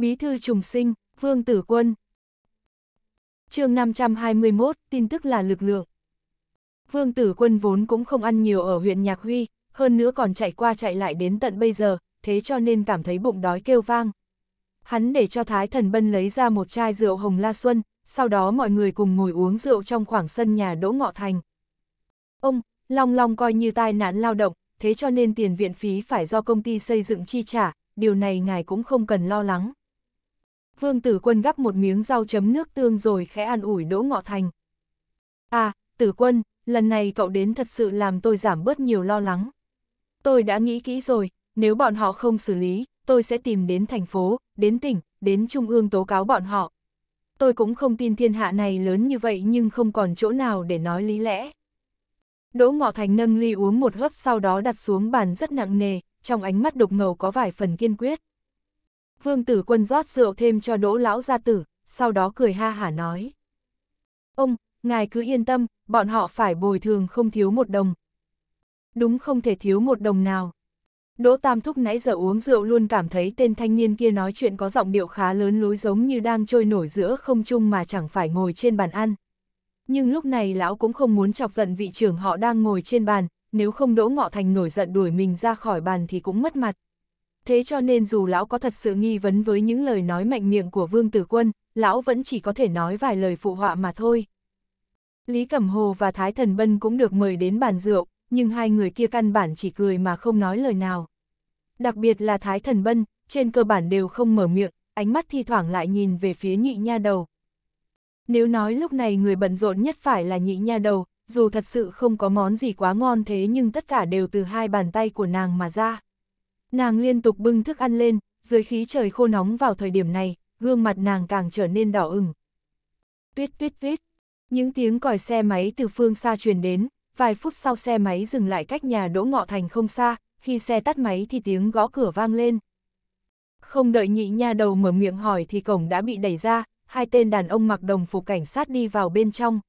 Bí thư trùng sinh, Vương Tử Quân. chương 521, tin tức là lực lượng. Vương Tử Quân vốn cũng không ăn nhiều ở huyện Nhạc Huy, hơn nữa còn chạy qua chạy lại đến tận bây giờ, thế cho nên cảm thấy bụng đói kêu vang. Hắn để cho Thái Thần Bân lấy ra một chai rượu hồng la xuân, sau đó mọi người cùng ngồi uống rượu trong khoảng sân nhà Đỗ Ngọ Thành. Ông, Long Long coi như tai nạn lao động, thế cho nên tiền viện phí phải do công ty xây dựng chi trả, điều này ngài cũng không cần lo lắng. Vương Tử Quân gắp một miếng rau chấm nước tương rồi khẽ an ủi Đỗ Ngọ Thành. À, Tử Quân, lần này cậu đến thật sự làm tôi giảm bớt nhiều lo lắng. Tôi đã nghĩ kỹ rồi, nếu bọn họ không xử lý, tôi sẽ tìm đến thành phố, đến tỉnh, đến trung ương tố cáo bọn họ. Tôi cũng không tin thiên hạ này lớn như vậy nhưng không còn chỗ nào để nói lý lẽ. Đỗ Ngọ Thành nâng ly uống một hớp sau đó đặt xuống bàn rất nặng nề, trong ánh mắt đục ngầu có vài phần kiên quyết. Vương tử quân rót rượu thêm cho đỗ lão gia tử, sau đó cười ha hả nói. Ông, ngài cứ yên tâm, bọn họ phải bồi thường không thiếu một đồng. Đúng không thể thiếu một đồng nào. Đỗ Tam Thúc nãy giờ uống rượu luôn cảm thấy tên thanh niên kia nói chuyện có giọng điệu khá lớn lối giống như đang trôi nổi giữa không trung mà chẳng phải ngồi trên bàn ăn. Nhưng lúc này lão cũng không muốn chọc giận vị trưởng họ đang ngồi trên bàn, nếu không Đỗ Ngọ Thành nổi giận đuổi mình ra khỏi bàn thì cũng mất mặt thế cho nên dù lão có thật sự nghi vấn với những lời nói mạnh miệng của Vương Tử Quân, lão vẫn chỉ có thể nói vài lời phụ họa mà thôi. Lý Cẩm Hồ và Thái Thần Bân cũng được mời đến bàn rượu, nhưng hai người kia căn bản chỉ cười mà không nói lời nào. Đặc biệt là Thái Thần Bân, trên cơ bản đều không mở miệng, ánh mắt thi thoảng lại nhìn về phía nhị nha đầu. Nếu nói lúc này người bận rộn nhất phải là nhị nha đầu, dù thật sự không có món gì quá ngon thế nhưng tất cả đều từ hai bàn tay của nàng mà ra. Nàng liên tục bưng thức ăn lên, dưới khí trời khô nóng vào thời điểm này, gương mặt nàng càng trở nên đỏ ửng. Tuyết tuyết tuyết, những tiếng còi xe máy từ phương xa truyền đến, vài phút sau xe máy dừng lại cách nhà Đỗ Ngọ Thành không xa, khi xe tắt máy thì tiếng gõ cửa vang lên. Không đợi nhị nha đầu mở miệng hỏi thì cổng đã bị đẩy ra, hai tên đàn ông mặc đồng phục cảnh sát đi vào bên trong.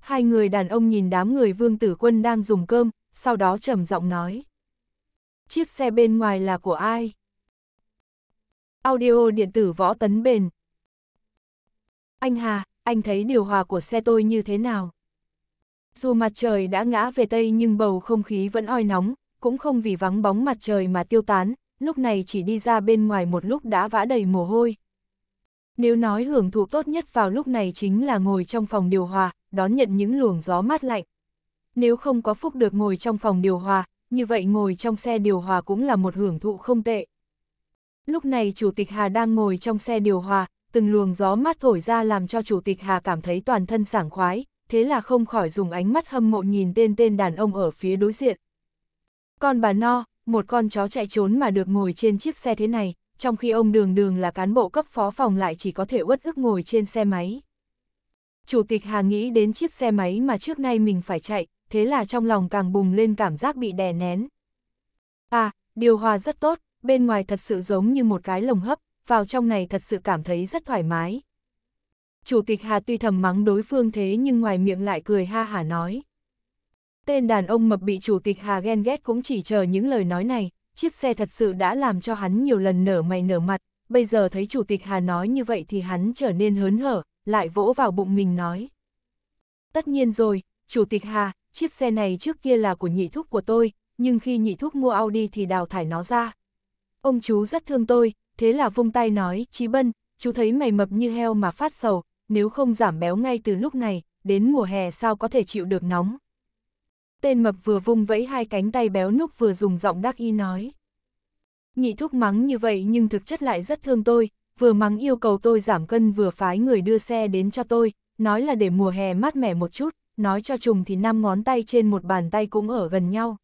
Hai người đàn ông nhìn đám người vương tử quân đang dùng cơm, sau đó trầm giọng nói chiếc xe bên ngoài là của ai? Audio điện tử võ tấn bền. Anh Hà, anh thấy điều hòa của xe tôi như thế nào? Dù mặt trời đã ngã về Tây nhưng bầu không khí vẫn oi nóng, cũng không vì vắng bóng mặt trời mà tiêu tán, lúc này chỉ đi ra bên ngoài một lúc đã vã đầy mồ hôi. Nếu nói hưởng thụ tốt nhất vào lúc này chính là ngồi trong phòng điều hòa, đón nhận những luồng gió mát lạnh. Nếu không có phúc được ngồi trong phòng điều hòa, như vậy ngồi trong xe điều hòa cũng là một hưởng thụ không tệ. Lúc này Chủ tịch Hà đang ngồi trong xe điều hòa, từng luồng gió mát thổi ra làm cho Chủ tịch Hà cảm thấy toàn thân sảng khoái, thế là không khỏi dùng ánh mắt hâm mộ nhìn tên tên đàn ông ở phía đối diện. Con bà No, một con chó chạy trốn mà được ngồi trên chiếc xe thế này, trong khi ông đường đường là cán bộ cấp phó phòng lại chỉ có thể uất ức ngồi trên xe máy. Chủ tịch Hà nghĩ đến chiếc xe máy mà trước nay mình phải chạy, thế là trong lòng càng bùng lên cảm giác bị đè nén. À, điều hòa rất tốt, bên ngoài thật sự giống như một cái lồng hấp, vào trong này thật sự cảm thấy rất thoải mái. Chủ tịch Hà tuy thầm mắng đối phương thế nhưng ngoài miệng lại cười ha hà nói. Tên đàn ông mập bị chủ tịch Hà ghen ghét cũng chỉ chờ những lời nói này, chiếc xe thật sự đã làm cho hắn nhiều lần nở mày nở mặt, bây giờ thấy chủ tịch Hà nói như vậy thì hắn trở nên hớn hở, lại vỗ vào bụng mình nói. Tất nhiên rồi, chủ tịch Hà, chiếc xe này trước kia là của nhị thúc của tôi, nhưng khi nhị thúc mua Audi thì đào thải nó ra. Ông chú rất thương tôi, thế là vung tay nói, Chí Bân, chú thấy mày mập như heo mà phát sầu, nếu không giảm béo ngay từ lúc này, đến mùa hè sao có thể chịu được nóng. Tên mập vừa vung vẫy hai cánh tay béo núc vừa dùng giọng đắc y nói. Nhị thúc mắng như vậy nhưng thực chất lại rất thương tôi, vừa mắng yêu cầu tôi giảm cân vừa phái người đưa xe đến cho tôi, nói là để mùa hè mát mẻ một chút, nói cho trùng thì năm ngón tay trên một bàn tay cũng ở gần nhau.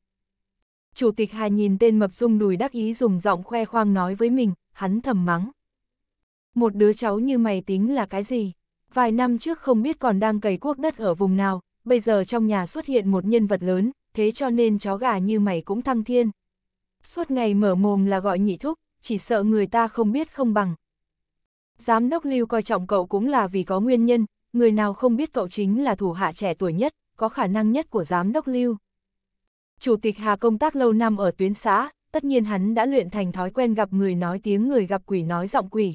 Chủ tịch Hà nhìn tên mập rung đùi đắc ý dùng giọng khoe khoang nói với mình, hắn thầm mắng. Một đứa cháu như mày tính là cái gì? Vài năm trước không biết còn đang cày cuốc đất ở vùng nào, bây giờ trong nhà xuất hiện một nhân vật lớn, thế cho nên chó gà như mày cũng thăng thiên. Suốt ngày mở mồm là gọi nhị thúc, chỉ sợ người ta không biết không bằng. Giám đốc lưu coi trọng cậu cũng là vì có nguyên nhân, người nào không biết cậu chính là thủ hạ trẻ tuổi nhất, có khả năng nhất của giám đốc lưu. Chủ tịch Hà công tác lâu năm ở tuyến xã, tất nhiên hắn đã luyện thành thói quen gặp người nói tiếng người gặp quỷ nói giọng quỷ.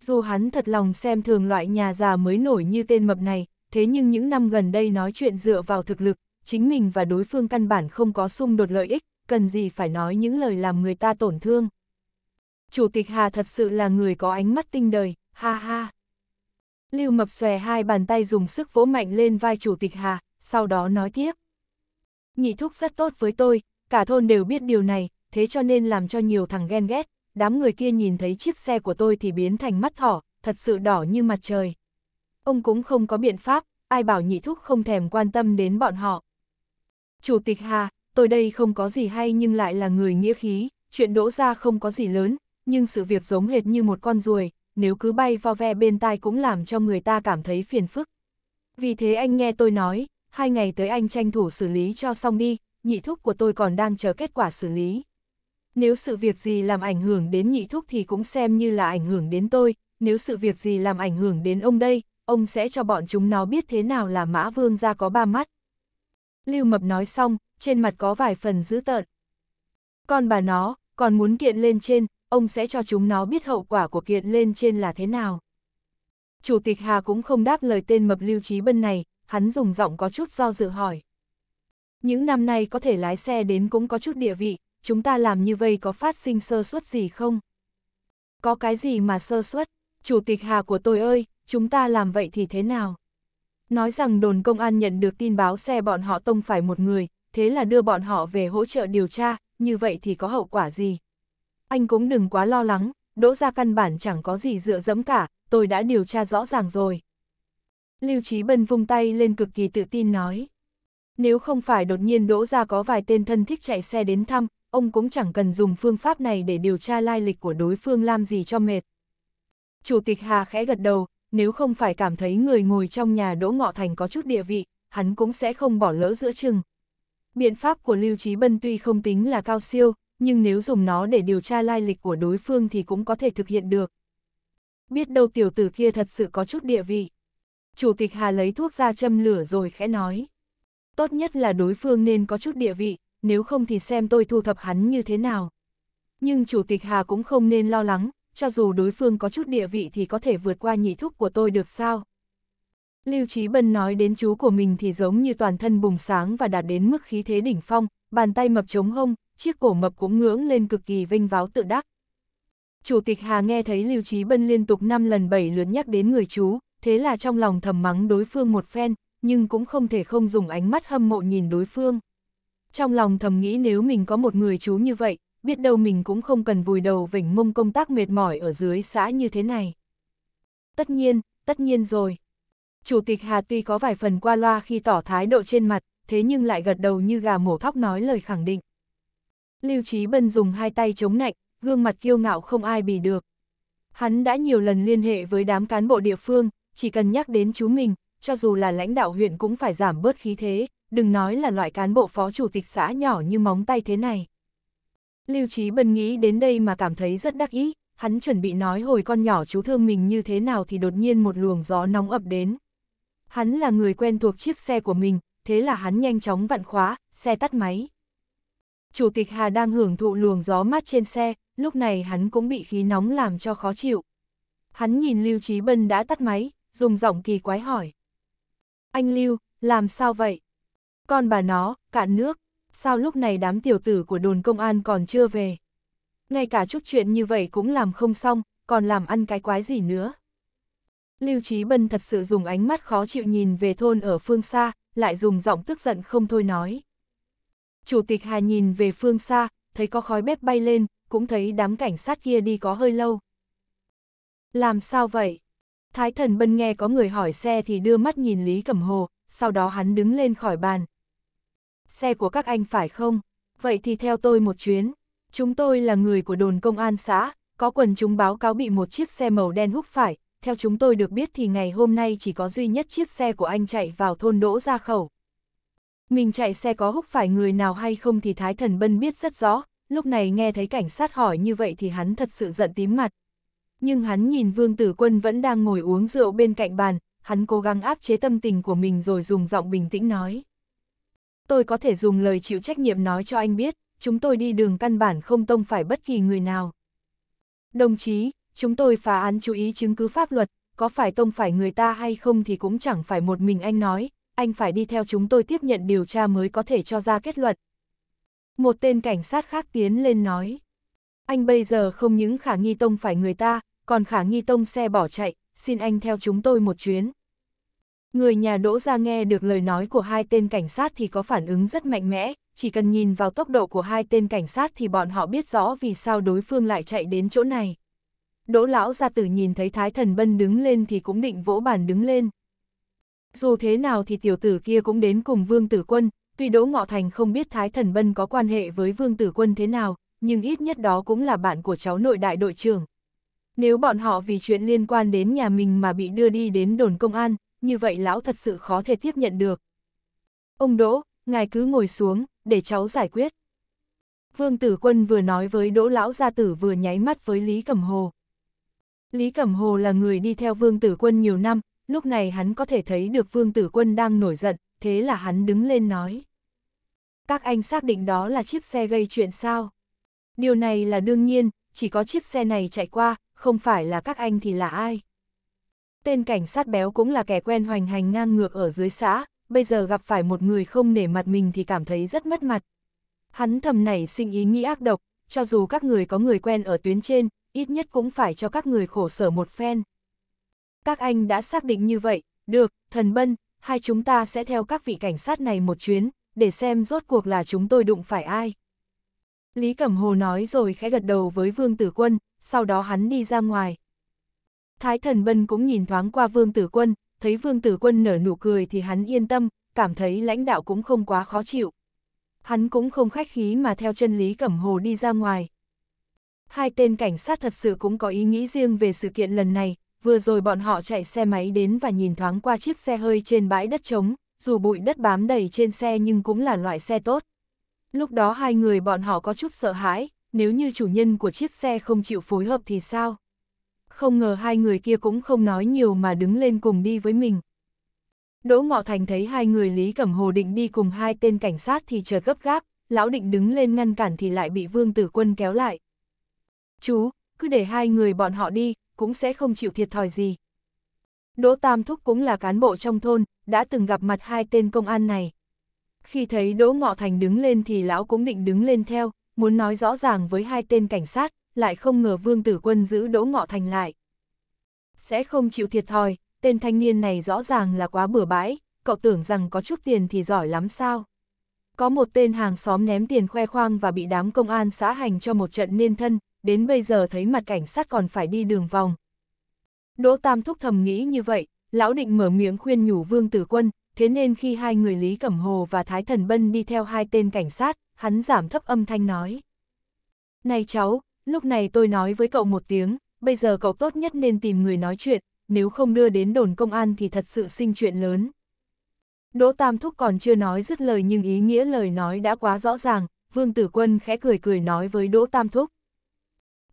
Dù hắn thật lòng xem thường loại nhà già mới nổi như tên mập này, thế nhưng những năm gần đây nói chuyện dựa vào thực lực, chính mình và đối phương căn bản không có xung đột lợi ích, cần gì phải nói những lời làm người ta tổn thương. Chủ tịch Hà thật sự là người có ánh mắt tinh đời, ha ha. Lưu Mập xòe hai bàn tay dùng sức vỗ mạnh lên vai chủ tịch Hà, sau đó nói tiếp. Nhị thúc rất tốt với tôi, cả thôn đều biết điều này, thế cho nên làm cho nhiều thằng ghen ghét, đám người kia nhìn thấy chiếc xe của tôi thì biến thành mắt thỏ, thật sự đỏ như mặt trời. Ông cũng không có biện pháp, ai bảo nhị thúc không thèm quan tâm đến bọn họ. Chủ tịch Hà, tôi đây không có gì hay nhưng lại là người nghĩa khí, chuyện đỗ ra không có gì lớn, nhưng sự việc giống hệt như một con ruồi, nếu cứ bay vo ve bên tai cũng làm cho người ta cảm thấy phiền phức. Vì thế anh nghe tôi nói, hai ngày tới anh tranh thủ xử lý cho xong đi, nhị thúc của tôi còn đang chờ kết quả xử lý. Nếu sự việc gì làm ảnh hưởng đến nhị thúc thì cũng xem như là ảnh hưởng đến tôi, nếu sự việc gì làm ảnh hưởng đến ông đây, ông sẽ cho bọn chúng nó biết thế nào là mã vương ra có ba mắt. Lưu Mập nói xong, trên mặt có vài phần dữ tợn. Con bà nó, còn muốn kiện lên trên, ông sẽ cho chúng nó biết hậu quả của kiện lên trên là thế nào. Chủ tịch Hà cũng không đáp lời tên mập lưu trí bân này, hắn dùng giọng có chút do dự hỏi. Những năm nay có thể lái xe đến cũng có chút địa vị, chúng ta làm như vậy có phát sinh sơ suất gì không? Có cái gì mà sơ suất? Chủ tịch Hà của tôi ơi, chúng ta làm vậy thì thế nào? Nói rằng đồn công an nhận được tin báo xe bọn họ tông phải một người, thế là đưa bọn họ về hỗ trợ điều tra, như vậy thì có hậu quả gì? anh cũng đừng quá lo lắng, đỗ ra căn bản chẳng có gì dựa dẫm cả, tôi đã điều tra rõ ràng rồi. Lưu Trí Bân vung tay lên cực kỳ tự tin nói. Nếu không phải đột nhiên đỗ ra có vài tên thân thích chạy xe đến thăm, ông cũng chẳng cần dùng phương pháp này để điều tra lai lịch của đối phương làm gì cho mệt. Chủ tịch Hà khẽ gật đầu, nếu không phải cảm thấy người ngồi trong nhà Đỗ Ngọ Thành có chút địa vị, hắn cũng sẽ không bỏ lỡ giữa chừng. Biện pháp của Lưu Trí Bân tuy không tính là cao siêu, nhưng nếu dùng nó để điều tra lai lịch của đối phương thì cũng có thể thực hiện được. Biết đâu tiểu tử kia thật sự có chút địa vị. Chủ tịch Hà lấy thuốc ra châm lửa rồi khẽ nói. Tốt nhất là đối phương nên có chút địa vị, nếu không thì xem tôi thu thập hắn như thế nào. Nhưng Chủ tịch Hà cũng không nên lo lắng, cho dù đối phương có chút địa vị thì có thể vượt qua nhị thuốc của tôi được sao. Lưu Trí Bân nói đến chú của mình thì giống như toàn thân bùng sáng và đạt đến mức khí thế đỉnh phong, bàn tay mập chống hông, chiếc cổ mập cũng ngưỡng lên cực kỳ vinh váo tự đắc. Chủ tịch Hà nghe thấy Lưu Trí Bân liên tục 5 lần 7 lượt nhắc đến người chú, thế là trong lòng thầm mắng đối phương một phen, nhưng cũng không thể không dùng ánh mắt hâm mộ nhìn đối phương. Trong lòng thầm nghĩ nếu mình có một người chú như vậy, biết đâu mình cũng không cần vùi đầu vỉnh mông công tác mệt mỏi ở dưới xã như thế này. Tất nhiên, tất nhiên rồi. Chủ tịch Hà tuy có vài phần qua loa khi tỏ thái độ trên mặt, thế nhưng lại gật đầu như gà mổ thóc nói lời khẳng định. Lưu Trí Bân dùng hai tay chống nạnh, gương mặt kiêu ngạo không ai bì được. Hắn đã nhiều lần liên hệ với đám cán bộ địa phương, chỉ cần nhắc đến chú mình, cho dù là lãnh đạo huyện cũng phải giảm bớt khí thế, đừng nói là loại cán bộ phó chủ tịch xã nhỏ như móng tay thế này. Lưu Trí Bân nghĩ đến đây mà cảm thấy rất đắc ý, hắn chuẩn bị nói hồi con nhỏ chú thương mình như thế nào thì đột nhiên một luồng gió nóng ập đến. Hắn là người quen thuộc chiếc xe của mình, thế là hắn nhanh chóng vặn khóa, xe tắt máy. Chủ tịch Hà đang hưởng thụ luồng gió mát trên xe, lúc này hắn cũng bị khí nóng làm cho khó chịu. Hắn nhìn Lưu Trí Bân đã tắt máy, dùng giọng kỳ quái hỏi. Anh Lưu, làm sao vậy? Con bà nó, cạn nước, sao lúc này đám tiểu tử của đồn công an còn chưa về? Ngay cả chút chuyện như vậy cũng làm không xong, còn làm ăn cái quái gì nữa? Lưu Trí Bân thật sự dùng ánh mắt khó chịu nhìn về thôn ở phương xa, lại dùng giọng tức giận không thôi nói. Chủ tịch Hà nhìn về phương xa, thấy có khói bếp bay lên, cũng thấy đám cảnh sát kia đi có hơi lâu. Làm sao vậy? Thái thần bân nghe có người hỏi xe thì đưa mắt nhìn Lý Cẩm Hồ, sau đó hắn đứng lên khỏi bàn. Xe của các anh phải không? Vậy thì theo tôi một chuyến. Chúng tôi là người của đồn công an xã, có quần chúng báo cáo bị một chiếc xe màu đen hút phải, theo chúng tôi được biết thì ngày hôm nay chỉ có duy nhất chiếc xe của anh chạy vào thôn đỗ ra khẩu. Mình chạy xe có húc phải người nào hay không thì Thái Thần Bân biết rất rõ, lúc này nghe thấy cảnh sát hỏi như vậy thì hắn thật sự giận tím mặt. Nhưng hắn nhìn Vương Tử Quân vẫn đang ngồi uống rượu bên cạnh bàn, hắn cố gắng áp chế tâm tình của mình rồi dùng giọng bình tĩnh nói. Tôi có thể dùng lời chịu trách nhiệm nói cho anh biết, chúng tôi đi đường căn bản không tông phải bất kỳ người nào. Đồng chí, chúng tôi phá án chú ý chứng cứ pháp luật, có phải tông phải người ta hay không thì cũng chẳng phải một mình anh nói, anh phải đi theo chúng tôi tiếp nhận điều tra mới có thể cho ra kết luận. Một tên cảnh sát khác tiến lên nói, anh bây giờ không những khả nghi tông phải người ta, còn khả nghi tông xe bỏ chạy, xin anh theo chúng tôi một chuyến. Người nhà đỗ ra nghe được lời nói của hai tên cảnh sát thì có phản ứng rất mạnh mẽ, chỉ cần nhìn vào tốc độ của hai tên cảnh sát thì bọn họ biết rõ vì sao đối phương lại chạy đến chỗ này đỗ lão gia tử nhìn thấy thái thần bân đứng lên thì cũng định vỗ bàn đứng lên. Dù thế nào thì tiểu tử kia cũng đến cùng vương tử quân, tuy đỗ ngọ thành không biết thái thần bân có quan hệ với vương tử quân thế nào, nhưng ít nhất đó cũng là bạn của cháu nội đại đội trưởng. Nếu bọn họ vì chuyện liên quan đến nhà mình mà bị đưa đi đến đồn công an, như vậy lão thật sự khó thể tiếp nhận được. Ông Đỗ, ngài cứ ngồi xuống, để cháu giải quyết. Vương Tử Quân vừa nói với Đỗ Lão Gia Tử vừa nháy mắt với Lý Cẩm Hồ. Lý Cẩm Hồ là người đi theo Vương Tử Quân nhiều năm, lúc này hắn có thể thấy được Vương Tử Quân đang nổi giận, thế là hắn đứng lên nói. Các anh xác định đó là chiếc xe gây chuyện sao? Điều này là đương nhiên, chỉ có chiếc xe này chạy qua, không phải là các anh thì là ai? Tên cảnh sát béo cũng là kẻ quen hoành hành ngang ngược ở dưới xã, bây giờ gặp phải một người không nể mặt mình thì cảm thấy rất mất mặt. Hắn thầm nảy sinh ý nghĩ ác độc, cho dù các người có người quen ở tuyến trên, ít nhất cũng phải cho các người khổ sở một phen. Các anh đã xác định như vậy, được, thần bân, hai chúng ta sẽ theo các vị cảnh sát này một chuyến, để xem rốt cuộc là chúng tôi đụng phải ai. Lý Cẩm Hồ nói rồi khẽ gật đầu với Vương Tử Quân, sau đó hắn đi ra ngoài. Thái thần bân cũng nhìn thoáng qua Vương Tử Quân, thấy Vương Tử Quân nở nụ cười thì hắn yên tâm, cảm thấy lãnh đạo cũng không quá khó chịu. Hắn cũng không khách khí mà theo chân Lý Cẩm Hồ đi ra ngoài. Hai tên cảnh sát thật sự cũng có ý nghĩ riêng về sự kiện lần này, vừa rồi bọn họ chạy xe máy đến và nhìn thoáng qua chiếc xe hơi trên bãi đất trống, dù bụi đất bám đầy trên xe nhưng cũng là loại xe tốt. Lúc đó hai người bọn họ có chút sợ hãi, nếu như chủ nhân của chiếc xe không chịu phối hợp thì sao? Không ngờ hai người kia cũng không nói nhiều mà đứng lên cùng đi với mình. Đỗ Ngọ Thành thấy hai người Lý Cẩm Hồ định đi cùng hai tên cảnh sát thì chờ gấp gáp, lão định đứng lên ngăn cản thì lại bị Vương Tử Quân kéo lại chú, cứ để hai người bọn họ đi, cũng sẽ không chịu thiệt thòi gì. Đỗ Tam Thúc cũng là cán bộ trong thôn, đã từng gặp mặt hai tên công an này. Khi thấy Đỗ Ngọ Thành đứng lên thì lão cũng định đứng lên theo, muốn nói rõ ràng với hai tên cảnh sát, lại không ngờ Vương Tử Quân giữ Đỗ Ngọ Thành lại. Sẽ không chịu thiệt thòi, tên thanh niên này rõ ràng là quá bừa bãi, cậu tưởng rằng có chút tiền thì giỏi lắm sao. Có một tên hàng xóm ném tiền khoe khoang và bị đám công an xã hành cho một trận nên thân, đến bây giờ thấy mặt cảnh sát còn phải đi đường vòng. Đỗ Tam thúc thầm nghĩ như vậy, lão định mở miệng khuyên nhủ Vương Tử Quân, thế nên khi hai người Lý Cẩm Hồ và Thái Thần Bân đi theo hai tên cảnh sát, hắn giảm thấp âm thanh nói. Này cháu, lúc này tôi nói với cậu một tiếng, bây giờ cậu tốt nhất nên tìm người nói chuyện, nếu không đưa đến đồn công an thì thật sự sinh chuyện lớn. Đỗ Tam Thúc còn chưa nói dứt lời nhưng ý nghĩa lời nói đã quá rõ ràng, Vương Tử Quân khẽ cười cười nói với Đỗ Tam Thúc.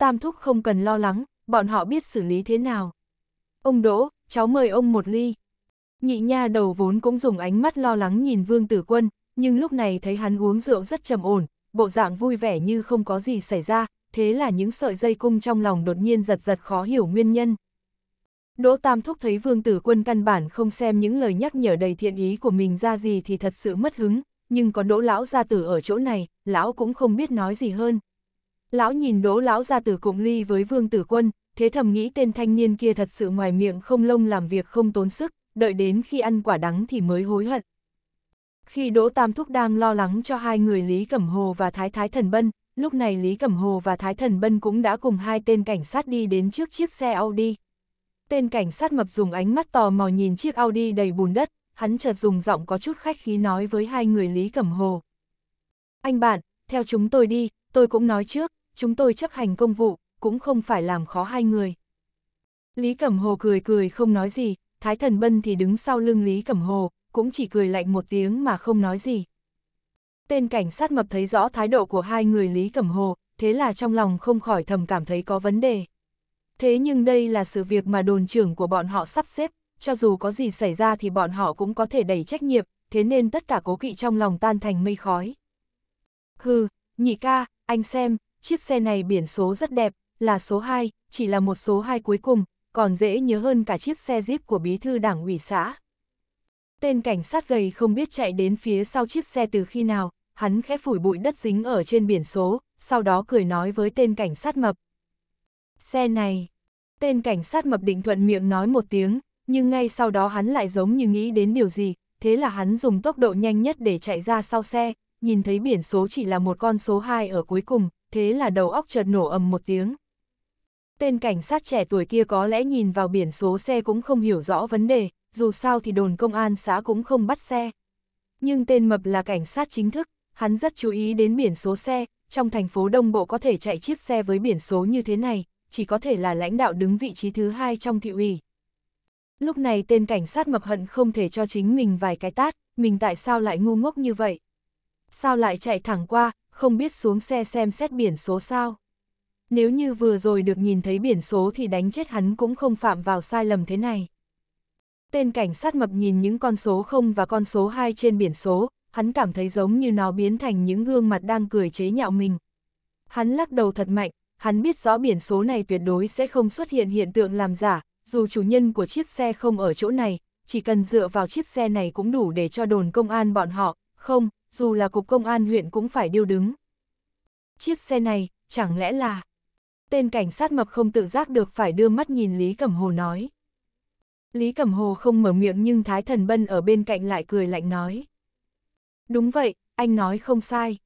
Tam Thúc không cần lo lắng, bọn họ biết xử lý thế nào. Ông Đỗ, cháu mời ông một ly. Nhị nha đầu vốn cũng dùng ánh mắt lo lắng nhìn Vương Tử Quân, nhưng lúc này thấy hắn uống rượu rất trầm ổn, bộ dạng vui vẻ như không có gì xảy ra, thế là những sợi dây cung trong lòng đột nhiên giật giật khó hiểu nguyên nhân. Đỗ Tam Thúc thấy Vương Tử Quân căn bản không xem những lời nhắc nhở đầy thiện ý của mình ra gì thì thật sự mất hứng, nhưng có Đỗ Lão gia tử ở chỗ này, Lão cũng không biết nói gì hơn. Lão nhìn đỗ lão ra từ cụng ly với vương tử quân, thế thầm nghĩ tên thanh niên kia thật sự ngoài miệng không lông làm việc không tốn sức, đợi đến khi ăn quả đắng thì mới hối hận. Khi Đỗ Tam Thúc đang lo lắng cho hai người Lý Cẩm Hồ và Thái Thái Thần Bân, lúc này Lý Cẩm Hồ và Thái Thần Bân cũng đã cùng hai tên cảnh sát đi đến trước chiếc xe Audi. Tên cảnh sát mập dùng ánh mắt tò mò nhìn chiếc Audi đầy bùn đất, hắn chợt dùng giọng có chút khách khí nói với hai người Lý Cẩm Hồ. Anh bạn, theo chúng tôi đi, tôi cũng nói trước, chúng tôi chấp hành công vụ, cũng không phải làm khó hai người. Lý Cẩm Hồ cười cười không nói gì, Thái Thần Bân thì đứng sau lưng Lý Cẩm Hồ, cũng chỉ cười lạnh một tiếng mà không nói gì. Tên cảnh sát mập thấy rõ thái độ của hai người Lý Cẩm Hồ, thế là trong lòng không khỏi thầm cảm thấy có vấn đề. Thế nhưng đây là sự việc mà đồn trưởng của bọn họ sắp xếp, cho dù có gì xảy ra thì bọn họ cũng có thể đẩy trách nhiệm, thế nên tất cả cố kỵ trong lòng tan thành mây khói. Hừ, nhị ca, anh xem, chiếc xe này biển số rất đẹp, là số 2, chỉ là một số 2 cuối cùng, còn dễ nhớ hơn cả chiếc xe Jeep của bí thư đảng ủy xã. Tên cảnh sát gầy không biết chạy đến phía sau chiếc xe từ khi nào, hắn khẽ phủi bụi đất dính ở trên biển số, sau đó cười nói với tên cảnh sát mập. Xe này, tên cảnh sát mập định thuận miệng nói một tiếng, nhưng ngay sau đó hắn lại giống như nghĩ đến điều gì, thế là hắn dùng tốc độ nhanh nhất để chạy ra sau xe, nhìn thấy biển số chỉ là một con số 2 ở cuối cùng, thế là đầu óc chợt nổ ầm một tiếng. Tên cảnh sát trẻ tuổi kia có lẽ nhìn vào biển số xe cũng không hiểu rõ vấn đề, dù sao thì đồn công an xã cũng không bắt xe. Nhưng tên mập là cảnh sát chính thức, hắn rất chú ý đến biển số xe, trong thành phố Đông Bộ có thể chạy chiếc xe với biển số như thế này, chỉ có thể là lãnh đạo đứng vị trí thứ hai trong thị ủy. Lúc này tên cảnh sát mập hận không thể cho chính mình vài cái tát, mình tại sao lại ngu ngốc như vậy? Sao lại chạy thẳng qua, không biết xuống xe xem xét biển số sao. Nếu như vừa rồi được nhìn thấy biển số thì đánh chết hắn cũng không phạm vào sai lầm thế này. Tên cảnh sát mập nhìn những con số 0 và con số 2 trên biển số, hắn cảm thấy giống như nó biến thành những gương mặt đang cười chế nhạo mình. Hắn lắc đầu thật mạnh, hắn biết rõ biển số này tuyệt đối sẽ không xuất hiện hiện tượng làm giả, dù chủ nhân của chiếc xe không ở chỗ này, chỉ cần dựa vào chiếc xe này cũng đủ để cho đồn công an bọn họ, không, dù là cục công an huyện cũng phải điêu đứng. Chiếc xe này, chẳng lẽ là... Tên cảnh sát mập không tự giác được phải đưa mắt nhìn Lý Cẩm Hồ nói. Lý Cẩm Hồ không mở miệng nhưng Thái Thần Bân ở bên cạnh lại cười lạnh nói. Đúng vậy, anh nói không sai.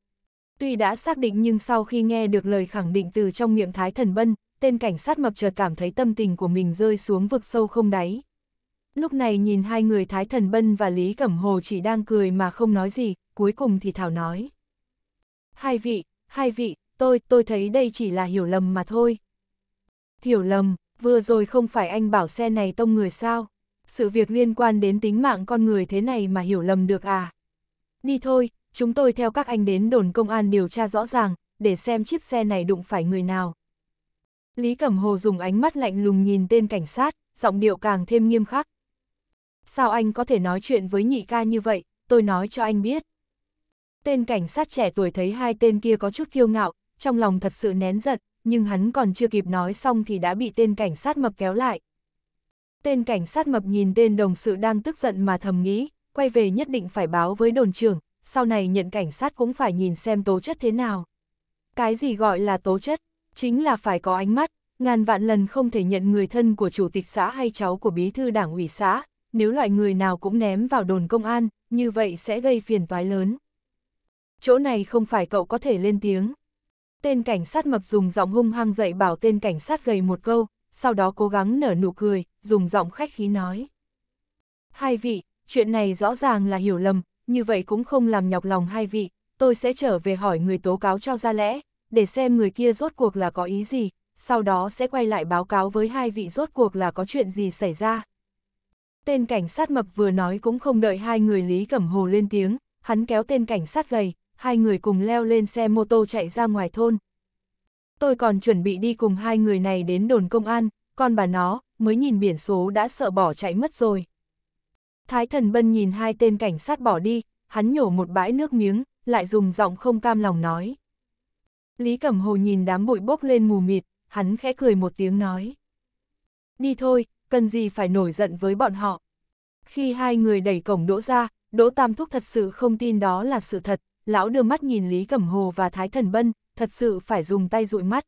Tuy đã xác định nhưng sau khi nghe được lời khẳng định từ trong miệng Thái Thần Bân, tên cảnh sát mập chợt cảm thấy tâm tình của mình rơi xuống vực sâu không đáy lúc này nhìn hai người Thái Thần Bân và Lý Cẩm Hồ chỉ đang cười mà không nói gì, cuối cùng thì Thảo nói. Hai vị, hai vị, tôi, tôi thấy đây chỉ là hiểu lầm mà thôi. Hiểu lầm, vừa rồi không phải anh bảo xe này tông người sao? Sự việc liên quan đến tính mạng con người thế này mà hiểu lầm được à? Đi thôi, chúng tôi theo các anh đến đồn công an điều tra rõ ràng, để xem chiếc xe này đụng phải người nào. Lý Cẩm Hồ dùng ánh mắt lạnh lùng nhìn tên cảnh sát, giọng điệu càng thêm nghiêm khắc sao anh có thể nói chuyện với nhị ca như vậy, tôi nói cho anh biết. Tên cảnh sát trẻ tuổi thấy hai tên kia có chút kiêu ngạo, trong lòng thật sự nén giận, nhưng hắn còn chưa kịp nói xong thì đã bị tên cảnh sát mập kéo lại. Tên cảnh sát mập nhìn tên đồng sự đang tức giận mà thầm nghĩ, quay về nhất định phải báo với đồn trưởng, sau này nhận cảnh sát cũng phải nhìn xem tố chất thế nào. Cái gì gọi là tố chất, chính là phải có ánh mắt, ngàn vạn lần không thể nhận người thân của chủ tịch xã hay cháu của bí thư đảng ủy xã, nếu loại người nào cũng ném vào đồn công an, như vậy sẽ gây phiền toái lớn. Chỗ này không phải cậu có thể lên tiếng. Tên cảnh sát mập dùng giọng hung hăng dạy bảo tên cảnh sát gầy một câu, sau đó cố gắng nở nụ cười, dùng giọng khách khí nói. Hai vị, chuyện này rõ ràng là hiểu lầm, như vậy cũng không làm nhọc lòng hai vị, tôi sẽ trở về hỏi người tố cáo cho ra lẽ, để xem người kia rốt cuộc là có ý gì, sau đó sẽ quay lại báo cáo với hai vị rốt cuộc là có chuyện gì xảy ra. Tên cảnh sát mập vừa nói cũng không đợi hai người Lý Cẩm Hồ lên tiếng, hắn kéo tên cảnh sát gầy, hai người cùng leo lên xe mô tô chạy ra ngoài thôn. Tôi còn chuẩn bị đi cùng hai người này đến đồn công an, con bà nó, mới nhìn biển số đã sợ bỏ chạy mất rồi. Thái thần bân nhìn hai tên cảnh sát bỏ đi, hắn nhổ một bãi nước miếng, lại dùng giọng không cam lòng nói. Lý Cẩm Hồ nhìn đám bụi bốc lên mù mịt, hắn khẽ cười một tiếng nói. Đi thôi, cần gì phải nổi giận với bọn họ. Khi hai người đẩy cổng đỗ ra, đỗ tam thúc thật sự không tin đó là sự thật, lão đưa mắt nhìn Lý Cẩm Hồ và Thái Thần Bân, thật sự phải dùng tay dụi mắt.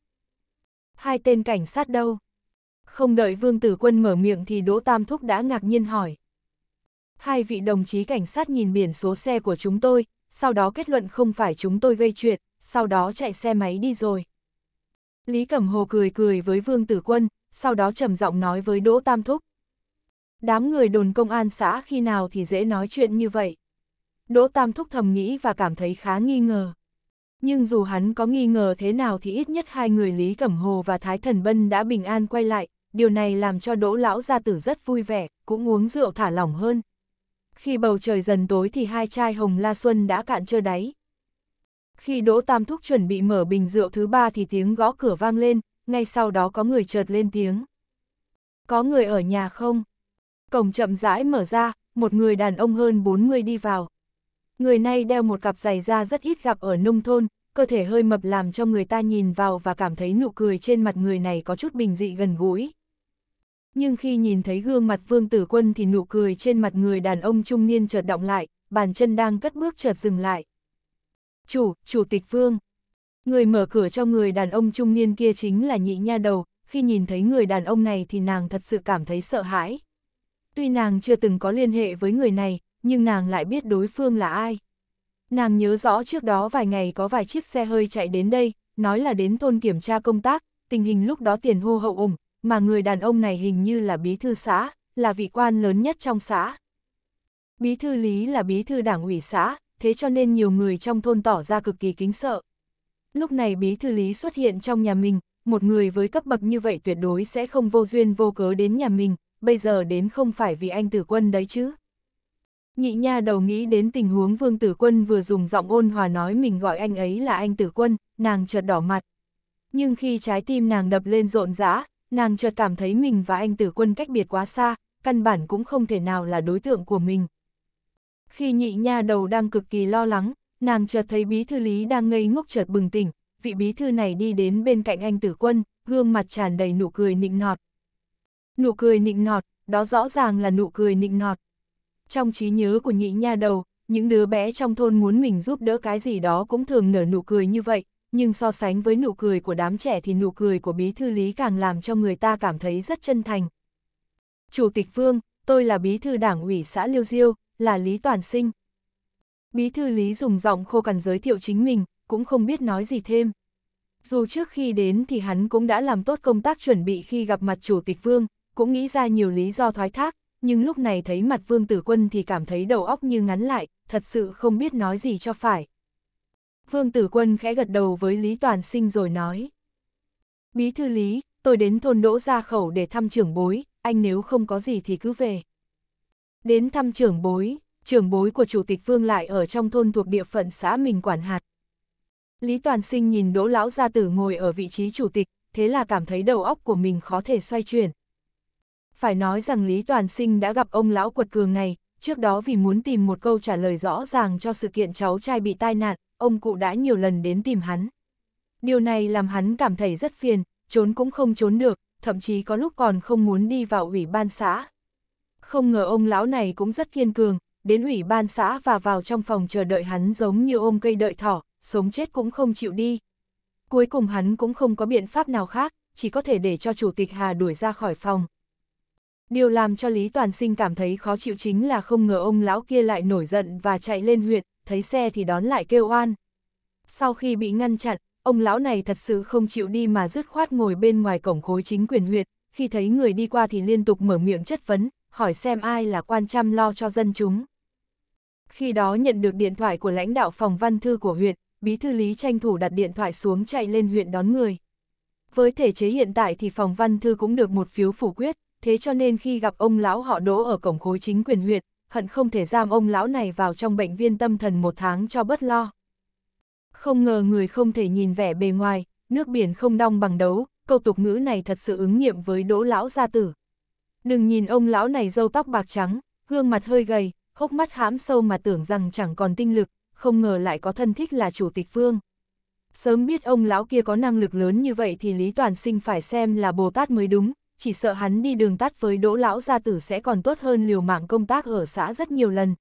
Hai tên cảnh sát đâu? Không đợi Vương Tử Quân mở miệng thì Đỗ Tam Thúc đã ngạc nhiên hỏi. Hai vị đồng chí cảnh sát nhìn biển số xe của chúng tôi, sau đó kết luận không phải chúng tôi gây chuyện, sau đó chạy xe máy đi rồi. Lý Cẩm Hồ cười cười với Vương Tử Quân, sau đó trầm giọng nói với Đỗ Tam Thúc. Đám người đồn công an xã khi nào thì dễ nói chuyện như vậy. Đỗ Tam Thúc thầm nghĩ và cảm thấy khá nghi ngờ. Nhưng dù hắn có nghi ngờ thế nào thì ít nhất hai người Lý Cẩm Hồ và Thái Thần Bân đã bình an quay lại, điều này làm cho Đỗ Lão Gia Tử rất vui vẻ, cũng uống rượu thả lỏng hơn. Khi bầu trời dần tối thì hai chai hồng La Xuân đã cạn trơ đáy. Khi Đỗ Tam Thúc chuẩn bị mở bình rượu thứ ba thì tiếng gõ cửa vang lên, ngay sau đó có người chợt lên tiếng. Có người ở nhà không? Cổng chậm rãi mở ra, một người đàn ông hơn 40 đi vào. Người này đeo một cặp giày da rất ít gặp ở nông thôn, cơ thể hơi mập làm cho người ta nhìn vào và cảm thấy nụ cười trên mặt người này có chút bình dị gần gũi. Nhưng khi nhìn thấy gương mặt Vương Tử Quân thì nụ cười trên mặt người đàn ông trung niên chợt động lại, bàn chân đang cất bước chợt dừng lại. Chủ, Chủ tịch Vương. Người mở cửa cho người đàn ông trung niên kia chính là nhị nha đầu, khi nhìn thấy người đàn ông này thì nàng thật sự cảm thấy sợ hãi. Tuy nàng chưa từng có liên hệ với người này, nhưng nàng lại biết đối phương là ai. Nàng nhớ rõ trước đó vài ngày có vài chiếc xe hơi chạy đến đây, nói là đến thôn kiểm tra công tác, tình hình lúc đó tiền hô hậu ủng, mà người đàn ông này hình như là bí thư xã, là vị quan lớn nhất trong xã. Bí thư Lý là bí thư đảng ủy xã, thế cho nên nhiều người trong thôn tỏ ra cực kỳ kính sợ lúc này bí thư lý xuất hiện trong nhà mình, một người với cấp bậc như vậy tuyệt đối sẽ không vô duyên vô cớ đến nhà mình, bây giờ đến không phải vì anh tử quân đấy chứ. Nhị nha đầu nghĩ đến tình huống vương tử quân vừa dùng giọng ôn hòa nói mình gọi anh ấy là anh tử quân, nàng chợt đỏ mặt. Nhưng khi trái tim nàng đập lên rộn rã, nàng chợt cảm thấy mình và anh tử quân cách biệt quá xa, căn bản cũng không thể nào là đối tượng của mình. Khi nhị nha đầu đang cực kỳ lo lắng, nàng chợt thấy bí thư lý đang ngây ngốc chợt bừng tỉnh, vị bí thư này đi đến bên cạnh anh tử quân, gương mặt tràn đầy nụ cười nịnh nọt. Nụ cười nịnh nọt, đó rõ ràng là nụ cười nịnh nọt. Trong trí nhớ của nhị nha đầu, những đứa bé trong thôn muốn mình giúp đỡ cái gì đó cũng thường nở nụ cười như vậy, nhưng so sánh với nụ cười của đám trẻ thì nụ cười của bí thư lý càng làm cho người ta cảm thấy rất chân thành. Chủ tịch Vương, tôi là bí thư đảng ủy xã Liêu Diêu, là Lý Toàn Sinh. Bí thư Lý dùng giọng khô cằn giới thiệu chính mình, cũng không biết nói gì thêm. Dù trước khi đến thì hắn cũng đã làm tốt công tác chuẩn bị khi gặp mặt chủ tịch vương, cũng nghĩ ra nhiều lý do thoái thác, nhưng lúc này thấy mặt vương tử quân thì cảm thấy đầu óc như ngắn lại, thật sự không biết nói gì cho phải. Vương tử quân khẽ gật đầu với Lý Toàn Sinh rồi nói. Bí thư Lý, tôi đến thôn đỗ gia khẩu để thăm trưởng bối, anh nếu không có gì thì cứ về. Đến thăm trưởng bối, trưởng bối của Chủ tịch Vương lại ở trong thôn thuộc địa phận xã mình quản hạt. Lý Toàn Sinh nhìn Đỗ Lão Gia Tử ngồi ở vị trí Chủ tịch, thế là cảm thấy đầu óc của mình khó thể xoay chuyển. Phải nói rằng Lý Toàn Sinh đã gặp ông Lão Quật Cường này, trước đó vì muốn tìm một câu trả lời rõ ràng cho sự kiện cháu trai bị tai nạn, ông cụ đã nhiều lần đến tìm hắn. Điều này làm hắn cảm thấy rất phiền, trốn cũng không trốn được, thậm chí có lúc còn không muốn đi vào ủy ban xã. Không ngờ ông lão này cũng rất kiên cường, đến ủy ban xã và vào trong phòng chờ đợi hắn giống như ôm cây đợi thỏ, sống chết cũng không chịu đi. Cuối cùng hắn cũng không có biện pháp nào khác, chỉ có thể để cho Chủ tịch Hà đuổi ra khỏi phòng. Điều làm cho Lý Toàn Sinh cảm thấy khó chịu chính là không ngờ ông lão kia lại nổi giận và chạy lên huyện, thấy xe thì đón lại kêu oan. Sau khi bị ngăn chặn, ông lão này thật sự không chịu đi mà dứt khoát ngồi bên ngoài cổng khối chính quyền huyện, khi thấy người đi qua thì liên tục mở miệng chất vấn, hỏi xem ai là quan chăm lo cho dân chúng. Khi đó nhận được điện thoại của lãnh đạo phòng văn thư của huyện, bí thư lý tranh thủ đặt điện thoại xuống chạy lên huyện đón người. Với thể chế hiện tại thì phòng văn thư cũng được một phiếu phủ quyết, thế cho nên khi gặp ông lão họ đỗ ở cổng khối chính quyền huyện, hận không thể giam ông lão này vào trong bệnh viên tâm thần một tháng cho bất lo. Không ngờ người không thể nhìn vẻ bề ngoài, nước biển không đong bằng đấu, câu tục ngữ này thật sự ứng nghiệm với đỗ lão gia tử. Đừng nhìn ông lão này râu tóc bạc trắng, gương mặt hơi gầy, hốc mắt hãm sâu mà tưởng rằng chẳng còn tinh lực, không ngờ lại có thân thích là chủ tịch vương. Sớm biết ông lão kia có năng lực lớn như vậy thì Lý Toàn Sinh phải xem là Bồ Tát mới đúng, chỉ sợ hắn đi đường tắt với đỗ lão gia tử sẽ còn tốt hơn liều mạng công tác ở xã rất nhiều lần.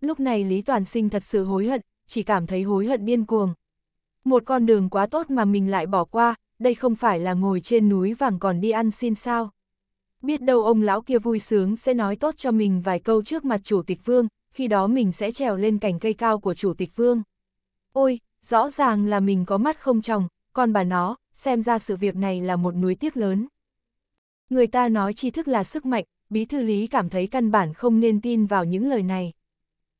Lúc này Lý Toàn Sinh thật sự hối hận, chỉ cảm thấy hối hận điên cuồng. Một con đường quá tốt mà mình lại bỏ qua, đây không phải là ngồi trên núi vàng còn đi ăn xin sao. Biết đâu ông lão kia vui sướng sẽ nói tốt cho mình vài câu trước mặt chủ tịch vương, khi đó mình sẽ trèo lên cành cây cao của chủ tịch vương. Ôi, rõ ràng là mình có mắt không chồng còn bà nó, xem ra sự việc này là một núi tiếc lớn. Người ta nói tri thức là sức mạnh, bí thư lý cảm thấy căn bản không nên tin vào những lời này.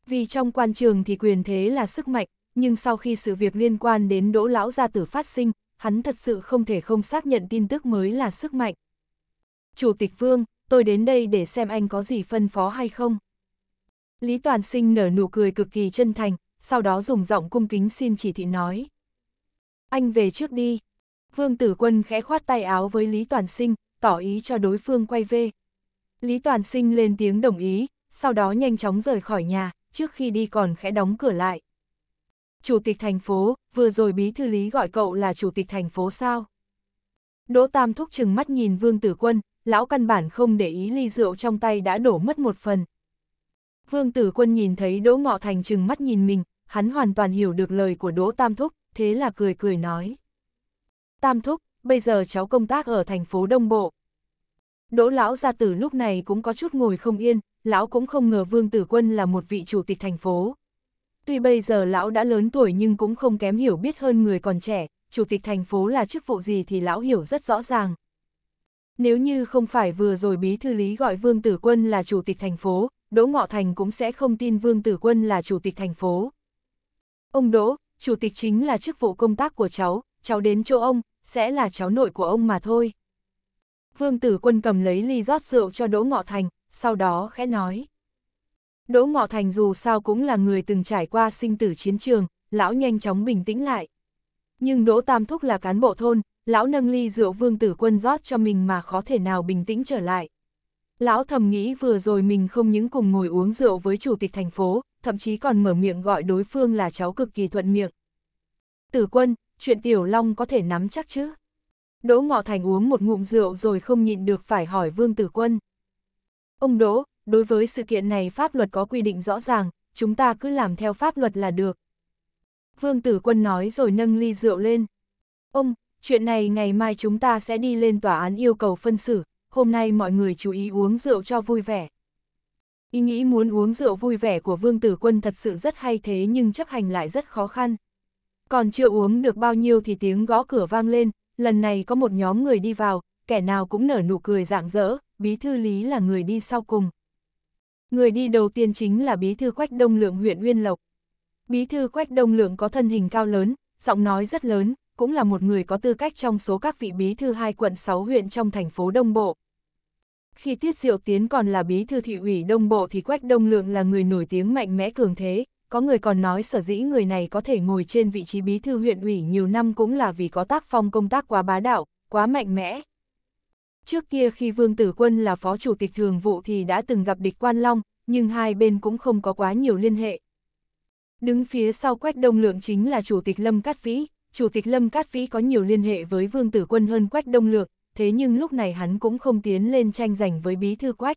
Vì trong quan trường thì quyền thế là sức mạnh, nhưng sau khi sự việc liên quan đến đỗ lão gia tử phát sinh, hắn thật sự không thể không xác nhận tin tức mới là sức mạnh. Chủ tịch Vương, tôi đến đây để xem anh có gì phân phó hay không. Lý Toàn Sinh nở nụ cười cực kỳ chân thành, sau đó dùng giọng cung kính xin chỉ thị nói. Anh về trước đi. Vương Tử Quân khẽ khoát tay áo với Lý Toàn Sinh, tỏ ý cho đối phương quay về. Lý Toàn Sinh lên tiếng đồng ý, sau đó nhanh chóng rời khỏi nhà, trước khi đi còn khẽ đóng cửa lại. Chủ tịch thành phố, vừa rồi bí thư lý gọi cậu là chủ tịch thành phố sao? Đỗ Tam Thúc chừng mắt nhìn Vương Tử Quân, lão căn bản không để ý ly rượu trong tay đã đổ mất một phần. Vương Tử Quân nhìn thấy Đỗ Ngọ Thành chừng mắt nhìn mình, hắn hoàn toàn hiểu được lời của Đỗ Tam Thúc, thế là cười cười nói. Tam Thúc, bây giờ cháu công tác ở thành phố Đông Bộ. Đỗ lão gia tử lúc này cũng có chút ngồi không yên, lão cũng không ngờ Vương Tử Quân là một vị chủ tịch thành phố. Tuy bây giờ lão đã lớn tuổi nhưng cũng không kém hiểu biết hơn người còn trẻ, chủ tịch thành phố là chức vụ gì thì lão hiểu rất rõ ràng. Nếu như không phải vừa rồi bí thư lý gọi Vương Tử Quân là chủ tịch thành phố, Đỗ Ngọ Thành cũng sẽ không tin Vương Tử Quân là chủ tịch thành phố. Ông Đỗ, chủ tịch chính là chức vụ công tác của cháu, cháu đến chỗ ông, sẽ là cháu nội của ông mà thôi. Vương Tử Quân cầm lấy ly rót rượu cho Đỗ Ngọ Thành, sau đó khẽ nói. Đỗ Ngọ Thành dù sao cũng là người từng trải qua sinh tử chiến trường, lão nhanh chóng bình tĩnh lại. Nhưng Đỗ Tam Thúc là cán bộ thôn, lão nâng ly rượu vương tử quân rót cho mình mà khó thể nào bình tĩnh trở lại. Lão thầm nghĩ vừa rồi mình không những cùng ngồi uống rượu với chủ tịch thành phố, thậm chí còn mở miệng gọi đối phương là cháu cực kỳ thuận miệng. Tử quân, chuyện Tiểu Long có thể nắm chắc chứ? Đỗ Ngọ Thành uống một ngụm rượu rồi không nhịn được phải hỏi Vương Tử Quân. Ông Đỗ, đối với sự kiện này pháp luật có quy định rõ ràng, chúng ta cứ làm theo pháp luật là được. Vương Tử Quân nói rồi nâng ly rượu lên. Ông, chuyện này ngày mai chúng ta sẽ đi lên tòa án yêu cầu phân xử, hôm nay mọi người chú ý uống rượu cho vui vẻ. Ý nghĩ muốn uống rượu vui vẻ của Vương Tử Quân thật sự rất hay thế nhưng chấp hành lại rất khó khăn. Còn chưa uống được bao nhiêu thì tiếng gõ cửa vang lên, lần này có một nhóm người đi vào, kẻ nào cũng nở nụ cười rạng rỡ, bí thư lý là người đi sau cùng. Người đi đầu tiên chính là bí thư Quách Đông Lượng huyện Uyên Lộc. Bí thư Quách Đông Lượng có thân hình cao lớn, giọng nói rất lớn, cũng là một người có tư cách trong số các vị bí thư hai quận 6 huyện trong thành phố Đông Bộ. Khi Tiết Diệu Tiến còn là bí thư thị ủy Đông Bộ thì Quách Đông Lượng là người nổi tiếng mạnh mẽ cường thế, có người còn nói sở dĩ người này có thể ngồi trên vị trí bí thư huyện ủy nhiều năm cũng là vì có tác phong công tác quá bá đạo, quá mạnh mẽ. Trước kia khi Vương Tử Quân là phó chủ tịch thường vụ thì đã từng gặp địch Quan Long, nhưng hai bên cũng không có quá nhiều liên hệ. Đứng phía sau Quách Đông Lượng chính là chủ tịch Lâm Cát Vĩ, Chủ tịch Lâm Cát Vĩ có nhiều liên hệ với Vương Tử Quân hơn Quách Đông Lược, thế nhưng lúc này hắn cũng không tiến lên tranh giành với bí thư Quách.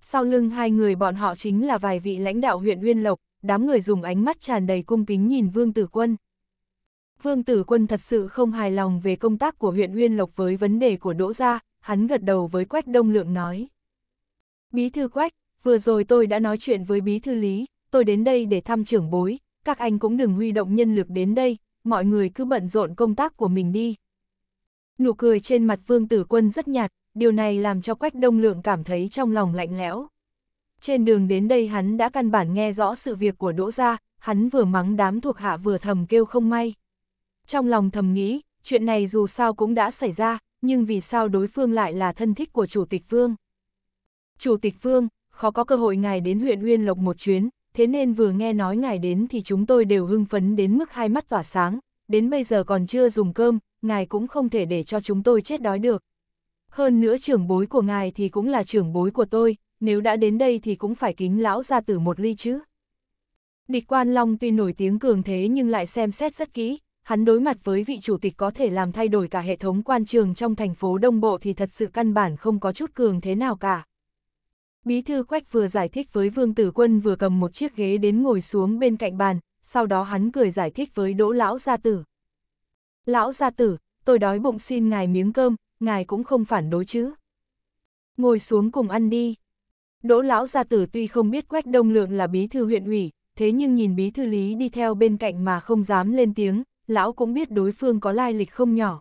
Sau lưng hai người bọn họ chính là vài vị lãnh đạo huyện Uyên Lộc, đám người dùng ánh mắt tràn đầy cung kính nhìn Vương Tử Quân. Vương Tử Quân thật sự không hài lòng về công tác của huyện Uyên Lộc với vấn đề của Đỗ Gia, hắn gật đầu với Quách Đông Lượng nói. Bí thư Quách, vừa rồi tôi đã nói chuyện với bí thư Lý, tôi đến đây để thăm trưởng bối, các anh cũng đừng huy động nhân lực đến đây, mọi người cứ bận rộn công tác của mình đi. Nụ cười trên mặt Vương Tử Quân rất nhạt, điều này làm cho Quách Đông Lượng cảm thấy trong lòng lạnh lẽo. Trên đường đến đây hắn đã căn bản nghe rõ sự việc của Đỗ Gia, hắn vừa mắng đám thuộc hạ vừa thầm kêu không may. Trong lòng thầm nghĩ, chuyện này dù sao cũng đã xảy ra, nhưng vì sao đối phương lại là thân thích của Chủ tịch Vương? Chủ tịch Vương, khó có cơ hội ngài đến huyện Uyên Lộc một chuyến, thế nên vừa nghe nói ngài đến thì chúng tôi đều hưng phấn đến mức hai mắt tỏa sáng, đến bây giờ còn chưa dùng cơm, ngài cũng không thể để cho chúng tôi chết đói được. Hơn nữa trưởng bối của ngài thì cũng là trưởng bối của tôi, nếu đã đến đây thì cũng phải kính lão ra tử một ly chứ. Địch Quan Long tuy nổi tiếng cường thế nhưng lại xem xét rất kỹ, hắn đối mặt với vị chủ tịch có thể làm thay đổi cả hệ thống quan trường trong thành phố Đông Bộ thì thật sự căn bản không có chút cường thế nào cả. Bí thư Quách vừa giải thích với Vương Tử Quân vừa cầm một chiếc ghế đến ngồi xuống bên cạnh bàn, sau đó hắn cười giải thích với Đỗ Lão Gia Tử. Lão Gia Tử, tôi đói bụng xin ngài miếng cơm, ngài cũng không phản đối chứ. Ngồi xuống cùng ăn đi. Đỗ Lão Gia Tử tuy không biết Quách Đông Lượng là bí thư huyện ủy, thế nhưng nhìn bí thư lý đi theo bên cạnh mà không dám lên tiếng, lão cũng biết đối phương có lai lịch không nhỏ.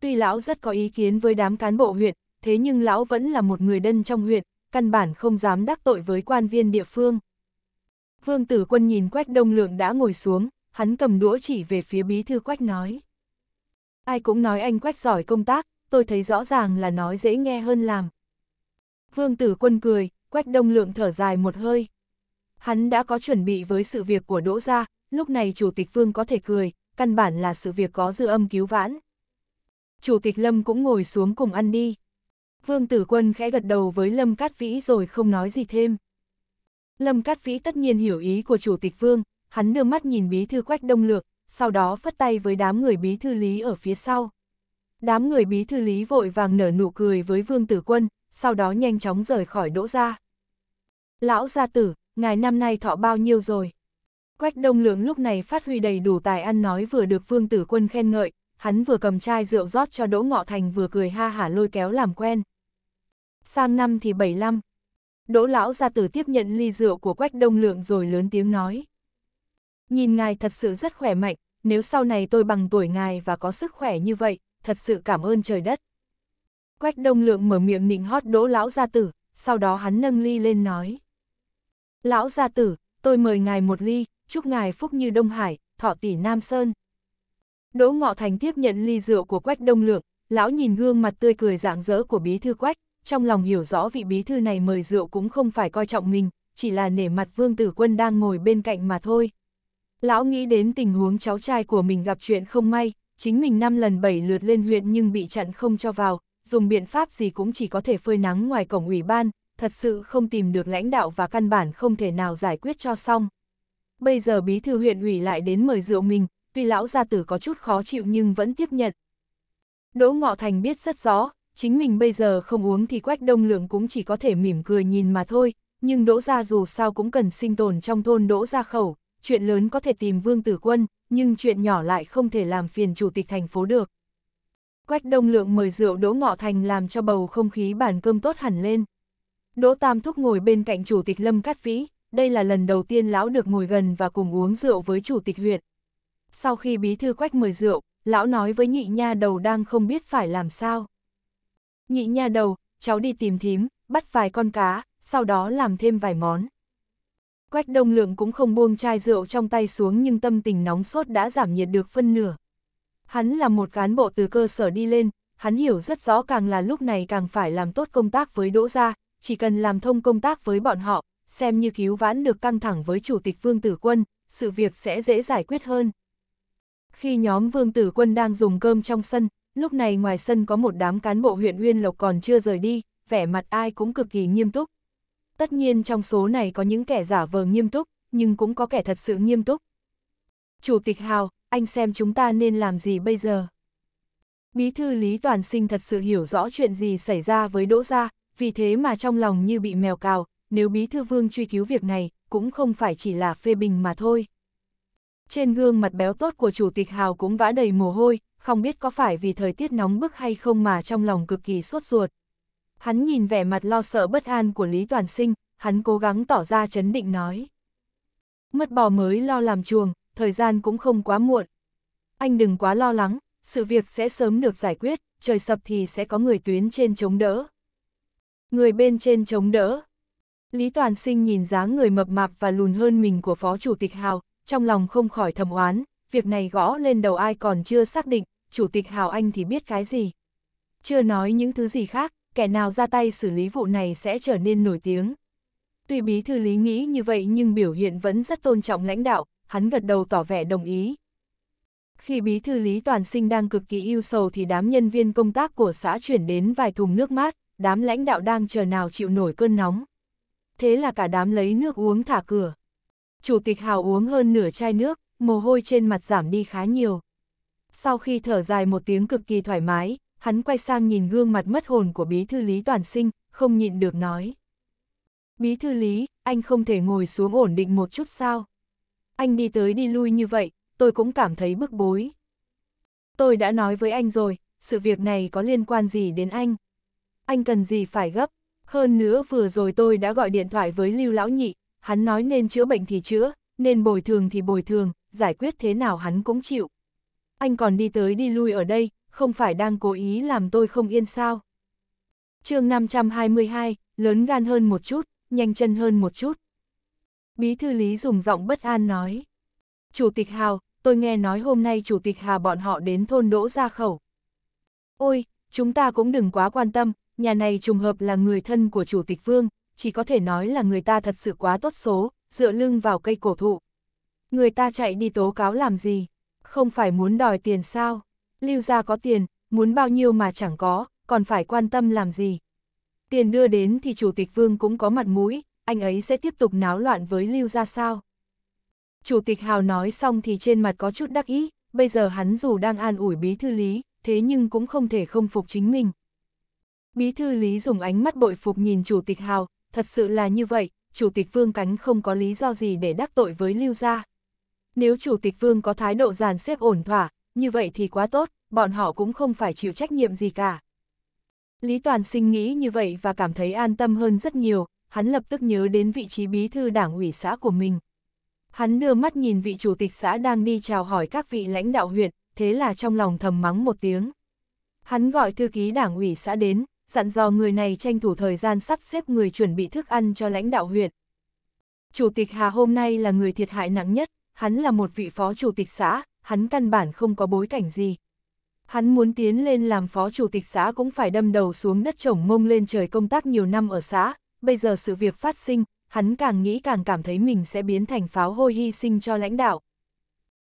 Tuy lão rất có ý kiến với đám cán bộ huyện, thế nhưng lão vẫn là một người đân trong huyện, căn bản không dám đắc tội với quan viên địa phương. Vương tử quân nhìn quách đông lượng đã ngồi xuống, hắn cầm đũa chỉ về phía bí thư quách nói. Ai cũng nói anh quách giỏi công tác, tôi thấy rõ ràng là nói dễ nghe hơn làm. Vương tử quân cười, quách đông lượng thở dài một hơi. Hắn đã có chuẩn bị với sự việc của đỗ gia, lúc này chủ tịch vương có thể cười, căn bản là sự việc có dư âm cứu vãn. Chủ tịch lâm cũng ngồi xuống cùng ăn đi, Vương Tử Quân khẽ gật đầu với Lâm Cát Vĩ rồi không nói gì thêm. Lâm Cát Vĩ tất nhiên hiểu ý của Chủ tịch Vương, hắn đưa mắt nhìn bí thư quách đông lược, sau đó phất tay với đám người bí thư lý ở phía sau. Đám người bí thư lý vội vàng nở nụ cười với Vương Tử Quân, sau đó nhanh chóng rời khỏi đỗ ra. Lão gia tử, ngài năm nay thọ bao nhiêu rồi? Quách đông lượng lúc này phát huy đầy đủ tài ăn nói vừa được Vương Tử Quân khen ngợi, hắn vừa cầm chai rượu rót cho Đỗ Ngọ Thành vừa cười ha hả lôi kéo làm quen sang năm thì 75. Đỗ lão gia tử tiếp nhận ly rượu của Quách Đông Lượng rồi lớn tiếng nói. Nhìn ngài thật sự rất khỏe mạnh, nếu sau này tôi bằng tuổi ngài và có sức khỏe như vậy, thật sự cảm ơn trời đất. Quách Đông Lượng mở miệng nịnh hót Đỗ lão gia tử, sau đó hắn nâng ly lên nói. Lão gia tử, tôi mời ngài một ly, chúc ngài phúc như Đông Hải, thọ tỷ Nam Sơn. Đỗ Ngọ Thành tiếp nhận ly rượu của Quách Đông Lượng, lão nhìn gương mặt tươi cười rạng rỡ của bí thư Quách, trong lòng hiểu rõ vị bí thư này mời rượu cũng không phải coi trọng mình, chỉ là nể mặt Vương Tử Quân đang ngồi bên cạnh mà thôi. Lão nghĩ đến tình huống cháu trai của mình gặp chuyện không may, chính mình năm lần bảy lượt lên huyện nhưng bị chặn không cho vào, dùng biện pháp gì cũng chỉ có thể phơi nắng ngoài cổng ủy ban, thật sự không tìm được lãnh đạo và căn bản không thể nào giải quyết cho xong. Bây giờ bí thư huyện ủy lại đến mời rượu mình, tuy lão gia tử có chút khó chịu nhưng vẫn tiếp nhận. Đỗ Ngọ Thành biết rất rõ, chính mình bây giờ không uống thì quách đông lượng cũng chỉ có thể mỉm cười nhìn mà thôi, nhưng đỗ gia dù sao cũng cần sinh tồn trong thôn đỗ gia khẩu, chuyện lớn có thể tìm vương tử quân, nhưng chuyện nhỏ lại không thể làm phiền chủ tịch thành phố được. Quách đông lượng mời rượu đỗ ngọ thành làm cho bầu không khí bàn cơm tốt hẳn lên. Đỗ Tam Thúc ngồi bên cạnh chủ tịch Lâm Cát Vĩ, đây là lần đầu tiên lão được ngồi gần và cùng uống rượu với chủ tịch huyện. Sau khi bí thư quách mời rượu, lão nói với nhị nha đầu đang không biết phải làm sao nhị nha đầu, cháu đi tìm thím, bắt vài con cá, sau đó làm thêm vài món. Quách đông lượng cũng không buông chai rượu trong tay xuống nhưng tâm tình nóng sốt đã giảm nhiệt được phân nửa. Hắn là một cán bộ từ cơ sở đi lên, hắn hiểu rất rõ càng là lúc này càng phải làm tốt công tác với đỗ gia, chỉ cần làm thông công tác với bọn họ, xem như cứu vãn được căng thẳng với Chủ tịch Vương Tử Quân, sự việc sẽ dễ giải quyết hơn. Khi nhóm Vương Tử Quân đang dùng cơm trong sân, Lúc này ngoài sân có một đám cán bộ huyện Uyên Lộc còn chưa rời đi, vẻ mặt ai cũng cực kỳ nghiêm túc. Tất nhiên trong số này có những kẻ giả vờ nghiêm túc, nhưng cũng có kẻ thật sự nghiêm túc. Chủ tịch Hào, anh xem chúng ta nên làm gì bây giờ? Bí thư Lý Toàn Sinh thật sự hiểu rõ chuyện gì xảy ra với Đỗ Gia, vì thế mà trong lòng như bị mèo cào, nếu Bí thư Vương truy cứu việc này, cũng không phải chỉ là phê bình mà thôi. Trên gương mặt béo tốt của Chủ tịch Hào cũng vã đầy mồ hôi, không biết có phải vì thời tiết nóng bức hay không mà trong lòng cực kỳ sốt ruột. Hắn nhìn vẻ mặt lo sợ bất an của Lý Toàn Sinh, hắn cố gắng tỏ ra chấn định nói. Mất bò mới lo làm chuồng, thời gian cũng không quá muộn. Anh đừng quá lo lắng, sự việc sẽ sớm được giải quyết, trời sập thì sẽ có người tuyến trên chống đỡ. Người bên trên chống đỡ. Lý Toàn Sinh nhìn dáng người mập mạp và lùn hơn mình của Phó Chủ tịch Hào, trong lòng không khỏi thầm oán, việc này gõ lên đầu ai còn chưa xác định, Chủ tịch Hào Anh thì biết cái gì. Chưa nói những thứ gì khác, kẻ nào ra tay xử lý vụ này sẽ trở nên nổi tiếng. Tuy bí thư lý nghĩ như vậy nhưng biểu hiện vẫn rất tôn trọng lãnh đạo, hắn gật đầu tỏ vẻ đồng ý. Khi bí thư lý toàn sinh đang cực kỳ yêu sầu thì đám nhân viên công tác của xã chuyển đến vài thùng nước mát, đám lãnh đạo đang chờ nào chịu nổi cơn nóng. Thế là cả đám lấy nước uống thả cửa. Chủ tịch Hào uống hơn nửa chai nước, mồ hôi trên mặt giảm đi khá nhiều. Sau khi thở dài một tiếng cực kỳ thoải mái, hắn quay sang nhìn gương mặt mất hồn của bí thư Lý Toàn Sinh, không nhịn được nói. Bí thư Lý, anh không thể ngồi xuống ổn định một chút sao? Anh đi tới đi lui như vậy, tôi cũng cảm thấy bức bối. Tôi đã nói với anh rồi, sự việc này có liên quan gì đến anh? Anh cần gì phải gấp? Hơn nữa vừa rồi tôi đã gọi điện thoại với Lưu Lão Nhị, hắn nói nên chữa bệnh thì chữa, nên bồi thường thì bồi thường, giải quyết thế nào hắn cũng chịu. Anh còn đi tới đi lui ở đây, không phải đang cố ý làm tôi không yên sao. chương 522, lớn gan hơn một chút, nhanh chân hơn một chút. Bí thư Lý dùng giọng bất an nói. Chủ tịch Hào, tôi nghe nói hôm nay Chủ tịch Hà bọn họ đến thôn Đỗ Gia Khẩu. Ôi, chúng ta cũng đừng quá quan tâm, nhà này trùng hợp là người thân của Chủ tịch Vương, chỉ có thể nói là người ta thật sự quá tốt số, dựa lưng vào cây cổ thụ, người ta chạy đi tố cáo làm gì, không phải muốn đòi tiền sao, lưu ra có tiền, muốn bao nhiêu mà chẳng có, còn phải quan tâm làm gì. Tiền đưa đến thì chủ tịch vương cũng có mặt mũi, anh ấy sẽ tiếp tục náo loạn với lưu ra sao. Chủ tịch Hào nói xong thì trên mặt có chút đắc ý, bây giờ hắn dù đang an ủi bí thư lý, thế nhưng cũng không thể không phục chính mình. Bí thư lý dùng ánh mắt bội phục nhìn chủ tịch Hào, thật sự là như vậy, chủ tịch Vương Cánh không có lý do gì để đắc tội với lưu gia. Nếu Chủ tịch Vương có thái độ giàn xếp ổn thỏa, như vậy thì quá tốt, bọn họ cũng không phải chịu trách nhiệm gì cả. Lý Toàn Sinh nghĩ như vậy và cảm thấy an tâm hơn rất nhiều, hắn lập tức nhớ đến vị trí bí thư đảng ủy xã của mình. Hắn đưa mắt nhìn vị chủ tịch xã đang đi chào hỏi các vị lãnh đạo huyện, thế là trong lòng thầm mắng một tiếng. Hắn gọi thư ký đảng ủy xã đến, dặn dò người này tranh thủ thời gian sắp xếp người chuẩn bị thức ăn cho lãnh đạo huyện. Chủ tịch Hà hôm nay là người thiệt hại nặng nhất, hắn là một vị phó chủ tịch xã, hắn căn bản không có bối cảnh gì. Hắn muốn tiến lên làm phó chủ tịch xã cũng phải đâm đầu xuống đất trồng mông lên trời công tác nhiều năm ở xã, bây giờ sự việc phát sinh, hắn càng nghĩ càng cảm thấy mình sẽ biến thành pháo hôi hy sinh cho lãnh đạo.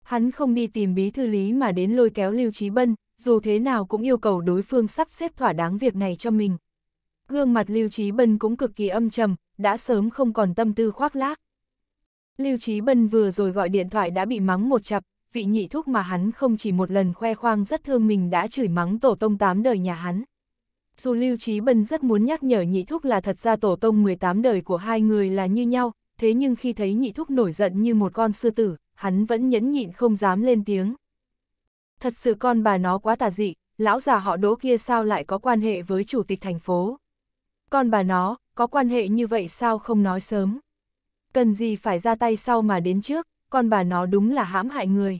Hắn không đi tìm bí thư lý mà đến lôi kéo Lưu Trí Bân, dù thế nào cũng yêu cầu đối phương sắp xếp thỏa đáng việc này cho mình. Gương mặt Lưu Trí Bân cũng cực kỳ âm trầm, đã sớm không còn tâm tư khoác lác. Lưu Trí Bân vừa rồi gọi điện thoại đã bị mắng một chập. vị nhị thúc mà hắn không chỉ một lần khoe khoang rất thương mình đã chửi mắng tổ tông tám đời nhà hắn. Dù Lưu Trí Bân rất muốn nhắc nhở nhị thúc là thật ra tổ tông 18 đời của hai người là như nhau, thế nhưng khi thấy nhị thúc nổi giận như một con sư tử, hắn vẫn nhẫn nhịn không dám lên tiếng. Thật sự con bà nó quá tà dị, lão già họ đỗ kia sao lại có quan hệ với chủ tịch thành phố. Con bà nó, có quan hệ như vậy sao không nói sớm cần gì phải ra tay sau mà đến trước, con bà nó đúng là hãm hại người.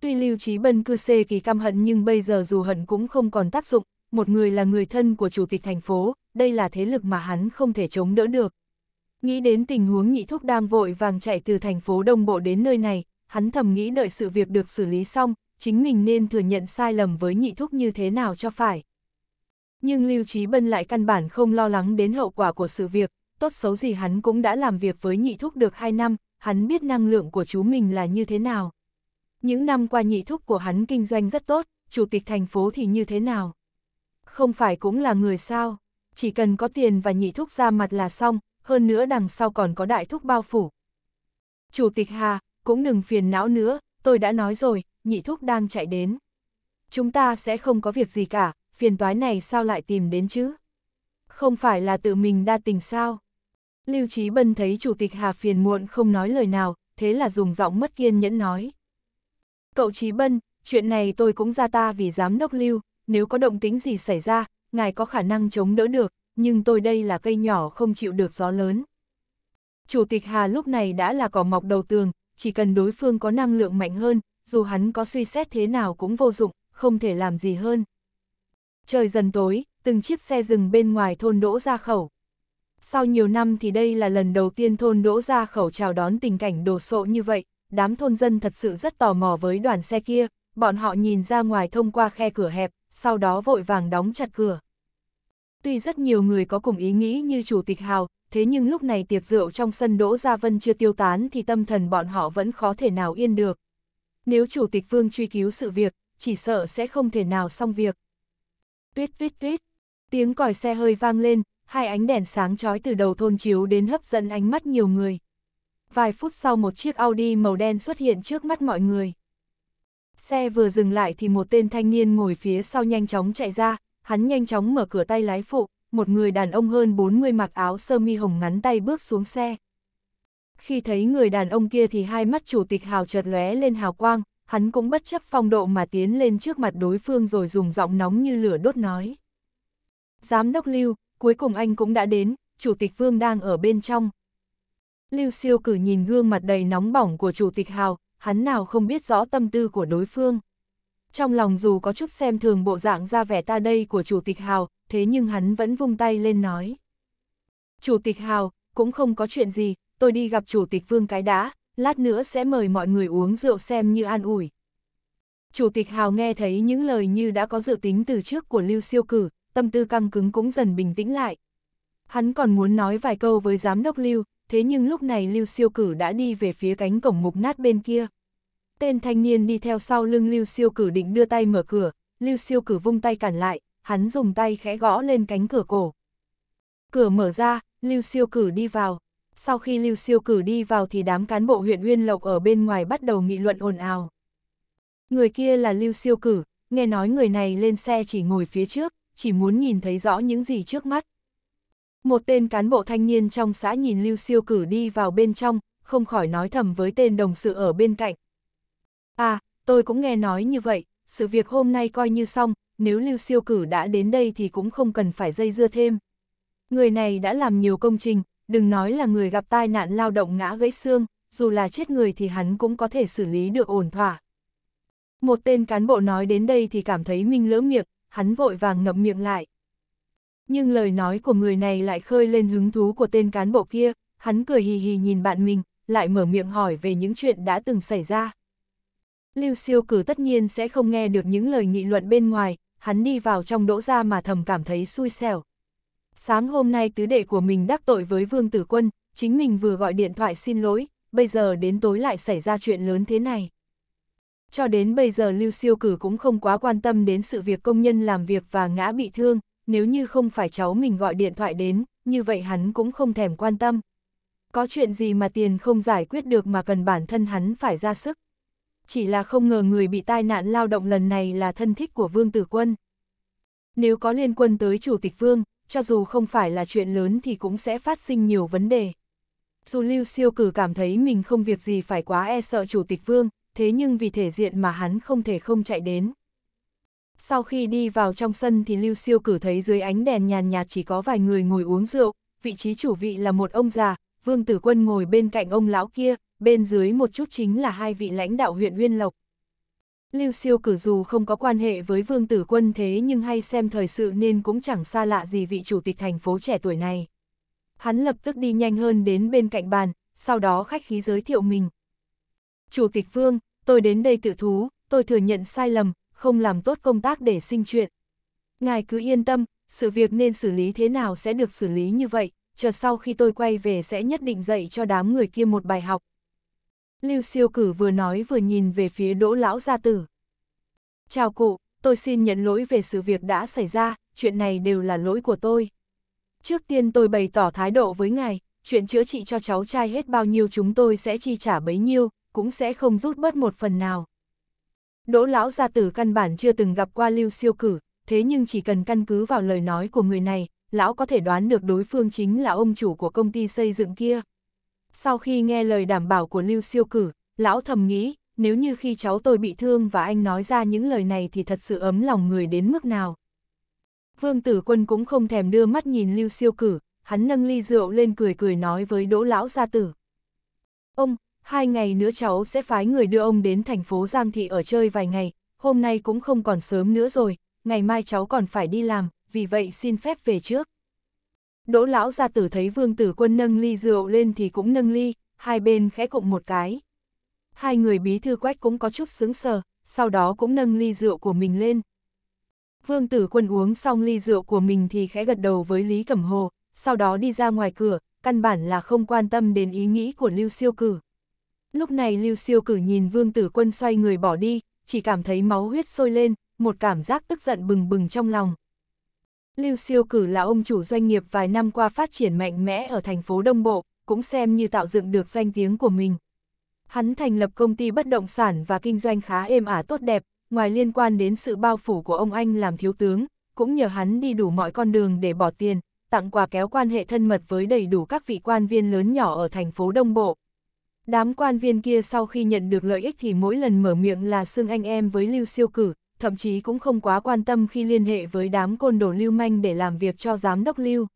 Tuy Lưu Trí Bân cư xê kỳ căm hận nhưng bây giờ dù hận cũng không còn tác dụng, một người là người thân của chủ tịch thành phố, đây là thế lực mà hắn không thể chống đỡ được. Nghĩ đến tình huống nhị thúc đang vội vàng chạy từ thành phố Đông Bộ đến nơi này, hắn thầm nghĩ đợi sự việc được xử lý xong, chính mình nên thừa nhận sai lầm với nhị thúc như thế nào cho phải. Nhưng Lưu Trí Bân lại căn bản không lo lắng đến hậu quả của sự việc, tốt xấu gì hắn cũng đã làm việc với nhị thúc được 2 năm, hắn biết năng lượng của chú mình là như thế nào. Những năm qua nhị thúc của hắn kinh doanh rất tốt, chủ tịch thành phố thì như thế nào? Không phải cũng là người sao, chỉ cần có tiền và nhị thúc ra mặt là xong, hơn nữa đằng sau còn có đại thúc bao phủ. Chủ tịch Hà, cũng đừng phiền não nữa, tôi đã nói rồi, nhị thúc đang chạy đến. Chúng ta sẽ không có việc gì cả, phiền toái này sao lại tìm đến chứ? Không phải là tự mình đa tình sao? Lưu Trí Bân thấy Chủ tịch Hà phiền muộn không nói lời nào, thế là dùng giọng mất kiên nhẫn nói. Cậu Trí Bân, chuyện này tôi cũng ra ta vì giám đốc Lưu, nếu có động tính gì xảy ra, ngài có khả năng chống đỡ được, nhưng tôi đây là cây nhỏ không chịu được gió lớn. Chủ tịch Hà lúc này đã là cỏ mọc đầu tường, chỉ cần đối phương có năng lượng mạnh hơn, dù hắn có suy xét thế nào cũng vô dụng, không thể làm gì hơn. Trời dần tối, từng chiếc xe dừng bên ngoài thôn đỗ ra khẩu, sau nhiều năm thì đây là lần đầu tiên thôn đỗ ra khẩu chào đón tình cảnh đồ sộ như vậy, đám thôn dân thật sự rất tò mò với đoàn xe kia, bọn họ nhìn ra ngoài thông qua khe cửa hẹp, sau đó vội vàng đóng chặt cửa. Tuy rất nhiều người có cùng ý nghĩ như Chủ tịch Hào, thế nhưng lúc này tiệc rượu trong sân Đỗ Gia Vân chưa tiêu tán thì tâm thần bọn họ vẫn khó thể nào yên được. Nếu Chủ tịch Vương truy cứu sự việc, chỉ sợ sẽ không thể nào xong việc. Tuyết tuyết tuyết, tiếng còi xe hơi vang lên, hai ánh đèn sáng chói từ đầu thôn chiếu đến hấp dẫn ánh mắt nhiều người. Vài phút sau một chiếc Audi màu đen xuất hiện trước mắt mọi người. Xe vừa dừng lại thì một tên thanh niên ngồi phía sau nhanh chóng chạy ra, hắn nhanh chóng mở cửa tay lái phụ, một người đàn ông hơn 40 mặc áo sơ mi hồng ngắn tay bước xuống xe. Khi thấy người đàn ông kia thì hai mắt chủ tịch hào chợt lóe lên hào quang, hắn cũng bất chấp phong độ mà tiến lên trước mặt đối phương rồi dùng giọng nóng như lửa đốt nói. Giám đốc Lưu, cuối cùng anh cũng đã đến, Chủ tịch Vương đang ở bên trong. Lưu siêu cử nhìn gương mặt đầy nóng bỏng của Chủ tịch Hào, hắn nào không biết rõ tâm tư của đối phương. Trong lòng dù có chút xem thường bộ dạng ra vẻ ta đây của Chủ tịch Hào, thế nhưng hắn vẫn vung tay lên nói. Chủ tịch Hào, cũng không có chuyện gì, tôi đi gặp Chủ tịch Vương cái đã, lát nữa sẽ mời mọi người uống rượu xem như an ủi. Chủ tịch Hào nghe thấy những lời như đã có dự tính từ trước của Lưu Siêu Cử, tâm tư căng cứng cũng dần bình tĩnh lại. Hắn còn muốn nói vài câu với giám đốc Lưu, thế nhưng lúc này Lưu Siêu Cử đã đi về phía cánh cổng mục nát bên kia. Tên thanh niên đi theo sau lưng Lưu Siêu Cử định đưa tay mở cửa, Lưu Siêu Cử vung tay cản lại, hắn dùng tay khẽ gõ lên cánh cửa cổ. Cửa mở ra, Lưu Siêu Cử đi vào. Sau khi Lưu Siêu Cử đi vào thì đám cán bộ huyện Uyên Lộc ở bên ngoài bắt đầu nghị luận ồn ào. Người kia là Lưu Siêu Cử, nghe nói người này lên xe chỉ ngồi phía trước, chỉ muốn nhìn thấy rõ những gì trước mắt. Một tên cán bộ thanh niên trong xã nhìn Lưu Siêu cử đi vào bên trong, không khỏi nói thầm với tên đồng sự ở bên cạnh. À, tôi cũng nghe nói như vậy, sự việc hôm nay coi như xong, nếu Lưu Siêu cử đã đến đây thì cũng không cần phải dây dưa thêm. Người này đã làm nhiều công trình, đừng nói là người gặp tai nạn lao động ngã gãy xương, dù là chết người thì hắn cũng có thể xử lý được ổn thỏa. Một tên cán bộ nói đến đây thì cảm thấy minh lỡ miệng, hắn vội vàng ngậm miệng lại. Nhưng lời nói của người này lại khơi lên hứng thú của tên cán bộ kia, hắn cười hì hì nhìn bạn mình, lại mở miệng hỏi về những chuyện đã từng xảy ra. Lưu siêu cử tất nhiên sẽ không nghe được những lời nghị luận bên ngoài, hắn đi vào trong đỗ ra mà thầm cảm thấy xui xẻo. Sáng hôm nay tứ đệ của mình đắc tội với Vương Tử Quân, chính mình vừa gọi điện thoại xin lỗi, bây giờ đến tối lại xảy ra chuyện lớn thế này cho đến bây giờ Lưu Siêu Cử cũng không quá quan tâm đến sự việc công nhân làm việc và ngã bị thương, nếu như không phải cháu mình gọi điện thoại đến, như vậy hắn cũng không thèm quan tâm. Có chuyện gì mà tiền không giải quyết được mà cần bản thân hắn phải ra sức. Chỉ là không ngờ người bị tai nạn lao động lần này là thân thích của Vương Tử Quân. Nếu có liên quân tới Chủ tịch Vương, cho dù không phải là chuyện lớn thì cũng sẽ phát sinh nhiều vấn đề. Dù Lưu Siêu Cử cảm thấy mình không việc gì phải quá e sợ Chủ tịch Vương, thế nhưng vì thể diện mà hắn không thể không chạy đến. Sau khi đi vào trong sân thì Lưu Siêu cử thấy dưới ánh đèn nhàn nhạt chỉ có vài người ngồi uống rượu, vị trí chủ vị là một ông già, Vương Tử Quân ngồi bên cạnh ông lão kia, bên dưới một chút chính là hai vị lãnh đạo huyện Uyên Lộc. Lưu Siêu cử dù không có quan hệ với Vương Tử Quân thế nhưng hay xem thời sự nên cũng chẳng xa lạ gì vị chủ tịch thành phố trẻ tuổi này. Hắn lập tức đi nhanh hơn đến bên cạnh bàn, sau đó khách khí giới thiệu mình. Chủ tịch Vương, tôi đến đây tự thú, tôi thừa nhận sai lầm, không làm tốt công tác để sinh chuyện. Ngài cứ yên tâm, sự việc nên xử lý thế nào sẽ được xử lý như vậy, chờ sau khi tôi quay về sẽ nhất định dạy cho đám người kia một bài học. Lưu siêu cử vừa nói vừa nhìn về phía đỗ lão gia tử. Chào cụ, tôi xin nhận lỗi về sự việc đã xảy ra, chuyện này đều là lỗi của tôi. Trước tiên tôi bày tỏ thái độ với ngài, chuyện chữa trị cho cháu trai hết bao nhiêu chúng tôi sẽ chi trả bấy nhiêu, cũng sẽ không rút bớt một phần nào. Đỗ lão gia tử căn bản chưa từng gặp qua lưu siêu cử, thế nhưng chỉ cần căn cứ vào lời nói của người này, lão có thể đoán được đối phương chính là ông chủ của công ty xây dựng kia. Sau khi nghe lời đảm bảo của lưu siêu cử, lão thầm nghĩ, nếu như khi cháu tôi bị thương và anh nói ra những lời này thì thật sự ấm lòng người đến mức nào. Vương tử quân cũng không thèm đưa mắt nhìn lưu siêu cử, hắn nâng ly rượu lên cười cười nói với đỗ lão gia tử. Ông, hai ngày nữa cháu sẽ phái người đưa ông đến thành phố Giang Thị ở chơi vài ngày, hôm nay cũng không còn sớm nữa rồi, ngày mai cháu còn phải đi làm, vì vậy xin phép về trước. Đỗ lão gia tử thấy vương tử quân nâng ly rượu lên thì cũng nâng ly, hai bên khẽ cụng một cái. Hai người bí thư quách cũng có chút sướng sờ, sau đó cũng nâng ly rượu của mình lên. Vương tử quân uống xong ly rượu của mình thì khẽ gật đầu với Lý Cẩm Hồ, sau đó đi ra ngoài cửa, căn bản là không quan tâm đến ý nghĩ của Lưu Siêu Cử. Lúc này Lưu Siêu cử nhìn Vương Tử Quân xoay người bỏ đi, chỉ cảm thấy máu huyết sôi lên, một cảm giác tức giận bừng bừng trong lòng. Lưu Siêu cử là ông chủ doanh nghiệp vài năm qua phát triển mạnh mẽ ở thành phố Đông Bộ, cũng xem như tạo dựng được danh tiếng của mình. Hắn thành lập công ty bất động sản và kinh doanh khá êm ả tốt đẹp, ngoài liên quan đến sự bao phủ của ông anh làm thiếu tướng, cũng nhờ hắn đi đủ mọi con đường để bỏ tiền, tặng quà kéo quan hệ thân mật với đầy đủ các vị quan viên lớn nhỏ ở thành phố Đông Bộ, Đám quan viên kia sau khi nhận được lợi ích thì mỗi lần mở miệng là xưng anh em với Lưu Siêu Cử, thậm chí cũng không quá quan tâm khi liên hệ với đám côn đồ Lưu Manh để làm việc cho giám đốc Lưu.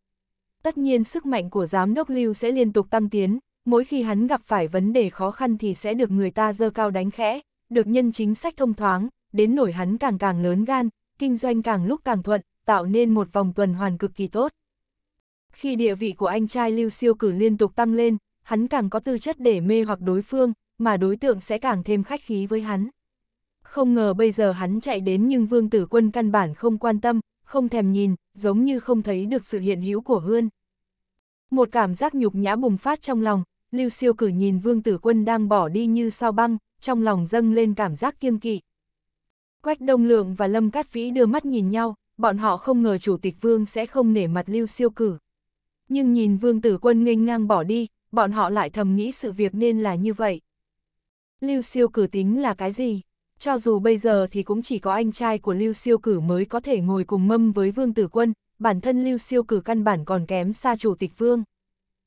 Tất nhiên sức mạnh của giám đốc Lưu sẽ liên tục tăng tiến, mỗi khi hắn gặp phải vấn đề khó khăn thì sẽ được người ta dơ cao đánh khẽ, được nhân chính sách thông thoáng, đến nổi hắn càng càng lớn gan, kinh doanh càng lúc càng thuận, tạo nên một vòng tuần hoàn cực kỳ tốt. Khi địa vị của anh trai Lưu Siêu Cử liên tục tăng lên, hắn càng có tư chất để mê hoặc đối phương, mà đối tượng sẽ càng thêm khách khí với hắn. Không ngờ bây giờ hắn chạy đến nhưng vương tử quân căn bản không quan tâm, không thèm nhìn, giống như không thấy được sự hiện hữu của hương. Một cảm giác nhục nhã bùng phát trong lòng, Lưu Siêu cử nhìn vương tử quân đang bỏ đi như sao băng, trong lòng dâng lên cảm giác kiêng kỵ. Quách Đông Lượng và Lâm Cát Vĩ đưa mắt nhìn nhau, bọn họ không ngờ chủ tịch vương sẽ không nể mặt Lưu Siêu cử. Nhưng nhìn vương tử quân nghênh ngang bỏ đi, bọn họ lại thầm nghĩ sự việc nên là như vậy. Lưu siêu cử tính là cái gì? Cho dù bây giờ thì cũng chỉ có anh trai của Lưu siêu cử mới có thể ngồi cùng mâm với Vương Tử Quân, bản thân Lưu siêu cử căn bản còn kém xa chủ tịch Vương.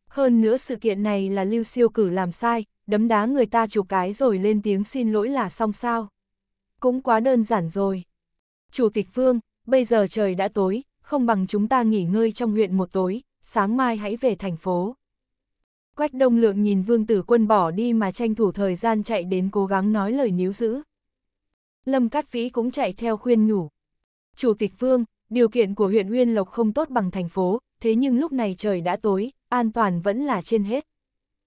Hơn nữa sự kiện này là Lưu siêu cử làm sai, đấm đá người ta chụp cái rồi lên tiếng xin lỗi là xong sao. Cũng quá đơn giản rồi. Chủ tịch Vương, bây giờ trời đã tối, không bằng chúng ta nghỉ ngơi trong huyện một tối, sáng mai hãy về thành phố. Quách Đông Lượng nhìn Vương Tử Quân bỏ đi mà tranh thủ thời gian chạy đến cố gắng nói lời níu giữ. Lâm Cát Vĩ cũng chạy theo khuyên nhủ. Chủ tịch Vương, điều kiện của huyện Uyên Lộc không tốt bằng thành phố, thế nhưng lúc này trời đã tối, an toàn vẫn là trên hết.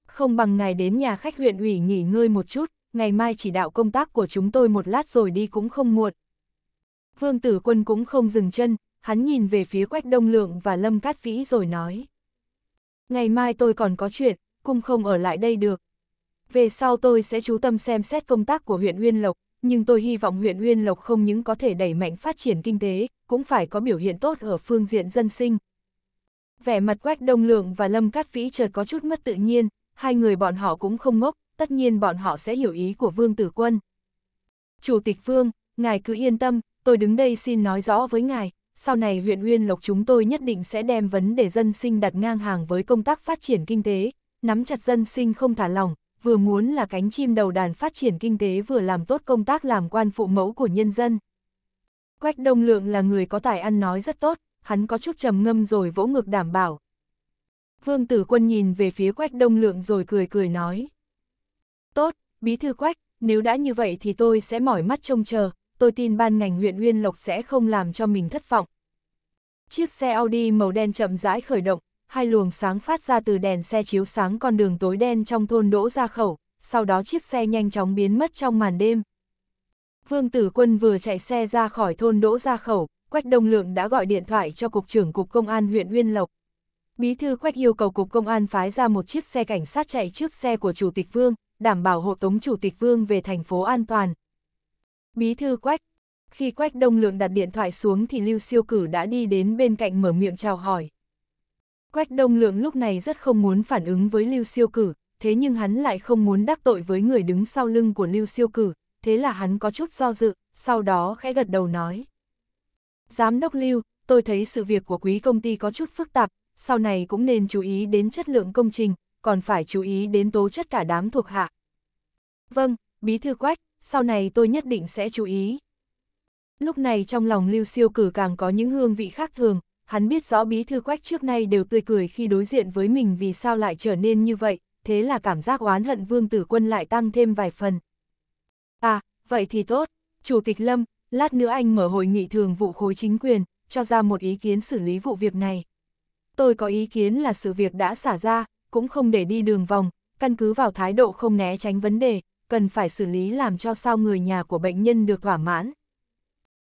Không bằng ngài đến nhà khách huyện ủy nghỉ ngơi một chút, ngày mai chỉ đạo công tác của chúng tôi một lát rồi đi cũng không muộn. Vương Tử Quân cũng không dừng chân, hắn nhìn về phía Quách Đông Lượng và Lâm Cát Vĩ rồi nói ngày mai tôi còn có chuyện, cung không ở lại đây được. Về sau tôi sẽ chú tâm xem xét công tác của huyện Uyên Lộc, nhưng tôi hy vọng huyện Uyên Lộc không những có thể đẩy mạnh phát triển kinh tế, cũng phải có biểu hiện tốt ở phương diện dân sinh. Vẻ mặt Quách Đông Lượng và Lâm Cát Vĩ chợt có chút mất tự nhiên, hai người bọn họ cũng không ngốc, tất nhiên bọn họ sẽ hiểu ý của Vương Tử Quân. Chủ tịch Vương, ngài cứ yên tâm, tôi đứng đây xin nói rõ với ngài, sau này huyện Uyên Lộc chúng tôi nhất định sẽ đem vấn đề dân sinh đặt ngang hàng với công tác phát triển kinh tế, nắm chặt dân sinh không thả lỏng, vừa muốn là cánh chim đầu đàn phát triển kinh tế vừa làm tốt công tác làm quan phụ mẫu của nhân dân. Quách Đông Lượng là người có tài ăn nói rất tốt, hắn có chút trầm ngâm rồi vỗ ngực đảm bảo. Vương Tử Quân nhìn về phía Quách Đông Lượng rồi cười cười nói. Tốt, bí thư Quách, nếu đã như vậy thì tôi sẽ mỏi mắt trông chờ, tôi tin ban ngành huyện Uyên Lộc sẽ không làm cho mình thất vọng. Chiếc xe Audi màu đen chậm rãi khởi động, hai luồng sáng phát ra từ đèn xe chiếu sáng con đường tối đen trong thôn đỗ ra khẩu, sau đó chiếc xe nhanh chóng biến mất trong màn đêm. Vương Tử Quân vừa chạy xe ra khỏi thôn đỗ ra khẩu, Quách Đông Lượng đã gọi điện thoại cho Cục trưởng Cục Công an huyện Uyên Lộc. Bí thư Quách yêu cầu Cục Công an phái ra một chiếc xe cảnh sát chạy trước xe của Chủ tịch Vương, đảm bảo hộ tống Chủ tịch Vương về thành phố an toàn. Bí thư Quách. Khi Quách Đông Lượng đặt điện thoại xuống thì Lưu Siêu Cử đã đi đến bên cạnh mở miệng chào hỏi. Quách Đông Lượng lúc này rất không muốn phản ứng với Lưu Siêu Cử, thế nhưng hắn lại không muốn đắc tội với người đứng sau lưng của Lưu Siêu Cử, thế là hắn có chút do dự, sau đó khẽ gật đầu nói. Giám đốc Lưu, tôi thấy sự việc của quý công ty có chút phức tạp, sau này cũng nên chú ý đến chất lượng công trình, còn phải chú ý đến tố chất cả đám thuộc hạ. Vâng, bí thư quách, sau này tôi nhất định sẽ chú ý. Lúc này trong lòng Lưu Siêu Cử càng có những hương vị khác thường, hắn biết rõ bí thư quách trước nay đều tươi cười khi đối diện với mình vì sao lại trở nên như vậy, thế là cảm giác oán hận vương tử quân lại tăng thêm vài phần. À, vậy thì tốt, Chủ tịch Lâm, lát nữa anh mở hội nghị thường vụ khối chính quyền, cho ra một ý kiến xử lý vụ việc này. Tôi có ý kiến là sự việc đã xả ra, cũng không để đi đường vòng, căn cứ vào thái độ không né tránh vấn đề, cần phải xử lý làm cho sao người nhà của bệnh nhân được thỏa mãn.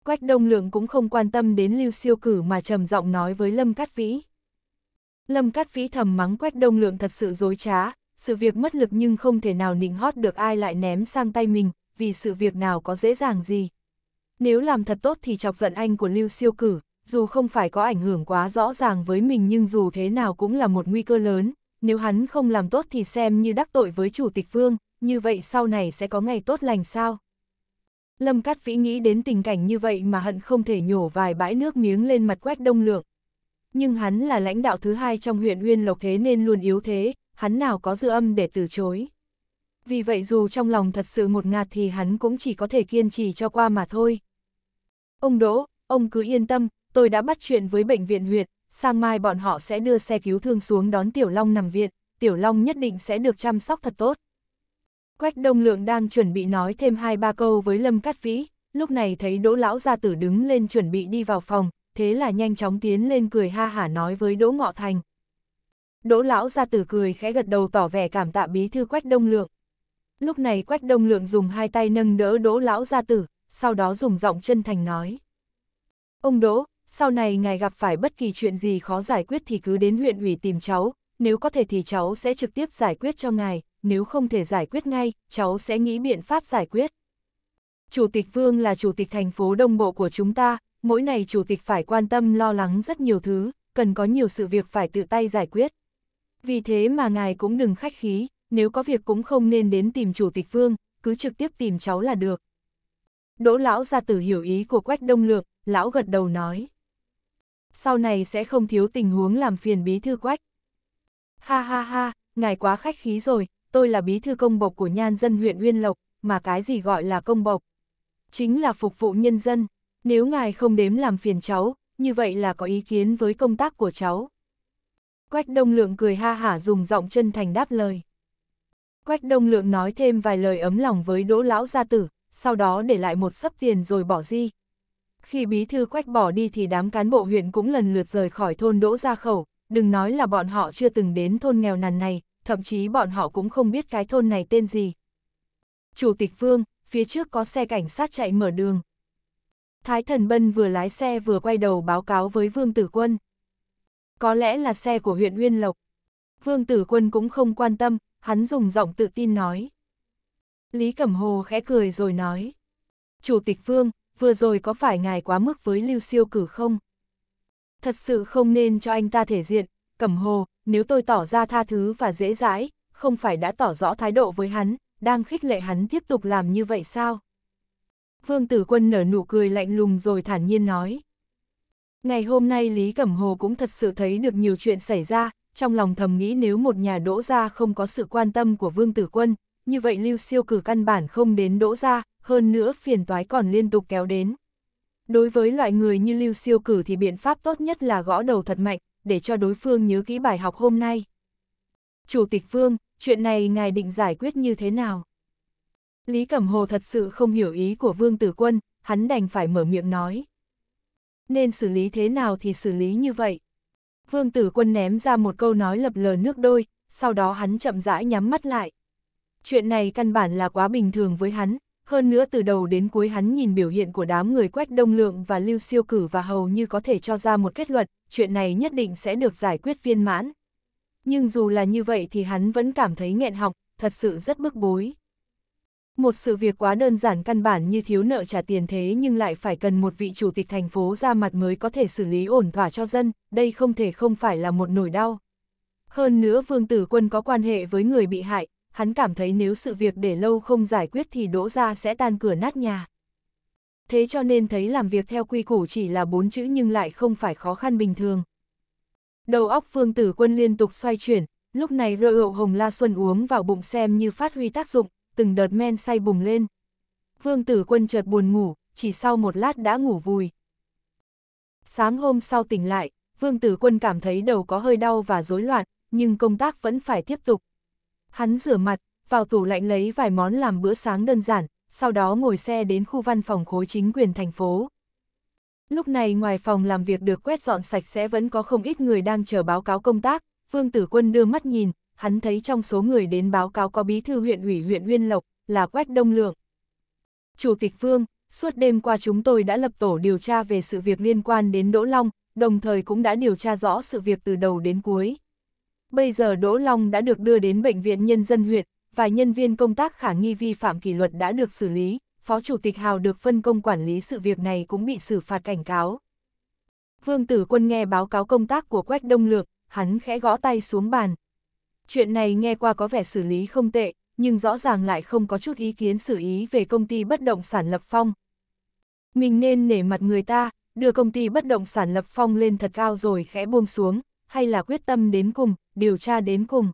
Quách Đông Lượng cũng không quan tâm đến Lưu Siêu Cử mà trầm giọng nói với Lâm Cát Vĩ. Lâm Cát Vĩ thầm mắng Quách Đông Lượng thật sự dối trá, sự việc mất lực nhưng không thể nào nịnh hót được ai lại ném sang tay mình, vì sự việc nào có dễ dàng gì. Nếu làm thật tốt thì chọc giận anh của Lưu Siêu Cử, dù không phải có ảnh hưởng quá rõ ràng với mình nhưng dù thế nào cũng là một nguy cơ lớn, nếu hắn không làm tốt thì xem như đắc tội với Chủ tịch Vương, như vậy sau này sẽ có ngày tốt lành sao? Lâm Cát Vĩ nghĩ đến tình cảnh như vậy mà hận không thể nhổ vài bãi nước miếng lên mặt quách đông lượng. Nhưng hắn là lãnh đạo thứ hai trong huyện Uyên Lộc thế nên luôn yếu thế, hắn nào có dư âm để từ chối. Vì vậy dù trong lòng thật sự một ngạt thì hắn cũng chỉ có thể kiên trì cho qua mà thôi. Ông Đỗ, ông cứ yên tâm, tôi đã bắt chuyện với bệnh viện huyện, sang mai bọn họ sẽ đưa xe cứu thương xuống đón Tiểu Long nằm viện, Tiểu Long nhất định sẽ được chăm sóc thật tốt. Quách Đông Lượng đang chuẩn bị nói thêm hai ba câu với Lâm Cát Vĩ, lúc này thấy Đỗ Lão Gia Tử đứng lên chuẩn bị đi vào phòng, thế là nhanh chóng tiến lên cười ha hả nói với Đỗ Ngọ Thành. Đỗ Lão Gia Tử cười khẽ gật đầu tỏ vẻ cảm tạ bí thư Quách Đông Lượng. Lúc này Quách Đông Lượng dùng hai tay nâng đỡ Đỗ Lão Gia Tử, sau đó dùng giọng chân thành nói. Ông Đỗ, sau này ngài gặp phải bất kỳ chuyện gì khó giải quyết thì cứ đến huyện ủy tìm cháu, nếu có thể thì cháu sẽ trực tiếp giải quyết cho ngài, nếu không thể giải quyết ngay, cháu sẽ nghĩ biện pháp giải quyết. Chủ tịch Vương là chủ tịch thành phố đồng bộ của chúng ta, mỗi ngày chủ tịch phải quan tâm lo lắng rất nhiều thứ, cần có nhiều sự việc phải tự tay giải quyết. Vì thế mà ngài cũng đừng khách khí, nếu có việc cũng không nên đến tìm chủ tịch Vương, cứ trực tiếp tìm cháu là được. Đỗ lão ra tử hiểu ý của Quách Đông Lược, lão gật đầu nói. Sau này sẽ không thiếu tình huống làm phiền bí thư Quách. Ha ha ha, ngài quá khách khí rồi, tôi là bí thư công bộc của nhan dân huyện Uyên Lộc, mà cái gì gọi là công bộc? Chính là phục vụ nhân dân, nếu ngài không đếm làm phiền cháu, như vậy là có ý kiến với công tác của cháu. Quách Đông Lượng cười ha hả dùng giọng chân thành đáp lời. Quách Đông Lượng nói thêm vài lời ấm lòng với Đỗ Lão Gia Tử, sau đó để lại một sấp tiền rồi bỏ đi. Khi bí thư Quách bỏ đi thì đám cán bộ huyện cũng lần lượt rời khỏi thôn Đỗ Gia Khẩu, đừng nói là bọn họ chưa từng đến thôn nghèo nàn này, thậm chí bọn họ cũng không biết cái thôn này tên gì. Chủ tịch Vương, phía trước có xe cảnh sát chạy mở đường. Thái Thần Bân vừa lái xe vừa quay đầu báo cáo với Vương Tử Quân. Có lẽ là xe của huyện Uyên Lộc. Vương Tử Quân cũng không quan tâm, hắn dùng giọng tự tin nói. Lý Cẩm Hồ khẽ cười rồi nói. Chủ tịch Vương, vừa rồi có phải ngài quá mức với Lưu Siêu Cử không? Thật sự không nên cho anh ta thể diện, Cẩm Hồ, nếu tôi tỏ ra tha thứ và dễ dãi, không phải đã tỏ rõ thái độ với hắn, đang khích lệ hắn tiếp tục làm như vậy sao? Vương Tử Quân nở nụ cười lạnh lùng rồi thản nhiên nói. Ngày hôm nay Lý Cẩm Hồ cũng thật sự thấy được nhiều chuyện xảy ra, trong lòng thầm nghĩ nếu một nhà đỗ gia không có sự quan tâm của Vương Tử Quân, như vậy Lưu Siêu cử căn bản không đến đỗ gia, hơn nữa phiền toái còn liên tục kéo đến. Đối với loại người như Lưu Siêu cử thì biện pháp tốt nhất là gõ đầu thật mạnh, để cho đối phương nhớ kỹ bài học hôm nay. Chủ tịch Vương, chuyện này ngài định giải quyết như thế nào? Lý Cẩm Hồ thật sự không hiểu ý của Vương Tử Quân, hắn đành phải mở miệng nói. Nên xử lý thế nào thì xử lý như vậy. Vương Tử Quân ném ra một câu nói lập lờ nước đôi, sau đó hắn chậm rãi nhắm mắt lại. Chuyện này căn bản là quá bình thường với hắn, hơn nữa từ đầu đến cuối hắn nhìn biểu hiện của đám người quách đông lượng và lưu siêu cử và hầu như có thể cho ra một kết luận, chuyện này nhất định sẽ được giải quyết viên mãn. Nhưng dù là như vậy thì hắn vẫn cảm thấy nghẹn học, thật sự rất bức bối. Một sự việc quá đơn giản căn bản như thiếu nợ trả tiền thế nhưng lại phải cần một vị chủ tịch thành phố ra mặt mới có thể xử lý ổn thỏa cho dân, đây không thể không phải là một nỗi đau. Hơn nữa Vương Tử Quân có quan hệ với người bị hại, hắn cảm thấy nếu sự việc để lâu không giải quyết thì đỗ ra sẽ tan cửa nát nhà. Thế cho nên thấy làm việc theo quy củ chỉ là bốn chữ nhưng lại không phải khó khăn bình thường. Đầu óc phương tử quân liên tục xoay chuyển, lúc này rơ hậu hồng la xuân uống vào bụng xem như phát huy tác dụng, từng đợt men say bùng lên. Phương tử quân chợt buồn ngủ, chỉ sau một lát đã ngủ vùi. Sáng hôm sau tỉnh lại, Vương Tử Quân cảm thấy đầu có hơi đau và rối loạn, nhưng công tác vẫn phải tiếp tục. Hắn rửa mặt, vào tủ lạnh lấy vài món làm bữa sáng đơn giản, sau đó ngồi xe đến khu văn phòng khối chính quyền thành phố. Lúc này ngoài phòng làm việc được quét dọn sạch sẽ vẫn có không ít người đang chờ báo cáo công tác, Vương Tử Quân đưa mắt nhìn, hắn thấy trong số người đến báo cáo có bí thư huyện ủy huyện Uyên Lộc, là Quách Đông Lượng. Chủ tịch Vương, suốt đêm qua chúng tôi đã lập tổ điều tra về sự việc liên quan đến Đỗ Long, đồng thời cũng đã điều tra rõ sự việc từ đầu đến cuối. Bây giờ Đỗ Long đã được đưa đến Bệnh viện Nhân dân huyện, vài nhân viên công tác khả nghi vi phạm kỷ luật đã được xử lý, Phó Chủ tịch Hào được phân công quản lý sự việc này cũng bị xử phạt cảnh cáo. Vương Tử Quân nghe báo cáo công tác của Quách Đông Lược, hắn khẽ gõ tay xuống bàn. Chuyện này nghe qua có vẻ xử lý không tệ, nhưng rõ ràng lại không có chút ý kiến xử ý về công ty bất động sản Lập Phong. Mình nên nể mặt người ta, đưa công ty bất động sản Lập Phong lên thật cao rồi khẽ buông xuống, hay là quyết tâm đến cùng, điều tra đến cùng.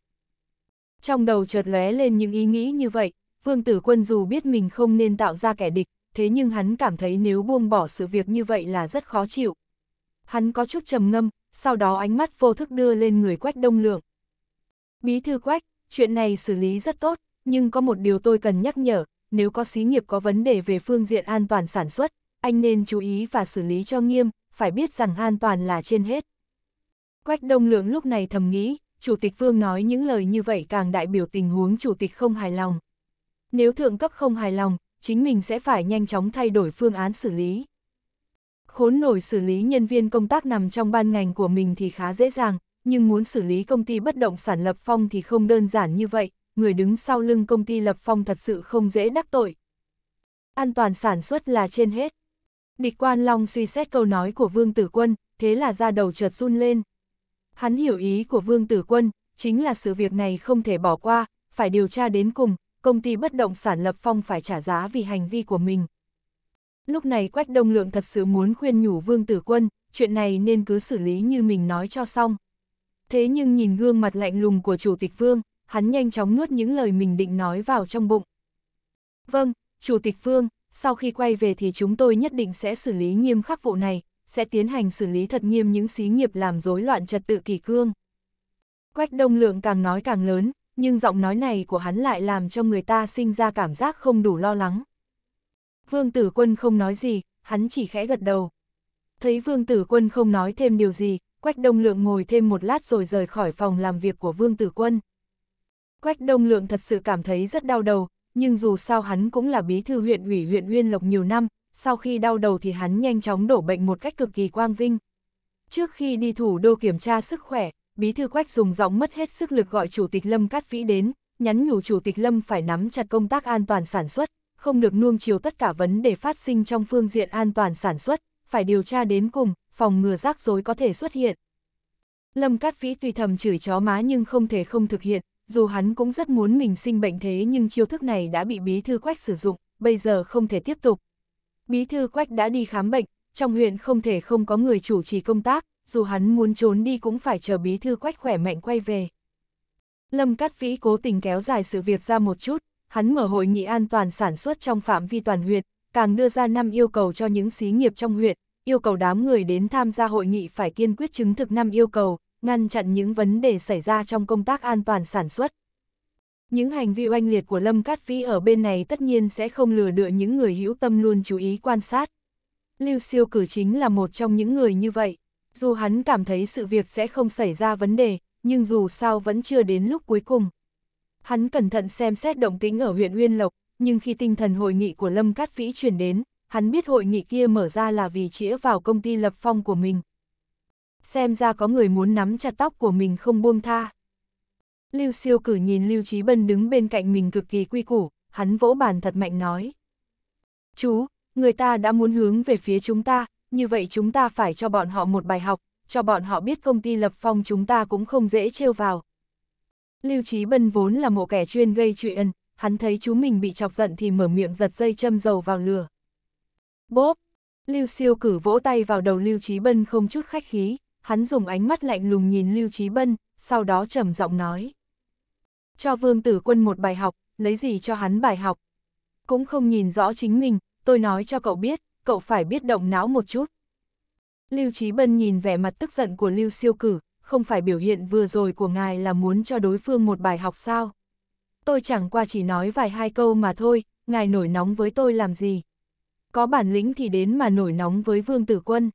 Trong đầu chợt lóe lên những ý nghĩ như vậy, Vương Tử Quân dù biết mình không nên tạo ra kẻ địch, thế nhưng hắn cảm thấy nếu buông bỏ sự việc như vậy là rất khó chịu. Hắn có chút trầm ngâm, sau đó ánh mắt vô thức đưa lên người Quách Đông Lượng. Bí thư Quách, chuyện này xử lý rất tốt, nhưng có một điều tôi cần nhắc nhở, nếu có xí nghiệp có vấn đề về phương diện an toàn sản xuất, anh nên chú ý và xử lý cho nghiêm, phải biết rằng an toàn là trên hết. Quách Đông Lượng lúc này thầm nghĩ, Chủ tịch Vương nói những lời như vậy càng đại biểu tình huống Chủ tịch không hài lòng. Nếu thượng cấp không hài lòng, chính mình sẽ phải nhanh chóng thay đổi phương án xử lý. Khốn nổi xử lý nhân viên công tác nằm trong ban ngành của mình thì khá dễ dàng, nhưng muốn xử lý công ty bất động sản Lập Phong thì không đơn giản như vậy, người đứng sau lưng công ty Lập Phong thật sự không dễ đắc tội. An toàn sản xuất là trên hết. Địch Quan Long suy xét câu nói của Vương Tử Quân, thế là ra đầu chợt run lên. Hắn hiểu ý của Vương Tử Quân, chính là sự việc này không thể bỏ qua, phải điều tra đến cùng, công ty bất động sản Lập Phong phải trả giá vì hành vi của mình. Lúc này Quách Đông Lượng thật sự muốn khuyên nhủ Vương Tử Quân, chuyện này nên cứ xử lý như mình nói cho xong. Thế nhưng nhìn gương mặt lạnh lùng của Chủ tịch Vương, hắn nhanh chóng nuốt những lời mình định nói vào trong bụng. Vâng, Chủ tịch Vương, sau khi quay về thì chúng tôi nhất định sẽ xử lý nghiêm khắc vụ này, sẽ tiến hành xử lý thật nghiêm những xí nghiệp làm rối loạn trật tự kỳ cương. Quách Đông Lượng càng nói càng lớn, nhưng giọng nói này của hắn lại làm cho người ta sinh ra cảm giác không đủ lo lắng. Vương Tử Quân không nói gì, hắn chỉ khẽ gật đầu. Thấy Vương Tử Quân không nói thêm điều gì, Quách Đông Lượng ngồi thêm một lát rồi rời khỏi phòng làm việc của Vương Tử Quân. Quách Đông Lượng thật sự cảm thấy rất đau đầu, nhưng dù sao hắn cũng là bí thư huyện ủy huyện Uyên Lộc nhiều năm, sau khi đau đầu thì hắn nhanh chóng đổ bệnh một cách cực kỳ quang vinh. Trước khi đi thủ đô kiểm tra sức khỏe, Bí thư Quách dùng giọng mất hết sức lực gọi Chủ tịch Lâm Cát Vĩ đến, nhắn nhủ Chủ tịch Lâm phải nắm chặt công tác an toàn sản xuất, không được nuông chiều tất cả vấn đề phát sinh trong phương diện an toàn sản xuất, phải điều tra đến cùng, phòng ngừa rắc rối có thể xuất hiện. Lâm Cát Vĩ tuy thầm chửi chó má nhưng không thể không thực hiện, dù hắn cũng rất muốn mình sinh bệnh thế nhưng chiêu thức này đã bị bí thư quách sử dụng, bây giờ không thể tiếp tục, Bí thư Quách đã đi khám bệnh, trong huyện không thể không có người chủ trì công tác, dù hắn muốn trốn đi cũng phải chờ bí thư Quách khỏe mạnh quay về. Lâm Cát Vĩ cố tình kéo dài sự việc ra một chút, hắn mở hội nghị an toàn sản xuất trong phạm vi toàn huyện, càng đưa ra năm yêu cầu cho những xí nghiệp trong huyện, yêu cầu đám người đến tham gia hội nghị phải kiên quyết chứng thực năm yêu cầu, ngăn chặn những vấn đề xảy ra trong công tác an toàn sản xuất. Những hành vi oanh liệt của Lâm Cát Vĩ ở bên này tất nhiên sẽ không lừa đựa những người hữu tâm luôn chú ý quan sát. Lưu Siêu Cử chính là một trong những người như vậy. Dù hắn cảm thấy sự việc sẽ không xảy ra vấn đề, nhưng dù sao vẫn chưa đến lúc cuối cùng. Hắn cẩn thận xem xét động tĩnh ở huyện Uyên Lộc, nhưng khi tinh thần hội nghị của Lâm Cát Vĩ truyền đến, hắn biết hội nghị kia mở ra là vì chĩa vào công ty lập phong của mình. Xem ra có người muốn nắm chặt tóc của mình không buông tha. Lưu siêu cử nhìn Lưu Trí Bân đứng bên cạnh mình cực kỳ quy củ, hắn vỗ bàn thật mạnh nói. Chú, người ta đã muốn hướng về phía chúng ta, như vậy chúng ta phải cho bọn họ một bài học, cho bọn họ biết công ty lập phong chúng ta cũng không dễ trêu vào. Lưu Trí Bân vốn là một kẻ chuyên gây chuyện, hắn thấy chú mình bị chọc giận thì mở miệng giật dây châm dầu vào lửa. Bốp! Lưu siêu cử vỗ tay vào đầu Lưu Trí Bân không chút khách khí, hắn dùng ánh mắt lạnh lùng nhìn Lưu Trí Bân, sau đó trầm giọng nói. Cho vương tử quân một bài học, lấy gì cho hắn bài học. Cũng không nhìn rõ chính mình, tôi nói cho cậu biết, cậu phải biết động não một chút. Lưu Trí Bân nhìn vẻ mặt tức giận của Lưu Siêu Cử, không phải biểu hiện vừa rồi của ngài là muốn cho đối phương một bài học sao. Tôi chẳng qua chỉ nói vài hai câu mà thôi, ngài nổi nóng với tôi làm gì. Có bản lĩnh thì đến mà nổi nóng với Vương Tử Quân.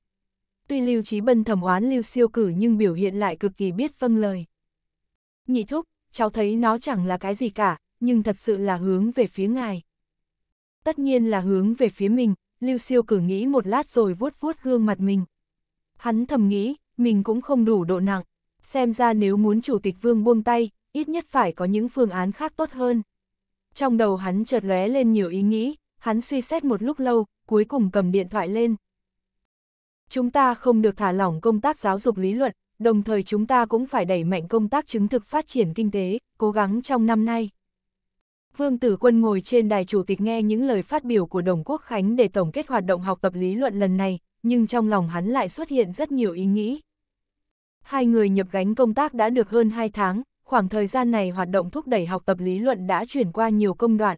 Tuy Lưu Trí Bân thẩm oán Lưu Siêu Cử nhưng biểu hiện lại cực kỳ biết phân vâng lời. Nhị thúc, cháu thấy nó chẳng là cái gì cả, nhưng thật sự là hướng về phía ngài. Tất nhiên là hướng về phía mình, Lưu Siêu cử nghĩ một lát rồi vuốt vuốt gương mặt mình. Hắn thầm nghĩ, mình cũng không đủ độ nặng, xem ra nếu muốn chủ tịch vương buông tay, ít nhất phải có những phương án khác tốt hơn. Trong đầu hắn chợt lóe lên nhiều ý nghĩ, hắn suy xét một lúc lâu, cuối cùng cầm điện thoại lên. Chúng ta không được thả lỏng công tác giáo dục lý luận, đồng thời chúng ta cũng phải đẩy mạnh công tác chứng thực phát triển kinh tế, cố gắng trong năm nay. Vương Tử Quân ngồi trên đài chủ tịch nghe những lời phát biểu của Đồng Quốc Khánh để tổng kết hoạt động học tập lý luận lần này, nhưng trong lòng hắn lại xuất hiện rất nhiều ý nghĩ. Hai người nhập gánh công tác đã được hơn 2 tháng, khoảng thời gian này hoạt động thúc đẩy học tập lý luận đã chuyển qua nhiều công đoạn.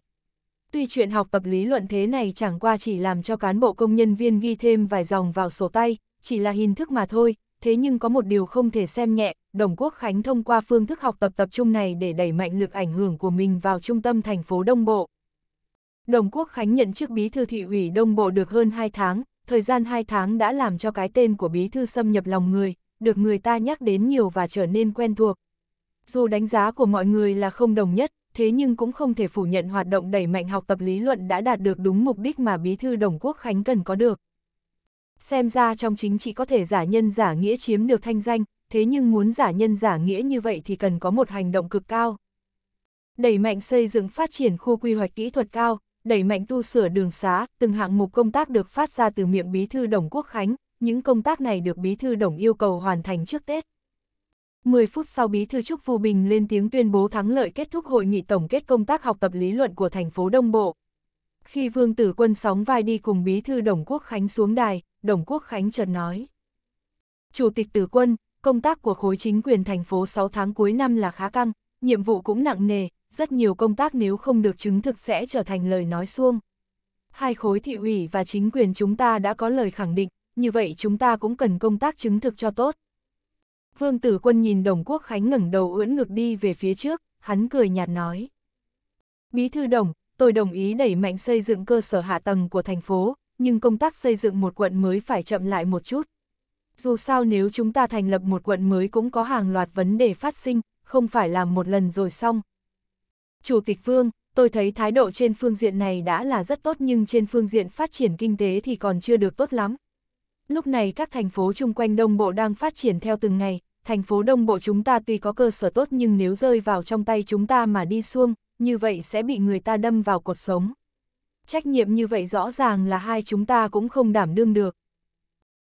Tuy chuyện học tập lý luận thế này chẳng qua chỉ làm cho cán bộ công nhân viên ghi thêm vài dòng vào sổ tay, chỉ là hình thức mà thôi, thế nhưng có một điều không thể xem nhẹ, Đồng Quốc Khánh thông qua phương thức học tập tập trung này để đẩy mạnh lực ảnh hưởng của mình vào trung tâm thành phố Đông Bộ. Đồng Quốc Khánh nhận chức bí thư thị ủy Đông Bộ được hơn 2 tháng, thời gian 2 tháng đã làm cho cái tên của bí thư xâm nhập lòng người, được người ta nhắc đến nhiều và trở nên quen thuộc. Dù đánh giá của mọi người là không đồng nhất, thế nhưng cũng không thể phủ nhận hoạt động đẩy mạnh học tập lý luận đã đạt được đúng mục đích mà bí thư Đồng Quốc Khánh cần có được xem ra trong chính trị có thể giả nhân giả nghĩa chiếm được thanh danh, thế nhưng muốn giả nhân giả nghĩa như vậy thì cần có một hành động cực cao. Đẩy mạnh xây dựng phát triển khu quy hoạch kỹ thuật cao, đẩy mạnh tu sửa đường xá, từng hạng mục công tác được phát ra từ miệng Bí thư Đồng Quốc Khánh, những công tác này được Bí thư Đồng yêu cầu hoàn thành trước Tết. 10 phút sau Bí thư Trúc Phù Bình lên tiếng tuyên bố thắng lợi kết thúc hội nghị tổng kết công tác học tập lý luận của thành phố Đông Bộ. Khi Vương Tử Quân sóng vai đi cùng Bí thư Đồng Quốc Khánh xuống đài, Đồng Quốc Khánh Trần nói. Chủ tịch Tử Quân, công tác của khối chính quyền thành phố 6 tháng cuối năm là khá căng, nhiệm vụ cũng nặng nề, rất nhiều công tác nếu không được chứng thực sẽ trở thành lời nói suông. Hai khối thị ủy và chính quyền chúng ta đã có lời khẳng định, như vậy chúng ta cũng cần công tác chứng thực cho tốt. Vương Tử Quân nhìn Đồng Quốc Khánh ngẩng đầu ưỡn ngực đi về phía trước, hắn cười nhạt nói. Bí thư đồng, tôi đồng ý đẩy mạnh xây dựng cơ sở hạ tầng của thành phố, nhưng công tác xây dựng một quận mới phải chậm lại một chút. Dù sao nếu chúng ta thành lập một quận mới cũng có hàng loạt vấn đề phát sinh, không phải làm một lần rồi xong. Chủ tịch Vương, tôi thấy thái độ trên phương diện này đã là rất tốt nhưng trên phương diện phát triển kinh tế thì còn chưa được tốt lắm. Lúc này các thành phố chung quanh Đông Bộ đang phát triển theo từng ngày, thành phố Đông Bộ chúng ta tuy có cơ sở tốt nhưng nếu rơi vào trong tay chúng ta mà đi xuông, như vậy sẽ bị người ta đâm vào cuộc sống trách nhiệm như vậy rõ ràng là hai chúng ta cũng không đảm đương được.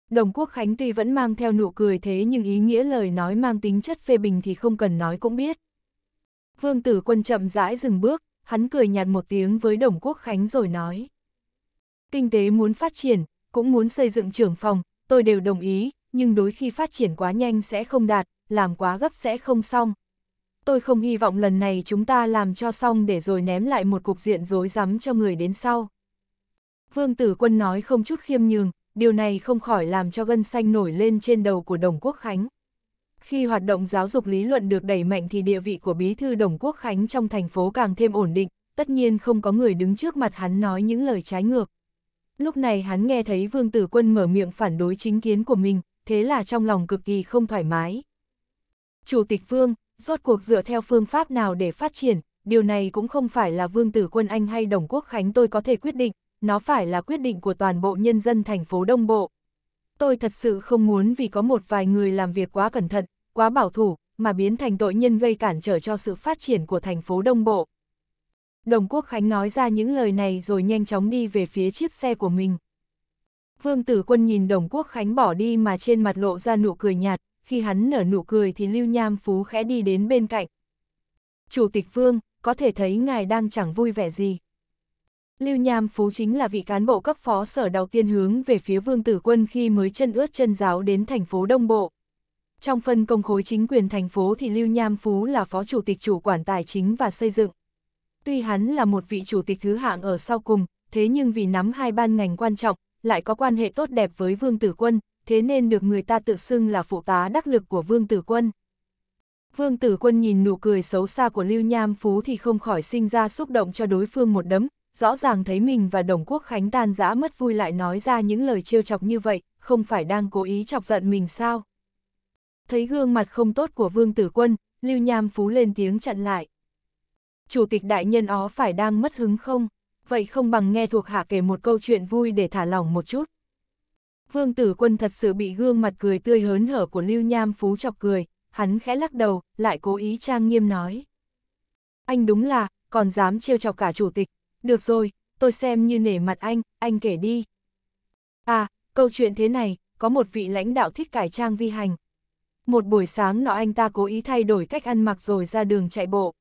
Đồng Quốc Khánh tuy vẫn mang theo nụ cười thế nhưng ý nghĩa lời nói mang tính chất phê bình thì không cần nói cũng biết. Vương Tử Quân chậm rãi dừng bước, hắn cười nhạt một tiếng với Đồng Quốc Khánh rồi nói. Kinh tế muốn phát triển, cũng muốn xây dựng trưởng phòng, tôi đều đồng ý, nhưng đôi khi phát triển quá nhanh sẽ không đạt, làm quá gấp sẽ không xong, tôi không hy vọng lần này chúng ta làm cho xong để rồi ném lại một cục diện rối rắm cho người đến sau. Vương Tử Quân nói không chút khiêm nhường, điều này không khỏi làm cho gân xanh nổi lên trên đầu của Đồng Quốc Khánh. Khi hoạt động giáo dục lý luận được đẩy mạnh thì địa vị của bí thư Đồng Quốc Khánh trong thành phố càng thêm ổn định, tất nhiên không có người đứng trước mặt hắn nói những lời trái ngược. Lúc này hắn nghe thấy Vương Tử Quân mở miệng phản đối chính kiến của mình, thế là trong lòng cực kỳ không thoải mái. Chủ tịch Vương, rốt cuộc dựa theo phương pháp nào để phát triển, điều này cũng không phải là Vương Tử Quân Anh hay Đồng Quốc Khánh tôi có thể quyết định, nó phải là quyết định của toàn bộ nhân dân thành phố Đông Bộ. Tôi thật sự không muốn vì có một vài người làm việc quá cẩn thận, quá bảo thủ, mà biến thành tội nhân gây cản trở cho sự phát triển của thành phố Đông Bộ. Đồng Quốc Khánh nói ra những lời này rồi nhanh chóng đi về phía chiếc xe của mình. Vương Tử Quân nhìn Đồng Quốc Khánh bỏ đi mà trên mặt lộ ra nụ cười nhạt, khi hắn nở nụ cười thì Lưu Nham Phú khẽ đi đến bên cạnh. Chủ tịch Vương, có thể thấy ngài đang chẳng vui vẻ gì. Lưu Nham Phú chính là vị cán bộ cấp phó sở đầu tiên hướng về phía Vương Tử Quân khi mới chân ướt chân giáo đến thành phố Đông Bộ. Trong phân công khối chính quyền thành phố thì Lưu Nham Phú là phó chủ tịch chủ quản tài chính và xây dựng. Tuy hắn là một vị chủ tịch thứ hạng ở sau cùng, thế nhưng vì nắm hai ban ngành quan trọng, lại có quan hệ tốt đẹp với Vương Tử Quân, thế nên được người ta tự xưng là phụ tá đắc lực của Vương Tử Quân. Vương Tử Quân nhìn nụ cười xấu xa của Lưu Nham Phú thì không khỏi sinh ra xúc động cho đối phương một đấm, rõ ràng thấy mình và Đồng Quốc Khánh tan dã mất vui lại nói ra những lời trêu chọc như vậy, không phải đang cố ý chọc giận mình sao. Thấy gương mặt không tốt của Vương Tử Quân, Lưu Nham Phú lên tiếng chặn lại. Chủ tịch đại nhân ó phải đang mất hứng không? Vậy không bằng nghe thuộc hạ kể một câu chuyện vui để thả lỏng một chút. Vương tử quân thật sự bị gương mặt cười tươi hớn hở của Lưu Nham Phú chọc cười, hắn khẽ lắc đầu, lại cố ý trang nghiêm nói. Anh đúng là, còn dám trêu chọc cả chủ tịch, được rồi, tôi xem như nể mặt anh, anh kể đi. À, câu chuyện thế này, có một vị lãnh đạo thích cải trang vi hành. Một buổi sáng nọ anh ta cố ý thay đổi cách ăn mặc rồi ra đường chạy bộ.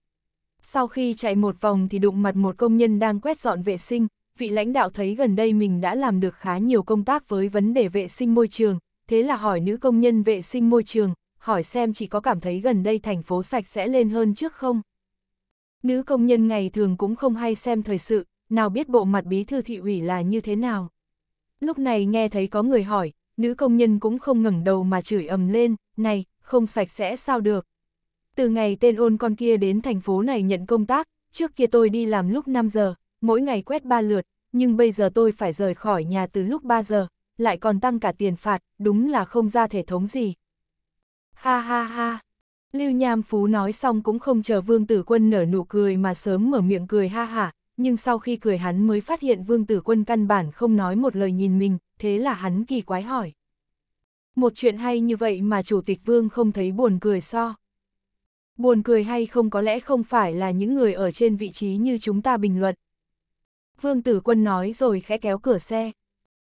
Sau khi chạy một vòng thì đụng mặt một công nhân đang quét dọn vệ sinh, vị lãnh đạo thấy gần đây mình đã làm được khá nhiều công tác với vấn đề vệ sinh môi trường, thế là hỏi nữ công nhân vệ sinh môi trường, hỏi xem chị có cảm thấy gần đây thành phố sạch sẽ lên hơn trước không. Nữ công nhân ngày thường cũng không hay xem thời sự, nào biết bộ mặt bí thư thị ủy là như thế nào. Lúc này nghe thấy có người hỏi, nữ công nhân cũng không ngẩng đầu mà chửi ầm lên, này, không sạch sẽ sao được. Từ ngày tên ôn con kia đến thành phố này nhận công tác, trước kia tôi đi làm lúc 5 giờ, mỗi ngày quét ba lượt, nhưng bây giờ tôi phải rời khỏi nhà từ lúc 3 giờ, lại còn tăng cả tiền phạt, đúng là không ra thể thống gì. Ha ha ha. Lưu Nham Phú nói xong cũng không chờ Vương Tử Quân nở nụ cười mà sớm mở miệng cười ha hả, nhưng sau khi cười hắn mới phát hiện Vương Tử Quân căn bản không nói một lời nhìn mình, thế là hắn kỳ quái hỏi. Một chuyện hay như vậy mà Chủ tịch Vương không thấy buồn cười so. Buồn cười hay không có lẽ không phải là những người ở trên vị trí như chúng ta bình luận, Vương Tử Quân nói rồi khẽ kéo cửa xe.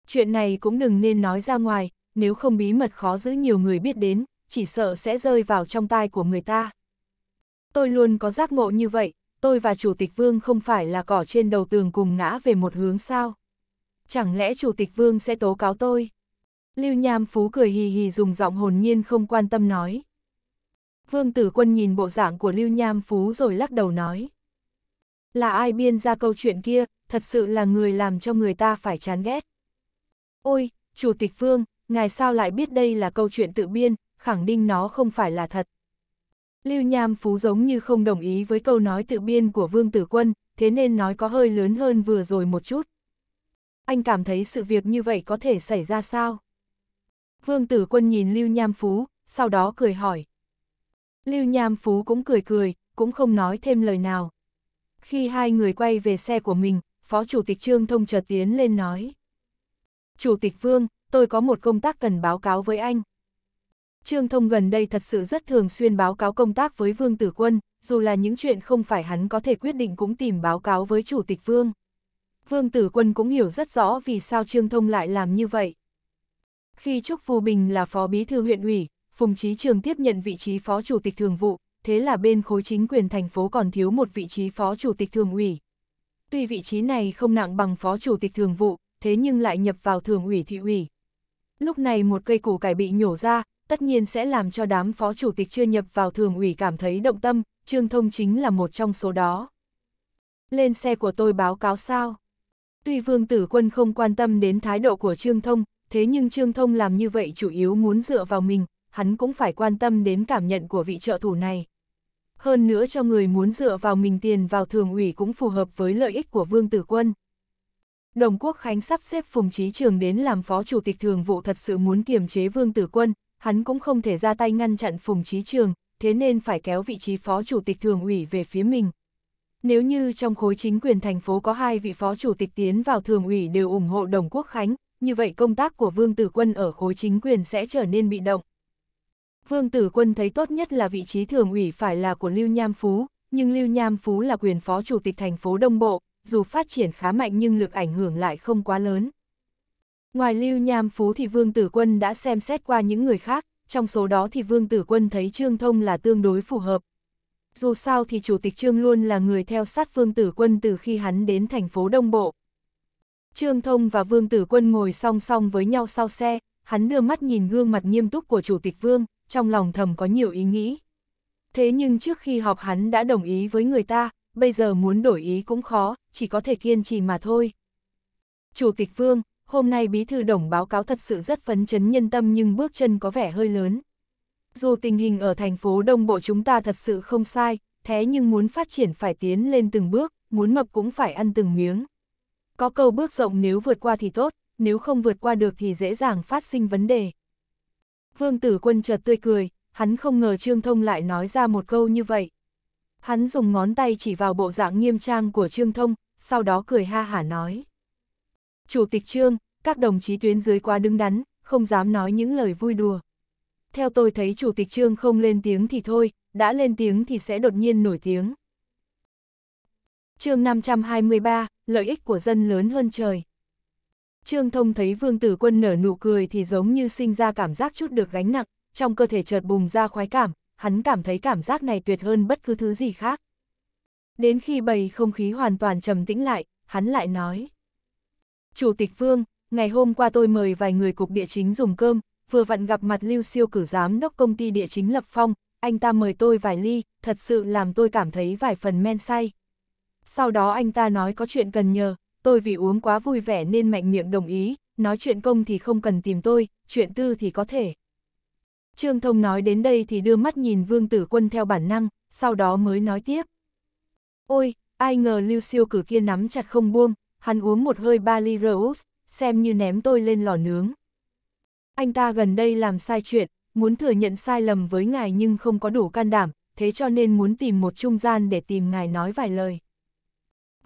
Chuyện này cũng đừng nên nói ra ngoài, nếu không bí mật khó giữ nhiều người biết đến, chỉ sợ sẽ rơi vào trong tai của người ta. Tôi luôn có giác ngộ như vậy, tôi và Chủ tịch Vương không phải là cỏ trên đầu tường cùng ngã về một hướng sao. Chẳng lẽ Chủ tịch Vương sẽ tố cáo tôi? Lưu Nham Phú cười hì hì dùng giọng hồn nhiên không quan tâm nói. Vương Tử Quân nhìn bộ dạng của Lưu Nham Phú rồi lắc đầu nói. Là ai biên ra câu chuyện kia, thật sự là người làm cho người ta phải chán ghét. Ôi, Chủ tịch vương, ngài sao lại biết đây là câu chuyện tự biên, khẳng định nó không phải là thật. Lưu Nham Phú giống như không đồng ý với câu nói tự biên của Vương Tử Quân, thế nên nói có hơi lớn hơn vừa rồi một chút. Anh cảm thấy sự việc như vậy có thể xảy ra sao? Vương Tử Quân nhìn Lưu Nham Phú, sau đó cười hỏi. Lưu Nham Phú cũng cười cười, cũng không nói thêm lời nào. Khi hai người quay về xe của mình, Phó Chủ tịch Trương Thông chợt tiến lên nói. Chủ tịch Vương, tôi có một công tác cần báo cáo với anh. Trương Thông gần đây thật sự rất thường xuyên báo cáo công tác với Vương Tử Quân, dù là những chuyện không phải hắn có thể quyết định cũng tìm báo cáo với Chủ tịch Vương. Vương Tử Quân cũng hiểu rất rõ vì sao Trương Thông lại làm như vậy. Khi Trúc Phù Bình là phó bí thư huyện ủy, Phùng Chí Trường tiếp nhận vị trí phó chủ tịch thường vụ, thế là bên khối chính quyền thành phố còn thiếu một vị trí phó chủ tịch thường ủy. Tuy vị trí này không nặng bằng phó chủ tịch thường vụ, thế nhưng lại nhập vào thường ủy thị ủy. Lúc này một cây củ cải bị nhổ ra, tất nhiên sẽ làm cho đám phó chủ tịch chưa nhập vào thường ủy cảm thấy động tâm, Trương Thông chính là một trong số đó. Lên xe của tôi báo cáo sao? Tuy Vương Tử Quân không quan tâm đến thái độ của Trương Thông, thế nhưng Trương Thông làm như vậy chủ yếu muốn dựa vào mình, hắn cũng phải quan tâm đến cảm nhận của vị trợ thủ này hơn nữa cho người muốn dựa vào mình tiền vào thường ủy cũng phù hợp với lợi ích của Vương Tử Quân. Đồng Quốc Khánh sắp xếp Phùng Trí Trường đến làm phó chủ tịch thường vụ thật sự muốn kiềm chế Vương Tử Quân, hắn cũng không thể ra tay ngăn chặn Phùng Trí Trường, thế nên phải kéo vị trí phó chủ tịch thường ủy về phía mình. Nếu như trong khối chính quyền thành phố có hai vị phó chủ tịch tiến vào thường ủy đều ủng hộ Đồng Quốc Khánh, như vậy công tác của Vương Tử Quân ở khối chính quyền sẽ trở nên bị động. Vương Tử Quân thấy tốt nhất là vị trí thường ủy phải là của Lưu Nham Phú, nhưng Lưu Nham Phú là quyền phó chủ tịch thành phố Đông Bộ, dù phát triển khá mạnh nhưng lực ảnh hưởng lại không quá lớn. Ngoài Lưu Nham Phú thì Vương Tử Quân đã xem xét qua những người khác, trong số đó thì Vương Tử Quân thấy Trương Thông là tương đối phù hợp. Dù sao thì Chủ tịch Trương luôn là người theo sát Vương Tử Quân từ khi hắn đến thành phố Đông Bộ. Trương Thông và Vương Tử Quân ngồi song song với nhau sau xe, hắn đưa mắt nhìn gương mặt nghiêm túc của Chủ tịch Vương, trong lòng thầm có nhiều ý nghĩ. Thế nhưng trước khi họp hắn đã đồng ý với người ta, bây giờ muốn đổi ý cũng khó, chỉ có thể kiên trì mà thôi. Chủ tịch Vương, hôm nay bí thư đồng báo cáo thật sự rất phấn chấn nhân tâm nhưng bước chân có vẻ hơi lớn. Dù tình hình ở thành phố Đông Bộ chúng ta thật sự không sai, thế nhưng muốn phát triển phải tiến lên từng bước, muốn mập cũng phải ăn từng miếng. Có câu bước rộng nếu vượt qua thì tốt, nếu không vượt qua được thì dễ dàng phát sinh vấn đề. Vương tử quân chợt tươi cười, hắn không ngờ Trương Thông lại nói ra một câu như vậy. Hắn dùng ngón tay chỉ vào bộ dạng nghiêm trang của Trương Thông, sau đó cười ha hả nói. Chủ tịch Trương, các đồng chí tuyến dưới quá đứng đắn, không dám nói những lời vui đùa. Theo tôi thấy chủ tịch Trương không lên tiếng thì thôi, đã lên tiếng thì sẽ đột nhiên nổi tiếng. chương 523, lợi ích của dân lớn hơn trời. Trương Thông thấy Vương Tử Quân nở nụ cười thì giống như sinh ra cảm giác chút được gánh nặng, trong cơ thể chợt bùng ra khoái cảm, hắn cảm thấy cảm giác này tuyệt hơn bất cứ thứ gì khác. Đến khi bầy không khí hoàn toàn trầm tĩnh lại, hắn lại nói. Chủ tịch Vương, ngày hôm qua tôi mời vài người cục địa chính dùng cơm, vừa vặn gặp mặt Lưu Siêu cử giám đốc công ty địa chính Lập Phong, anh ta mời tôi vài ly, thật sự làm tôi cảm thấy vài phần men say. Sau đó anh ta nói có chuyện cần nhờ, tôi vì uống quá vui vẻ nên mạnh miệng đồng ý, nói chuyện công thì không cần tìm tôi, chuyện tư thì có thể. Trương Thông nói đến đây thì đưa mắt nhìn Vương Tử Quân theo bản năng, sau đó mới nói tiếp. Ôi, ai ngờ Lưu Siêu cử kia nắm chặt không buông, hắn uống một hơi ba ly rượu xem như ném tôi lên lò nướng. Anh ta gần đây làm sai chuyện, muốn thừa nhận sai lầm với ngài nhưng không có đủ can đảm, thế cho nên muốn tìm một trung gian để tìm ngài nói vài lời.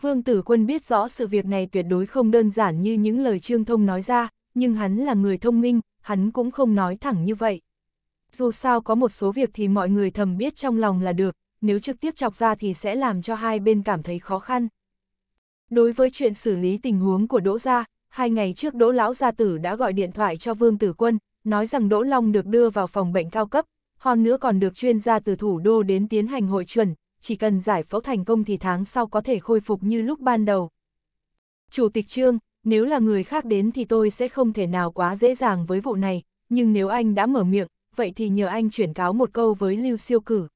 Vương Tử Quân biết rõ sự việc này tuyệt đối không đơn giản như những lời Trương Thông nói ra, nhưng hắn là người thông minh, hắn cũng không nói thẳng như vậy. Dù sao có một số việc thì mọi người thầm biết trong lòng là được, nếu trực tiếp chọc ra thì sẽ làm cho hai bên cảm thấy khó khăn. Đối với chuyện xử lý tình huống của Đỗ Gia, hai ngày trước Đỗ Lão Gia Tử đã gọi điện thoại cho Vương Tử Quân, nói rằng Đỗ Long được đưa vào phòng bệnh cao cấp, hơn nữa còn được chuyên gia từ thủ đô đến tiến hành hội chuẩn, chỉ cần giải phẫu thành công thì tháng sau có thể khôi phục như lúc ban đầu. Chủ tịch Trương, nếu là người khác đến thì tôi sẽ không thể nào quá dễ dàng với vụ này, nhưng nếu anh đã mở miệng, vậy thì nhờ anh chuyển cáo một câu với Lưu Siêu Cử.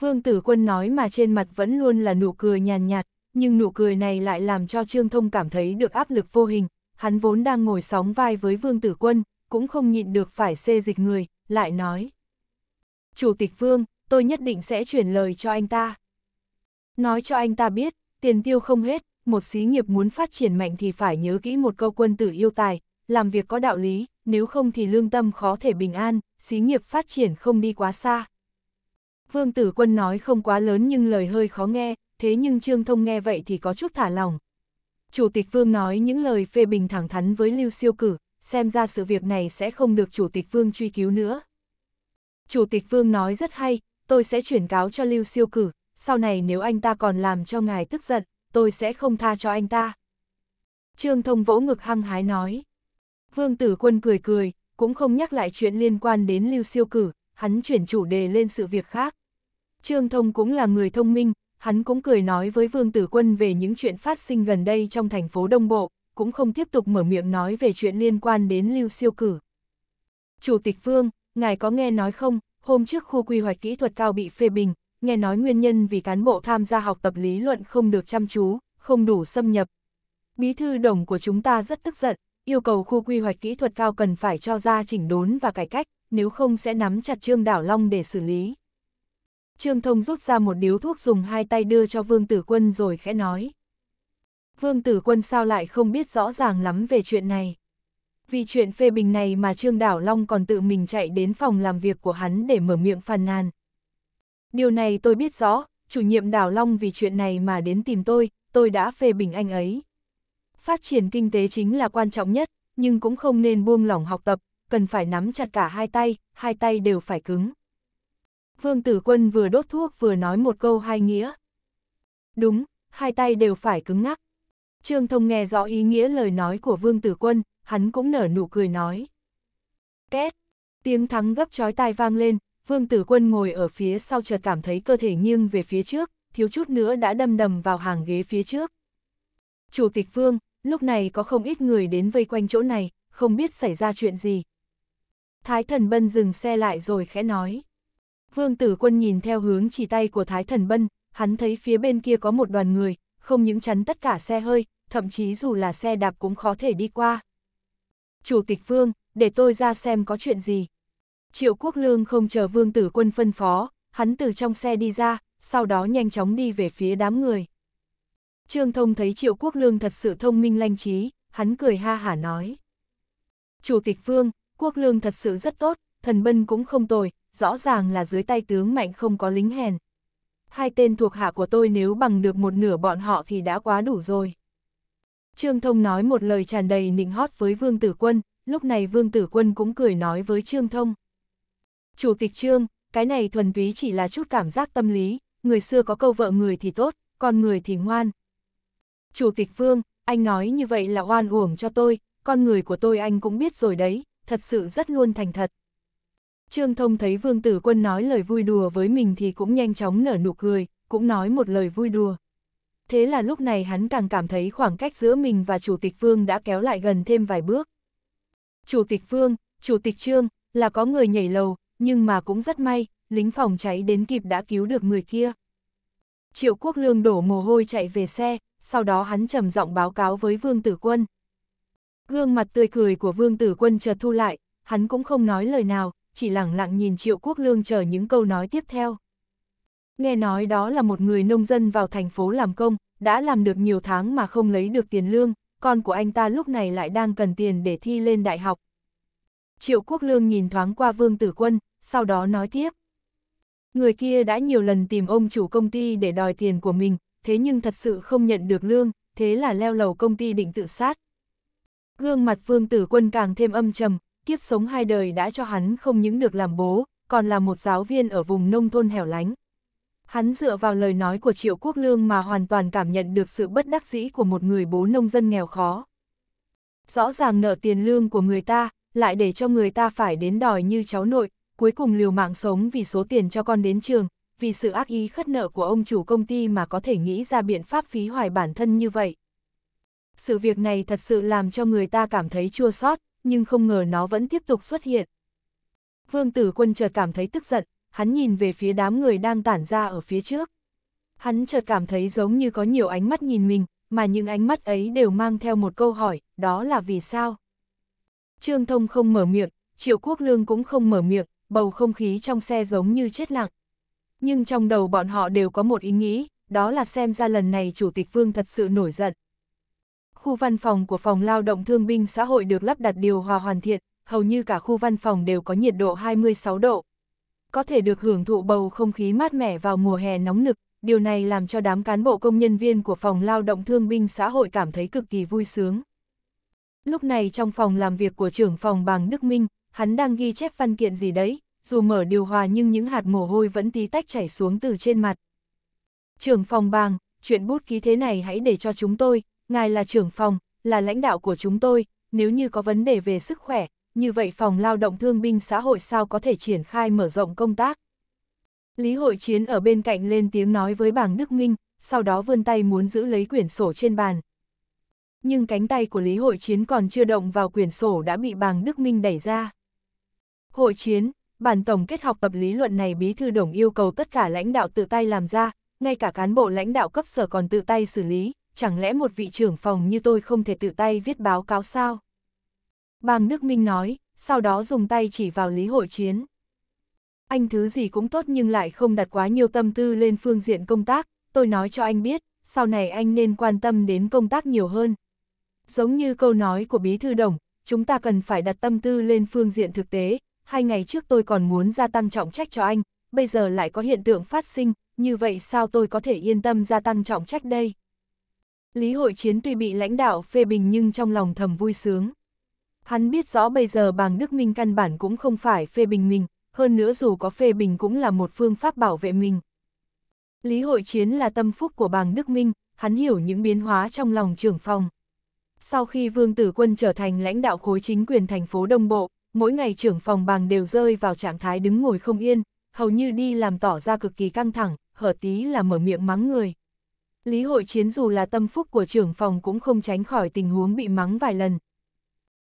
Vương Tử Quân nói mà trên mặt vẫn luôn là nụ cười nhàn nhạt, nhưng nụ cười này lại làm cho Trương Thông cảm thấy được áp lực vô hình, hắn vốn đang ngồi sóng vai với Vương Tử Quân, cũng không nhịn được phải xê dịch người, lại nói. Chủ tịch Vương, tôi nhất định sẽ chuyển lời cho anh ta. Nói cho anh ta biết, tiền tiêu không hết, một xí nghiệp muốn phát triển mạnh thì phải nhớ kỹ một câu quân tử yêu tài, làm việc có đạo lý, nếu không thì lương tâm khó thể bình an, xí nghiệp phát triển không đi quá xa. Vương tử quân nói không quá lớn nhưng lời hơi khó nghe, thế nhưng Trương Thông nghe vậy thì có chút thả lòng. Chủ tịch Vương nói những lời phê bình thẳng thắn với Lưu Siêu Cử, xem ra sự việc này sẽ không được Chủ tịch Vương truy cứu nữa. Chủ tịch Vương nói rất hay, tôi sẽ chuyển cáo cho Lưu Siêu Cử, sau này nếu anh ta còn làm cho ngài tức giận, tôi sẽ không tha cho anh ta. Trương Thông vỗ ngực hăng hái nói. Vương Tử Quân cười cười, cũng không nhắc lại chuyện liên quan đến Lưu Siêu Cử, hắn chuyển chủ đề lên sự việc khác. Trương Thông cũng là người thông minh, hắn cũng cười nói với Vương Tử Quân về những chuyện phát sinh gần đây trong thành phố Đông Bộ, cũng không tiếp tục mở miệng nói về chuyện liên quan đến Lưu Siêu Cử. Chủ tịch Vương, ngài có nghe nói không, Hôm trước khu quy hoạch kỹ thuật cao bị phê bình, nghe nói nguyên nhân vì cán bộ tham gia học tập lý luận không được chăm chú, không đủ xâm nhập. Bí thư đồng của chúng ta rất tức giận, yêu cầu khu quy hoạch kỹ thuật cao cần phải cho ra chỉnh đốn và cải cách, nếu không sẽ nắm chặt Trương Đảo Long để xử lý. Trương Thông rút ra một điếu thuốc dùng hai tay đưa cho Vương Tử Quân rồi khẽ nói. Vương Tử Quân sao lại không biết rõ ràng lắm về chuyện này. Vì chuyện phê bình này mà Trương Đảo Long còn tự mình chạy đến phòng làm việc của hắn để mở miệng phàn nàn. Điều này tôi biết rõ, chủ nhiệm Đảo Long vì chuyện này mà đến tìm tôi, tôi đã phê bình anh ấy. Phát triển kinh tế chính là quan trọng nhất, nhưng cũng không nên buông lỏng học tập, cần phải nắm chặt cả hai tay, hai tay đều phải cứng. Vương Tử Quân vừa đốt thuốc vừa nói một câu hai nghĩa. Đúng, hai tay đều phải cứng ngắc. Trương Thông nghe rõ ý nghĩa lời nói của Vương Tử Quân, hắn cũng nở nụ cười nói. Két, tiếng thắng gấp chói tai vang lên, vương tử quân ngồi ở phía sau chợt cảm thấy cơ thể nghiêng về phía trước, thiếu chút nữa đã đâm đầm vào hàng ghế phía trước. Chủ tịch vương, lúc này có không ít người đến vây quanh chỗ này, không biết xảy ra chuyện gì. Thái thần bân dừng xe lại rồi khẽ nói. Vương tử quân nhìn theo hướng chỉ tay của thái thần bân, hắn thấy phía bên kia có một đoàn người, không những chắn tất cả xe hơi, thậm chí dù là xe đạp cũng khó thể đi qua chủ tịch vương, để tôi ra xem có chuyện gì. Triệu quốc lương không chờ vương tử quân phân phó, hắn từ trong xe đi ra, sau đó nhanh chóng đi về phía đám người. Trương Thông thấy Triệu Quốc Lương thật sự thông minh lanh trí, hắn cười ha hả nói. Chủ tịch Vương, Quốc Lương thật sự rất tốt, thần bân cũng không tồi, rõ ràng là dưới tay tướng mạnh không có lính hèn. Hai tên thuộc hạ của tôi nếu bằng được một nửa bọn họ thì đã quá đủ rồi. Trương Thông nói một lời tràn đầy nịnh hót với Vương Tử Quân, lúc này Vương Tử Quân cũng cười nói với Trương Thông. Chủ tịch Trương, cái này thuần túy chỉ là chút cảm giác tâm lý, người xưa có câu vợ người thì tốt, con người thì ngoan. Chủ tịch Vương, anh nói như vậy là oan uổng cho tôi, con người của tôi anh cũng biết rồi đấy, thật sự rất luôn thành thật. Trương Thông thấy Vương Tử Quân nói lời vui đùa với mình thì cũng nhanh chóng nở nụ cười, cũng nói một lời vui đùa thế là lúc này hắn càng cảm thấy khoảng cách giữa mình và Chủ tịch Vương đã kéo lại gần thêm vài bước. Chủ tịch Vương, Chủ tịch Trương, là có người nhảy lầu, nhưng mà cũng rất may, lính phòng cháy đến kịp đã cứu được người kia. Triệu Quốc Lương đổ mồ hôi chạy về xe, sau đó hắn trầm giọng báo cáo với Vương Tử Quân. Gương mặt tươi cười của Vương Tử Quân chợt thu lại, hắn cũng không nói lời nào, chỉ lẳng lặng nhìn Triệu Quốc Lương chờ những câu nói tiếp theo. Nghe nói đó là một người nông dân vào thành phố làm công, đã làm được nhiều tháng mà không lấy được tiền lương, con của anh ta lúc này lại đang cần tiền để thi lên đại học. Triệu Quốc Lương nhìn thoáng qua Vương Tử Quân, sau đó nói tiếp. Người kia đã nhiều lần tìm ông chủ công ty để đòi tiền của mình, thế nhưng thật sự không nhận được lương, thế là leo lầu công ty định tự sát. Gương mặt Vương Tử Quân càng thêm âm trầm, kiếp sống hai đời đã cho hắn không những được làm bố, còn là một giáo viên ở vùng nông thôn hẻo lánh. Hắn dựa vào lời nói của Triệu Quốc Lương mà hoàn toàn cảm nhận được sự bất đắc dĩ của một người bố nông dân nghèo khó. Rõ ràng nợ tiền lương của người ta, lại để cho người ta phải đến đòi như cháu nội, cuối cùng liều mạng sống vì số tiền cho con đến trường, vì sự ác ý khất nợ của ông chủ công ty mà có thể nghĩ ra biện pháp phí hoài bản thân như vậy. Sự việc này thật sự làm cho người ta cảm thấy chua xót, nhưng không ngờ nó vẫn tiếp tục xuất hiện. Vương Tử Quân chợt cảm thấy tức giận, hắn nhìn về phía đám người đang tản ra ở phía trước. Hắn chợt cảm thấy giống như có nhiều ánh mắt nhìn mình, mà những ánh mắt ấy đều mang theo một câu hỏi, đó là vì sao? Trương Thông không mở miệng, Triệu Quốc Lương cũng không mở miệng, bầu không khí trong xe giống như chết lặng. Nhưng trong đầu bọn họ đều có một ý nghĩ, đó là xem ra lần này Chủ tịch Vương thật sự nổi giận. Khu văn phòng của Phòng Lao động Thương binh Xã hội được lắp đặt điều hòa hoàn thiện, hầu như cả khu văn phòng đều có nhiệt độ 26 độ, có thể được hưởng thụ bầu không khí mát mẻ vào mùa hè nóng nực, điều này làm cho đám cán bộ công nhân viên của phòng lao động thương binh xã hội cảm thấy cực kỳ vui sướng. Lúc này trong phòng làm việc của trưởng phòng bàng Đức Minh, hắn đang ghi chép văn kiện gì đấy, dù mở điều hòa nhưng những hạt mồ hôi vẫn tí tách chảy xuống từ trên mặt. Trưởng phòng bàng, chuyện bút ký thế này hãy để cho chúng tôi, ngài là trưởng phòng, là lãnh đạo của chúng tôi, nếu như có vấn đề về sức khỏe, như vậy phòng lao động thương binh xã hội sao có thể triển khai mở rộng công tác. Lý Hội Chiến ở bên cạnh lên tiếng nói với bảng Đức Minh, sau đó vươn tay muốn giữ lấy quyển sổ trên bàn. Nhưng cánh tay của Lý Hội Chiến còn chưa động vào quyển sổ đã bị bàng Đức Minh đẩy ra. Hội Chiến, bản tổng kết học tập lý luận này Bí Thư Đồng yêu cầu tất cả lãnh đạo tự tay làm ra, ngay cả cán bộ lãnh đạo cấp sở còn tự tay xử lý, chẳng lẽ một vị trưởng phòng như tôi không thể tự tay viết báo cáo sao? Bàng Đức Minh nói, sau đó dùng tay chỉ vào Lý Hội Chiến. Anh thứ gì cũng tốt nhưng lại không đặt quá nhiều tâm tư lên phương diện công tác, tôi nói cho anh biết, sau này anh nên quan tâm đến công tác nhiều hơn. Giống như câu nói của Bí Thư Đồng, chúng ta cần phải đặt tâm tư lên phương diện thực tế, hai ngày trước tôi còn muốn gia tăng trọng trách cho anh, bây giờ lại có hiện tượng phát sinh, như vậy sao tôi có thể yên tâm gia tăng trọng trách đây? Lý Hội Chiến tuy bị lãnh đạo phê bình nhưng trong lòng thầm vui sướng. Hắn biết rõ bây giờ bàng Đức Minh căn bản cũng không phải phê bình mình, hơn nữa dù có phê bình cũng là một phương pháp bảo vệ mình. Lý hội chiến là tâm phúc của bàng Đức Minh, hắn hiểu những biến hóa trong lòng trưởng phòng. Sau khi Vương Tử Quân trở thành lãnh đạo khối chính quyền thành phố Đông Bộ, mỗi ngày trưởng phòng bàng đều rơi vào trạng thái đứng ngồi không yên, hầu như đi làm tỏ ra cực kỳ căng thẳng, hở tí là mở miệng mắng người. Lý hội chiến dù là tâm phúc của trưởng phòng cũng không tránh khỏi tình huống bị mắng vài lần.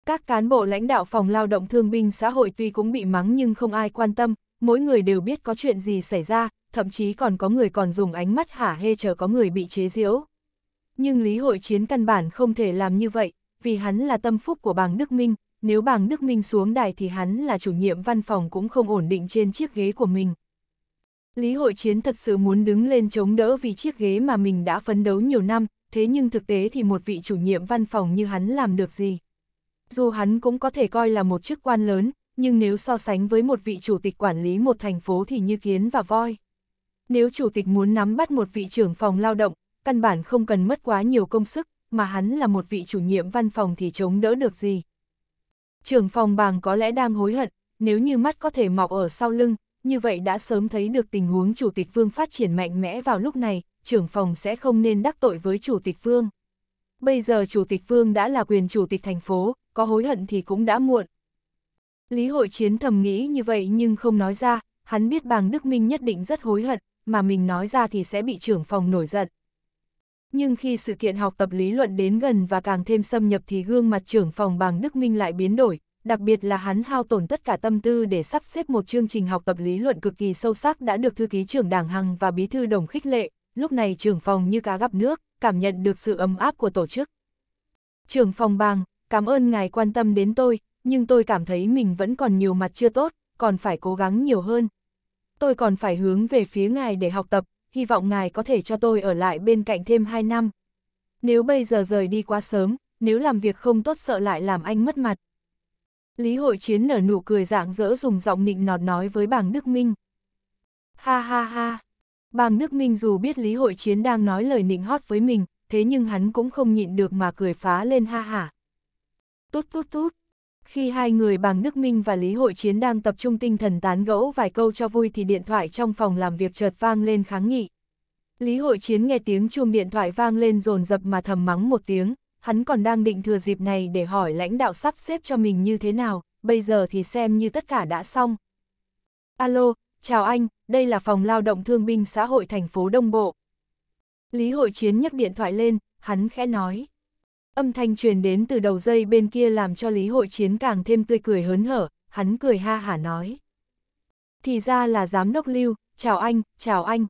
Các cán bộ lãnh đạo phòng lao động thương binh xã hội tuy cũng bị mắng nhưng không ai quan tâm, mỗi người đều biết có chuyện gì xảy ra, thậm chí còn có người còn dùng ánh mắt hả hê chờ có người bị chế giễu. Nhưng Lý Hội Chiến căn bản không thể làm như vậy, vì hắn là tâm phúc của bàng Đức Minh, nếu bàng Đức Minh xuống đài thì hắn là chủ nhiệm văn phòng cũng không ổn định trên chiếc ghế của mình. Lý Hội Chiến thật sự muốn đứng lên chống đỡ vì chiếc ghế mà mình đã phấn đấu nhiều năm, thế nhưng thực tế thì một vị chủ nhiệm văn phòng như hắn làm được gì dù hắn cũng có thể coi là một chức quan lớn, nhưng nếu so sánh với một vị chủ tịch quản lý một thành phố thì như kiến và voi. Nếu chủ tịch muốn nắm bắt một vị trưởng phòng lao động, căn bản không cần mất quá nhiều công sức, mà hắn là một vị chủ nhiệm văn phòng thì chống đỡ được gì. Trưởng phòng bàng có lẽ đang hối hận, nếu như mắt có thể mọc ở sau lưng, như vậy đã sớm thấy được tình huống chủ tịch vương phát triển mạnh mẽ vào lúc này, trưởng phòng sẽ không nên đắc tội với chủ tịch vương. Bây giờ chủ tịch vương đã là quyền chủ tịch thành phố, có hối hận thì cũng đã muộn. Lý hội chiến thầm nghĩ như vậy nhưng không nói ra, hắn biết bàng Đức Minh nhất định rất hối hận, mà mình nói ra thì sẽ bị trưởng phòng nổi giận. Nhưng khi sự kiện học tập lý luận đến gần và càng thêm xâm nhập thì gương mặt trưởng phòng bàng Đức Minh lại biến đổi, đặc biệt là hắn hao tổn tất cả tâm tư để sắp xếp một chương trình học tập lý luận cực kỳ sâu sắc đã được thư ký trưởng đảng Hằng và bí thư đồng khích lệ, lúc này trưởng phòng như cá gặp nước, cảm nhận được sự ấm áp của tổ chức. Trưởng phòng bàng, cảm ơn ngài quan tâm đến tôi, nhưng tôi cảm thấy mình vẫn còn nhiều mặt chưa tốt, còn phải cố gắng nhiều hơn. Tôi còn phải hướng về phía ngài để học tập, hy vọng ngài có thể cho tôi ở lại bên cạnh thêm 2 năm. Nếu bây giờ rời đi quá sớm, nếu làm việc không tốt sợ lại làm anh mất mặt. Lý hội chiến nở nụ cười dạng dỡ dùng giọng nịnh nọt nói với bàng Đức Minh. Ha ha ha, bàng Đức Minh dù biết Lý hội chiến đang nói lời nịnh hót với mình, thế nhưng hắn cũng không nhịn được mà cười phá lên ha ha. Tút tút tút. Khi hai người bằng Nước Minh và Lý Hội Chiến đang tập trung tinh thần tán gẫu vài câu cho vui thì điện thoại trong phòng làm việc chợt vang lên kháng nghị. Lý Hội Chiến nghe tiếng chuông điện thoại vang lên rồn rập mà thầm mắng một tiếng, hắn còn đang định thừa dịp này để hỏi lãnh đạo sắp xếp cho mình như thế nào, bây giờ thì xem như tất cả đã xong. Alo, chào anh, đây là phòng lao động thương binh xã hội thành phố Đông Bộ. Lý Hội Chiến nhấc điện thoại lên, hắn khẽ nói. Âm thanh truyền đến từ đầu dây bên kia làm cho Lý Hội Chiến càng thêm tươi cười hớn hở, hắn cười ha hả nói. Thì ra là giám đốc lưu, chào anh, chào anh.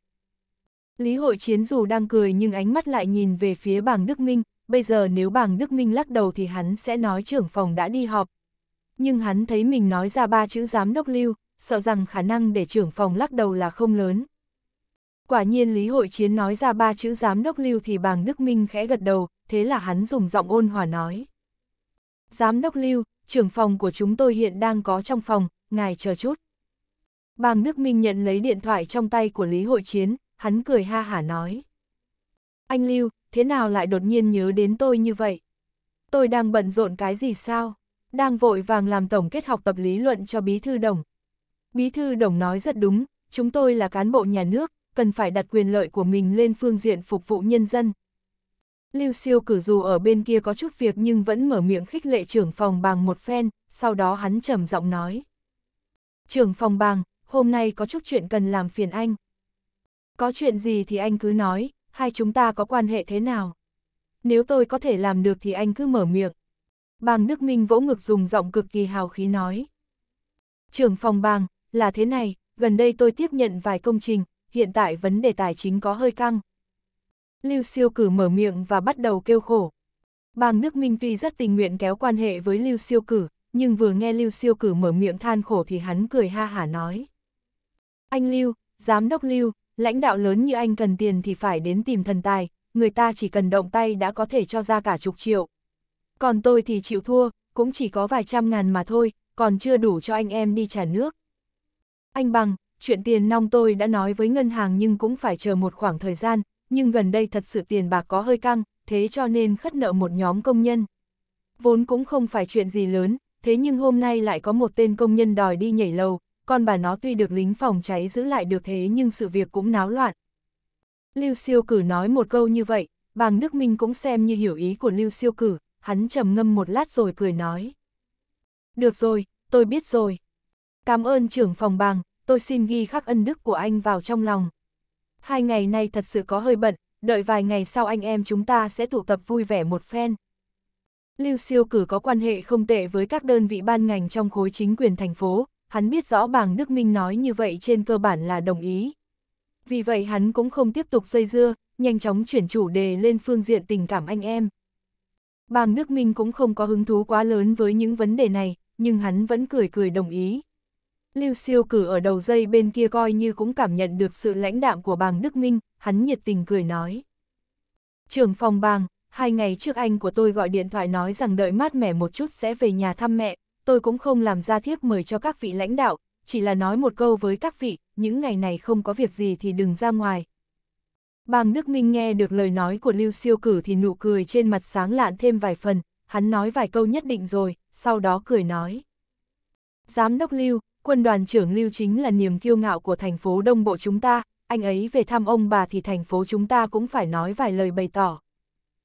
Lý Hội Chiến dù đang cười nhưng ánh mắt lại nhìn về phía bảng Đức Minh, bây giờ nếu bảng Đức Minh lắc đầu thì hắn sẽ nói trưởng phòng đã đi họp. Nhưng hắn thấy mình nói ra ba chữ giám đốc lưu, sợ rằng khả năng để trưởng phòng lắc đầu là không lớn. Quả nhiên Lý Hội Chiến nói ra ba chữ giám đốc lưu thì bàng Đức Minh khẽ gật đầu, thế là hắn dùng giọng ôn hòa nói. Giám đốc lưu, trưởng phòng của chúng tôi hiện đang có trong phòng, ngài chờ chút. Bàng Đức Minh nhận lấy điện thoại trong tay của Lý Hội Chiến, hắn cười ha hả nói. Anh Lưu, thế nào lại đột nhiên nhớ đến tôi như vậy? Tôi đang bận rộn cái gì sao? Đang vội vàng làm tổng kết học tập lý luận cho Bí Thư Đồng. Bí Thư Đồng nói rất đúng, chúng tôi là cán bộ nhà nước, cần phải đặt quyền lợi của mình lên phương diện phục vụ nhân dân, Lưu siêu cử dù ở bên kia có chút việc nhưng vẫn mở miệng khích lệ trưởng phòng bằng một phen, sau đó hắn trầm giọng nói. Trưởng phòng bằng, hôm nay có chút chuyện cần làm phiền anh. Có chuyện gì thì anh cứ nói, hai chúng ta có quan hệ thế nào? Nếu tôi có thể làm được thì anh cứ mở miệng. Bàng Đức Minh vỗ ngực dùng giọng cực kỳ hào khí nói. Trưởng phòng bàng, là thế này, gần đây tôi tiếp nhận vài công trình, hiện tại vấn đề tài chính có hơi căng, Lưu Siêu Cử mở miệng và bắt đầu kêu khổ. Bang nước Minh tuy rất tình nguyện kéo quan hệ với Lưu Siêu Cử, nhưng vừa nghe Lưu Siêu Cử mở miệng than khổ thì hắn cười ha hả nói. Anh Lưu, giám đốc Lưu, lãnh đạo lớn như anh cần tiền thì phải đến tìm thần tài, người ta chỉ cần động tay đã có thể cho ra cả chục triệu. Còn tôi thì chịu thua, cũng chỉ có vài trăm ngàn mà thôi, còn chưa đủ cho anh em đi trả nước. Anh bằng, chuyện tiền nong tôi đã nói với ngân hàng nhưng cũng phải chờ một khoảng thời gian, nhưng gần đây thật sự tiền bạc có hơi căng, thế cho nên khất nợ một nhóm công nhân. Vốn cũng không phải chuyện gì lớn, thế nhưng hôm nay lại có một tên công nhân đòi đi nhảy lầu, còn bà nó tuy được lính phòng cháy giữ lại được thế nhưng sự việc cũng náo loạn. Lưu siêu cử nói một câu như vậy, bàng Đức Minh cũng xem như hiểu ý của Lưu siêu cử, hắn trầm ngâm một lát rồi cười nói. Được rồi, tôi biết rồi. Cảm ơn trưởng phòng bàng, tôi xin ghi khắc ân đức của anh vào trong lòng hai ngày nay thật sự có hơi bận, đợi vài ngày sau anh em chúng ta sẽ tụ tập vui vẻ một phen. Lưu siêu cử có quan hệ không tệ với các đơn vị ban ngành trong khối chính quyền thành phố, hắn biết rõ bàng Đức Minh nói như vậy trên cơ bản là đồng ý. Vì vậy hắn cũng không tiếp tục dây dưa, nhanh chóng chuyển chủ đề lên phương diện tình cảm anh em. Bàng Đức Minh cũng không có hứng thú quá lớn với những vấn đề này, nhưng hắn vẫn cười cười đồng ý. Lưu siêu cử ở đầu dây bên kia coi như cũng cảm nhận được sự lãnh đạm của bàng Đức Minh, hắn nhiệt tình cười nói. Trưởng phòng bàng, hai ngày trước anh của tôi gọi điện thoại nói rằng đợi mát mẻ một chút sẽ về nhà thăm mẹ, tôi cũng không làm ra thiếp mời cho các vị lãnh đạo, chỉ là nói một câu với các vị, những ngày này không có việc gì thì đừng ra ngoài. Bàng Đức Minh nghe được lời nói của Lưu siêu cử thì nụ cười trên mặt sáng lạn thêm vài phần, hắn nói vài câu nhất định rồi, sau đó cười nói. Giám đốc Lưu, quân đoàn trưởng Lưu chính là niềm kiêu ngạo của thành phố Đông Bộ chúng ta, anh ấy về thăm ông bà thì thành phố chúng ta cũng phải nói vài lời bày tỏ.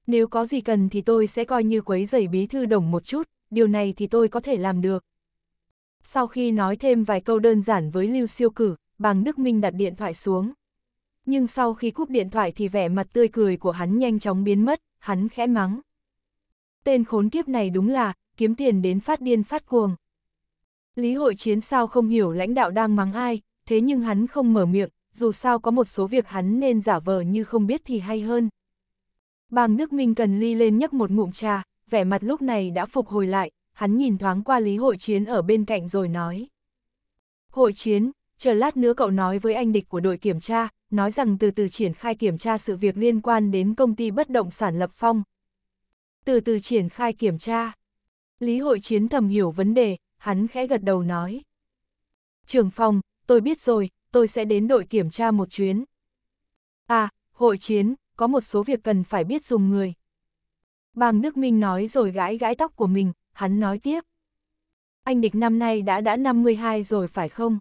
Nếu có gì cần thì tôi sẽ coi như quấy giày bí thư đồng một chút, điều này thì tôi có thể làm được. Sau khi nói thêm vài câu đơn giản với Lưu siêu cử, bàng Đức Minh đặt điện thoại xuống. Nhưng sau khi cúp điện thoại thì vẻ mặt tươi cười của hắn nhanh chóng biến mất, hắn khẽ mắng. Tên khốn kiếp này đúng là, kiếm tiền đến phát điên phát cuồng. Lý hội chiến sao không hiểu lãnh đạo đang mắng ai, thế nhưng hắn không mở miệng, dù sao có một số việc hắn nên giả vờ như không biết thì hay hơn. Bàng Đức Minh cần ly lên nhấc một ngụm trà, vẻ mặt lúc này đã phục hồi lại, hắn nhìn thoáng qua Lý hội chiến ở bên cạnh rồi nói. Hội chiến, chờ lát nữa cậu nói với anh địch của đội kiểm tra, nói rằng từ từ triển khai kiểm tra sự việc liên quan đến công ty bất động sản Lập Phong. Từ từ triển khai kiểm tra. Lý hội chiến thầm hiểu vấn đề, hắn khẽ gật đầu nói. Trưởng phòng, tôi biết rồi, tôi sẽ đến đội kiểm tra một chuyến. À, hội chiến, có một số việc cần phải biết dùng người. Bàng Đức Minh nói rồi gãi gãi tóc của mình, hắn nói tiếp. Anh địch năm nay đã đã 52 rồi phải không?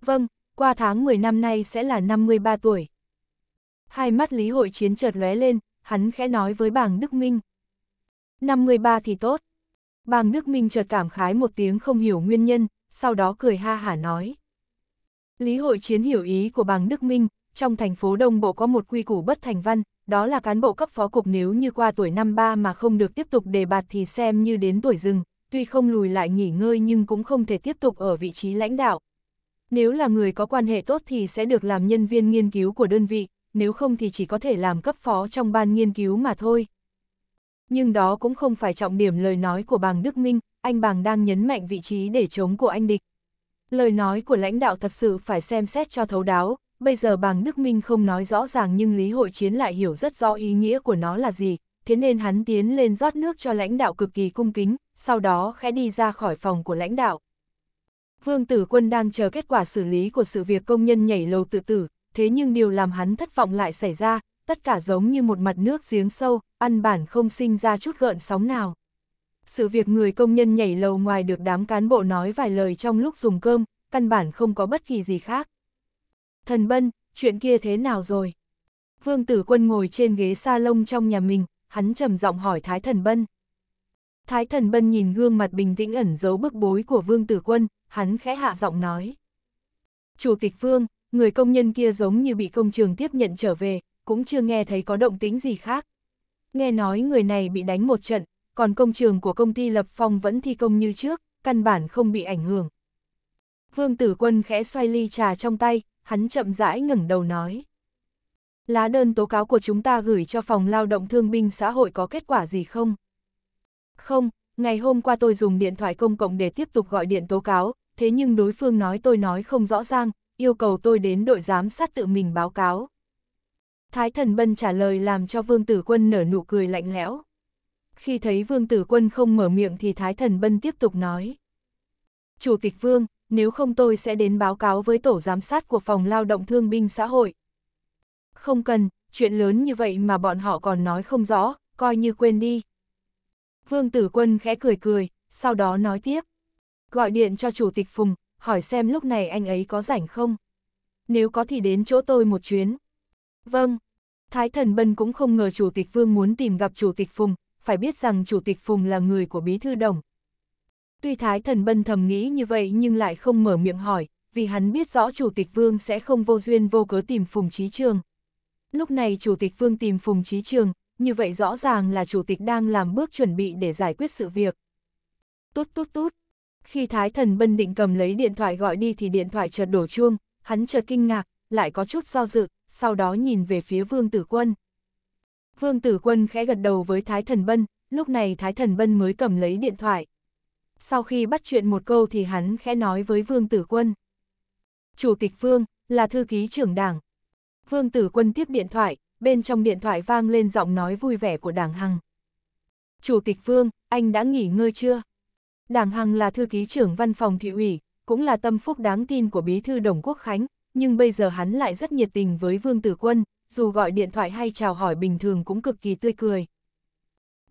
Vâng, qua tháng 10 năm nay sẽ là 53 tuổi. Hai mắt Lý Hội Chiến chợt lóe lên, hắn khẽ nói với bàng Đức Minh. 53 thì tốt, Bàng Đức Minh chợt cảm khái một tiếng không hiểu nguyên nhân, sau đó cười ha hả nói. Lý hội chiến hiểu ý của bàng Đức Minh, trong thành phố Đông Bộ có một quy củ bất thành văn, đó là cán bộ cấp phó cục nếu như qua tuổi năm ba mà không được tiếp tục đề bạt thì xem như đến tuổi rừng, tuy không lùi lại nghỉ ngơi nhưng cũng không thể tiếp tục ở vị trí lãnh đạo. Nếu là người có quan hệ tốt thì sẽ được làm nhân viên nghiên cứu của đơn vị, nếu không thì chỉ có thể làm cấp phó trong ban nghiên cứu mà thôi nhưng đó cũng không phải trọng điểm lời nói của bàng Đức Minh, anh bàng đang nhấn mạnh vị trí để chống của anh địch. Lời nói của lãnh đạo thật sự phải xem xét cho thấu đáo, bây giờ bàng Đức Minh không nói rõ ràng nhưng Lý Hội Chiến lại hiểu rất rõ ý nghĩa của nó là gì, thế nên hắn tiến lên rót nước cho lãnh đạo cực kỳ cung kính, sau đó khẽ đi ra khỏi phòng của lãnh đạo. Vương Tử Quân đang chờ kết quả xử lý của sự việc công nhân nhảy lầu tự tử, thế nhưng điều làm hắn thất vọng lại xảy ra, tất cả giống như một mặt nước giếng sâu, ăn bản không sinh ra chút gợn sóng nào. Sự việc người công nhân nhảy lầu ngoài được đám cán bộ nói vài lời trong lúc dùng cơm, căn bản không có bất kỳ gì khác. Thần Bân, chuyện kia thế nào rồi? Vương Tử Quân ngồi trên ghế sa lông trong nhà mình, hắn trầm giọng hỏi Thái Thần Bân. Thái Thần Bân nhìn gương mặt bình tĩnh ẩn giấu bức bối của Vương Tử Quân, hắn khẽ hạ giọng nói. Chủ tịch Vương, người công nhân kia giống như bị công trường tiếp nhận trở về, cũng chưa nghe thấy có động tĩnh gì khác nghe nói người này bị đánh một trận, còn công trường của công ty Lập Phong vẫn thi công như trước, căn bản không bị ảnh hưởng. Vương Tử Quân khẽ xoay ly trà trong tay, hắn chậm rãi ngẩng đầu nói. Lá đơn tố cáo của chúng ta gửi cho phòng lao động thương binh xã hội có kết quả gì không? Không, ngày hôm qua tôi dùng điện thoại công cộng để tiếp tục gọi điện tố cáo, thế nhưng đối phương nói tôi nói không rõ ràng, yêu cầu tôi đến đội giám sát tự mình báo cáo. Thái thần bân trả lời làm cho vương tử quân nở nụ cười lạnh lẽo. Khi thấy vương tử quân không mở miệng thì thái thần bân tiếp tục nói. Chủ tịch vương, nếu không tôi sẽ đến báo cáo với tổ giám sát của phòng lao động thương binh xã hội. Không cần, chuyện lớn như vậy mà bọn họ còn nói không rõ, coi như quên đi. Vương tử quân khẽ cười cười, sau đó nói tiếp. Gọi điện cho chủ tịch Phùng, hỏi xem lúc này anh ấy có rảnh không. Nếu có thì đến chỗ tôi một chuyến, Vâng. Thái thần Bân cũng không ngờ Chủ tịch Vương muốn tìm gặp Chủ tịch Phùng, phải biết rằng Chủ tịch Phùng là người của Bí Thư Đồng. Tuy Thái thần Bân thầm nghĩ như vậy nhưng lại không mở miệng hỏi, vì hắn biết rõ Chủ tịch Vương sẽ không vô duyên vô cớ tìm Phùng Trí Trường. Lúc này Chủ tịch Vương tìm Phùng Trí Trường, như vậy rõ ràng là Chủ tịch đang làm bước chuẩn bị để giải quyết sự việc. Tốt tốt tốt. Khi Thái thần Bân định cầm lấy điện thoại gọi đi thì điện thoại chợt đổ chuông, hắn chợt kinh ngạc, lại có chút do dự, sau đó nhìn về phía Vương Tử Quân. Vương Tử Quân khẽ gật đầu với Thái Thần Bân, lúc này Thái Thần Bân mới cầm lấy điện thoại. Sau khi bắt chuyện một câu thì hắn khẽ nói với Vương Tử Quân. Chủ tịch Vương, là thư ký trưởng đảng. Vương Tử Quân tiếp điện thoại, bên trong điện thoại vang lên giọng nói vui vẻ của đảng Hằng. Chủ tịch Vương, anh đã nghỉ ngơi chưa? Đảng Hằng là thư ký trưởng văn phòng thị ủy, cũng là tâm phúc đáng tin của bí thư Đồng Quốc Khánh, nhưng bây giờ hắn lại rất nhiệt tình với Vương Tử Quân, dù gọi điện thoại hay chào hỏi bình thường cũng cực kỳ tươi cười.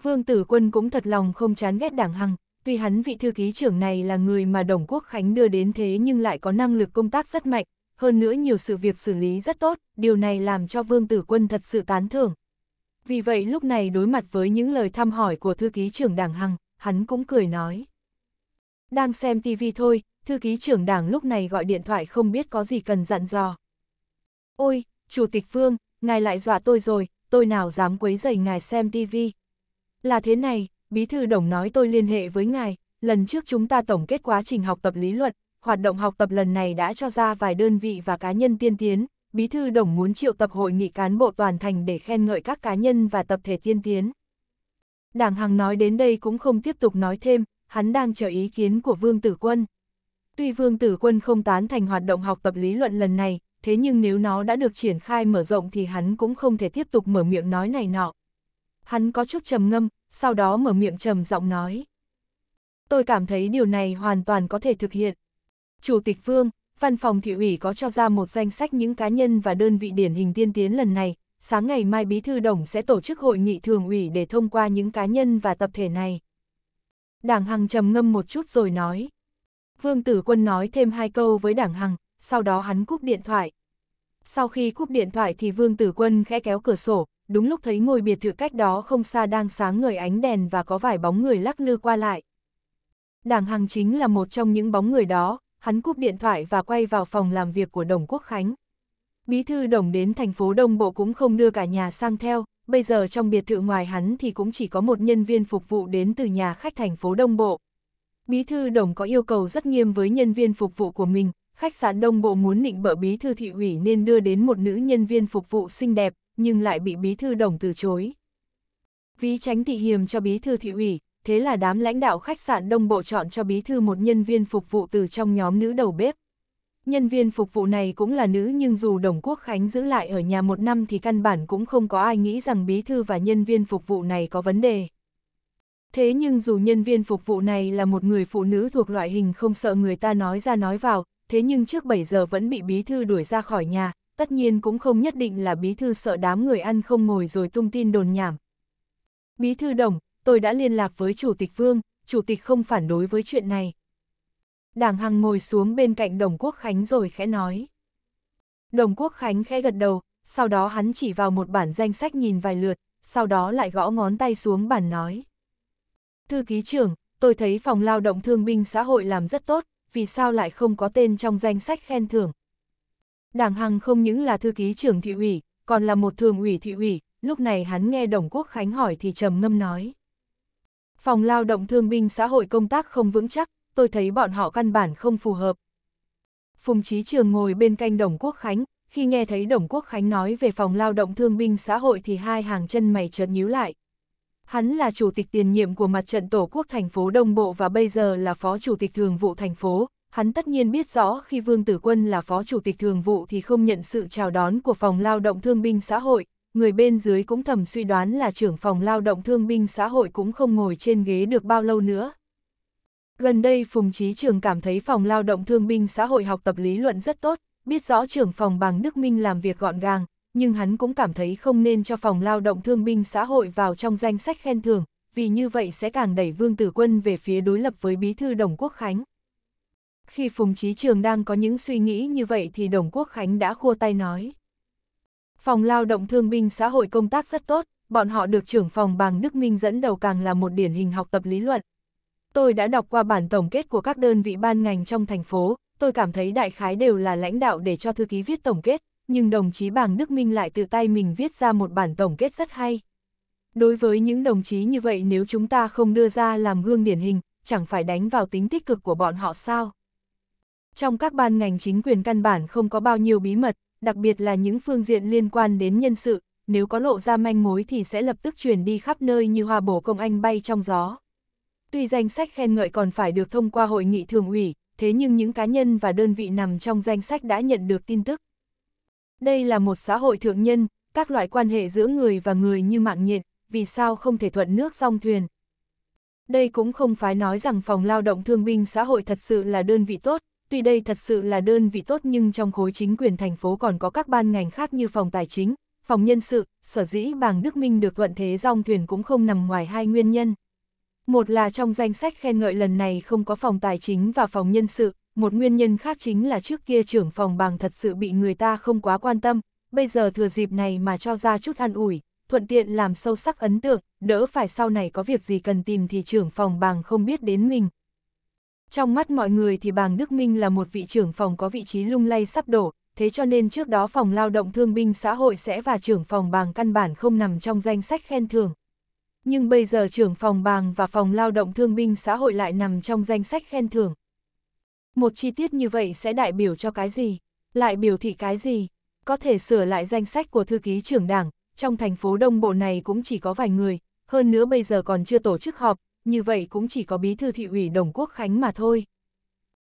Vương Tử Quân cũng thật lòng không chán ghét đảng Hằng, tuy hắn vị thư ký trưởng này là người mà Đồng Quốc Khánh đưa đến thế nhưng lại có năng lực công tác rất mạnh, hơn nữa nhiều sự việc xử lý rất tốt, điều này làm cho Vương Tử Quân thật sự tán thưởng. Vì vậy lúc này đối mặt với những lời thăm hỏi của thư ký trưởng đảng Hằng, hắn cũng cười nói. Đang xem tivi thôi, thư ký trưởng đảng lúc này gọi điện thoại không biết có gì cần dặn dò. Ôi, Chủ tịch Phương, ngài lại dọa tôi rồi, tôi nào dám quấy rầy ngài xem TV. Là thế này, Bí thư đồng nói tôi liên hệ với ngài, lần trước chúng ta tổng kết quá trình học tập lý luận, hoạt động học tập lần này đã cho ra vài đơn vị và cá nhân tiên tiến, Bí thư đồng muốn triệu tập hội nghị cán bộ toàn thành để khen ngợi các cá nhân và tập thể tiên tiến. Đảng Hằng nói đến đây cũng không tiếp tục nói thêm, hắn đang chờ ý kiến của Vương Tử Quân. Tuy Vương Tử Quân không tán thành hoạt động học tập lý luận lần này, thế nhưng nếu nó đã được triển khai mở rộng thì hắn cũng không thể tiếp tục mở miệng nói này nọ. Hắn có chút trầm ngâm, sau đó mở miệng trầm giọng nói. Tôi cảm thấy điều này hoàn toàn có thể thực hiện. Chủ tịch Vương, Văn phòng thị ủy có cho ra một danh sách những cá nhân và đơn vị điển hình tiên tiến lần này. Sáng ngày mai Bí Thư Đồng sẽ tổ chức hội nghị thường ủy để thông qua những cá nhân và tập thể này. Đảng Hằng trầm ngâm một chút rồi nói. Vương Tử Quân nói thêm hai câu với Đảng Hằng, sau đó hắn cúp điện thoại. Sau khi cúp điện thoại thì Vương Tử Quân khẽ kéo cửa sổ, đúng lúc thấy ngôi biệt thự cách đó không xa đang sáng người ánh đèn và có vài bóng người lắc lư qua lại. Đảng Hằng chính là một trong những bóng người đó, hắn cúp điện thoại và quay vào phòng làm việc của Đồng Quốc Khánh. Bí thư Đồng đến thành phố Đông Bộ cũng không đưa cả nhà sang theo, bây giờ trong biệt thự ngoài hắn thì cũng chỉ có một nhân viên phục vụ đến từ nhà khách thành phố Đông Bộ. Bí thư đồng có yêu cầu rất nghiêm với nhân viên phục vụ của mình, khách sạn đông bộ muốn nịnh bợ bí thư thị ủy nên đưa đến một nữ nhân viên phục vụ xinh đẹp, nhưng lại bị bí thư đồng từ chối. Ví tránh thị hiềm cho bí thư thị ủy, thế là đám lãnh đạo khách sạn đông bộ chọn cho bí thư một nhân viên phục vụ từ trong nhóm nữ đầu bếp. Nhân viên phục vụ này cũng là nữ nhưng dù Đồng Quốc Khánh giữ lại ở nhà một năm thì căn bản cũng không có ai nghĩ rằng bí thư và nhân viên phục vụ này có vấn đề. Thế nhưng dù nhân viên phục vụ này là một người phụ nữ thuộc loại hình không sợ người ta nói ra nói vào, thế nhưng trước 7 giờ vẫn bị bí thư đuổi ra khỏi nhà, tất nhiên cũng không nhất định là bí thư sợ đám người ăn không ngồi rồi tung tin đồn nhảm. Bí thư đồng, tôi đã liên lạc với chủ tịch Vương, chủ tịch không phản đối với chuyện này. Đảng Hằng ngồi xuống bên cạnh Đồng Quốc Khánh rồi khẽ nói. Đồng Quốc Khánh khẽ gật đầu, sau đó hắn chỉ vào một bản danh sách nhìn vài lượt, sau đó lại gõ ngón tay xuống bản nói. Thư ký trưởng, tôi thấy phòng lao động thương binh xã hội làm rất tốt, vì sao lại không có tên trong danh sách khen thưởng? Đảng Hằng không những là thư ký trưởng thị ủy, còn là một thường ủy thị ủy, lúc này hắn nghe Đồng Quốc Khánh hỏi thì trầm ngâm nói. Phòng lao động thương binh xã hội công tác không vững chắc, tôi thấy bọn họ căn bản không phù hợp. Phùng Chí Trường ngồi bên cạnh Đồng Quốc Khánh, khi nghe thấy Đồng Quốc Khánh nói về phòng lao động thương binh xã hội thì hai hàng chân mày chợt nhíu lại, Hắn là chủ tịch tiền nhiệm của mặt trận Tổ quốc thành phố Đông Bộ và bây giờ là phó chủ tịch thường vụ thành phố. Hắn tất nhiên biết rõ khi Vương Tử Quân là phó chủ tịch thường vụ thì không nhận sự chào đón của phòng lao động thương binh xã hội. Người bên dưới cũng thầm suy đoán là trưởng phòng lao động thương binh xã hội cũng không ngồi trên ghế được bao lâu nữa. Gần đây Phùng chí Trường cảm thấy phòng lao động thương binh xã hội học tập lý luận rất tốt, biết rõ trưởng phòng bằng Đức Minh làm việc gọn gàng, nhưng hắn cũng cảm thấy không nên cho phòng lao động thương binh xã hội vào trong danh sách khen thưởng, vì như vậy sẽ càng đẩy Vương Tử Quân về phía đối lập với Bí thư Đồng Quốc Khánh. Khi Phùng Trí Trường đang có những suy nghĩ như vậy thì Đồng Quốc Khánh đã khua tay nói. Phòng lao động thương binh xã hội công tác rất tốt, bọn họ được trưởng phòng bằng Đức Minh dẫn đầu càng là một điển hình học tập lý luận. Tôi đã đọc qua bản tổng kết của các đơn vị ban ngành trong thành phố, tôi cảm thấy đại khái đều là lãnh đạo để cho thư ký viết tổng kết, nhưng đồng chí Bàng Đức Minh lại tự tay mình viết ra một bản tổng kết rất hay. Đối với những đồng chí như vậy nếu chúng ta không đưa ra làm gương điển hình, chẳng phải đánh vào tính tích cực của bọn họ sao? Trong các ban ngành chính quyền căn bản không có bao nhiêu bí mật, đặc biệt là những phương diện liên quan đến nhân sự, nếu có lộ ra manh mối thì sẽ lập tức truyền đi khắp nơi như hoa bổ công anh bay trong gió. Tuy danh sách khen ngợi còn phải được thông qua hội nghị thường ủy, thế nhưng những cá nhân và đơn vị nằm trong danh sách đã nhận được tin tức. Đây là một xã hội thượng nhân, các loại quan hệ giữa người và người như mạng nhện, vì sao không thể thuận nước song thuyền. Đây cũng không phải nói rằng phòng lao động thương binh xã hội thật sự là đơn vị tốt, tuy đây thật sự là đơn vị tốt nhưng trong khối chính quyền thành phố còn có các ban ngành khác như phòng tài chính, phòng nhân sự, sở dĩ bàng Đức Minh được thuận thế song thuyền cũng không nằm ngoài hai nguyên nhân. Một là trong danh sách khen ngợi lần này không có phòng tài chính và phòng nhân sự, một nguyên nhân khác chính là trước kia trưởng phòng bằng thật sự bị người ta không quá quan tâm, bây giờ thừa dịp này mà cho ra chút an ủi, thuận tiện làm sâu sắc ấn tượng, đỡ phải sau này có việc gì cần tìm thì trưởng phòng bằng không biết đến mình. Trong mắt mọi người thì bằng Đức Minh là một vị trưởng phòng có vị trí lung lay sắp đổ, thế cho nên trước đó phòng lao động thương binh xã hội sẽ và trưởng phòng bằng căn bản không nằm trong danh sách khen thưởng. Nhưng bây giờ trưởng phòng bằng và phòng lao động thương binh xã hội lại nằm trong danh sách khen thưởng, một chi tiết như vậy sẽ đại biểu cho cái gì? Lại biểu thị cái gì? Có thể sửa lại danh sách của thư ký trưởng đảng, trong thành phố đông bộ này cũng chỉ có vài người, hơn nữa bây giờ còn chưa tổ chức họp, như vậy cũng chỉ có bí thư thị ủy Đồng Quốc Khánh mà thôi.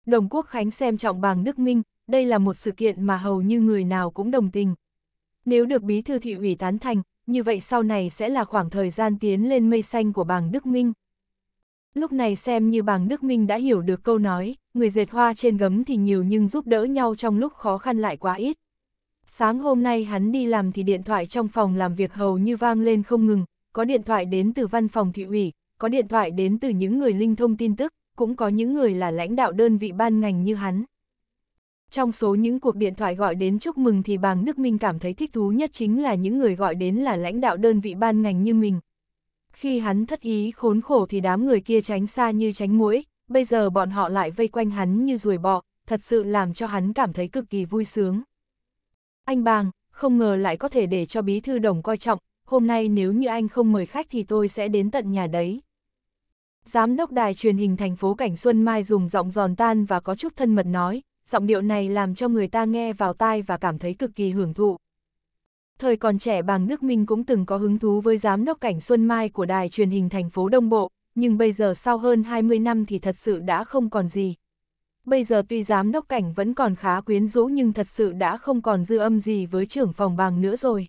Đồng Quốc Khánh xem trọng bàng Đức Minh, đây là một sự kiện mà hầu như người nào cũng đồng tình. Nếu được bí thư thị ủy tán thành, như vậy sau này sẽ là khoảng thời gian tiến lên mây xanh của bàng Đức Minh. Lúc này xem như bàng Đức Minh đã hiểu được câu nói, người dệt hoa trên gấm thì nhiều nhưng giúp đỡ nhau trong lúc khó khăn lại quá ít. Sáng hôm nay hắn đi làm thì điện thoại trong phòng làm việc hầu như vang lên không ngừng, có điện thoại đến từ văn phòng thị ủy, có điện thoại đến từ những người linh thông tin tức, cũng có những người là lãnh đạo đơn vị ban ngành như hắn. Trong số những cuộc điện thoại gọi đến chúc mừng thì bàng Đức Minh cảm thấy thích thú nhất chính là những người gọi đến là lãnh đạo đơn vị ban ngành như mình. Khi hắn thất ý khốn khổ thì đám người kia tránh xa như tránh mũi, bây giờ bọn họ lại vây quanh hắn như ruồi bọ, thật sự làm cho hắn cảm thấy cực kỳ vui sướng. Anh Bàng, không ngờ lại có thể để cho bí thư đồng coi trọng, hôm nay nếu như anh không mời khách thì tôi sẽ đến tận nhà đấy. Giám đốc đài truyền hình thành phố Cảnh Xuân Mai dùng giọng giòn tan và có chút thân mật nói, giọng điệu này làm cho người ta nghe vào tai và cảm thấy cực kỳ hưởng thụ. Thời còn trẻ bàng Đức Minh cũng từng có hứng thú với giám đốc Cảnh Xuân Mai của đài truyền hình thành phố Đông Bộ, nhưng bây giờ sau hơn 20 năm thì thật sự đã không còn gì. Bây giờ tuy giám đốc cảnh vẫn còn khá quyến rũ nhưng thật sự đã không còn dư âm gì với trưởng phòng bằng nữa rồi.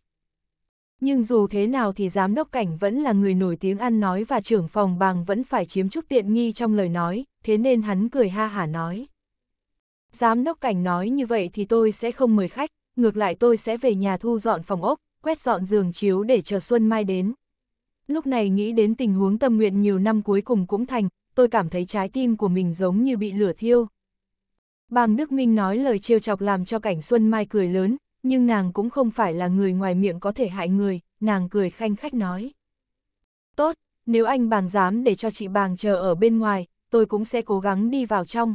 Nhưng dù thế nào thì giám đốc cảnh vẫn là người nổi tiếng ăn nói và trưởng phòng bằng vẫn phải chiếm chút tiện nghi trong lời nói, thế nên hắn cười ha hả nói. Giám đốc cảnh nói như vậy thì tôi sẽ không mời khách, ngược lại tôi sẽ về nhà thu dọn phòng ốc, quét dọn giường chiếu để chờ xuân mai đến lúc này nghĩ đến tình huống tâm nguyện nhiều năm cuối cùng cũng thành, tôi cảm thấy trái tim của mình giống như bị lửa thiêu. Bàng Đức Minh nói lời trêu chọc làm cho cảnh Xuân Mai cười lớn, nhưng nàng cũng không phải là người ngoài miệng có thể hại người, nàng cười khanh khách nói. Tốt, nếu anh bàng dám để cho chị bàng chờ ở bên ngoài, tôi cũng sẽ cố gắng đi vào trong.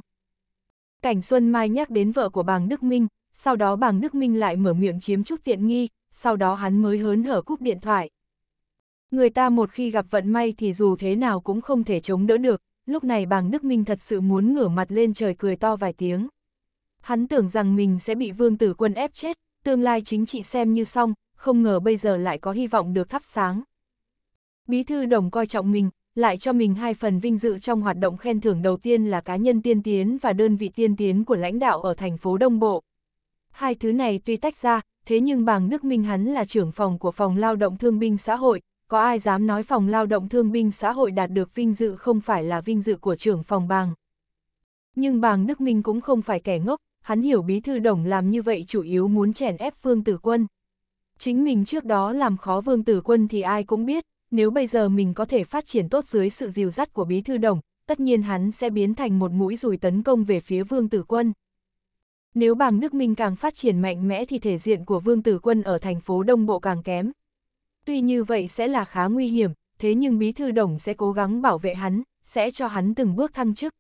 Cảnh Xuân Mai nhắc đến vợ của bàng Đức Minh, sau đó bàng Đức Minh lại mở miệng chiếm chút tiện nghi, sau đó hắn mới hớn hở cúp điện thoại. Người ta một khi gặp vận may thì dù thế nào cũng không thể chống đỡ được, lúc này bàng Đức Minh thật sự muốn ngửa mặt lên trời cười to vài tiếng. Hắn tưởng rằng mình sẽ bị vương tử quân ép chết, tương lai chính trị xem như xong, không ngờ bây giờ lại có hy vọng được thắp sáng. Bí thư đồng coi trọng mình, lại cho mình hai phần vinh dự trong hoạt động khen thưởng đầu tiên là cá nhân tiên tiến và đơn vị tiên tiến của lãnh đạo ở thành phố Đông Bộ. Hai thứ này tuy tách ra, thế nhưng bàng Đức Minh hắn là trưởng phòng của phòng lao động thương binh xã hội, có ai dám nói phòng lao động thương binh xã hội đạt được vinh dự không phải là vinh dự của trưởng phòng bàng. Nhưng bàng Đức Minh cũng không phải kẻ ngốc, hắn hiểu bí thư đồng làm như vậy chủ yếu muốn chèn ép Phương Tử Quân. Chính mình trước đó làm khó Vương Tử Quân thì ai cũng biết, nếu bây giờ mình có thể phát triển tốt dưới sự dìu dắt của bí thư đồng, tất nhiên hắn sẽ biến thành một mũi dùi tấn công về phía Vương Tử Quân. Nếu bàng Đức Minh càng phát triển mạnh mẽ thì thể diện của Vương Tử Quân ở thành phố Đông Bộ càng kém, Tuy như vậy sẽ là khá nguy hiểm, thế nhưng Bí Thư Đồng sẽ cố gắng bảo vệ hắn, sẽ cho hắn từng bước thăng chức.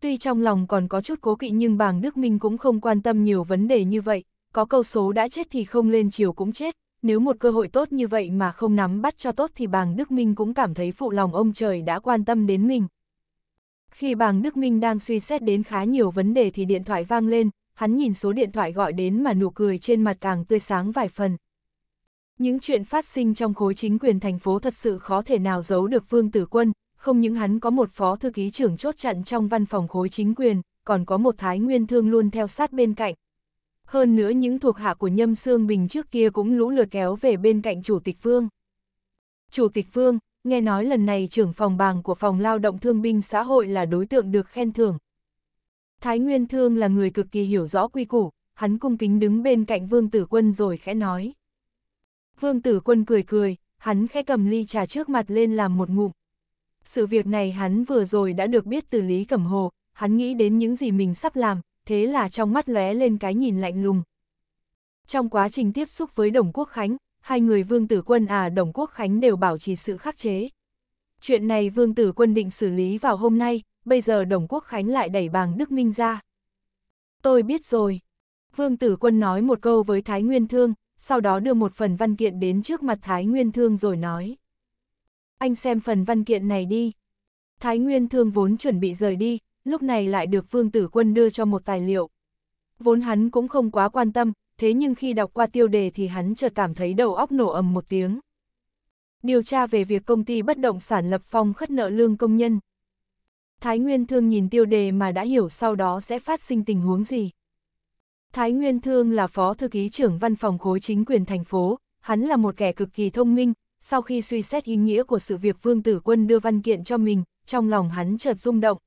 Tuy trong lòng còn có chút cố kỵ nhưng bàng Đức Minh cũng không quan tâm nhiều vấn đề như vậy, có câu số đã chết thì không lên chiều cũng chết, nếu một cơ hội tốt như vậy mà không nắm bắt cho tốt thì bàng Đức Minh cũng cảm thấy phụ lòng ông trời đã quan tâm đến mình. Khi bàng Đức Minh đang suy xét đến khá nhiều vấn đề thì điện thoại vang lên, hắn nhìn số điện thoại gọi đến mà nụ cười trên mặt càng tươi sáng vài phần. Những chuyện phát sinh trong khối chính quyền thành phố thật sự khó thể nào giấu được Vương Tử Quân, không những hắn có một phó thư ký trưởng chốt chặn trong văn phòng khối chính quyền, còn có một thái nguyên thương luôn theo sát bên cạnh. Hơn nữa những thuộc hạ của Nhâm Sương Bình trước kia cũng lũ lượt kéo về bên cạnh Chủ tịch Vương. Chủ tịch Vương, nghe nói lần này trưởng phòng bàng của phòng lao động thương binh xã hội là đối tượng được khen thưởng. Thái Nguyên Thương là người cực kỳ hiểu rõ quy củ, hắn cung kính đứng bên cạnh Vương Tử Quân rồi khẽ nói. Vương tử quân cười cười, hắn khẽ cầm ly trà trước mặt lên làm một ngụm. Sự việc này hắn vừa rồi đã được biết từ Lý Cẩm Hồ, hắn nghĩ đến những gì mình sắp làm, thế là trong mắt lóe lên cái nhìn lạnh lùng. Trong quá trình tiếp xúc với Đồng Quốc Khánh, hai người Vương Tử Quân à Đồng Quốc Khánh đều bảo trì sự khắc chế. Chuyện này Vương Tử Quân định xử lý vào hôm nay, bây giờ Đồng Quốc Khánh lại đẩy bàng Đức Minh ra. Tôi biết rồi. Vương Tử Quân nói một câu với Thái Nguyên Thương, sau đó đưa một phần văn kiện đến trước mặt Thái Nguyên Thương rồi nói. Anh xem phần văn kiện này đi. Thái Nguyên Thương vốn chuẩn bị rời đi, lúc này lại được Vương Tử Quân đưa cho một tài liệu. Vốn hắn cũng không quá quan tâm, thế nhưng khi đọc qua tiêu đề thì hắn chợt cảm thấy đầu óc nổ ầm một tiếng. Điều tra về việc công ty bất động sản lập phong khất nợ lương công nhân. Thái Nguyên Thương nhìn tiêu đề mà đã hiểu sau đó sẽ phát sinh tình huống gì. Thái Nguyên Thương là phó thư ký trưởng văn phòng khối chính quyền thành phố, hắn là một kẻ cực kỳ thông minh, sau khi suy xét ý nghĩa của sự việc Vương Tử Quân đưa văn kiện cho mình, trong lòng hắn chợt rung động.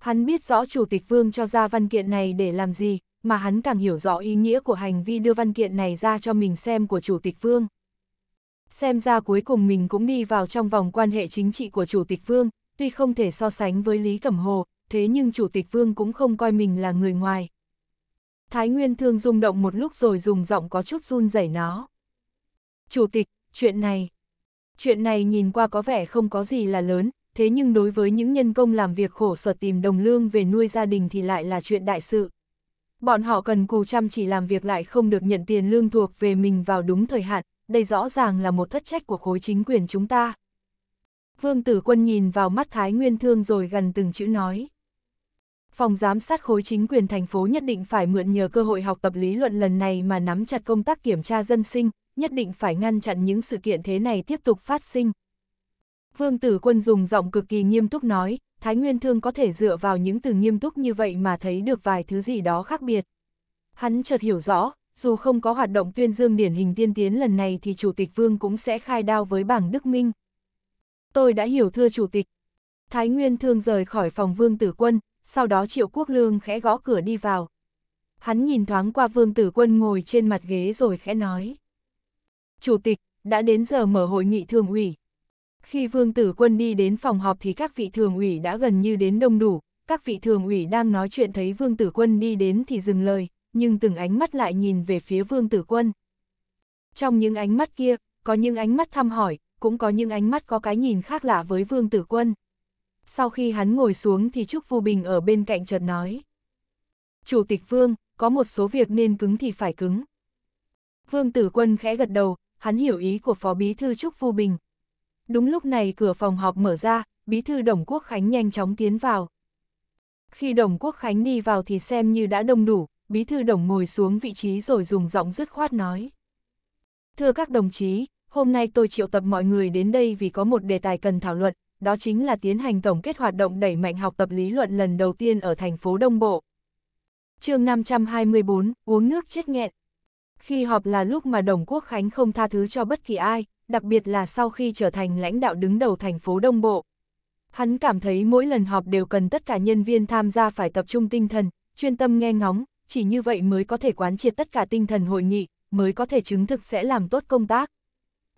Hắn biết rõ Chủ tịch Vương cho ra văn kiện này để làm gì, mà hắn càng hiểu rõ ý nghĩa của hành vi đưa văn kiện này ra cho mình xem của Chủ tịch Vương. Xem ra cuối cùng mình cũng đi vào trong vòng quan hệ chính trị của Chủ tịch Vương, tuy không thể so sánh với Lý Cẩm Hồ, thế nhưng Chủ tịch Vương cũng không coi mình là người ngoài. Thái Nguyên Thương rung động một lúc rồi dùng giọng có chút run rẩy nó. Chủ tịch, chuyện này. Chuyện này nhìn qua có vẻ không có gì là lớn, thế nhưng đối với những nhân công làm việc khổ sở tìm đồng lương về nuôi gia đình thì lại là chuyện đại sự. Bọn họ cần cù chăm chỉ làm việc lại không được nhận tiền lương thuộc về mình vào đúng thời hạn, đây rõ ràng là một thất trách của khối chính quyền chúng ta. Vương Tử Quân nhìn vào mắt Thái Nguyên Thương rồi gần từng chữ nói phòng giám sát khối chính quyền thành phố nhất định phải mượn nhờ cơ hội học tập lý luận lần này mà nắm chặt công tác kiểm tra dân sinh, nhất định phải ngăn chặn những sự kiện thế này tiếp tục phát sinh. Vương Tử Quân dùng giọng cực kỳ nghiêm túc nói, Thái Nguyên Thương có thể dựa vào những từ nghiêm túc như vậy mà thấy được vài thứ gì đó khác biệt. Hắn chợt hiểu rõ, dù không có hoạt động tuyên dương điển hình tiên tiến lần này thì Chủ tịch Vương cũng sẽ khai đao với bảng Đức Minh. Tôi đã hiểu thưa Chủ tịch. Thái Nguyên Thương rời khỏi phòng Vương Tử Quân, sau đó Triệu Quốc Lương khẽ gõ cửa đi vào. Hắn nhìn thoáng qua Vương Tử Quân ngồi trên mặt ghế rồi khẽ nói. Chủ tịch, đã đến giờ mở hội nghị thường ủy. Khi Vương Tử Quân đi đến phòng họp thì các vị thường ủy đã gần như đến đông đủ, các vị thường ủy đang nói chuyện thấy Vương Tử Quân đi đến thì dừng lời, nhưng từng ánh mắt lại nhìn về phía Vương Tử Quân. Trong những ánh mắt kia, có những ánh mắt thăm hỏi, cũng có những ánh mắt có cái nhìn khác lạ với Vương Tử Quân sau khi hắn ngồi xuống thì Trúc Vu Bình ở bên cạnh chợt nói. Chủ tịch Vương, có một số việc nên cứng thì phải cứng. Vương Tử Quân khẽ gật đầu, hắn hiểu ý của Phó Bí Thư Trúc Vu Bình. Đúng lúc này cửa phòng họp mở ra, Bí Thư Đồng Quốc Khánh nhanh chóng tiến vào. Khi Đồng Quốc Khánh đi vào thì xem như đã đông đủ, Bí Thư Đồng ngồi xuống vị trí rồi dùng giọng dứt khoát nói. Thưa các đồng chí, hôm nay tôi triệu tập mọi người đến đây vì có một đề tài cần thảo luận, đó chính là tiến hành tổng kết hoạt động đẩy mạnh học tập lý luận lần đầu tiên ở thành phố Đông Bộ. chương 524, uống nước chết nghẹn. Khi họp là lúc mà Đồng Quốc Khánh không tha thứ cho bất kỳ ai, đặc biệt là sau khi trở thành lãnh đạo đứng đầu thành phố Đông Bộ. Hắn cảm thấy mỗi lần họp đều cần tất cả nhân viên tham gia phải tập trung tinh thần, chuyên tâm nghe ngóng, chỉ như vậy mới có thể quán triệt tất cả tinh thần hội nghị, mới có thể chứng thực sẽ làm tốt công tác.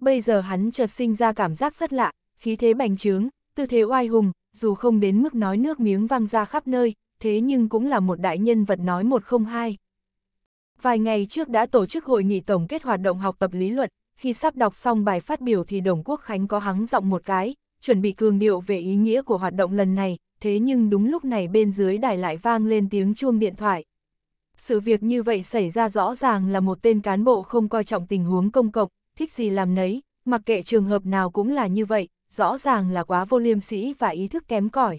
Bây giờ hắn chợt sinh ra cảm giác rất lạ, khí thế bành trướng, tư thế oai hùng, dù không đến mức nói nước miếng văng ra khắp nơi, thế nhưng cũng là một đại nhân vật nói một không hai. Vài ngày trước đã tổ chức hội nghị tổng kết hoạt động học tập lý luận, khi sắp đọc xong bài phát biểu thì Đồng Quốc Khánh có hắng giọng một cái, chuẩn bị cường điệu về ý nghĩa của hoạt động lần này, thế nhưng đúng lúc này bên dưới đài lại vang lên tiếng chuông điện thoại. Sự việc như vậy xảy ra rõ ràng là một tên cán bộ không coi trọng tình huống công cộng, thích gì làm nấy, mặc kệ trường hợp nào cũng là như vậy, rõ ràng là quá vô liêm sĩ và ý thức kém cỏi.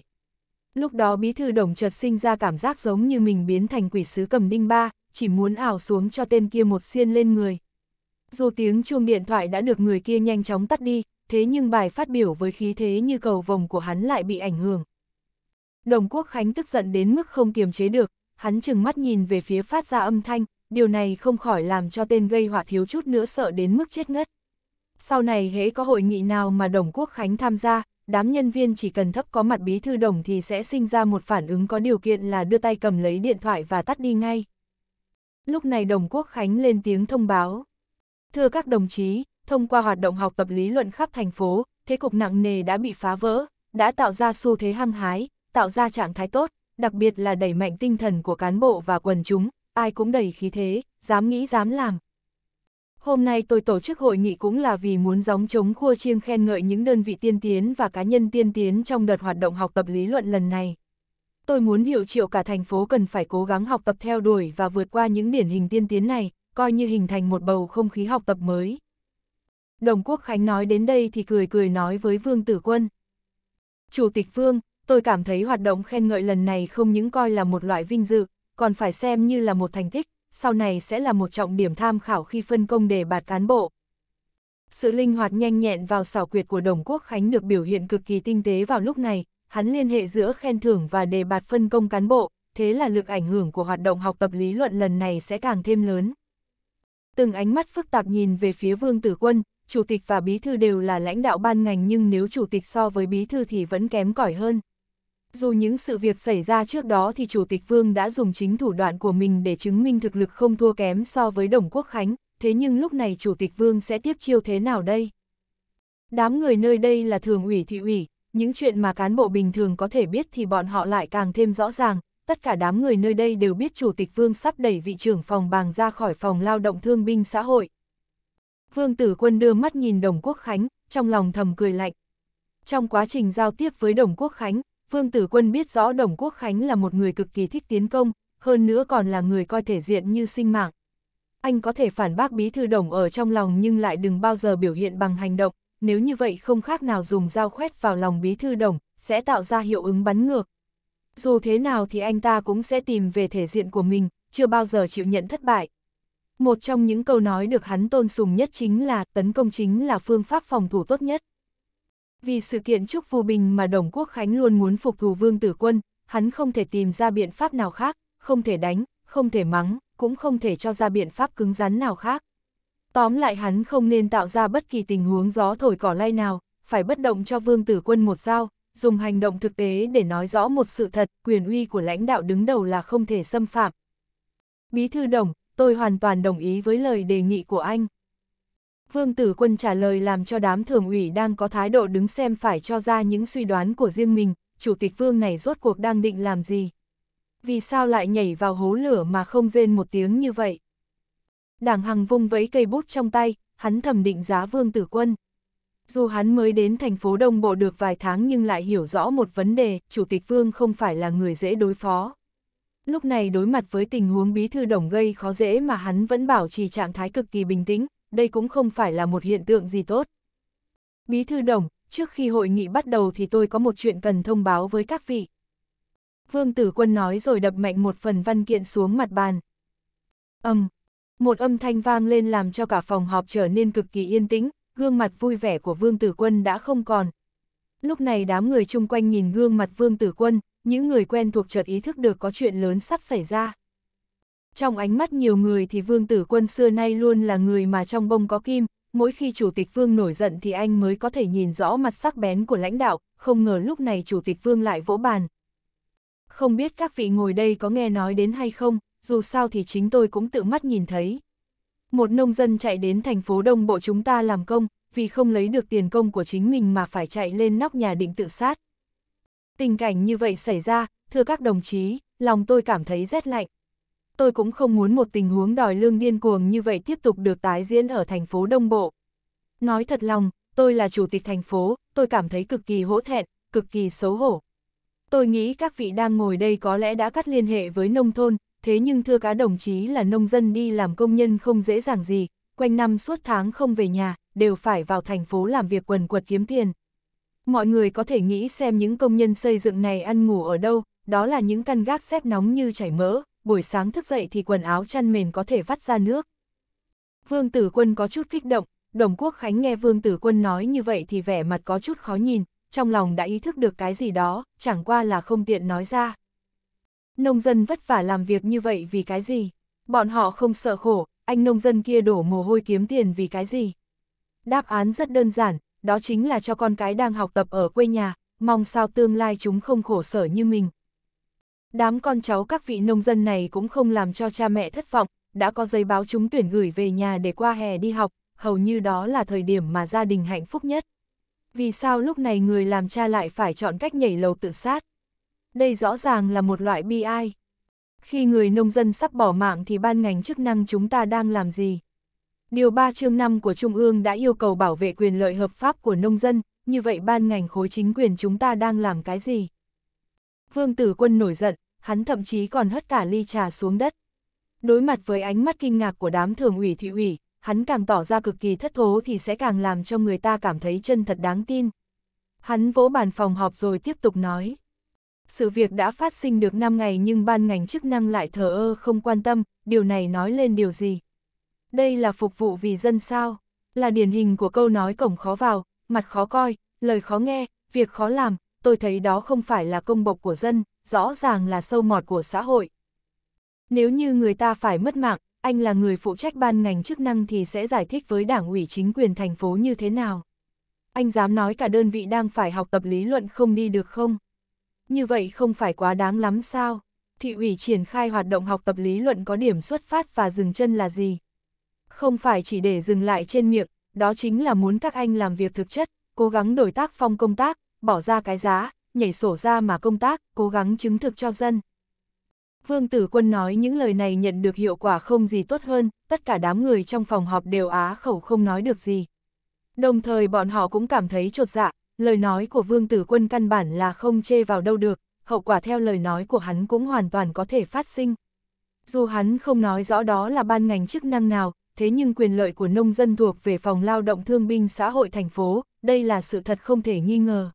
Lúc đó bí thư đồng chợt sinh ra cảm giác giống như mình biến thành quỷ sứ cầm đinh ba, chỉ muốn ảo xuống cho tên kia một xiên lên người. Dù tiếng chuông điện thoại đã được người kia nhanh chóng tắt đi, thế nhưng bài phát biểu với khí thế như cầu vồng của hắn lại bị ảnh hưởng. Đồng Quốc Khánh tức giận đến mức không kiềm chế được, hắn chừng mắt nhìn về phía phát ra âm thanh, điều này không khỏi làm cho tên gây họa thiếu chút nữa sợ đến mức chết ngất sau này hễ có hội nghị nào mà Đồng Quốc Khánh tham gia, đám nhân viên chỉ cần thấp có mặt bí thư đồng thì sẽ sinh ra một phản ứng có điều kiện là đưa tay cầm lấy điện thoại và tắt đi ngay. Lúc này đồng quốc Khánh lên tiếng thông báo. Thưa các đồng chí, thông qua hoạt động học tập lý luận khắp thành phố, thế cục nặng nề đã bị phá vỡ, đã tạo ra xu thế hăng hái, tạo ra trạng thái tốt, đặc biệt là đẩy mạnh tinh thần của cán bộ và quần chúng, ai cũng đầy khí thế, dám nghĩ dám làm, Hôm nay tôi tổ chức hội nghị cũng là vì muốn gióng chống khua chiêng khen ngợi những đơn vị tiên tiến và cá nhân tiên tiến trong đợt hoạt động học tập lý luận lần này. Tôi muốn hiệu triệu cả thành phố cần phải cố gắng học tập theo đuổi và vượt qua những điển hình tiên tiến này, coi như hình thành một bầu không khí học tập mới. Đồng Quốc Khánh nói đến đây thì cười cười nói với Vương Tử Quân. Chủ tịch Vương, tôi cảm thấy hoạt động khen ngợi lần này không những coi là một loại vinh dự, còn phải xem như là một thành tích, sau này sẽ là một trọng điểm tham khảo khi phân công đề bạt cán bộ. Sự linh hoạt nhanh nhẹn vào xảo quyệt của Đồng Quốc Khánh được biểu hiện cực kỳ tinh tế vào lúc này, hắn liên hệ giữa khen thưởng và đề bạt phân công cán bộ, thế là lực ảnh hưởng của hoạt động học tập lý luận lần này sẽ càng thêm lớn. Từng ánh mắt phức tạp nhìn về phía Vương Tử Quân, chủ tịch và bí thư đều là lãnh đạo ban ngành nhưng nếu chủ tịch so với bí thư thì vẫn kém cỏi hơn. Dù những sự việc xảy ra trước đó thì Chủ tịch Vương đã dùng chính thủ đoạn của mình để chứng minh thực lực không thua kém so với Đồng Quốc Khánh, thế nhưng lúc này Chủ tịch Vương sẽ tiếp chiêu thế nào đây? Đám người nơi đây là thường ủy thị ủy, những chuyện mà cán bộ bình thường có thể biết thì bọn họ lại càng thêm rõ ràng, tất cả đám người nơi đây đều biết Chủ tịch Vương sắp đẩy vị trưởng phòng bàng ra khỏi phòng lao động thương binh xã hội. Vương Tử Quân đưa mắt nhìn Đồng Quốc Khánh, trong lòng thầm cười lạnh. Trong quá trình giao tiếp với Đồng Quốc Khánh, Phương Tử Quân biết rõ Đồng Quốc Khánh là một người cực kỳ thích tiến công, hơn nữa còn là người coi thể diện như sinh mạng. Anh có thể phản bác bí thư đồng ở trong lòng nhưng lại đừng bao giờ biểu hiện bằng hành động, nếu như vậy không khác nào dùng dao khoét vào lòng bí thư đồng, sẽ tạo ra hiệu ứng bắn ngược. Dù thế nào thì anh ta cũng sẽ tìm về thể diện của mình, chưa bao giờ chịu nhận thất bại. Một trong những câu nói được hắn tôn sùng nhất chính là tấn công chính là phương pháp phòng thủ tốt nhất. Vì sự kiện chúc phù bình mà Đồng Quốc Khánh luôn muốn phục thù vương tử quân, hắn không thể tìm ra biện pháp nào khác, không thể đánh, không thể mắng, cũng không thể cho ra biện pháp cứng rắn nào khác. Tóm lại hắn không nên tạo ra bất kỳ tình huống gió thổi cỏ lay nào, phải bất động cho vương tử quân một dao, dùng hành động thực tế để nói rõ một sự thật, quyền uy của lãnh đạo đứng đầu là không thể xâm phạm. Bí thư đồng, tôi hoàn toàn đồng ý với lời đề nghị của anh. Vương Tử Quân trả lời làm cho đám thường ủy đang có thái độ đứng xem phải cho ra những suy đoán của riêng mình, Chủ tịch Vương này rốt cuộc đang định làm gì? Vì sao lại nhảy vào hố lửa mà không rên một tiếng như vậy? Đảng Hằng vung vẫy cây bút trong tay, hắn thẩm định giá Vương Tử Quân. Dù hắn mới đến thành phố Đông Bộ được vài tháng nhưng lại hiểu rõ một vấn đề, Chủ tịch Vương không phải là người dễ đối phó. Lúc này đối mặt với tình huống bí thư đồng gây khó dễ mà hắn vẫn bảo trì trạng thái cực kỳ bình tĩnh, đây cũng không phải là một hiện tượng gì tốt. Bí thư đồng, trước khi hội nghị bắt đầu thì tôi có một chuyện cần thông báo với các vị. Vương Tử Quân nói rồi đập mạnh một phần văn kiện xuống mặt bàn. Âm, một âm thanh vang lên làm cho cả phòng họp trở nên cực kỳ yên tĩnh, gương mặt vui vẻ của Vương Tử Quân đã không còn. Lúc này đám người chung quanh nhìn gương mặt Vương Tử Quân, những người quen thuộc chợt ý thức được có chuyện lớn sắp xảy ra. Trong ánh mắt nhiều người thì vương tử quân xưa nay luôn là người mà trong bông có kim, mỗi khi chủ tịch vương nổi giận thì anh mới có thể nhìn rõ mặt sắc bén của lãnh đạo, không ngờ lúc này chủ tịch vương lại vỗ bàn. Không biết các vị ngồi đây có nghe nói đến hay không, dù sao thì chính tôi cũng tự mắt nhìn thấy. Một nông dân chạy đến thành phố Đông Bộ chúng ta làm công, vì không lấy được tiền công của chính mình mà phải chạy lên nóc nhà định tự sát. Tình cảnh như vậy xảy ra, thưa các đồng chí, lòng tôi cảm thấy rét lạnh tôi cũng không muốn một tình huống đòi lương điên cuồng như vậy tiếp tục được tái diễn ở thành phố Đông Bộ. Nói thật lòng, tôi là chủ tịch thành phố, tôi cảm thấy cực kỳ hỗ thẹn, cực kỳ xấu hổ. Tôi nghĩ các vị đang ngồi đây có lẽ đã cắt liên hệ với nông thôn, thế nhưng thưa cá đồng chí là nông dân đi làm công nhân không dễ dàng gì, quanh năm suốt tháng không về nhà, đều phải vào thành phố làm việc quần quật kiếm tiền. Mọi người có thể nghĩ xem những công nhân xây dựng này ăn ngủ ở đâu, đó là những căn gác xếp nóng như chảy mỡ, buổi sáng thức dậy thì quần áo chăn mền có thể vắt ra nước. Vương Tử Quân có chút kích động, Đồng Quốc Khánh nghe Vương Tử Quân nói như vậy thì vẻ mặt có chút khó nhìn, trong lòng đã ý thức được cái gì đó, chẳng qua là không tiện nói ra. Nông dân vất vả làm việc như vậy vì cái gì? Bọn họ không sợ khổ, anh nông dân kia đổ mồ hôi kiếm tiền vì cái gì? Đáp án rất đơn giản, đó chính là cho con cái đang học tập ở quê nhà, mong sao tương lai chúng không khổ sở như mình, Đám con cháu các vị nông dân này cũng không làm cho cha mẹ thất vọng, đã có giấy báo chúng tuyển gửi về nhà để qua hè đi học, hầu như đó là thời điểm mà gia đình hạnh phúc nhất. Vì sao lúc này người làm cha lại phải chọn cách nhảy lầu tự sát? Đây rõ ràng là một loại bi ai. Khi người nông dân sắp bỏ mạng thì ban ngành chức năng chúng ta đang làm gì? Điều 3 chương 5 của Trung ương đã yêu cầu bảo vệ quyền lợi hợp pháp của nông dân, như vậy ban ngành khối chính quyền chúng ta đang làm cái gì? Vương Tử Quân nổi giận, hắn thậm chí còn hất cả ly trà xuống đất. Đối mặt với ánh mắt kinh ngạc của đám thường ủy thị ủy, hắn càng tỏ ra cực kỳ thất thố thì sẽ càng làm cho người ta cảm thấy chân thật đáng tin. Hắn vỗ bàn phòng họp rồi tiếp tục nói. Sự việc đã phát sinh được 5 ngày nhưng ban ngành chức năng lại thờ ơ không quan tâm, điều này nói lên điều gì? Đây là phục vụ vì dân sao? Là điển hình của câu nói cổng khó vào, mặt khó coi, lời khó nghe, việc khó làm, tôi thấy đó không phải là công bộc của dân, rõ ràng là sâu mọt của xã hội. Nếu như người ta phải mất mạng, anh là người phụ trách ban ngành chức năng thì sẽ giải thích với đảng ủy chính quyền thành phố như thế nào. Anh dám nói cả đơn vị đang phải học tập lý luận không đi được không? Như vậy không phải quá đáng lắm sao? Thị ủy triển khai hoạt động học tập lý luận có điểm xuất phát và dừng chân là gì? Không phải chỉ để dừng lại trên miệng, đó chính là muốn các anh làm việc thực chất, cố gắng đổi tác phong công tác, bỏ ra cái giá, nhảy sổ ra mà công tác, cố gắng chứng thực cho dân. Vương Tử Quân nói những lời này nhận được hiệu quả không gì tốt hơn, tất cả đám người trong phòng họp đều á khẩu không nói được gì. Đồng thời bọn họ cũng cảm thấy trột dạ, lời nói của Vương Tử Quân căn bản là không chê vào đâu được, hậu quả theo lời nói của hắn cũng hoàn toàn có thể phát sinh. Dù hắn không nói rõ đó là ban ngành chức năng nào, thế nhưng quyền lợi của nông dân thuộc về phòng lao động thương binh xã hội thành phố, đây là sự thật không thể nghi ngờ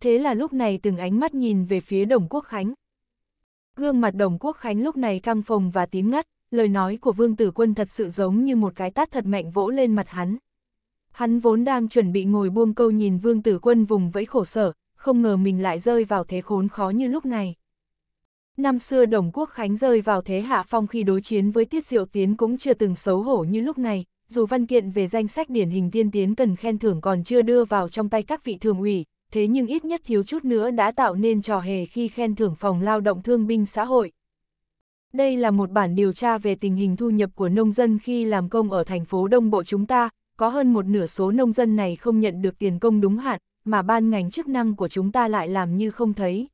thế là lúc này từng ánh mắt nhìn về phía Đồng Quốc Khánh. Gương mặt Đồng Quốc Khánh lúc này căng phồng và tím ngắt, lời nói của Vương Tử Quân thật sự giống như một cái tát thật mạnh vỗ lên mặt hắn. Hắn vốn đang chuẩn bị ngồi buông câu nhìn Vương Tử Quân vùng vẫy khổ sở, không ngờ mình lại rơi vào thế khốn khó như lúc này. Năm xưa Đồng Quốc Khánh rơi vào thế hạ phong khi đối chiến với Tiết Diệu Tiến cũng chưa từng xấu hổ như lúc này, dù văn kiện về danh sách điển hình tiên tiến cần khen thưởng còn chưa đưa vào trong tay các vị thường ủy, thế nhưng ít nhất thiếu chút nữa đã tạo nên trò hề khi khen thưởng phòng lao động thương binh xã hội. Đây là một bản điều tra về tình hình thu nhập của nông dân khi làm công ở thành phố Đông Bộ chúng ta, có hơn một nửa số nông dân này không nhận được tiền công đúng hạn, mà ban ngành chức năng của chúng ta lại làm như không thấy.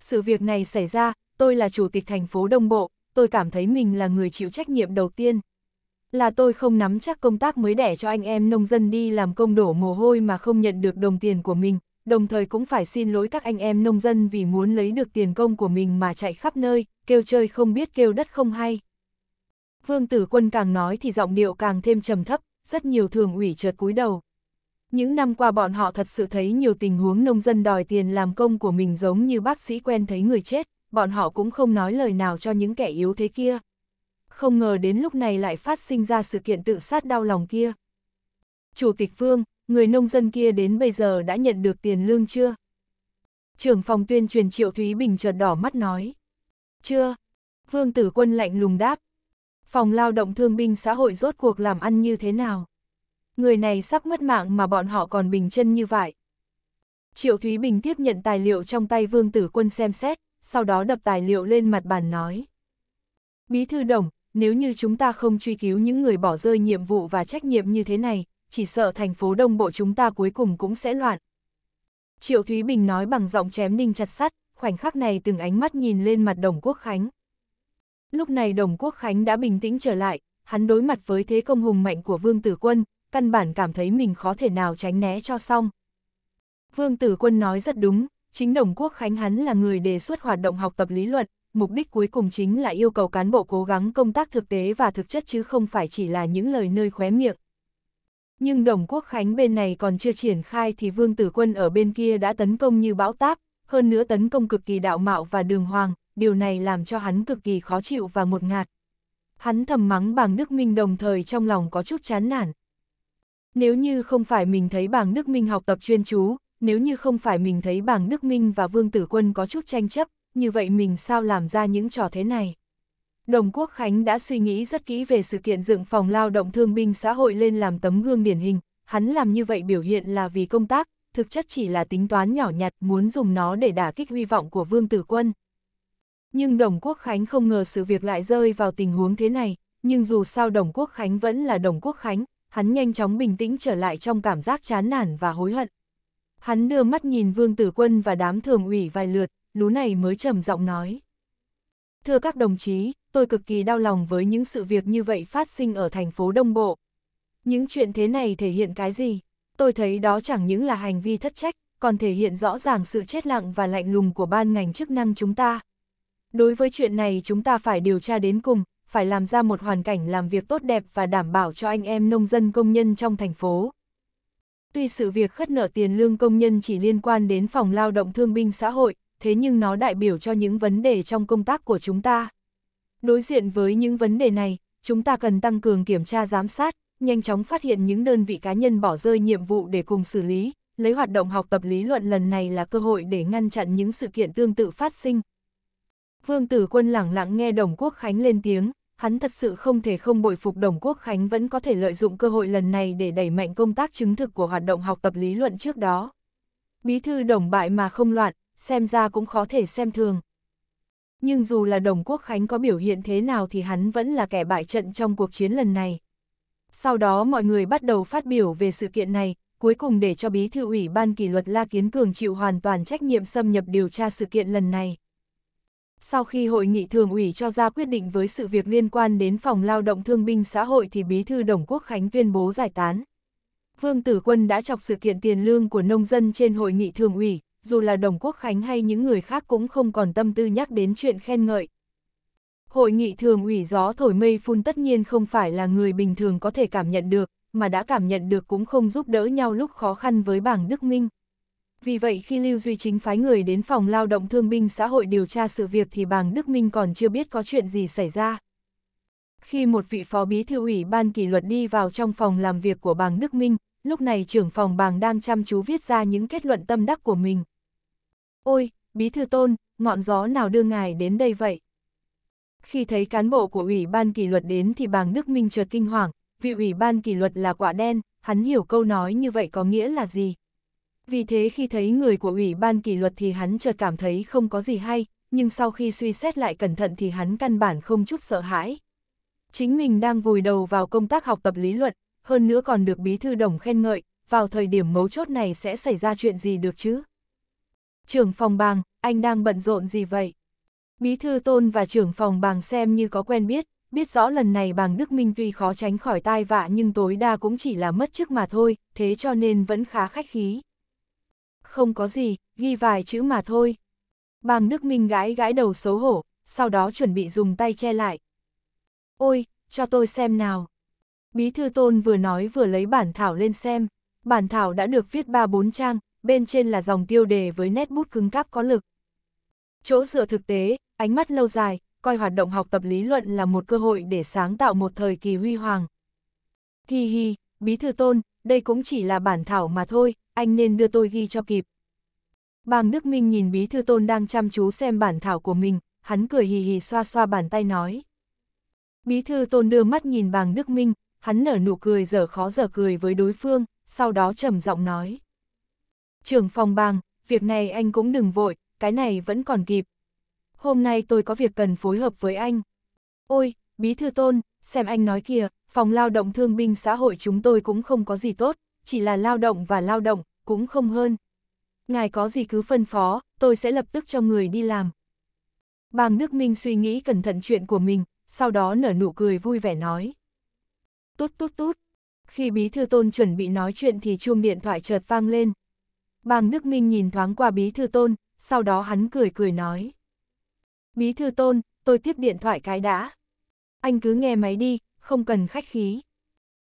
Sự việc này xảy ra, tôi là chủ tịch thành phố Đông Bộ, tôi cảm thấy mình là người chịu trách nhiệm đầu tiên. Là tôi không nắm chắc công tác mới đẻ cho anh em nông dân đi làm công đổ mồ hôi mà không nhận được đồng tiền của mình, đồng thời cũng phải xin lỗi các anh em nông dân vì muốn lấy được tiền công của mình mà chạy khắp nơi, kêu chơi không biết kêu đất không hay. Vương Tử Quân càng nói thì giọng điệu càng thêm trầm thấp, rất nhiều thường ủy chợt cúi đầu. Những năm qua bọn họ thật sự thấy nhiều tình huống nông dân đòi tiền làm công của mình giống như bác sĩ quen thấy người chết, bọn họ cũng không nói lời nào cho những kẻ yếu thế kia. Không ngờ đến lúc này lại phát sinh ra sự kiện tự sát đau lòng kia. Chủ tịch Vương, người nông dân kia đến bây giờ đã nhận được tiền lương chưa? Trưởng phòng tuyên truyền Triệu Thúy Bình chợt đỏ mắt nói. Chưa. Vương Tử Quân lạnh lùng đáp. Phòng lao động thương binh xã hội rốt cuộc làm ăn như thế nào? Người này sắp mất mạng mà bọn họ còn bình chân như vậy. Triệu Thúy Bình tiếp nhận tài liệu trong tay Vương Tử Quân xem xét, sau đó đập tài liệu lên mặt bàn nói. Bí thư đồng, nếu như chúng ta không truy cứu những người bỏ rơi nhiệm vụ và trách nhiệm như thế này, chỉ sợ thành phố đông bộ chúng ta cuối cùng cũng sẽ loạn. Triệu Thúy Bình nói bằng giọng chém đinh chặt sắt, khoảnh khắc này từng ánh mắt nhìn lên mặt Đồng Quốc Khánh. Lúc này Đồng Quốc Khánh đã bình tĩnh trở lại, hắn đối mặt với thế công hùng mạnh của Vương Tử Quân, căn bản cảm thấy mình khó thể nào tránh né cho xong. Vương Tử Quân nói rất đúng, chính Đồng Quốc Khánh hắn là người đề xuất hoạt động học tập lý luận, mục đích cuối cùng chính là yêu cầu cán bộ cố gắng công tác thực tế và thực chất chứ không phải chỉ là những lời nơi khóe miệng nhưng đồng quốc khánh bên này còn chưa triển khai thì vương tử quân ở bên kia đã tấn công như bão táp, hơn nữa tấn công cực kỳ đạo mạo và đường hoàng, điều này làm cho hắn cực kỳ khó chịu và ngột ngạt. Hắn thầm mắng bàng Đức Minh đồng thời trong lòng có chút chán nản. Nếu như không phải mình thấy bàng Đức Minh học tập chuyên chú, nếu như không phải mình thấy bàng Đức Minh và Vương Tử Quân có chút tranh chấp, như vậy mình sao làm ra những trò thế này? Đồng Quốc Khánh đã suy nghĩ rất kỹ về sự kiện dựng phòng lao động thương binh xã hội lên làm tấm gương điển hình, hắn làm như vậy biểu hiện là vì công tác, thực chất chỉ là tính toán nhỏ nhặt muốn dùng nó để đả kích huy vọng của Vương Tử Quân. Nhưng Đồng Quốc Khánh không ngờ sự việc lại rơi vào tình huống thế này, nhưng dù sao Đồng Quốc Khánh vẫn là Đồng Quốc Khánh, hắn nhanh chóng bình tĩnh trở lại trong cảm giác chán nản và hối hận. Hắn đưa mắt nhìn Vương Tử Quân và đám thường ủy vài lượt, lú này mới trầm giọng nói. Thưa các đồng chí, tôi cực kỳ đau lòng với những sự việc như vậy phát sinh ở thành phố Đông Bộ. Những chuyện thế này thể hiện cái gì? Tôi thấy đó chẳng những là hành vi thất trách, còn thể hiện rõ ràng sự chết lặng và lạnh lùng của ban ngành chức năng chúng ta. Đối với chuyện này chúng ta phải điều tra đến cùng, phải làm ra một hoàn cảnh làm việc tốt đẹp và đảm bảo cho anh em nông dân công nhân trong thành phố. Tuy sự việc khất nợ tiền lương công nhân chỉ liên quan đến phòng lao động thương binh xã hội, thế nhưng nó đại biểu cho những vấn đề trong công tác của chúng ta. Đối diện với những vấn đề này, chúng ta cần tăng cường kiểm tra giám sát, nhanh chóng phát hiện những đơn vị cá nhân bỏ rơi nhiệm vụ để cùng xử lý, lấy hoạt động học tập lý luận lần này là cơ hội để ngăn chặn những sự kiện tương tự phát sinh. Vương Tử Quân lẳng lặng nghe Đồng Quốc Khánh lên tiếng, hắn thật sự không thể không bội phục Đồng Quốc Khánh vẫn có thể lợi dụng cơ hội lần này để đẩy mạnh công tác chứng thực của hoạt động học tập lý luận trước đó. Bí thư đồng bại mà không loạn, xem ra cũng khó thể xem thường. Nhưng dù là Đồng Quốc Khánh có biểu hiện thế nào thì hắn vẫn là kẻ bại trận trong cuộc chiến lần này. Sau đó mọi người bắt đầu phát biểu về sự kiện này, cuối cùng để cho bí thư ủy ban kỷ luật La Kiến Cường chịu hoàn toàn trách nhiệm xâm nhập điều tra sự kiện lần này. Sau khi hội nghị thường ủy cho ra quyết định với sự việc liên quan đến phòng lao động thương binh xã hội thì bí thư Đồng Quốc Khánh tuyên bố giải tán. Vương Tử Quân đã chọc sự kiện tiền lương của nông dân trên hội nghị thường ủy, dù là Đồng Quốc Khánh hay những người khác cũng không còn tâm tư nhắc đến chuyện khen ngợi. Hội nghị thường ủy gió thổi mây phun tất nhiên không phải là người bình thường có thể cảm nhận được, mà đã cảm nhận được cũng không giúp đỡ nhau lúc khó khăn với bảng Đức Minh. Vì vậy khi Lưu Duy Chính phái người đến phòng lao động thương binh xã hội điều tra sự việc thì bảng Đức Minh còn chưa biết có chuyện gì xảy ra. Khi một vị phó bí thư ủy ban kỷ luật đi vào trong phòng làm việc của bảng Đức Minh, lúc này trưởng phòng bàng đang chăm chú viết ra những kết luận tâm đắc của mình. Ôi, bí thư tôn, ngọn gió nào đưa ngài đến đây vậy? Khi thấy cán bộ của ủy ban kỷ luật đến thì bàng Đức Minh chợt kinh hoàng, vì ủy ban kỷ luật là quả đen, hắn hiểu câu nói như vậy có nghĩa là gì. Vì thế khi thấy người của ủy ban kỷ luật thì hắn chợt cảm thấy không có gì hay, nhưng sau khi suy xét lại cẩn thận thì hắn căn bản không chút sợ hãi. Chính mình đang vùi đầu vào công tác học tập lý luận, hơn nữa còn được bí thư đồng khen ngợi, vào thời điểm mấu chốt này sẽ xảy ra chuyện gì được chứ? Trưởng phòng bàng, anh đang bận rộn gì vậy? Bí thư tôn và trưởng phòng bàng xem như có quen biết, biết rõ lần này bàng Đức Minh tuy khó tránh khỏi tai vạ nhưng tối đa cũng chỉ là mất chức mà thôi, thế cho nên vẫn khá khách khí. Không có gì, ghi vài chữ mà thôi. Bàng Đức Minh gãi gãi đầu xấu hổ, sau đó chuẩn bị dùng tay che lại. Ôi, cho tôi xem nào. Bí thư tôn vừa nói vừa lấy bản thảo lên xem, bản thảo đã được viết ba bốn trang, bên trên là dòng tiêu đề với nét bút cứng cáp có lực. Chỗ dựa thực tế, ánh mắt lâu dài, coi hoạt động học tập lý luận là một cơ hội để sáng tạo một thời kỳ huy hoàng. Hi hi, bí thư tôn, đây cũng chỉ là bản thảo mà thôi, anh nên đưa tôi ghi cho kịp. Bàng Đức Minh nhìn bí thư tôn đang chăm chú xem bản thảo của mình, hắn cười hì hì xoa xoa bàn tay nói. Bí thư tôn đưa mắt nhìn bàng Đức Minh, hắn nở nụ cười giờ khó giờ cười với đối phương, sau đó trầm giọng nói. Trưởng phòng bàng, việc này anh cũng đừng vội, cái này vẫn còn kịp. Hôm nay tôi có việc cần phối hợp với anh. Ôi, bí thư tôn, xem anh nói kìa, phòng lao động thương binh xã hội chúng tôi cũng không có gì tốt, chỉ là lao động và lao động, cũng không hơn. Ngài có gì cứ phân phó, tôi sẽ lập tức cho người đi làm. Bàng Đức Minh suy nghĩ cẩn thận chuyện của mình, sau đó nở nụ cười vui vẻ nói tút tút tút. Khi bí thư tôn chuẩn bị nói chuyện thì chuông điện thoại chợt vang lên. Bàng Đức Minh nhìn thoáng qua bí thư tôn, sau đó hắn cười cười nói. Bí thư tôn, tôi tiếp điện thoại cái đã. Anh cứ nghe máy đi, không cần khách khí.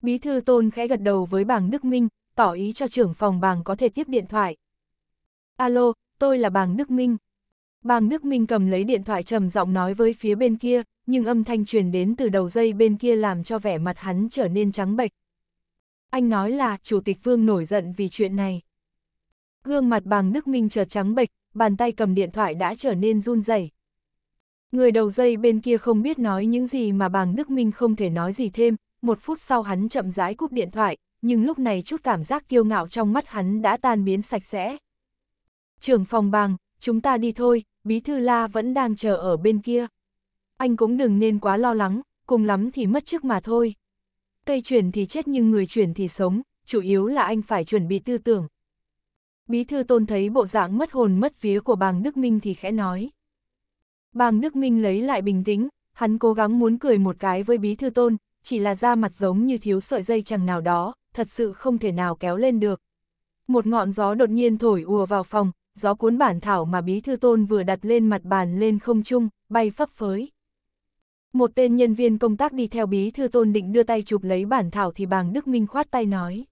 Bí thư tôn khẽ gật đầu với bàng Đức Minh, tỏ ý cho trưởng phòng bàng có thể tiếp điện thoại. Alo, tôi là bàng Đức Minh. Bàng Đức Minh cầm lấy điện thoại trầm giọng nói với phía bên kia, nhưng âm thanh truyền đến từ đầu dây bên kia làm cho vẻ mặt hắn trở nên trắng bệch. Anh nói là Chủ tịch Vương nổi giận vì chuyện này. Gương mặt bàng Đức Minh chợt trắng bệch, bàn tay cầm điện thoại đã trở nên run rẩy. Người đầu dây bên kia không biết nói những gì mà bàng Đức Minh không thể nói gì thêm, một phút sau hắn chậm rãi cúp điện thoại, nhưng lúc này chút cảm giác kiêu ngạo trong mắt hắn đã tan biến sạch sẽ. Trưởng phòng bàng, chúng ta đi thôi, bí thư la vẫn đang chờ ở bên kia. Anh cũng đừng nên quá lo lắng, cùng lắm thì mất chức mà thôi. Cây chuyển thì chết nhưng người chuyển thì sống, chủ yếu là anh phải chuẩn bị tư tưởng. Bí thư tôn thấy bộ dạng mất hồn mất vía của bàng Đức Minh thì khẽ nói. Bàng Đức Minh lấy lại bình tĩnh, hắn cố gắng muốn cười một cái với bí thư tôn, chỉ là da mặt giống như thiếu sợi dây chẳng nào đó, thật sự không thể nào kéo lên được. Một ngọn gió đột nhiên thổi ùa vào phòng, gió cuốn bản thảo mà bí thư tôn vừa đặt lên mặt bàn lên không trung, bay phấp phới. Một tên nhân viên công tác đi theo bí thư tôn định đưa tay chụp lấy bản thảo thì bàng Đức Minh khoát tay nói.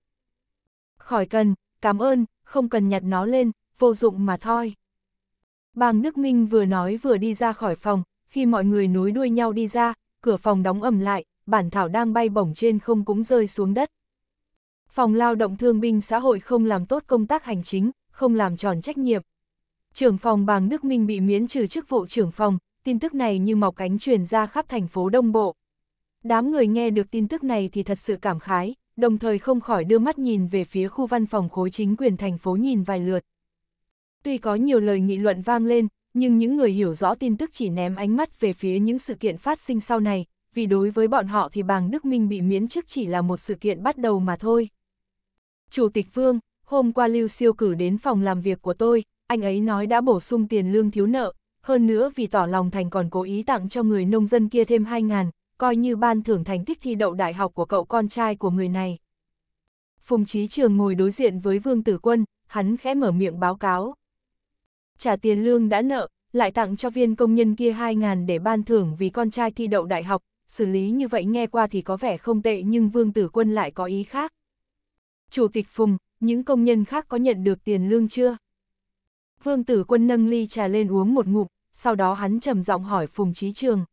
Khỏi cần, cảm ơn, không cần nhặt nó lên, vô dụng mà thôi. Bàng Đức Minh vừa nói vừa đi ra khỏi phòng, khi mọi người nối đuôi nhau đi ra, cửa phòng đóng ầm lại, bản thảo đang bay bổng trên không cũng rơi xuống đất. Phòng lao động thương binh xã hội không làm tốt công tác hành chính, không làm tròn trách nhiệm. Trưởng phòng bàng Đức Minh bị miễn trừ chức vụ trưởng phòng, tin tức này như mọc cánh truyền ra khắp thành phố Đông Bộ. Đám người nghe được tin tức này thì thật sự cảm khái, đồng thời không khỏi đưa mắt nhìn về phía khu văn phòng khối chính quyền thành phố nhìn vài lượt. Tuy có nhiều lời nghị luận vang lên, nhưng những người hiểu rõ tin tức chỉ ném ánh mắt về phía những sự kiện phát sinh sau này, vì đối với bọn họ thì bàng Đức Minh bị miễn chức chỉ là một sự kiện bắt đầu mà thôi. Chủ tịch Vương, hôm qua Lưu Siêu cử đến phòng làm việc của tôi, anh ấy nói đã bổ sung tiền lương thiếu nợ, hơn nữa vì tỏ lòng thành còn cố ý tặng cho người nông dân kia thêm 2 ngàn, coi như ban thưởng thành tích thi đậu đại học của cậu con trai của người này. Phùng Chí Trường ngồi đối diện với Vương Tử Quân, hắn khẽ mở miệng báo cáo. Trả tiền lương đã nợ, lại tặng cho viên công nhân kia 2 ngàn để ban thưởng vì con trai thi đậu đại học, xử lý như vậy nghe qua thì có vẻ không tệ nhưng Vương Tử Quân lại có ý khác. Chủ tịch Phùng, những công nhân khác có nhận được tiền lương chưa? Vương tử quân nâng ly trà lên uống một ngụm, sau đó hắn trầm giọng hỏi Phùng Chí Trường.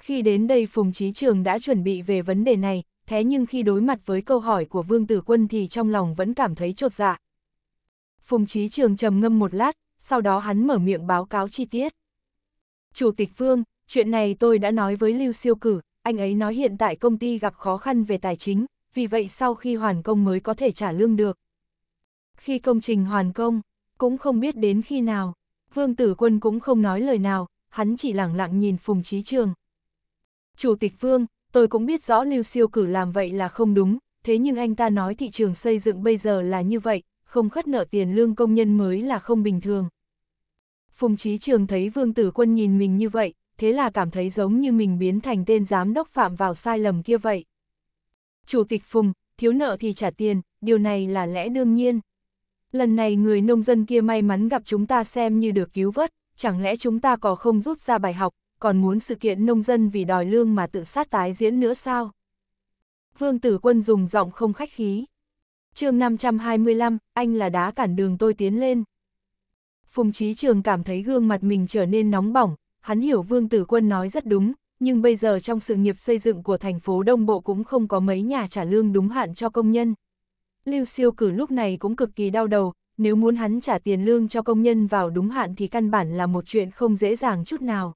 Khi đến đây Phùng Chí Trường đã chuẩn bị về vấn đề này, thế nhưng khi đối mặt với câu hỏi của Vương Tử Quân thì trong lòng vẫn cảm thấy chột dạ. Phùng Chí Trường trầm ngâm một lát, sau đó hắn mở miệng báo cáo chi tiết. Chủ tịch Vương, chuyện này tôi đã nói với Lưu Siêu Cử, anh ấy nói hiện tại công ty gặp khó khăn về tài chính, vì vậy sau khi hoàn công mới có thể trả lương được. Khi công trình hoàn công, cũng không biết đến khi nào, Vương Tử Quân cũng không nói lời nào, hắn chỉ lẳng lặng nhìn Phùng Trí Trường. Chủ tịch Vương, tôi cũng biết rõ Lưu Siêu cử làm vậy là không đúng, thế nhưng anh ta nói thị trường xây dựng bây giờ là như vậy, không khất nợ tiền lương công nhân mới là không bình thường. Phùng Trí Trường thấy Vương Tử Quân nhìn mình như vậy, thế là cảm thấy giống như mình biến thành tên giám đốc phạm vào sai lầm kia vậy. Chủ tịch Phùng, thiếu nợ thì trả tiền, điều này là lẽ đương nhiên. Lần này người nông dân kia may mắn gặp chúng ta xem như được cứu vớt, chẳng lẽ chúng ta có không rút ra bài học, còn muốn sự kiện nông dân vì đòi lương mà tự sát tái diễn nữa sao? Vương Tử Quân dùng giọng không khách khí. chương 525, anh là đá cản đường tôi tiến lên. Phùng Chí Trường cảm thấy gương mặt mình trở nên nóng bỏng, hắn hiểu Vương Tử Quân nói rất đúng, nhưng bây giờ trong sự nghiệp xây dựng của thành phố Đông Bộ cũng không có mấy nhà trả lương đúng hạn cho công nhân. Lưu siêu cử lúc này cũng cực kỳ đau đầu, nếu muốn hắn trả tiền lương cho công nhân vào đúng hạn thì căn bản là một chuyện không dễ dàng chút nào.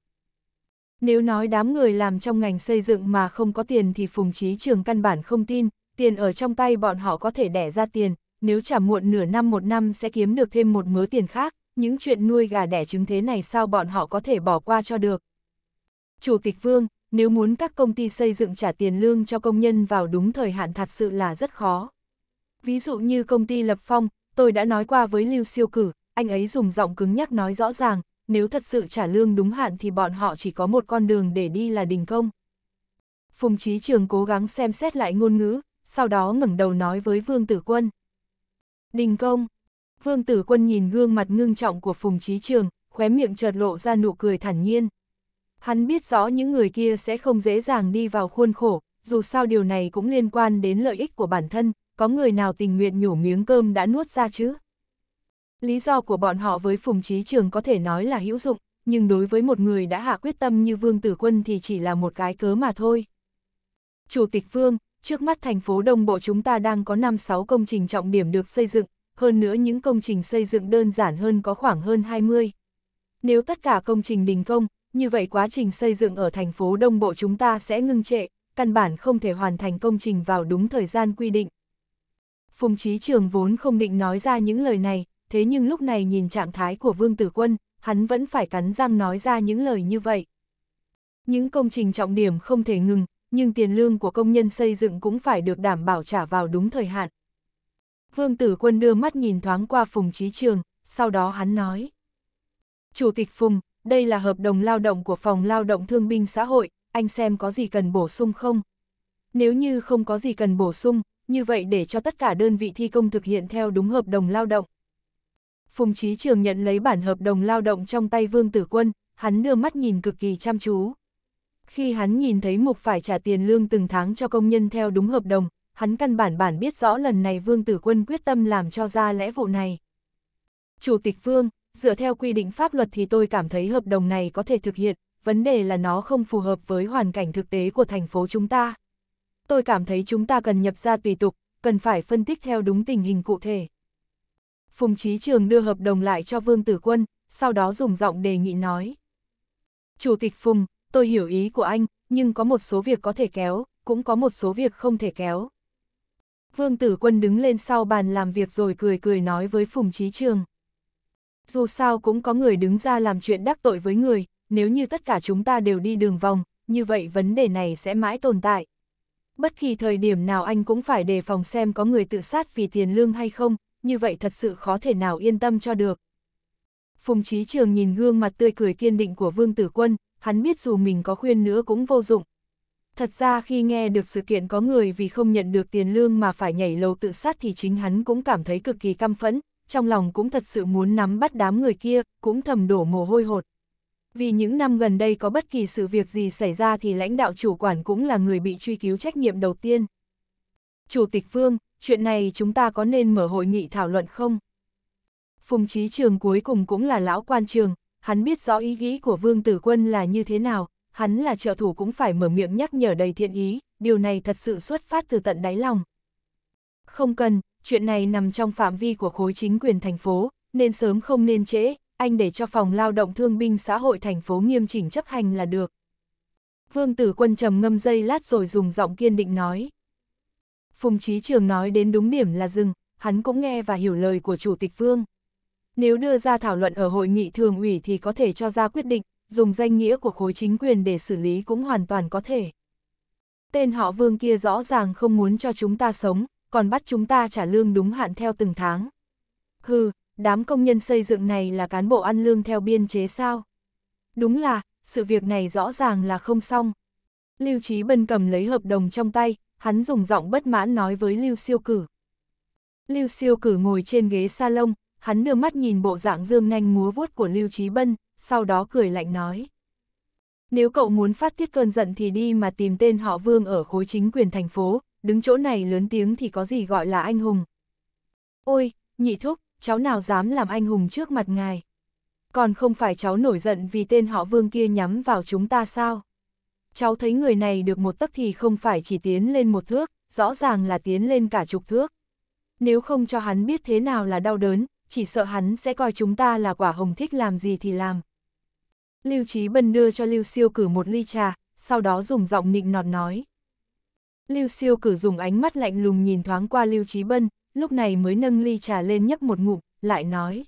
Nếu nói đám người làm trong ngành xây dựng mà không có tiền thì Phùng Trí Trường căn bản không tin, tiền ở trong tay bọn họ có thể đẻ ra tiền, nếu trả muộn nửa năm một năm sẽ kiếm được thêm một mớ tiền khác, những chuyện nuôi gà đẻ trứng thế này sao bọn họ có thể bỏ qua cho được, chùa kịch Vương, nếu muốn các công ty xây dựng trả tiền lương cho công nhân vào đúng thời hạn thật sự là rất khó. Ví dụ như công ty Lập Phong, tôi đã nói qua với Lưu Siêu Cử, anh ấy dùng giọng cứng nhắc nói rõ ràng, nếu thật sự trả lương đúng hạn thì bọn họ chỉ có một con đường để đi là đình công. Phùng Chí Trường cố gắng xem xét lại ngôn ngữ, sau đó ngẩng đầu nói với Vương Tử Quân. Đình công. Vương Tử Quân nhìn gương mặt ngưng trọng của Phùng Chí Trường, khóe miệng chợt lộ ra nụ cười thản nhiên. Hắn biết rõ những người kia sẽ không dễ dàng đi vào khuôn khổ, dù sao điều này cũng liên quan đến lợi ích của bản thân, có người nào tình nguyện nhổ miếng cơm đã nuốt ra chứ? Lý do của bọn họ với Phùng Trí Trường có thể nói là hữu dụng, nhưng đối với một người đã hạ quyết tâm như Vương Tử Quân thì chỉ là một cái cớ mà thôi. Chủ tịch Vương, trước mắt thành phố Đông Bộ chúng ta đang có 5-6 công trình trọng điểm được xây dựng, hơn nữa những công trình xây dựng đơn giản hơn có khoảng hơn 20. Nếu tất cả công trình đình công, như vậy quá trình xây dựng ở thành phố Đông Bộ chúng ta sẽ ngưng trệ, căn bản không thể hoàn thành công trình vào đúng thời gian quy định. Phùng Chí Trường vốn không định nói ra những lời này, thế nhưng lúc này nhìn trạng thái của Vương Tử Quân, hắn vẫn phải cắn răng nói ra những lời như vậy. Những công trình trọng điểm không thể ngừng, nhưng tiền lương của công nhân xây dựng cũng phải được đảm bảo trả vào đúng thời hạn. Vương Tử Quân đưa mắt nhìn thoáng qua Phùng Chí Trường, sau đó hắn nói. Chủ tịch Phùng, đây là hợp đồng lao động của Phòng Lao động Thương binh Xã hội, anh xem có gì cần bổ sung không? Nếu như không có gì cần bổ sung, như vậy để cho tất cả đơn vị thi công thực hiện theo đúng hợp đồng lao động. Phùng Chí Trường nhận lấy bản hợp đồng lao động trong tay Vương Tử Quân, hắn đưa mắt nhìn cực kỳ chăm chú. Khi hắn nhìn thấy mục phải trả tiền lương từng tháng cho công nhân theo đúng hợp đồng, hắn căn bản bản biết rõ lần này Vương Tử Quân quyết tâm làm cho ra lẽ vụ này. Chủ tịch Vương, dựa theo quy định pháp luật thì tôi cảm thấy hợp đồng này có thể thực hiện, vấn đề là nó không phù hợp với hoàn cảnh thực tế của thành phố chúng ta. Tôi cảm thấy chúng ta cần nhập ra tùy tục, cần phải phân tích theo đúng tình hình cụ thể. Phùng Trí Trường đưa hợp đồng lại cho Vương Tử Quân, sau đó dùng giọng đề nghị nói. Chủ tịch Phùng, tôi hiểu ý của anh, nhưng có một số việc có thể kéo, cũng có một số việc không thể kéo. Vương Tử Quân đứng lên sau bàn làm việc rồi cười cười nói với Phùng Trí Trường dù sao cũng có người đứng ra làm chuyện đắc tội với người, nếu như tất cả chúng ta đều đi đường vòng, như vậy vấn đề này sẽ mãi tồn tại. Bất kỳ thời điểm nào anh cũng phải đề phòng xem có người tự sát vì tiền lương hay không, như vậy thật sự khó thể nào yên tâm cho được. Phùng Chí Trường nhìn gương mặt tươi cười kiên định của Vương Tử Quân, hắn biết dù mình có khuyên nữa cũng vô dụng. Thật ra khi nghe được sự kiện có người vì không nhận được tiền lương mà phải nhảy lầu tự sát thì chính hắn cũng cảm thấy cực kỳ căm phẫn, trong lòng cũng thật sự muốn nắm bắt đám người kia, cũng thầm đổ mồ hôi hột. Vì những năm gần đây có bất kỳ sự việc gì xảy ra thì lãnh đạo chủ quản cũng là người bị truy cứu trách nhiệm đầu tiên. Chủ tịch Vương, chuyện này chúng ta có nên mở hội nghị thảo luận không? Phùng Trí Trường cuối cùng cũng là lão quan trường, hắn biết rõ ý nghĩ của Vương Tử Quân là như thế nào, hắn là trợ thủ cũng phải mở miệng nhắc nhở đầy thiện ý, điều này thật sự xuất phát từ tận đáy lòng. Không cần, chuyện này nằm trong phạm vi của khối chính quyền thành phố, nên sớm không nên trễ, anh để cho phòng lao động thương binh xã hội thành phố nghiêm chỉnh chấp hành là được. Vương Tử Quân trầm ngâm dây lát rồi dùng giọng kiên định nói. Phùng Chí Trường nói đến đúng điểm là dừng, hắn cũng nghe và hiểu lời của Chủ tịch Vương. Nếu đưa ra thảo luận ở hội nghị thường ủy thì có thể cho ra quyết định, dùng danh nghĩa của khối chính quyền để xử lý cũng hoàn toàn có thể. Tên họ Vương kia rõ ràng không muốn cho chúng ta sống, còn bắt chúng ta trả lương đúng hạn theo từng tháng. Hừ, đám công nhân xây dựng này là cán bộ ăn lương theo biên chế sao? Đúng là, sự việc này rõ ràng là không xong. Lưu Trí Bân cầm lấy hợp đồng trong tay, hắn dùng giọng bất mãn nói với Lưu Siêu Cử. Lưu Siêu Cử ngồi trên ghế salon, hắn đưa mắt nhìn bộ dạng dương nanh múa vuốt của Lưu Trí Bân, sau đó cười lạnh nói. Nếu cậu muốn phát tiết cơn giận thì đi mà tìm tên họ Vương ở khối chính quyền thành phố, đứng chỗ này lớn tiếng thì có gì gọi là anh hùng. Ôi, nhị thúc, cháu nào dám làm anh hùng trước mặt ngài. Còn không phải cháu nổi giận vì tên họ vương kia nhắm vào chúng ta sao? Cháu thấy người này được một tấc thì không phải chỉ tiến lên một thước, rõ ràng là tiến lên cả chục thước. Nếu không cho hắn biết thế nào là đau đớn, chỉ sợ hắn sẽ coi chúng ta là quả hồng thích làm gì thì làm. Lưu Trí Bân đưa cho Lưu Siêu cử một ly trà, sau đó dùng giọng nịnh nọt nói. Lưu siêu cử dùng ánh mắt lạnh lùng nhìn thoáng qua Lưu Trí Bân, lúc này mới nâng ly trà lên nhấp một ngụm, lại nói.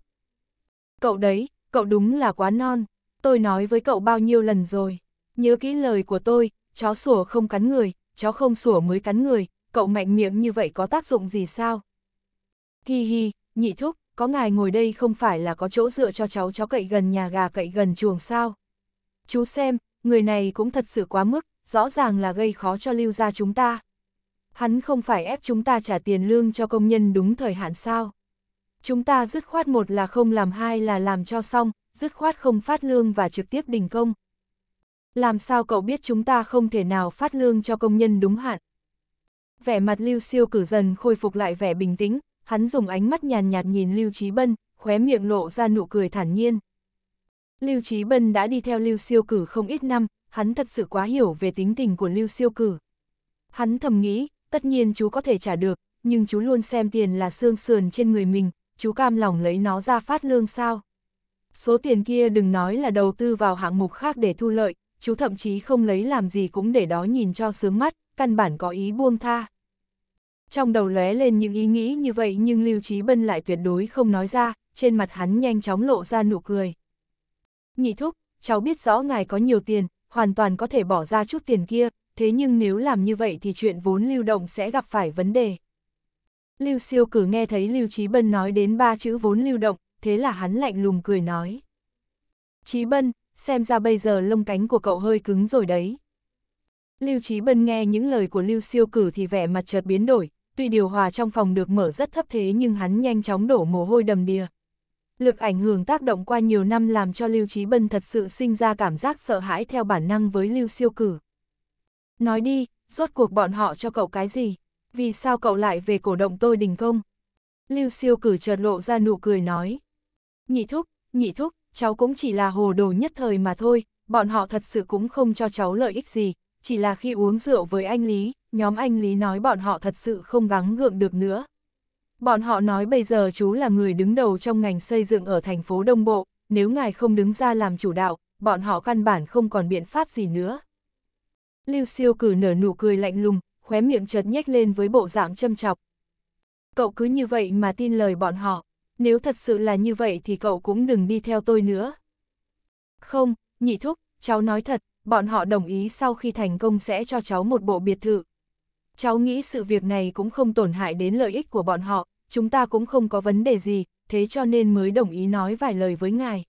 Cậu đấy, cậu đúng là quá non, tôi nói với cậu bao nhiêu lần rồi. Nhớ kỹ lời của tôi, chó sủa không cắn người, chó không sủa mới cắn người, cậu mạnh miệng như vậy có tác dụng gì sao? Hi hi, nhị thúc, có ngài ngồi đây không phải là có chỗ dựa cho cháu chó cậy gần nhà gà cậy gần chuồng sao? Chú xem, người này cũng thật sự quá mức, rõ ràng là gây khó cho lưu gia chúng ta. Hắn không phải ép chúng ta trả tiền lương cho công nhân đúng thời hạn sao. Chúng ta dứt khoát một là không làm hai là làm cho xong, dứt khoát không phát lương và trực tiếp đình công. Làm sao cậu biết chúng ta không thể nào phát lương cho công nhân đúng hạn? Vẻ mặt Lưu Siêu cử dần khôi phục lại vẻ bình tĩnh, hắn dùng ánh mắt nhàn nhạt nhìn Lưu Trí Bân, khóe miệng lộ ra nụ cười thản nhiên. Lưu Trí Bân đã đi theo Lưu Siêu Cử không ít năm, hắn thật sự quá hiểu về tính tình của Lưu Siêu Cử. Hắn thầm nghĩ, tất nhiên chú có thể trả được, nhưng chú luôn xem tiền là xương sườn trên người mình, chú cam lòng lấy nó ra phát lương sao. Số tiền kia đừng nói là đầu tư vào hạng mục khác để thu lợi, chú thậm chí không lấy làm gì cũng để đó nhìn cho sướng mắt, căn bản có ý buông tha. Trong đầu lóe lên những ý nghĩ như vậy nhưng Lưu Trí Bân lại tuyệt đối không nói ra, trên mặt hắn nhanh chóng lộ ra nụ cười. Nhị thúc, cháu biết rõ ngài có nhiều tiền, hoàn toàn có thể bỏ ra chút tiền kia, thế nhưng nếu làm như vậy thì chuyện vốn lưu động sẽ gặp phải vấn đề. Lưu siêu cử nghe thấy Lưu Trí Bân nói đến ba chữ vốn lưu động, thế là hắn lạnh lùng cười nói. Trí Bân, xem ra bây giờ lông cánh của cậu hơi cứng rồi đấy. Lưu Trí Bân nghe những lời của Lưu siêu cử thì vẻ mặt chợt biến đổi, tuy điều hòa trong phòng được mở rất thấp thế nhưng hắn nhanh chóng đổ mồ hôi đầm đìa, Lực ảnh hưởng tác động qua nhiều năm làm cho Lưu Trí Bân thật sự sinh ra cảm giác sợ hãi theo bản năng với Lưu Siêu Cử. Nói đi, rốt cuộc bọn họ cho cậu cái gì? Vì sao cậu lại về cổ động tôi đình công? Lưu Siêu Cử chợt lộ ra nụ cười nói. Nhị thúc, nhị thúc, cháu cũng chỉ là hồ đồ nhất thời mà thôi, bọn họ thật sự cũng không cho cháu lợi ích gì, chỉ là khi uống rượu với anh Lý, nhóm anh Lý nói bọn họ thật sự không gắng gượng được nữa, Bọn họ nói bây giờ chú là người đứng đầu trong ngành xây dựng ở thành phố Đông Bộ, nếu ngài không đứng ra làm chủ đạo, bọn họ căn bản không còn biện pháp gì nữa. Lưu siêu cử nở nụ cười lạnh lùng, khóe miệng chợt nhếch lên với bộ dạng châm chọc. Cậu cứ như vậy mà tin lời bọn họ, nếu thật sự là như vậy thì cậu cũng đừng đi theo tôi nữa. Không, nhị thúc, cháu nói thật, bọn họ đồng ý sau khi thành công sẽ cho cháu một bộ biệt thự cháu nghĩ sự việc này cũng không tổn hại đến lợi ích của bọn họ, chúng ta cũng không có vấn đề gì, thế cho nên mới đồng ý nói vài lời với ngài.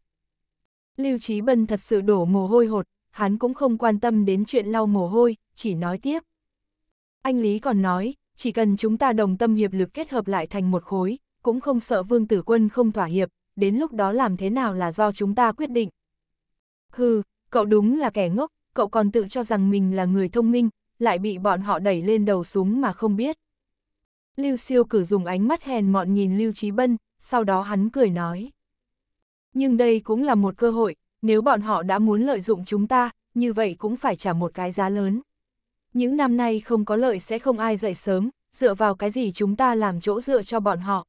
Lưu Trí Bân thật sự đổ mồ hôi hột, hắn cũng không quan tâm đến chuyện lau mồ hôi, chỉ nói tiếp. Anh Lý còn nói, chỉ cần chúng ta đồng tâm hiệp lực kết hợp lại thành một khối, cũng không sợ vương tử quân không thỏa hiệp, đến lúc đó làm thế nào là do chúng ta quyết định. Hừ, cậu đúng là kẻ ngốc, cậu còn tự cho rằng mình là người thông minh, lại bị bọn họ đẩy lên đầu súng mà không biết. Lưu siêu cử dùng ánh mắt hèn mọn nhìn Lưu Trí Bân, sau đó hắn cười nói. Nhưng đây cũng là một cơ hội, nếu bọn họ đã muốn lợi dụng chúng ta, như vậy cũng phải trả một cái giá lớn. Những năm nay không có lợi sẽ không ai dậy sớm, dựa vào cái gì chúng ta làm chỗ dựa cho bọn họ.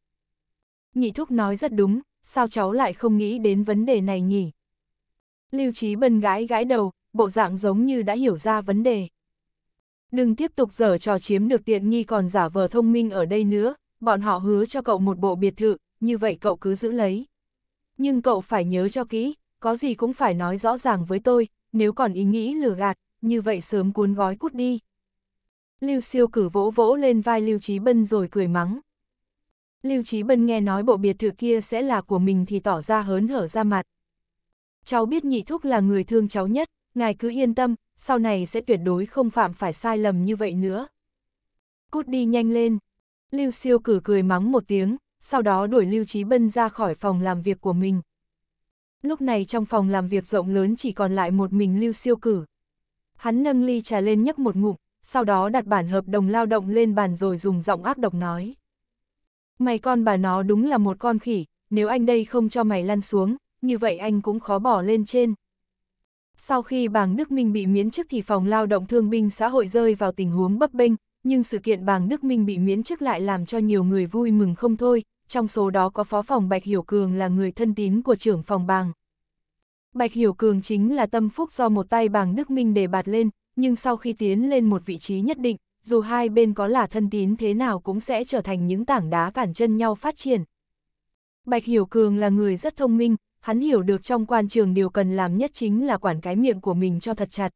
Nhị Thúc nói rất đúng, sao cháu lại không nghĩ đến vấn đề này nhỉ? Lưu Trí Bân gái gãi đầu, bộ dạng giống như đã hiểu ra vấn đề. Đừng tiếp tục dở trò chiếm được tiện nghi còn giả vờ thông minh ở đây nữa, bọn họ hứa cho cậu một bộ biệt thự, như vậy cậu cứ giữ lấy. Nhưng cậu phải nhớ cho kỹ, có gì cũng phải nói rõ ràng với tôi, nếu còn ý nghĩ lừa gạt, như vậy sớm cuốn gói cút đi. Lưu siêu cử vỗ vỗ lên vai Lưu Trí Bân rồi cười mắng. Lưu Trí Bân nghe nói bộ biệt thự kia sẽ là của mình thì tỏ ra hớn hở ra mặt. Cháu biết nhị thúc là người thương cháu nhất, ngài cứ yên tâm, sau này sẽ tuyệt đối không phạm phải sai lầm như vậy nữa. Cút đi nhanh lên. Lưu siêu cử cười mắng một tiếng, sau đó đuổi Lưu Trí Bân ra khỏi phòng làm việc của mình. Lúc này trong phòng làm việc rộng lớn chỉ còn lại một mình Lưu siêu cử. Hắn nâng ly trà lên nhấp một ngụm, sau đó đặt bản hợp đồng lao động lên bàn rồi dùng giọng ác độc nói. Mày con bà nó đúng là một con khỉ, nếu anh đây không cho mày lăn xuống, như vậy anh cũng khó bỏ lên trên, sau khi bàng Đức Minh bị miễn chức thì phòng lao động thương binh xã hội rơi vào tình huống bấp bênh, nhưng sự kiện bàng Đức Minh bị miễn chức lại làm cho nhiều người vui mừng không thôi, trong số đó có phó phòng Bạch Hiểu Cường là người thân tín của trưởng phòng bàng. Bạch Hiểu Cường chính là tâm phúc do một tay bàng Đức Minh đề bạt lên, nhưng sau khi tiến lên một vị trí nhất định, dù hai bên có là thân tín thế nào cũng sẽ trở thành những tảng đá cản chân nhau phát triển. Bạch Hiểu Cường là người rất thông minh, hắn hiểu được trong quan trường điều cần làm nhất chính là quản cái miệng của mình cho thật chặt.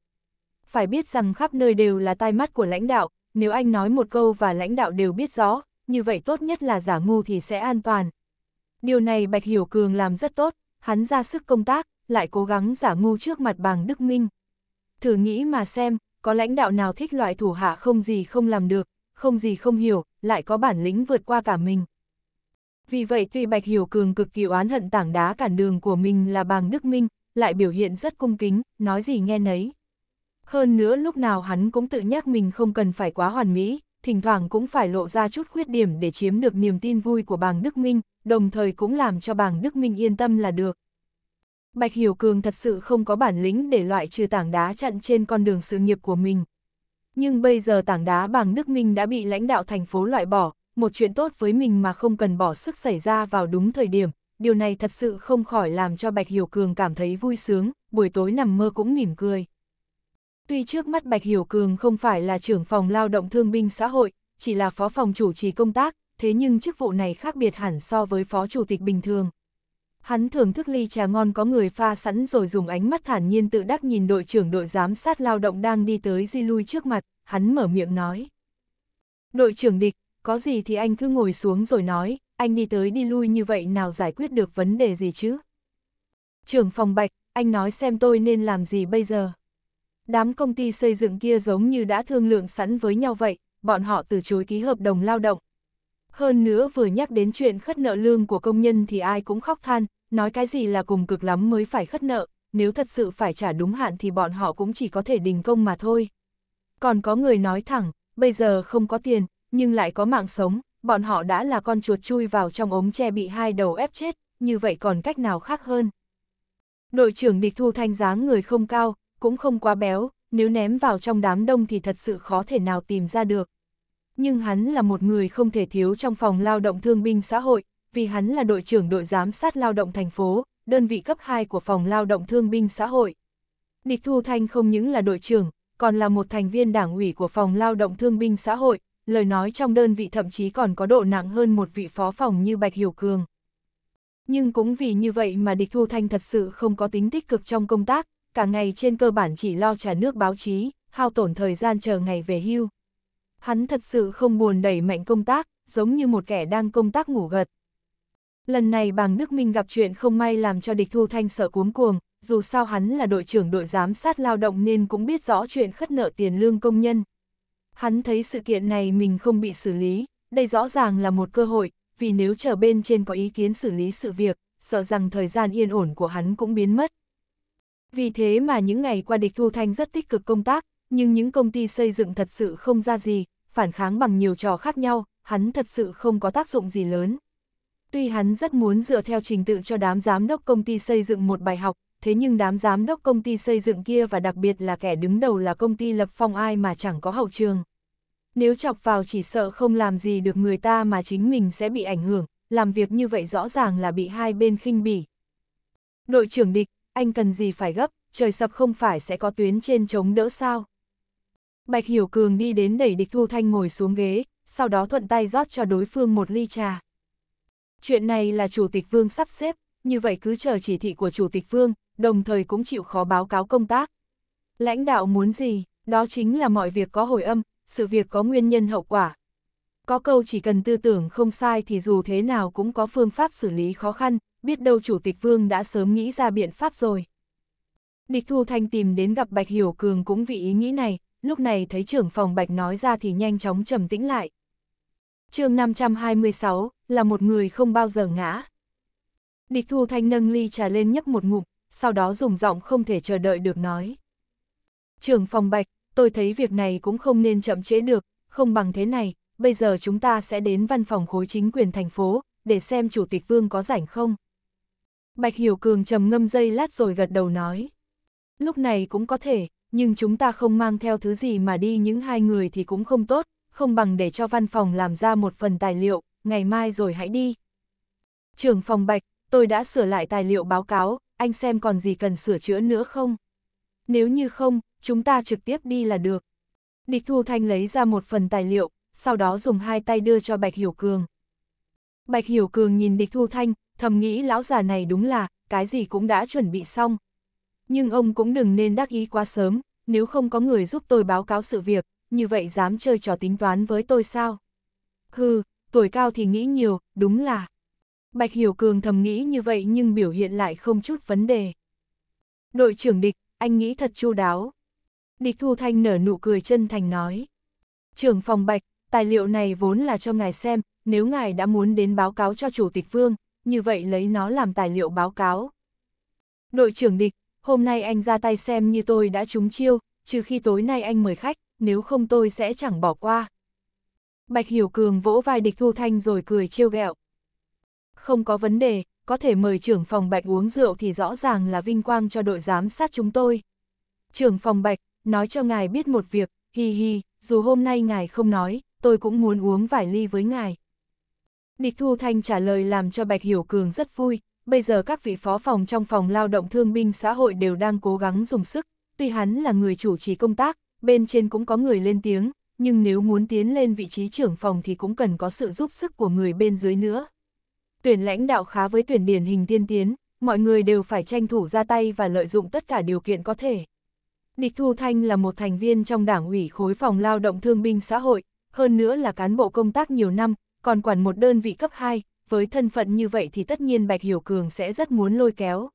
Phải biết rằng khắp nơi đều là tai mắt của lãnh đạo, nếu anh nói một câu và lãnh đạo đều biết rõ, như vậy tốt nhất là giả ngu thì sẽ an toàn. Điều này Bạch Hiểu Cường làm rất tốt, hắn ra sức công tác, lại cố gắng giả ngu trước mặt bàng Đức Minh. Thử nghĩ mà xem, có lãnh đạo nào thích loại thủ hạ không gì không làm được, không gì không hiểu, lại có bản lĩnh vượt qua cả mình. Vì vậy tuy Bạch Hiểu Cường cực kỳ oán hận tảng đá cản đường của mình là bàng Đức Minh, lại biểu hiện rất cung kính, nói gì nghe nấy. Hơn nữa lúc nào hắn cũng tự nhắc mình không cần phải quá hoàn mỹ, thỉnh thoảng cũng phải lộ ra chút khuyết điểm để chiếm được niềm tin vui của bàng Đức Minh, đồng thời cũng làm cho bàng Đức Minh yên tâm là được. Bạch Hiểu Cường thật sự không có bản lĩnh để loại trừ tảng đá chặn trên con đường sự nghiệp của mình. Nhưng bây giờ tảng đá bàng Đức Minh đã bị lãnh đạo thành phố loại bỏ, một chuyện tốt với mình mà không cần bỏ sức xảy ra vào đúng thời điểm, điều này thật sự không khỏi làm cho Bạch Hiểu Cường cảm thấy vui sướng, buổi tối nằm mơ cũng mỉm cười. Tuy trước mắt Bạch Hiểu Cường không phải là trưởng phòng lao động thương binh xã hội, chỉ là phó phòng chủ trì công tác, thế nhưng chức vụ này khác biệt hẳn so với phó chủ tịch bình thường. Hắn thưởng thức ly trà ngon có người pha sẵn rồi dùng ánh mắt thản nhiên tự đắc nhìn đội trưởng đội giám sát lao động đang đi tới di lui trước mặt, hắn mở miệng nói. Đội trưởng địch, có gì thì anh cứ ngồi xuống rồi nói, anh đi tới đi lui như vậy nào giải quyết được vấn đề gì chứ? Trưởng phòng Bạch, anh nói xem tôi nên làm gì bây giờ? Đám công ty xây dựng kia giống như đã thương lượng sẵn với nhau vậy, bọn họ từ chối ký hợp đồng lao động. Hơn nữa vừa nhắc đến chuyện khất nợ lương của công nhân thì ai cũng khóc than, nói cái gì là cùng cực lắm mới phải khất nợ, nếu thật sự phải trả đúng hạn thì bọn họ cũng chỉ có thể đình công mà thôi. Còn có người nói thẳng, bây giờ không có tiền, nhưng lại có mạng sống, bọn họ đã là con chuột chui vào trong ống tre bị hai đầu ép chết, như vậy còn cách nào khác hơn. Đội trưởng địch thu thanh dáng người không cao, cũng không quá béo, nếu ném vào trong đám đông thì thật sự khó thể nào tìm ra được. Nhưng hắn là một người không thể thiếu trong phòng lao động thương binh xã hội, vì hắn là đội trưởng đội giám sát lao động thành phố, đơn vị cấp 2 của phòng lao động thương binh xã hội. Địch Thu Thanh không những là đội trưởng, còn là một thành viên đảng ủy của phòng lao động thương binh xã hội, lời nói trong đơn vị thậm chí còn có độ nặng hơn một vị phó phòng như Bạch Hiểu Cường. Nhưng cũng vì như vậy mà địch Thu Thanh thật sự không có tính tích cực trong công tác, cả ngày trên cơ bản chỉ lo trả nước báo chí, hao tổn thời gian chờ ngày về hưu. Hắn thật sự không buồn đẩy mạnh công tác, giống như một kẻ đang công tác ngủ gật. Lần này bàng Đức Minh gặp chuyện không may làm cho địch Thu Thanh sợ cuống cuồng, dù sao hắn là đội trưởng đội giám sát lao động nên cũng biết rõ chuyện khất nợ tiền lương công nhân, Hắn thấy sự kiện này mình không bị xử lý, đây rõ ràng là một cơ hội, vì nếu trở bên trên có ý kiến xử lý sự việc, sợ rằng thời gian yên ổn của hắn cũng biến mất. Vì thế mà những ngày qua địch Thu Thanh rất tích cực công tác, nhưng những công ty xây dựng thật sự không ra gì, phản kháng bằng nhiều trò khác nhau, hắn thật sự không có tác dụng gì lớn. Tuy hắn rất muốn dựa theo trình tự cho đám giám đốc công ty xây dựng một bài học, thế nhưng đám giám đốc công ty xây dựng kia và đặc biệt là kẻ đứng đầu là công ty lập phong ai mà chẳng có hậu trường. Nếu chọc vào chỉ sợ không làm gì được người ta mà chính mình sẽ bị ảnh hưởng, làm việc như vậy rõ ràng là bị hai bên khinh bỉ. Đội trưởng địch, anh cần gì phải gấp, trời sập không phải sẽ có tuyến trên chống đỡ sao. Bạch Hiểu Cường đi đến đẩy địch Thu Thanh ngồi xuống ghế, sau đó thuận tay rót cho đối phương một ly trà. Chuyện này là Chủ tịch Vương sắp xếp, như vậy cứ chờ chỉ thị của Chủ tịch Vương, đồng thời cũng chịu khó báo cáo công tác. Lãnh đạo muốn gì, đó chính là mọi việc có hồi âm, sự việc có nguyên nhân hậu quả. Có câu chỉ cần tư tưởng không sai thì dù thế nào cũng có phương pháp xử lý khó khăn, biết đâu Chủ tịch Vương đã sớm nghĩ ra biện pháp rồi. Địch Thu Thanh tìm đến gặp Bạch Hiểu Cường cũng vì ý nghĩ này, lúc này thấy trưởng phòng Bạch nói ra thì nhanh chóng trầm tĩnh lại. chương 526, là một người không bao giờ ngã. Địch Thu Thanh nâng ly trà lên nhấp một ngụm, sau đó dùng giọng không thể chờ đợi được nói. Trưởng phòng bạch, tôi thấy việc này cũng không nên chậm trễ được, không bằng thế này, bây giờ chúng ta sẽ đến văn phòng khối chính quyền thành phố, để xem Chủ tịch Vương có rảnh không. Bạch Hiểu Cường trầm ngâm dây lát rồi gật đầu nói. Lúc này cũng có thể, nhưng chúng ta không mang theo thứ gì mà đi những hai người thì cũng không tốt, không bằng để cho văn phòng làm ra một phần tài liệu, ngày mai rồi hãy đi. Trưởng phòng Bạch, tôi đã sửa lại tài liệu báo cáo, anh xem còn gì cần sửa chữa nữa không? Nếu như không, chúng ta trực tiếp đi là được. Địch Thu Thanh lấy ra một phần tài liệu, sau đó dùng hai tay đưa cho Bạch Hiểu Cường. Bạch Hiểu Cường nhìn Địch Thu Thanh, thầm nghĩ lão già này đúng là, cái gì cũng đã chuẩn bị xong. Nhưng ông cũng đừng nên đắc ý quá sớm, nếu không có người giúp tôi báo cáo sự việc, như vậy dám chơi trò tính toán với tôi sao? Hừ, tuổi cao thì nghĩ nhiều, đúng là. Bạch Hiểu Cường thầm nghĩ như vậy nhưng biểu hiện lại không chút vấn đề. Đội trưởng địch, anh nghĩ thật chu đáo. Địch Thu Thanh nở nụ cười chân thành nói. Trưởng phòng Bạch, tài liệu này vốn là cho ngài xem, nếu ngài đã muốn đến báo cáo cho Chủ tịch Vương, như vậy lấy nó làm tài liệu báo cáo. Đội trưởng địch, hôm nay anh ra tay xem như tôi đã trúng chiêu, trừ khi tối nay anh mời khách, nếu không tôi sẽ chẳng bỏ qua. Bạch Hiểu Cường vỗ vai địch Thu Thanh rồi cười trêu ghẹo không có vấn đề, có thể mời trưởng phòng bạch uống rượu thì rõ ràng là vinh quang cho đội giám sát chúng tôi. Trưởng phòng bạch, nói cho ngài biết một việc, hi hi, dù hôm nay ngài không nói, tôi cũng muốn uống vài ly với ngài. Địch Thu Thanh trả lời làm cho Bạch Hiểu Cường rất vui, bây giờ các vị phó phòng trong phòng lao động thương binh xã hội đều đang cố gắng dùng sức, tuy hắn là người chủ trì công tác, bên trên cũng có người lên tiếng, nhưng nếu muốn tiến lên vị trí trưởng phòng thì cũng cần có sự giúp sức của người bên dưới nữa tuyển lãnh đạo khá với tuyển điển hình tiên tiến, mọi người đều phải tranh thủ ra tay và lợi dụng tất cả điều kiện có thể. Địch Thu Thanh là một thành viên trong đảng ủy khối phòng lao động thương binh xã hội, hơn nữa là cán bộ công tác nhiều năm, còn quản một đơn vị cấp 2, với thân phận như vậy thì tất nhiên Bạch Hiểu Cường sẽ rất muốn lôi kéo.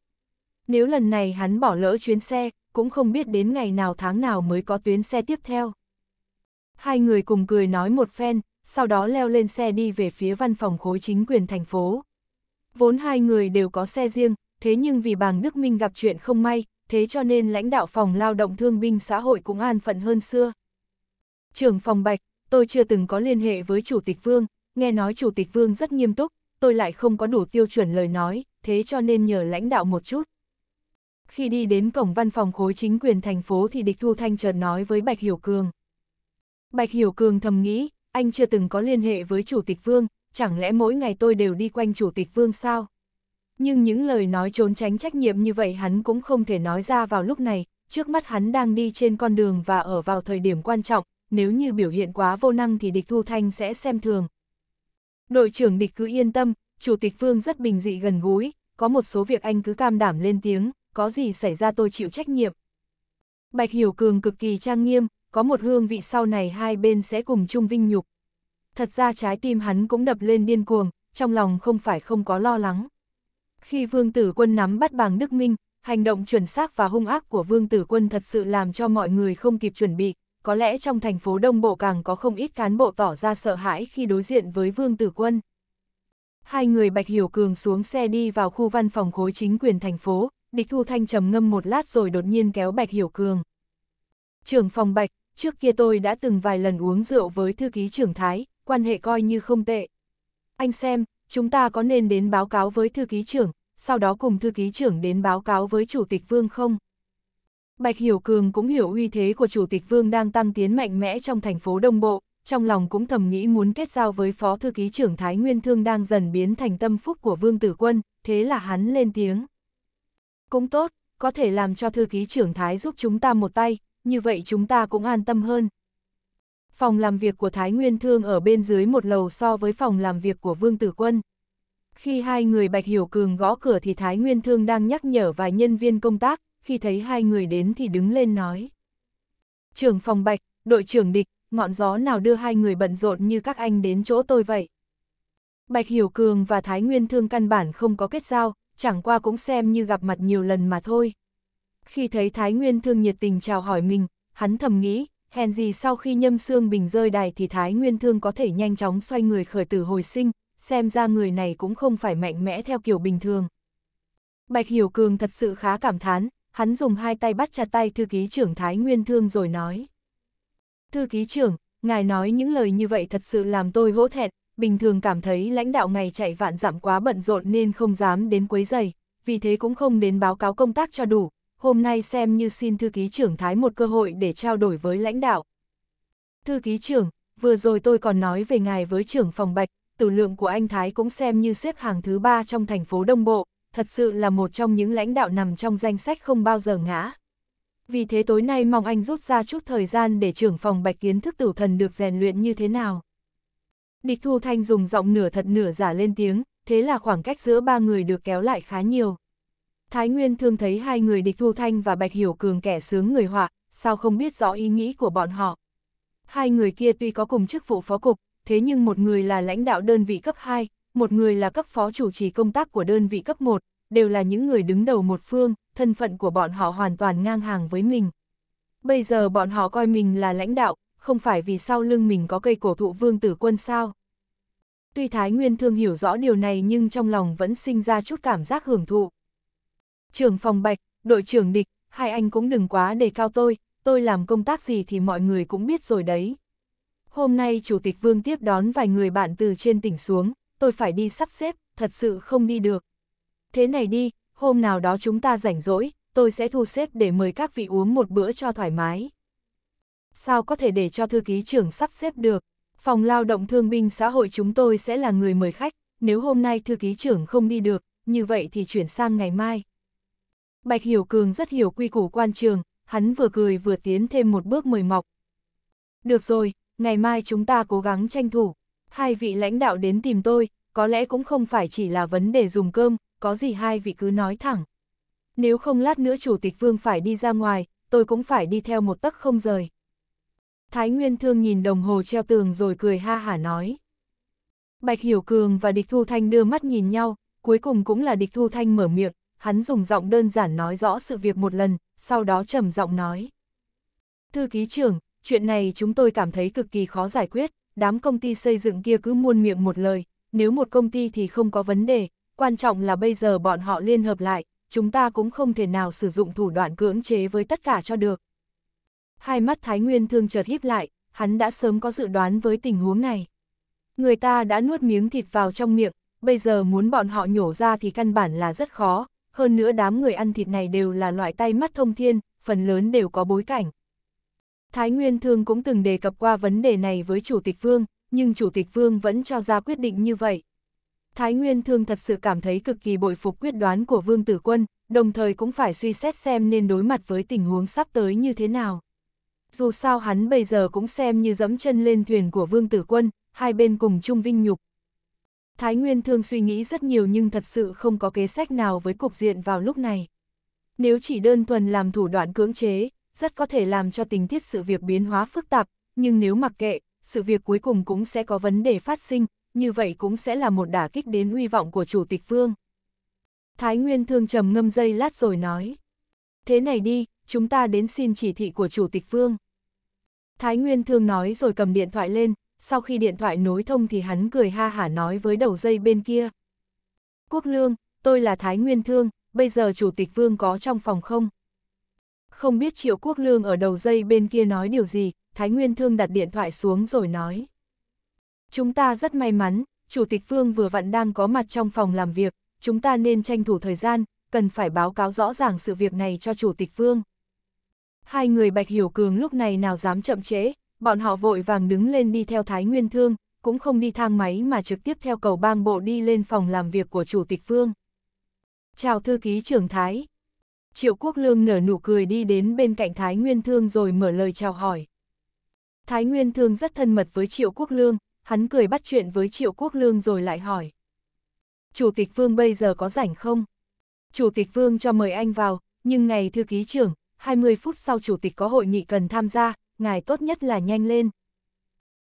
Nếu lần này hắn bỏ lỡ chuyến xe, cũng không biết đến ngày nào tháng nào mới có tuyến xe tiếp theo. Hai người cùng cười nói một phen, sau đó leo lên xe đi về phía văn phòng khối chính quyền thành phố. Vốn hai người đều có xe riêng, thế nhưng vì bàng Đức Minh gặp chuyện không may, thế cho nên lãnh đạo phòng lao động thương binh xã hội cũng an phận hơn xưa. Trưởng phòng Bạch, tôi chưa từng có liên hệ với Chủ tịch Vương, nghe nói Chủ tịch Vương rất nghiêm túc, tôi lại không có đủ tiêu chuẩn lời nói, thế cho nên nhờ lãnh đạo một chút. Khi đi đến cổng văn phòng khối chính quyền thành phố thì địch Thu Thanh chợt nói với Bạch Hiểu Cường. Bạch Hiểu Cường thầm nghĩ, anh chưa từng có liên hệ với Chủ tịch Vương, chẳng lẽ mỗi ngày tôi đều đi quanh Chủ tịch Vương sao? Nhưng những lời nói trốn tránh trách nhiệm như vậy hắn cũng không thể nói ra vào lúc này, trước mắt hắn đang đi trên con đường và ở vào thời điểm quan trọng, nếu như biểu hiện quá vô năng thì địch thu thanh sẽ xem thường. Đội trưởng địch cứ yên tâm, Chủ tịch Vương rất bình dị gần gũi, có một số việc anh cứ cam đảm lên tiếng, có gì xảy ra tôi chịu trách nhiệm. Bạch Hiểu Cường cực kỳ trang nghiêm, có một hương vị sau này hai bên sẽ cùng chung vinh nhục. Thật ra trái tim hắn cũng đập lên điên cuồng, trong lòng không phải không có lo lắng. Khi vương tử quân nắm bắt bàng Đức Minh, hành động chuẩn xác và hung ác của vương tử quân thật sự làm cho mọi người không kịp chuẩn bị. Có lẽ trong thành phố Đông Bộ càng có không ít cán bộ tỏ ra sợ hãi khi đối diện với vương tử quân. Hai người Bạch Hiểu Cường xuống xe đi vào khu văn phòng khối chính quyền thành phố, Địch Thu Thanh trầm ngâm một lát rồi đột nhiên kéo Bạch Hiểu Cường. Trưởng phòng Bạch, trước kia tôi đã từng vài lần uống rượu với thư ký trưởng Thái, quan hệ coi như không tệ. Anh xem, chúng ta có nên đến báo cáo với thư ký trưởng, sau đó cùng thư ký trưởng đến báo cáo với chủ tịch Vương không? Bạch Hiểu Cường cũng hiểu uy thế của chủ tịch Vương đang tăng tiến mạnh mẽ trong thành phố Đông Bộ, trong lòng cũng thầm nghĩ muốn kết giao với phó thư ký trưởng Thái Nguyên Thương đang dần biến thành tâm phúc của Vương Tử Quân, thế là hắn lên tiếng. Cũng tốt, có thể làm cho thư ký trưởng Thái giúp chúng ta một tay, như vậy chúng ta cũng an tâm hơn. Phòng làm việc của Thái Nguyên Thương ở bên dưới một lầu so với phòng làm việc của Vương Tử Quân. Khi hai người Bạch Hiểu Cường gõ cửa thì Thái Nguyên Thương đang nhắc nhở vài nhân viên công tác, khi thấy hai người đến thì đứng lên nói. Trưởng phòng Bạch, đội trưởng địch, ngọn gió nào đưa hai người bận rộn như các anh đến chỗ tôi vậy? Bạch Hiểu Cường và Thái Nguyên Thương căn bản không có kết giao, chẳng qua cũng xem như gặp mặt nhiều lần mà thôi khi thấy Thái Nguyên Thương nhiệt tình chào hỏi mình, hắn thầm nghĩ, hèn gì sau khi nhâm xương bình rơi đài thì Thái Nguyên Thương có thể nhanh chóng xoay người khởi tử hồi sinh, xem ra người này cũng không phải mạnh mẽ theo kiểu bình thường. Bạch Hiểu Cường thật sự khá cảm thán, hắn dùng hai tay bắt chặt tay thư ký trưởng Thái Nguyên Thương rồi nói. Thư ký trưởng, ngài nói những lời như vậy thật sự làm tôi hỗ thẹn, bình thường cảm thấy lãnh đạo ngày chạy vạn dặm quá bận rộn nên không dám đến quấy giày, vì thế cũng không đến báo cáo công tác cho đủ, hôm nay xem như xin thư ký trưởng Thái một cơ hội để trao đổi với lãnh đạo. Thư ký trưởng, vừa rồi tôi còn nói về ngài với trưởng phòng Bạch, tử lượng của anh Thái cũng xem như xếp hàng thứ ba trong thành phố Đông Bộ, thật sự là một trong những lãnh đạo nằm trong danh sách không bao giờ ngã. Vì thế tối nay mong anh rút ra chút thời gian để trưởng phòng Bạch kiến thức tử thần được rèn luyện như thế nào. Địch Thu Thanh dùng giọng nửa thật nửa giả lên tiếng, thế là khoảng cách giữa ba người được kéo lại khá nhiều. Thái Nguyên thương thấy hai người địch Thu Thanh và Bạch Hiểu Cường kẻ sướng người họa, sao không biết rõ ý nghĩ của bọn họ. Hai người kia tuy có cùng chức vụ phó cục, thế nhưng một người là lãnh đạo đơn vị cấp 2, một người là cấp phó chủ trì công tác của đơn vị cấp 1, đều là những người đứng đầu một phương, thân phận của bọn họ hoàn toàn ngang hàng với mình. Bây giờ bọn họ coi mình là lãnh đạo, không phải vì sau lưng mình có cây cổ thụ vương tử quân sao. Tuy Thái Nguyên Thương hiểu rõ điều này nhưng trong lòng vẫn sinh ra chút cảm giác hưởng thụ. Trưởng phòng Bạch, đội trưởng địch, hai anh cũng đừng quá đề cao tôi, tôi làm công tác gì thì mọi người cũng biết rồi đấy. Hôm nay Chủ tịch Vương tiếp đón vài người bạn từ trên tỉnh xuống, tôi phải đi sắp xếp, thật sự không đi được. Thế này đi, hôm nào đó chúng ta rảnh rỗi, tôi sẽ thu xếp để mời các vị uống một bữa cho thoải mái. Sao có thể để cho thư ký trưởng sắp xếp được? Phòng lao động thương binh xã hội chúng tôi sẽ là người mời khách, nếu hôm nay thư ký trưởng không đi được, như vậy thì chuyển sang ngày mai. Bạch Hiểu Cường rất hiểu quy củ quan trường, hắn vừa cười vừa tiến thêm một bước mời mọc. Được rồi, ngày mai chúng ta cố gắng tranh thủ. Hai vị lãnh đạo đến tìm tôi, có lẽ cũng không phải chỉ là vấn đề dùng cơm, có gì hai vị cứ nói thẳng. Nếu không lát nữa Chủ tịch Vương phải đi ra ngoài, tôi cũng phải đi theo một tấc không rời. Thái Nguyên Thương nhìn đồng hồ treo tường rồi cười ha hả nói. Bạch Hiểu Cường và Địch Thu Thanh đưa mắt nhìn nhau, cuối cùng cũng là Địch Thu Thanh mở miệng, hắn dùng giọng đơn giản nói rõ sự việc một lần, sau đó trầm giọng nói. Thư ký trưởng, chuyện này chúng tôi cảm thấy cực kỳ khó giải quyết, đám công ty xây dựng kia cứ muôn miệng một lời, nếu một công ty thì không có vấn đề, quan trọng là bây giờ bọn họ liên hợp lại, chúng ta cũng không thể nào sử dụng thủ đoạn cưỡng chế với tất cả cho được. Hai mắt Thái Nguyên thương chợt híp lại, hắn đã sớm có dự đoán với tình huống này. Người ta đã nuốt miếng thịt vào trong miệng, bây giờ muốn bọn họ nhổ ra thì căn bản là rất khó, hơn nữa đám người ăn thịt này đều là loại tay mắt thông thiên, phần lớn đều có bối cảnh. Thái Nguyên Thương cũng từng đề cập qua vấn đề này với Chủ tịch Vương, nhưng Chủ tịch Vương vẫn cho ra quyết định như vậy. Thái Nguyên Thương thật sự cảm thấy cực kỳ bội phục quyết đoán của Vương Tử Quân, đồng thời cũng phải suy xét xem nên đối mặt với tình huống sắp tới như thế nào. Dù sao hắn bây giờ cũng xem như dẫm chân lên thuyền của Vương Tử Quân, hai bên cùng chung vinh nhục, Thái Nguyên Thương suy nghĩ rất nhiều nhưng thật sự không có kế sách nào với cục diện vào lúc này. Nếu chỉ đơn thuần làm thủ đoạn cưỡng chế, rất có thể làm cho tình tiết sự việc biến hóa phức tạp, nhưng nếu mặc kệ, sự việc cuối cùng cũng sẽ có vấn đề phát sinh, như vậy cũng sẽ là một đả kích đến uy vọng của Chủ tịch Vương. Thái Nguyên Thương trầm ngâm dây lát rồi nói. Thế này đi, chúng ta đến xin chỉ thị của Chủ tịch Vương. Thái Nguyên Thương nói rồi cầm điện thoại lên, sau khi điện thoại nối thông thì hắn cười ha hả nói với đầu dây bên kia. Quốc Lương, tôi là Thái Nguyên Thương, bây giờ Chủ tịch Vương có trong phòng không? Không biết Triệu Quốc Lương ở đầu dây bên kia nói điều gì, Thái Nguyên Thương đặt điện thoại xuống rồi nói. Chúng ta rất may mắn, Chủ tịch Vương vừa vặn đang có mặt trong phòng làm việc, chúng ta nên tranh thủ thời gian, cần phải báo cáo rõ ràng sự việc này cho Chủ tịch Vương. Hai người Bạch Hiểu Cường lúc này nào dám chậm trễ, bọn họ vội vàng đứng lên đi theo Thái Nguyên Thương, cũng không đi thang máy mà trực tiếp theo cầu bang bộ đi lên phòng làm việc của Chủ tịch Phương. Chào thư ký trưởng Thái. Triệu Quốc Lương nở nụ cười đi đến bên cạnh Thái Nguyên Thương rồi mở lời chào hỏi. Thái Nguyên Thương rất thân mật với Triệu Quốc Lương, hắn cười bắt chuyện với Triệu Quốc Lương rồi lại hỏi. Chủ tịch Phương bây giờ có rảnh không? Chủ tịch Phương cho mời anh vào, nhưng ngày thư ký trưởng, 20 phút sau Chủ tịch có hội nghị cần tham gia, ngài tốt nhất là nhanh lên.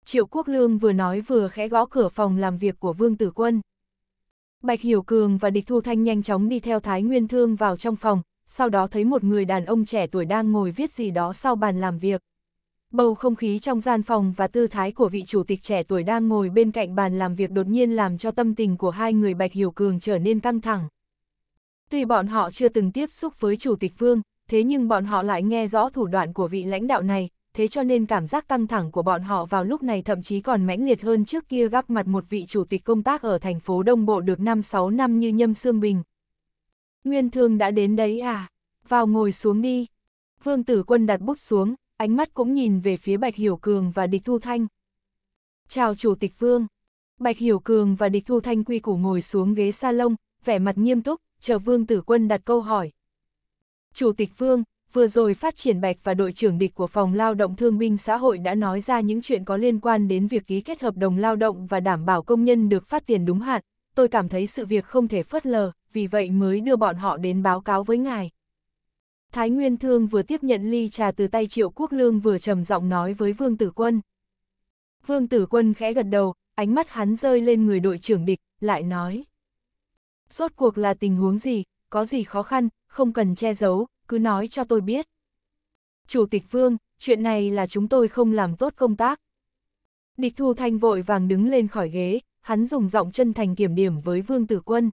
Triệu Quốc Lương vừa nói vừa khẽ gõ cửa phòng làm việc của Vương Tử Quân. Bạch Hiểu Cường và Địch Thu Thanh nhanh chóng đi theo Thái Nguyên Thương vào trong phòng, sau đó thấy một người đàn ông trẻ tuổi đang ngồi viết gì đó sau bàn làm việc. Bầu không khí trong gian phòng và tư thái của vị chủ tịch trẻ tuổi đang ngồi bên cạnh bàn làm việc đột nhiên làm cho tâm tình của hai người Bạch Hiểu Cường trở nên căng thẳng. Tuy bọn họ chưa từng tiếp xúc với chủ tịch Vương, thế nhưng bọn họ lại nghe rõ thủ đoạn của vị lãnh đạo này, thế cho nên cảm giác căng thẳng của bọn họ vào lúc này thậm chí còn mãnh liệt hơn trước kia gặp mặt một vị chủ tịch công tác ở thành phố Đông Bộ được 5-6 năm như Nhâm Sương Bình. Nguyên thương đã đến đấy à? Vào ngồi xuống đi. Vương Tử Quân đặt bút xuống, ánh mắt cũng nhìn về phía Bạch Hiểu Cường và Địch Thu Thanh. Chào Chủ tịch Vương. Bạch Hiểu Cường và Địch Thu Thanh quy củ ngồi xuống ghế salon, vẻ mặt nghiêm túc, chờ Vương Tử Quân đặt câu hỏi. Chủ tịch Vương, vừa rồi phát triển bạch và đội trưởng địch của phòng lao động thương binh xã hội đã nói ra những chuyện có liên quan đến việc ký kết hợp đồng lao động và đảm bảo công nhân được phát tiền đúng hạn. Tôi cảm thấy sự việc không thể phớt lờ, vì vậy mới đưa bọn họ đến báo cáo với ngài. Thái Nguyên Thương vừa tiếp nhận ly trà từ tay Triệu Quốc Lương vừa trầm giọng nói với Vương Tử Quân. Vương Tử Quân khẽ gật đầu, ánh mắt hắn rơi lên người đội trưởng địch, lại nói. Rốt cuộc là tình huống gì, có gì khó khăn, không cần che giấu, cứ nói cho tôi biết. Chủ tịch Vương, chuyện này là chúng tôi không làm tốt công tác. Địch Thu Thanh vội vàng đứng lên khỏi ghế, hắn dùng giọng chân thành kiểm điểm với Vương Tử Quân.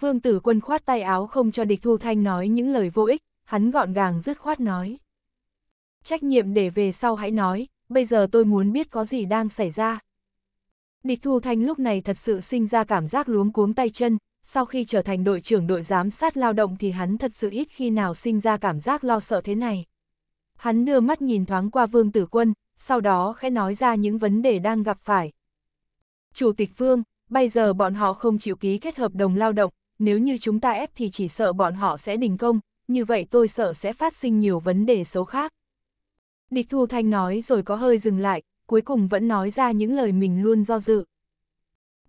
Vương Tử Quân khoát tay áo không cho Địch Thu Thanh nói những lời vô ích, hắn gọn gàng dứt khoát nói. Trách nhiệm để về sau hãy nói, bây giờ tôi muốn biết có gì đang xảy ra. Địch Thu Thanh lúc này thật sự sinh ra cảm giác luống cuống tay chân, sau khi trở thành đội trưởng đội giám sát lao động thì hắn thật sự ít khi nào sinh ra cảm giác lo sợ thế này. Hắn đưa mắt nhìn thoáng qua Vương Tử Quân, sau đó khẽ nói ra những vấn đề đang gặp phải. Chủ tịch Vương, bây giờ bọn họ không chịu ký kết hợp đồng lao động, nếu như chúng ta ép thì chỉ sợ bọn họ sẽ đình công, như vậy tôi sợ sẽ phát sinh nhiều vấn đề xấu khác. Địch Thu Thanh nói rồi có hơi dừng lại, cuối cùng vẫn nói ra những lời mình luôn do dự.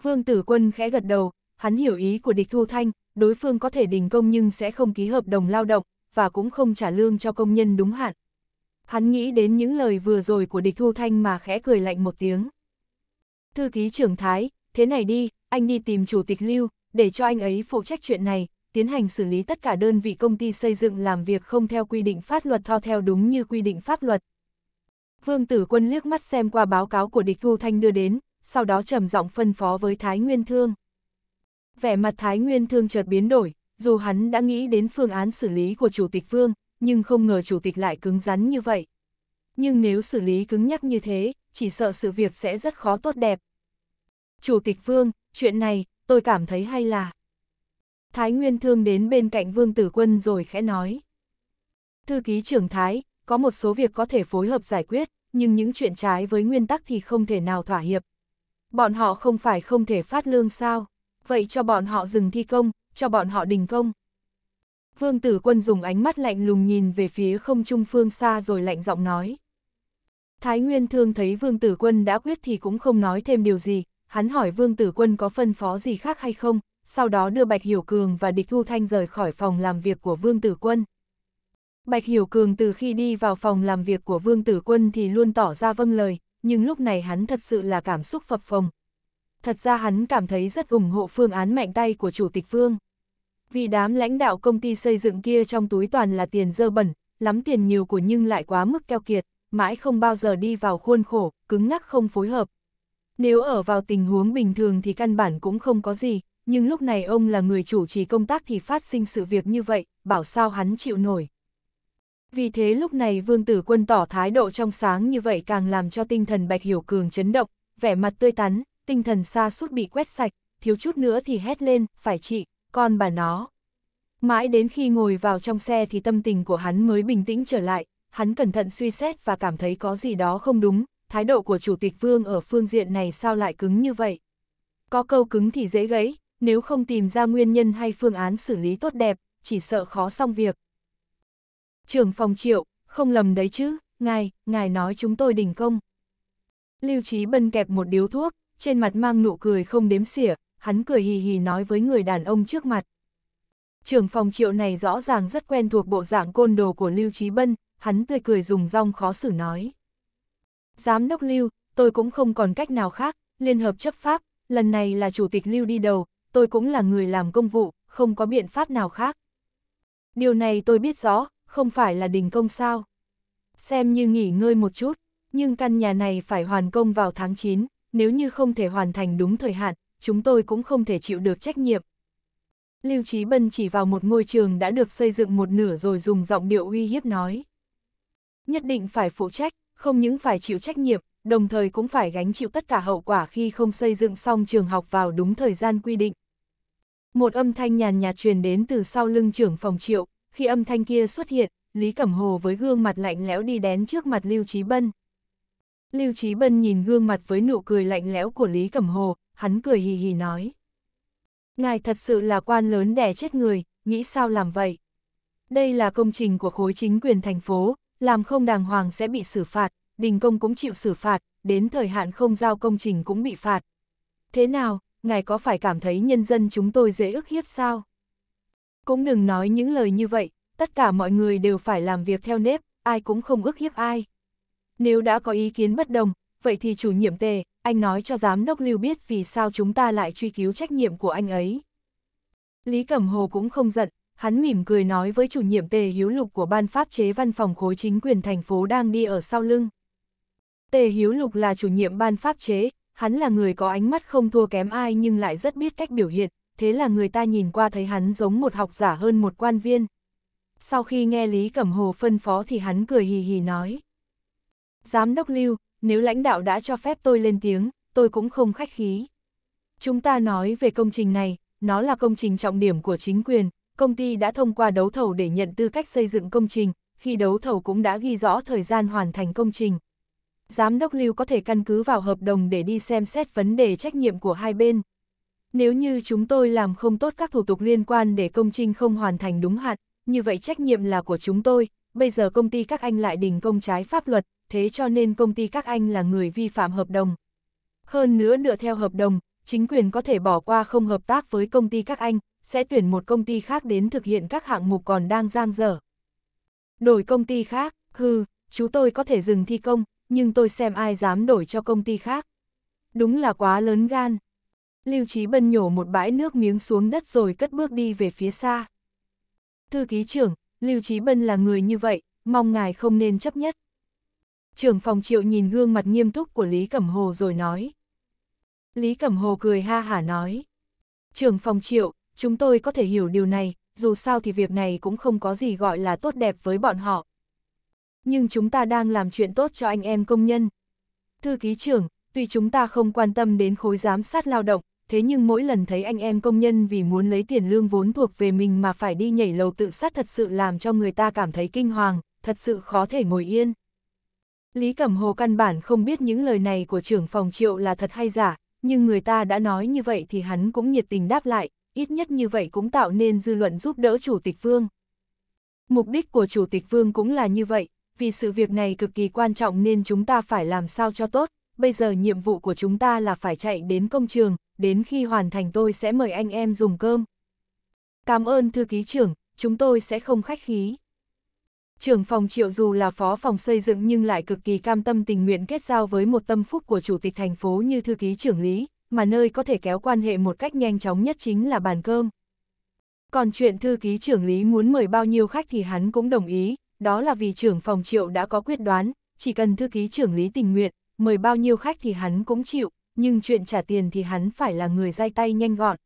Vương Tử Quân khẽ gật đầu, hắn hiểu ý của địch thu thanh, đối phương có thể đình công nhưng sẽ không ký hợp đồng lao động, và cũng không trả lương cho công nhân đúng hạn. Hắn nghĩ đến những lời vừa rồi của địch thu thanh mà khẽ cười lạnh một tiếng. Thư ký trưởng Thái, thế này đi, anh đi tìm chủ tịch Lưu, để cho anh ấy phụ trách chuyện này, tiến hành xử lý tất cả đơn vị công ty xây dựng làm việc không theo quy định pháp luật thao theo đúng như quy định pháp luật. Vương Tử Quân liếc mắt xem qua báo cáo của địch Thu Thanh đưa đến, sau đó trầm giọng phân phó với Thái Nguyên Thương vẻ mặt Thái Nguyên Thương chợt biến đổi, dù hắn đã nghĩ đến phương án xử lý của Chủ tịch Vương, nhưng không ngờ Chủ tịch lại cứng rắn như vậy. Nhưng nếu xử lý cứng nhắc như thế, chỉ sợ sự việc sẽ rất khó tốt đẹp. Chủ tịch Vương, chuyện này, tôi cảm thấy hay là... Thái Nguyên Thương đến bên cạnh Vương Tử Quân rồi khẽ nói. Thư ký trưởng Thái, có một số việc có thể phối hợp giải quyết, nhưng những chuyện trái với nguyên tắc thì không thể nào thỏa hiệp. Bọn họ không phải không thể phát lương sao? vậy cho bọn họ dừng thi công, cho bọn họ đình công. Vương tử quân dùng ánh mắt lạnh lùng nhìn về phía không trung phương xa rồi lạnh giọng nói. Thái Nguyên Thương thấy Vương Tử Quân đã quyết thì cũng không nói thêm điều gì, hắn hỏi Vương Tử Quân có phân phó gì khác hay không, sau đó đưa Bạch Hiểu Cường và Địch Thu Thanh rời khỏi phòng làm việc của Vương Tử Quân. Bạch Hiểu Cường từ khi đi vào phòng làm việc của Vương Tử Quân thì luôn tỏ ra vâng lời, nhưng lúc này hắn thật sự là cảm xúc phập phồng, thật ra hắn cảm thấy rất ủng hộ phương án mạnh tay của Chủ tịch Vương. Vì đám lãnh đạo công ty xây dựng kia trong túi toàn là tiền dơ bẩn, lắm tiền nhiều của nhưng lại quá mức keo kiệt, mãi không bao giờ đi vào khuôn khổ, cứng ngắc không phối hợp. Nếu ở vào tình huống bình thường thì căn bản cũng không có gì, nhưng lúc này ông là người chủ trì công tác thì phát sinh sự việc như vậy, bảo sao hắn chịu nổi. Vì thế lúc này Vương Tử Quân tỏ thái độ trong sáng như vậy càng làm cho tinh thần Bạch Hiểu Cường chấn động, vẻ mặt tươi tắn, tinh thần xa suốt bị quét sạch, thiếu chút nữa thì hét lên, phải chị, con bà nó. Mãi đến khi ngồi vào trong xe thì tâm tình của hắn mới bình tĩnh trở lại, hắn cẩn thận suy xét và cảm thấy có gì đó không đúng, thái độ của Chủ tịch Vương ở phương diện này sao lại cứng như vậy. Có câu cứng thì dễ gãy, nếu không tìm ra nguyên nhân hay phương án xử lý tốt đẹp, chỉ sợ khó xong việc. Trưởng phòng triệu, không lầm đấy chứ, ngài, ngài nói chúng tôi đình công. Lưu Trí Bân kẹp một điếu thuốc, trên mặt mang nụ cười không đếm xỉa, hắn cười hì hì nói với người đàn ông trước mặt. Trưởng phòng triệu này rõ ràng rất quen thuộc bộ dạng côn đồ của Lưu Trí Bân, hắn tươi cười dùng rong khó xử nói. Giám đốc Lưu, tôi cũng không còn cách nào khác, Liên hợp chấp pháp, lần này là chủ tịch Lưu đi đầu, tôi cũng là người làm công vụ, không có biện pháp nào khác. Điều này tôi biết rõ, không phải là đình công sao. Xem như nghỉ ngơi một chút, nhưng căn nhà này phải hoàn công vào tháng 9, nếu như không thể hoàn thành đúng thời hạn, chúng tôi cũng không thể chịu được trách nhiệm. Lưu Trí Bân chỉ vào một ngôi trường đã được xây dựng một nửa rồi dùng giọng điệu uy hiếp nói. Nhất định phải phụ trách, không những phải chịu trách nhiệm, đồng thời cũng phải gánh chịu tất cả hậu quả khi không xây dựng xong trường học vào đúng thời gian quy định. Một âm thanh nhàn nhạt truyền đến từ sau lưng trưởng phòng triệu, khi âm thanh kia xuất hiện, Lý Cẩm Hồ với gương mặt lạnh lẽo đi đến trước mặt Lưu Trí Bân. Lưu Trí Bân nhìn gương mặt với nụ cười lạnh lẽo của Lý Cẩm Hồ, hắn cười hì hì nói. Ngài thật sự là quan lớn đẻ chết người, nghĩ sao làm vậy? Đây là công trình của khối chính quyền thành phố, làm không đàng hoàng sẽ bị xử phạt, đình công cũng chịu xử phạt, đến thời hạn không giao công trình cũng bị phạt. Thế nào, ngài có phải cảm thấy nhân dân chúng tôi dễ ức hiếp sao? Cũng đừng nói những lời như vậy, tất cả mọi người đều phải làm việc theo nếp, ai cũng không ức hiếp ai. Nếu đã có ý kiến bất đồng, vậy thì chủ nhiệm tề, anh nói cho giám đốc lưu biết vì sao chúng ta lại truy cứu trách nhiệm của anh ấy. Lý Cẩm Hồ cũng không giận, hắn mỉm cười nói với chủ nhiệm tề hiếu lục của ban pháp chế văn phòng khối chính quyền thành phố đang đi ở sau lưng. Tề hiếu lục là chủ nhiệm ban pháp chế, hắn là người có ánh mắt không thua kém ai nhưng lại rất biết cách biểu hiện, thế là người ta nhìn qua thấy hắn giống một học giả hơn một quan viên. Sau khi nghe Lý Cẩm Hồ phân phó thì hắn cười hì hì nói. Giám đốc Lưu, nếu lãnh đạo đã cho phép tôi lên tiếng, tôi cũng không khách khí. Chúng ta nói về công trình này, nó là công trình trọng điểm của chính quyền, công ty đã thông qua đấu thầu để nhận tư cách xây dựng công trình, khi đấu thầu cũng đã ghi rõ thời gian hoàn thành công trình. Giám đốc Lưu có thể căn cứ vào hợp đồng để đi xem xét vấn đề trách nhiệm của hai bên. Nếu như chúng tôi làm không tốt các thủ tục liên quan để công trình không hoàn thành đúng hạn, như vậy trách nhiệm là của chúng tôi, bây giờ công ty các anh lại đình công trái pháp luật, thế cho nên công ty các anh là người vi phạm hợp đồng. Hơn nữa dựa theo hợp đồng, chính quyền có thể bỏ qua không hợp tác với công ty các anh, sẽ tuyển một công ty khác đến thực hiện các hạng mục còn đang giang dở. Đổi công ty khác, hừ, chú tôi có thể dừng thi công, nhưng tôi xem ai dám đổi cho công ty khác. Đúng là quá lớn gan. Lưu Trí Bân nhổ một bãi nước miếng xuống đất rồi cất bước đi về phía xa. Thư ký trưởng, Lưu Trí Bân là người như vậy, mong ngài không nên chấp nhất trưởng phòng triệu nhìn gương mặt nghiêm túc của Lý Cẩm Hồ rồi nói. Lý Cẩm Hồ cười ha hả nói. Trưởng phòng triệu, chúng tôi có thể hiểu điều này, dù sao thì việc này cũng không có gì gọi là tốt đẹp với bọn họ. Nhưng chúng ta đang làm chuyện tốt cho anh em công nhân. Thư ký trưởng, tuy chúng ta không quan tâm đến khối giám sát lao động, thế nhưng mỗi lần thấy anh em công nhân vì muốn lấy tiền lương vốn thuộc về mình mà phải đi nhảy lầu tự sát thật sự làm cho người ta cảm thấy kinh hoàng, thật sự khó thể ngồi yên. Lý Cẩm Hồ căn bản không biết những lời này của trưởng phòng triệu là thật hay giả, nhưng người ta đã nói như vậy thì hắn cũng nhiệt tình đáp lại, ít nhất như vậy cũng tạo nên dư luận giúp đỡ Chủ tịch Vương. Mục đích của Chủ tịch Vương cũng là như vậy, vì sự việc này cực kỳ quan trọng nên chúng ta phải làm sao cho tốt, bây giờ nhiệm vụ của chúng ta là phải chạy đến công trường, đến khi hoàn thành tôi sẽ mời anh em dùng cơm. Cảm ơn thư ký trưởng, chúng tôi sẽ không khách khí. Trưởng phòng triệu dù là phó phòng xây dựng nhưng lại cực kỳ cam tâm tình nguyện kết giao với một tâm phúc của chủ tịch thành phố như thư ký trưởng lý, mà nơi có thể kéo quan hệ một cách nhanh chóng nhất chính là bàn cơm. Còn chuyện thư ký trưởng lý muốn mời bao nhiêu khách thì hắn cũng đồng ý, đó là vì trưởng phòng triệu đã có quyết đoán, chỉ cần thư ký trưởng lý tình nguyện, mời bao nhiêu khách thì hắn cũng chịu, nhưng chuyện trả tiền thì hắn phải là người dai tay nhanh gọn,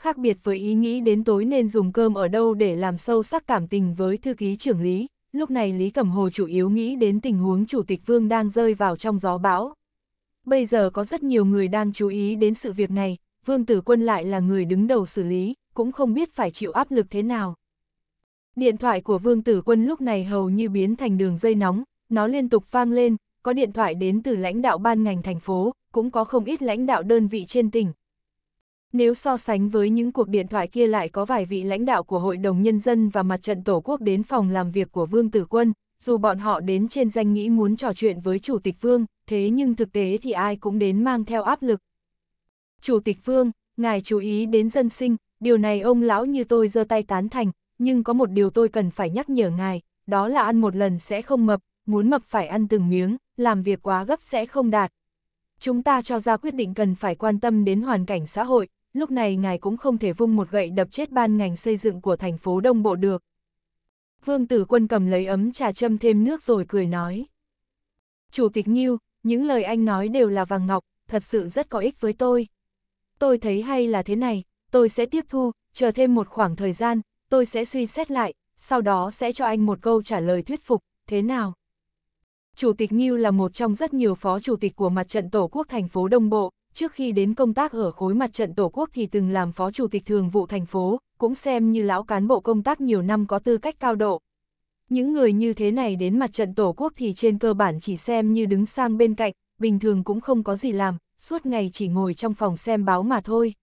khác biệt với ý nghĩ đến tối nên dùng cơm ở đâu để làm sâu sắc cảm tình với thư ký trưởng Lý, lúc này Lý Cẩm Hồ chủ yếu nghĩ đến tình huống Chủ tịch Vương đang rơi vào trong gió bão. Bây giờ có rất nhiều người đang chú ý đến sự việc này, Vương Tử Quân lại là người đứng đầu xử lý, cũng không biết phải chịu áp lực thế nào. Điện thoại của Vương Tử Quân lúc này hầu như biến thành đường dây nóng, nó liên tục vang lên, có điện thoại đến từ lãnh đạo ban ngành thành phố, cũng có không ít lãnh đạo đơn vị trên tỉnh, nếu so sánh với những cuộc điện thoại kia lại có vài vị lãnh đạo của Hội đồng Nhân dân và Mặt trận Tổ quốc đến phòng làm việc của Vương Tử Quân, dù bọn họ đến trên danh nghĩ muốn trò chuyện với Chủ tịch Vương, thế nhưng thực tế thì ai cũng đến mang theo áp lực. Chủ tịch Vương, ngài chú ý đến dân sinh, điều này ông lão như tôi giơ tay tán thành, nhưng có một điều tôi cần phải nhắc nhở ngài, đó là ăn một lần sẽ không mập, muốn mập phải ăn từng miếng, làm việc quá gấp sẽ không đạt. Chúng ta cho ra quyết định cần phải quan tâm đến hoàn cảnh xã hội, lúc này ngài cũng không thể vung một gậy đập chết ban ngành xây dựng của thành phố Đông Bộ được. Vương Tử Quân cầm lấy ấm trà châm thêm nước rồi cười nói. Chủ tịch Nhiêu, những lời anh nói đều là vàng ngọc, thật sự rất có ích với tôi. Tôi thấy hay là thế này, tôi sẽ tiếp thu, chờ thêm một khoảng thời gian, tôi sẽ suy xét lại, sau đó sẽ cho anh một câu trả lời thuyết phục, thế nào? Chủ tịch Nhiêu là một trong rất nhiều phó chủ tịch của mặt trận Tổ quốc thành phố Đông Bộ, trước khi đến công tác ở khối mặt trận Tổ quốc thì từng làm phó chủ tịch thường vụ thành phố, cũng xem như lão cán bộ công tác nhiều năm có tư cách cao độ. Những người như thế này đến mặt trận Tổ quốc thì trên cơ bản chỉ xem như đứng sang bên cạnh, bình thường cũng không có gì làm, suốt ngày chỉ ngồi trong phòng xem báo mà thôi.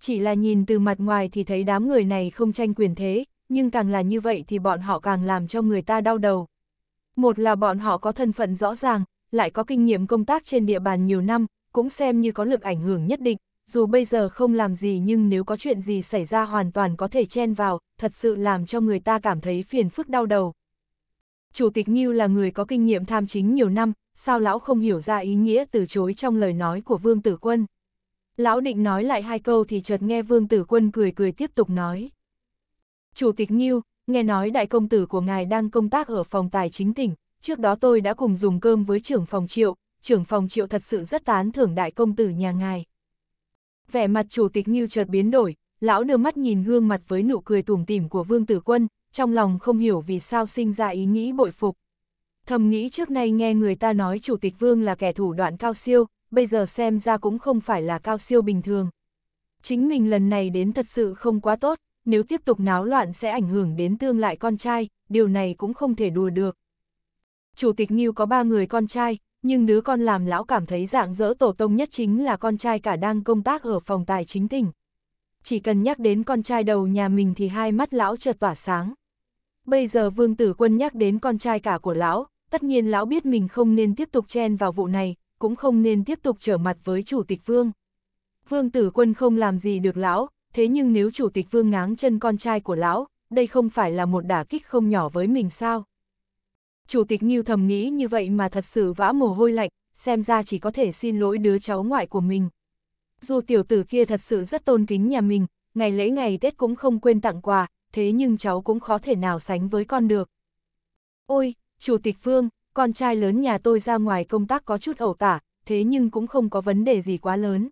Chỉ là nhìn từ mặt ngoài thì thấy đám người này không tranh quyền thế, nhưng càng là như vậy thì bọn họ càng làm cho người ta đau đầu. Một là bọn họ có thân phận rõ ràng, lại có kinh nghiệm công tác trên địa bàn nhiều năm, cũng xem như có lực ảnh hưởng nhất định, dù bây giờ không làm gì nhưng nếu có chuyện gì xảy ra hoàn toàn có thể chen vào, thật sự làm cho người ta cảm thấy phiền phức đau đầu. Chủ tịch Nghiêu là người có kinh nghiệm tham chính nhiều năm, sao lão không hiểu ra ý nghĩa từ chối trong lời nói của Vương Tử Quân. Lão định nói lại hai câu thì chợt nghe Vương Tử Quân cười cười tiếp tục nói. Chủ tịch Nghiêu, nghe nói đại công tử của ngài đang công tác ở phòng tài chính tỉnh, trước đó tôi đã cùng dùng cơm với trưởng phòng triệu, trưởng phòng triệu thật sự rất tán thưởng đại công tử nhà ngài. Vẻ mặt chủ tịch như chợt biến đổi, lão đưa mắt nhìn gương mặt với nụ cười tủm tỉm của vương tử quân, trong lòng không hiểu vì sao sinh ra ý nghĩ bội phục. Thầm nghĩ trước nay nghe người ta nói chủ tịch vương là kẻ thủ đoạn cao siêu, bây giờ xem ra cũng không phải là cao siêu bình thường. Chính mình lần này đến thật sự không quá tốt, nếu tiếp tục náo loạn sẽ ảnh hưởng đến tương lại con trai, điều này cũng không thể đùa được. Chủ tịch Nghiêu có ba người con trai, nhưng đứa con làm lão cảm thấy dạng dỡ tổ tông nhất chính là con trai cả đang công tác ở phòng tài chính tỉnh. Chỉ cần nhắc đến con trai đầu nhà mình thì hai mắt lão chợt tỏa sáng. Bây giờ vương tử quân nhắc đến con trai cả của lão, tất nhiên lão biết mình không nên tiếp tục chen vào vụ này, cũng không nên tiếp tục trở mặt với chủ tịch vương. Vương tử quân không làm gì được lão, thế nhưng nếu chủ tịch vương ngáng chân con trai của lão, đây không phải là một đả kích không nhỏ với mình sao? Chủ tịch Nhiêu thầm nghĩ như vậy mà thật sự vã mồ hôi lạnh, xem ra chỉ có thể xin lỗi đứa cháu ngoại của mình. Dù tiểu tử kia thật sự rất tôn kính nhà mình, ngày lễ ngày Tết cũng không quên tặng quà, thế nhưng cháu cũng khó thể nào sánh với con được. Ôi, Chủ tịch Phương, con trai lớn nhà tôi ra ngoài công tác có chút ẩu tả, thế nhưng cũng không có vấn đề gì quá lớn.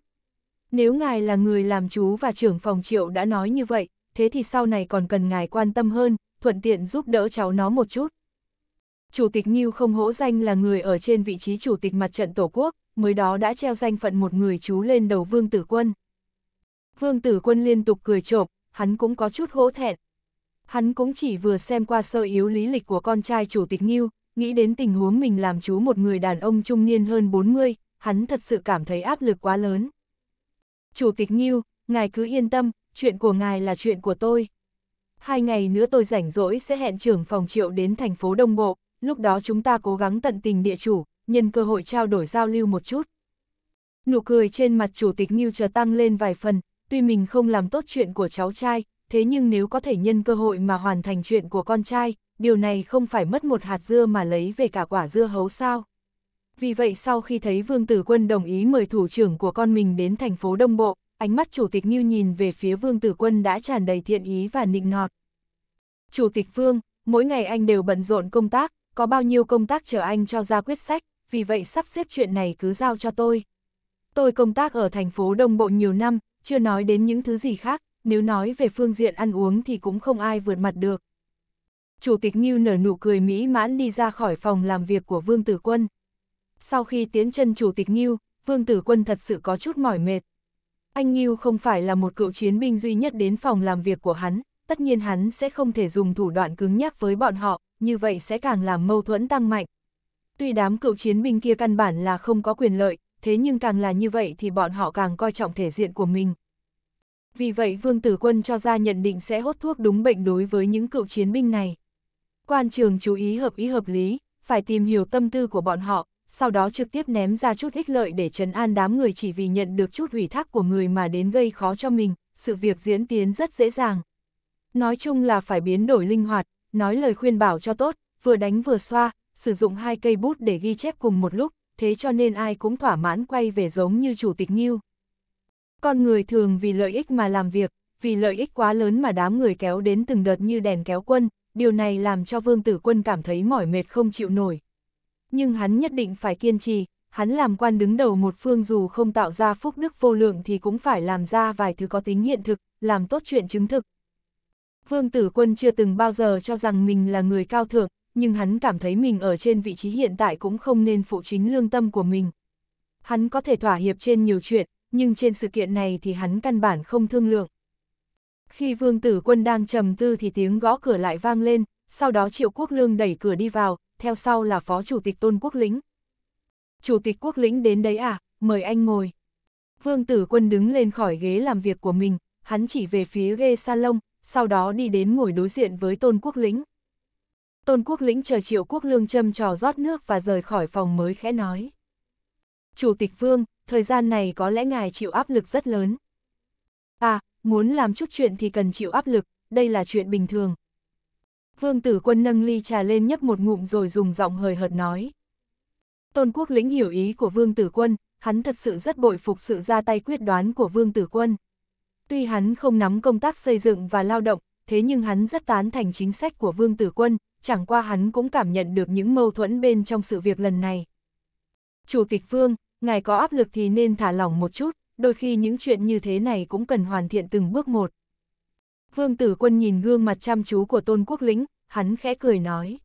Nếu ngài là người làm chú và trưởng phòng triệu đã nói như vậy, thế thì sau này còn cần ngài quan tâm hơn, thuận tiện giúp đỡ cháu nó một chút. Chủ tịch Nhiêu không hỗ danh là người ở trên vị trí chủ tịch mặt trận Tổ quốc, mới đó đã treo danh phận một người chú lên đầu Vương Tử Quân. Vương Tử Quân liên tục cười trộm, hắn cũng có chút hỗ thẹn. Hắn cũng chỉ vừa xem qua sơ yếu lý lịch của con trai chủ tịch Nhiêu, nghĩ đến tình huống mình làm chú một người đàn ông trung niên hơn 40, hắn thật sự cảm thấy áp lực quá lớn. Chủ tịch Nhiêu, ngài cứ yên tâm, chuyện của ngài là chuyện của tôi. Hai ngày nữa tôi rảnh rỗi sẽ hẹn trưởng phòng triệu đến thành phố Đông Bộ lúc đó chúng ta cố gắng tận tình địa chủ, nhân cơ hội trao đổi giao lưu một chút. Nụ cười trên mặt chủ tịch Ngưu chờ tăng lên vài phần, tuy mình không làm tốt chuyện của cháu trai, thế nhưng nếu có thể nhân cơ hội mà hoàn thành chuyện của con trai, điều này không phải mất một hạt dưa mà lấy về cả quả dưa hấu sao. Vì vậy sau khi thấy Vương Tử Quân đồng ý mời thủ trưởng của con mình đến thành phố Đông Bộ, ánh mắt Chủ tịch Ngưu nhìn về phía Vương Tử Quân đã tràn đầy thiện ý và nịnh nọt. Chủ tịch Vương, mỗi ngày anh đều bận rộn công tác, có bao nhiêu công tác chờ anh cho ra quyết sách, vì vậy sắp xếp chuyện này cứ giao cho tôi. Tôi công tác ở thành phố Đông Bộ nhiều năm, chưa nói đến những thứ gì khác, nếu nói về phương diện ăn uống thì cũng không ai vượt mặt được. Chủ tịch Ngưu nở nụ cười mỹ mãn đi ra khỏi phòng làm việc của Vương Tử Quân. Sau khi tiến chân Chủ tịch Ngưu, Vương Tử Quân thật sự có chút mỏi mệt. Anh Ngưu không phải là một cựu chiến binh duy nhất đến phòng làm việc của hắn, tất nhiên hắn sẽ không thể dùng thủ đoạn cứng nhắc với bọn họ, như vậy sẽ càng làm mâu thuẫn tăng mạnh. Tuy đám cựu chiến binh kia căn bản là không có quyền lợi, thế nhưng càng là như vậy thì bọn họ càng coi trọng thể diện của mình. Vì vậy Vương Tử Quân cho ra nhận định sẽ hốt thuốc đúng bệnh đối với những cựu chiến binh này. Quan trường chú ý hợp ý hợp lý, phải tìm hiểu tâm tư của bọn họ, sau đó trực tiếp ném ra chút ích lợi để trấn an đám người chỉ vì nhận được chút ủy thác của người mà đến gây khó cho mình, sự việc diễn tiến rất dễ dàng. Nói chung là phải biến đổi linh hoạt, nói lời khuyên bảo cho tốt, vừa đánh vừa xoa, sử dụng hai cây bút để ghi chép cùng một lúc, thế cho nên ai cũng thỏa mãn quay về giống như chủ tịch nhiêu. Con người thường vì lợi ích mà làm việc, vì lợi ích quá lớn mà đám người kéo đến từng đợt như đèn kéo quân, điều này làm cho Vương Tử Quân cảm thấy mỏi mệt không chịu nổi. Nhưng hắn nhất định phải kiên trì, hắn làm quan đứng đầu một phương dù không tạo ra phúc đức vô lượng thì cũng phải làm ra vài thứ có tính hiện thực, làm tốt chuyện chứng thực, Vương Tử Quân chưa từng bao giờ cho rằng mình là người cao thượng, nhưng hắn cảm thấy mình ở trên vị trí hiện tại cũng không nên phụ chính lương tâm của mình. Hắn có thể thỏa hiệp trên nhiều chuyện, nhưng trên sự kiện này thì hắn căn bản không thương lượng. Khi Vương Tử Quân đang trầm tư thì tiếng gõ cửa lại vang lên, sau đó Triệu Quốc Lương đẩy cửa đi vào, theo sau là Phó Chủ tịch Tôn Quốc Lĩnh. Chủ tịch Quốc Lĩnh đến đấy à, mời anh ngồi. Vương Tử Quân đứng lên khỏi ghế làm việc của mình, hắn chỉ về phía ghê salon, sau đó đi đến ngồi đối diện với Tôn Quốc Lĩnh. Tôn Quốc Lĩnh chờ Triệu Quốc Lương châm trò rót nước và rời khỏi phòng mới khẽ nói. Chủ tịch Vương, thời gian này có lẽ ngài chịu áp lực rất lớn. À, muốn làm chút chuyện thì cần chịu áp lực, đây là chuyện bình thường. Vương tử quân nâng ly trà lên nhấp một ngụm rồi dùng giọng hời hợt nói. Tôn quốc lĩnh hiểu ý của vương tử quân, hắn thật sự rất bội phục sự ra tay quyết đoán của vương tử quân. Tuy hắn không nắm công tác xây dựng và lao động, thế nhưng hắn rất tán thành chính sách của Vương Tử Quân, chẳng qua hắn cũng cảm nhận được những mâu thuẫn bên trong sự việc lần này. Chủ tịch Vương, ngài có áp lực thì nên thả lỏng một chút, đôi khi những chuyện như thế này cũng cần hoàn thiện từng bước một. Vương Tử Quân nhìn gương mặt chăm chú của Tôn Quốc Lĩnh, hắn khẽ cười nói.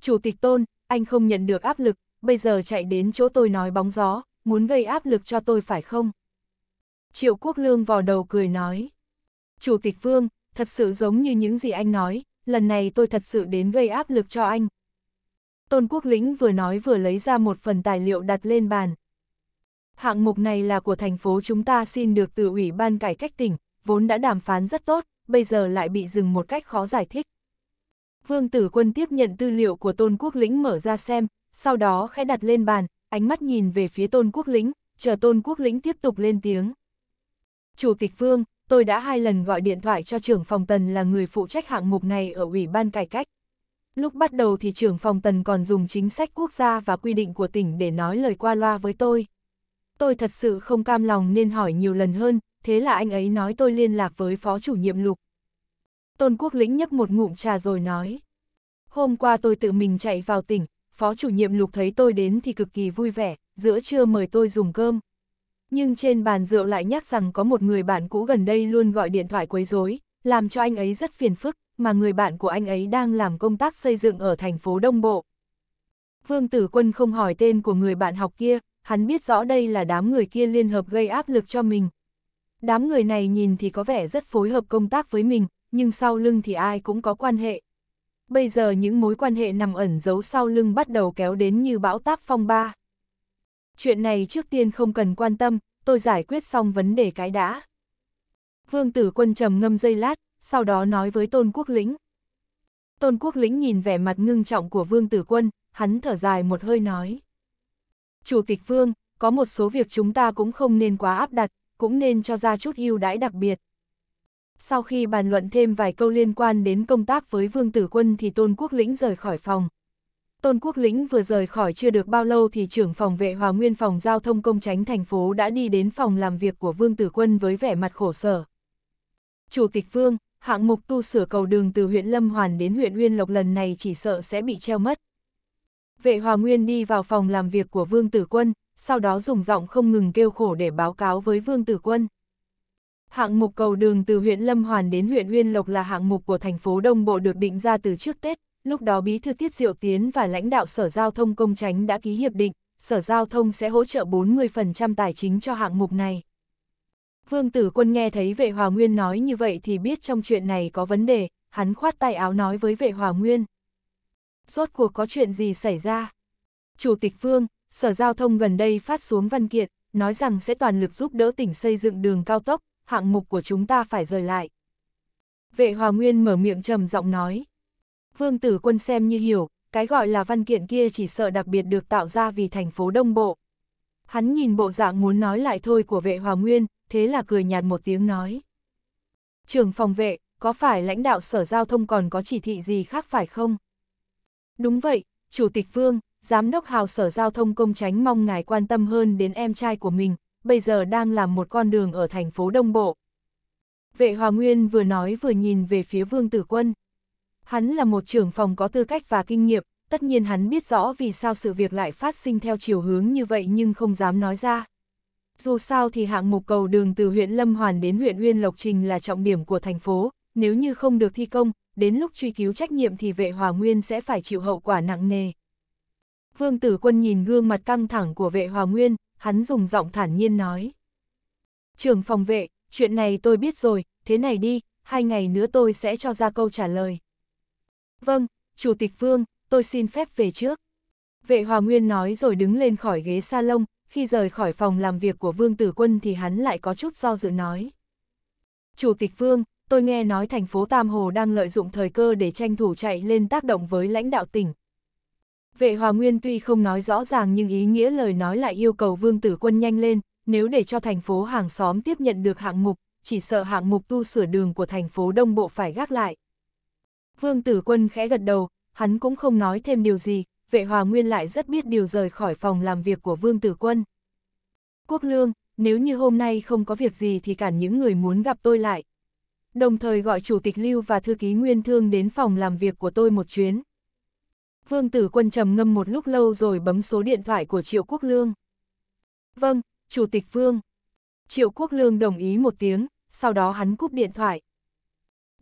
Chủ tịch Tôn, anh không nhận được áp lực, bây giờ chạy đến chỗ tôi nói bóng gió, muốn gây áp lực cho tôi phải không? Triệu Quốc Lương vò đầu cười nói. Chủ tịch Vương, thật sự giống như những gì anh nói, lần này tôi thật sự đến gây áp lực cho anh. Tôn Quốc Lĩnh vừa nói vừa lấy ra một phần tài liệu đặt lên bàn. Hạng mục này là của thành phố chúng ta xin được từ Ủy ban Cải cách tỉnh, vốn đã đàm phán rất tốt, bây giờ lại bị dừng một cách khó giải thích. Vương Tử Quân tiếp nhận tư liệu của Tôn Quốc Lĩnh mở ra xem, sau đó khẽ đặt lên bàn, ánh mắt nhìn về phía Tôn Quốc Lĩnh, chờ Tôn Quốc Lĩnh tiếp tục lên tiếng. Chủ tịch Vương, tôi đã hai lần gọi điện thoại cho trưởng phòng tần là người phụ trách hạng mục này ở Ủy ban Cải cách. Lúc bắt đầu thì trưởng phòng tần còn dùng chính sách quốc gia và quy định của tỉnh để nói lời qua loa với tôi. Tôi thật sự không cam lòng nên hỏi nhiều lần hơn, thế là anh ấy nói tôi liên lạc với phó chủ nhiệm lục. Tôn Quốc Lĩnh nhấp một ngụm trà rồi nói. Hôm qua tôi tự mình chạy vào tỉnh, phó chủ nhiệm lục thấy tôi đến thì cực kỳ vui vẻ, giữa trưa mời tôi dùng cơm nhưng trên bàn rượu lại nhắc rằng có một người bạn cũ gần đây luôn gọi điện thoại quấy rối, làm cho anh ấy rất phiền phức, mà người bạn của anh ấy đang làm công tác xây dựng ở thành phố Đông Bộ. Vương Tử Quân không hỏi tên của người bạn học kia, hắn biết rõ đây là đám người kia liên hợp gây áp lực cho mình. Đám người này nhìn thì có vẻ rất phối hợp công tác với mình, nhưng sau lưng thì ai cũng có quan hệ. Bây giờ những mối quan hệ nằm ẩn giấu sau lưng bắt đầu kéo đến như bão táp phong ba. Chuyện này trước tiên không cần quan tâm, tôi giải quyết xong vấn đề cái đã. Vương tử quân trầm ngâm dây lát, sau đó nói với Tôn Quốc Lĩnh. Tôn Quốc Lĩnh nhìn vẻ mặt ngưng trọng của Vương tử quân, hắn thở dài một hơi nói. Chủ tịch Vương, có một số việc chúng ta cũng không nên quá áp đặt, cũng nên cho ra chút ưu đãi đặc biệt. Sau khi bàn luận thêm vài câu liên quan đến công tác với Vương Tử Quân thì Tôn Quốc Lĩnh rời khỏi phòng, Tôn Quốc Lĩnh vừa rời khỏi chưa được bao lâu thì trưởng phòng vệ hòa nguyên phòng giao thông công tránh thành phố đã đi đến phòng làm việc của Vương Tử Quân với vẻ mặt khổ sở. Chủ tịch Vương, hạng mục tu sửa cầu đường từ huyện Lâm Hoàn đến huyện Uyên Lộc lần này chỉ sợ sẽ bị treo mất. Vệ hòa nguyên đi vào phòng làm việc của Vương Tử Quân, sau đó dùng giọng không ngừng kêu khổ để báo cáo với Vương Tử Quân. Hạng mục cầu đường từ huyện Lâm Hoàn đến huyện Uyên Lộc là hạng mục của thành phố Đông Bộ được định ra từ trước Tết, lúc đó Bí thư Tiết Diệu Tiến và lãnh đạo Sở Giao thông Công Tránh đã ký hiệp định, Sở Giao thông sẽ hỗ trợ 40% tài chính cho hạng mục này. Vương Tử Quân nghe thấy vệ Hòa Nguyên nói như vậy thì biết trong chuyện này có vấn đề, hắn khoát tay áo nói với vệ Hòa Nguyên. Rốt cuộc có chuyện gì xảy ra? Chủ tịch Vương, Sở Giao thông gần đây phát xuống văn kiện, nói rằng sẽ toàn lực giúp đỡ tỉnh xây dựng đường cao tốc, hạng mục của chúng ta phải rời lại. Vệ Hòa Nguyên mở miệng trầm giọng nói. Vương Tử Quân xem như hiểu, cái gọi là văn kiện kia chỉ sợ đặc biệt được tạo ra vì thành phố Đông Bộ. Hắn nhìn bộ dạng muốn nói lại thôi của vệ Hòa Nguyên, thế là cười nhạt một tiếng nói. Trường phòng vệ, có phải lãnh đạo sở giao thông còn có chỉ thị gì khác phải không? Đúng vậy, Chủ tịch Vương, Giám đốc Hào Sở Giao thông Công Tránh mong ngài quan tâm hơn đến em trai của mình, bây giờ đang làm một con đường ở thành phố Đông Bộ. Vệ Hòa Nguyên vừa nói vừa nhìn về phía Vương Tử Quân. Hắn là một trưởng phòng có tư cách và kinh nghiệm, tất nhiên hắn biết rõ vì sao sự việc lại phát sinh theo chiều hướng như vậy nhưng không dám nói ra. Dù sao thì hạng mục cầu đường từ huyện Lâm Hoàn đến huyện Uyên Lộc Trình là trọng điểm của thành phố, nếu như không được thi công, đến lúc truy cứu trách nhiệm thì vệ hòa nguyên sẽ phải chịu hậu quả nặng nề. Vương tử quân nhìn gương mặt căng thẳng của vệ hòa nguyên, hắn dùng giọng thản nhiên nói. Trưởng phòng vệ, chuyện này tôi biết rồi, thế này đi, hai ngày nữa tôi sẽ cho ra câu trả lời. Vâng, Chủ tịch Vương, tôi xin phép về trước. Vệ Hòa Nguyên nói rồi đứng lên khỏi ghế salon, khi rời khỏi phòng làm việc của Vương Tử Quân thì hắn lại có chút do dự nói. Chủ tịch Vương, tôi nghe nói thành phố Tam Hồ đang lợi dụng thời cơ để tranh thủ chạy lên tác động với lãnh đạo tỉnh. Vệ Hòa Nguyên tuy không nói rõ ràng nhưng ý nghĩa lời nói lại yêu cầu Vương Tử Quân nhanh lên, nếu để cho thành phố hàng xóm tiếp nhận được hạng mục, chỉ sợ hạng mục tu sửa đường của thành phố Đông Bộ phải gác lại, Vương tử quân khẽ gật đầu, hắn cũng không nói thêm điều gì, vệ hòa nguyên lại rất biết điều rời khỏi phòng làm việc của vương tử quân. Quốc lương, nếu như hôm nay không có việc gì thì cản những người muốn gặp tôi lại. Đồng thời gọi chủ tịch lưu và thư ký nguyên thương đến phòng làm việc của tôi một chuyến. Vương tử quân trầm ngâm một lúc lâu rồi bấm số điện thoại của triệu quốc lương. Vâng, chủ tịch vương. Triệu quốc lương đồng ý một tiếng, sau đó hắn cúp điện thoại.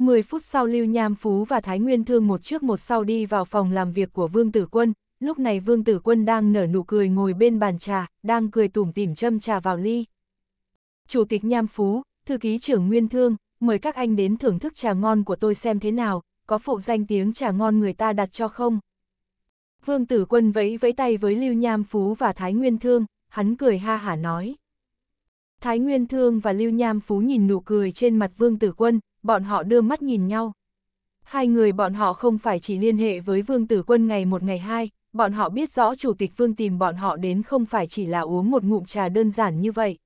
10 phút sau Lưu Nham Phú và Thái Nguyên Thương một trước một sau đi vào phòng làm việc của Vương Tử Quân, lúc này Vương Tử Quân đang nở nụ cười ngồi bên bàn trà, đang cười tủm tỉm châm trà vào ly. Chủ tịch Nham Phú, thư ký trưởng Nguyên Thương, mời các anh đến thưởng thức trà ngon của tôi xem thế nào, có phụ danh tiếng trà ngon người ta đặt cho không? Vương Tử Quân vẫy vẫy tay với Lưu Nham Phú và Thái Nguyên Thương, hắn cười ha hả nói. Thái Nguyên Thương và Lưu Nham Phú nhìn nụ cười trên mặt Vương Tử Quân, bọn họ đưa mắt nhìn nhau. Hai người bọn họ không phải chỉ liên hệ với Vương Tử Quân ngày một ngày hai, bọn họ biết rõ Chủ tịch Vương tìm bọn họ đến không phải chỉ là uống một ngụm trà đơn giản như vậy.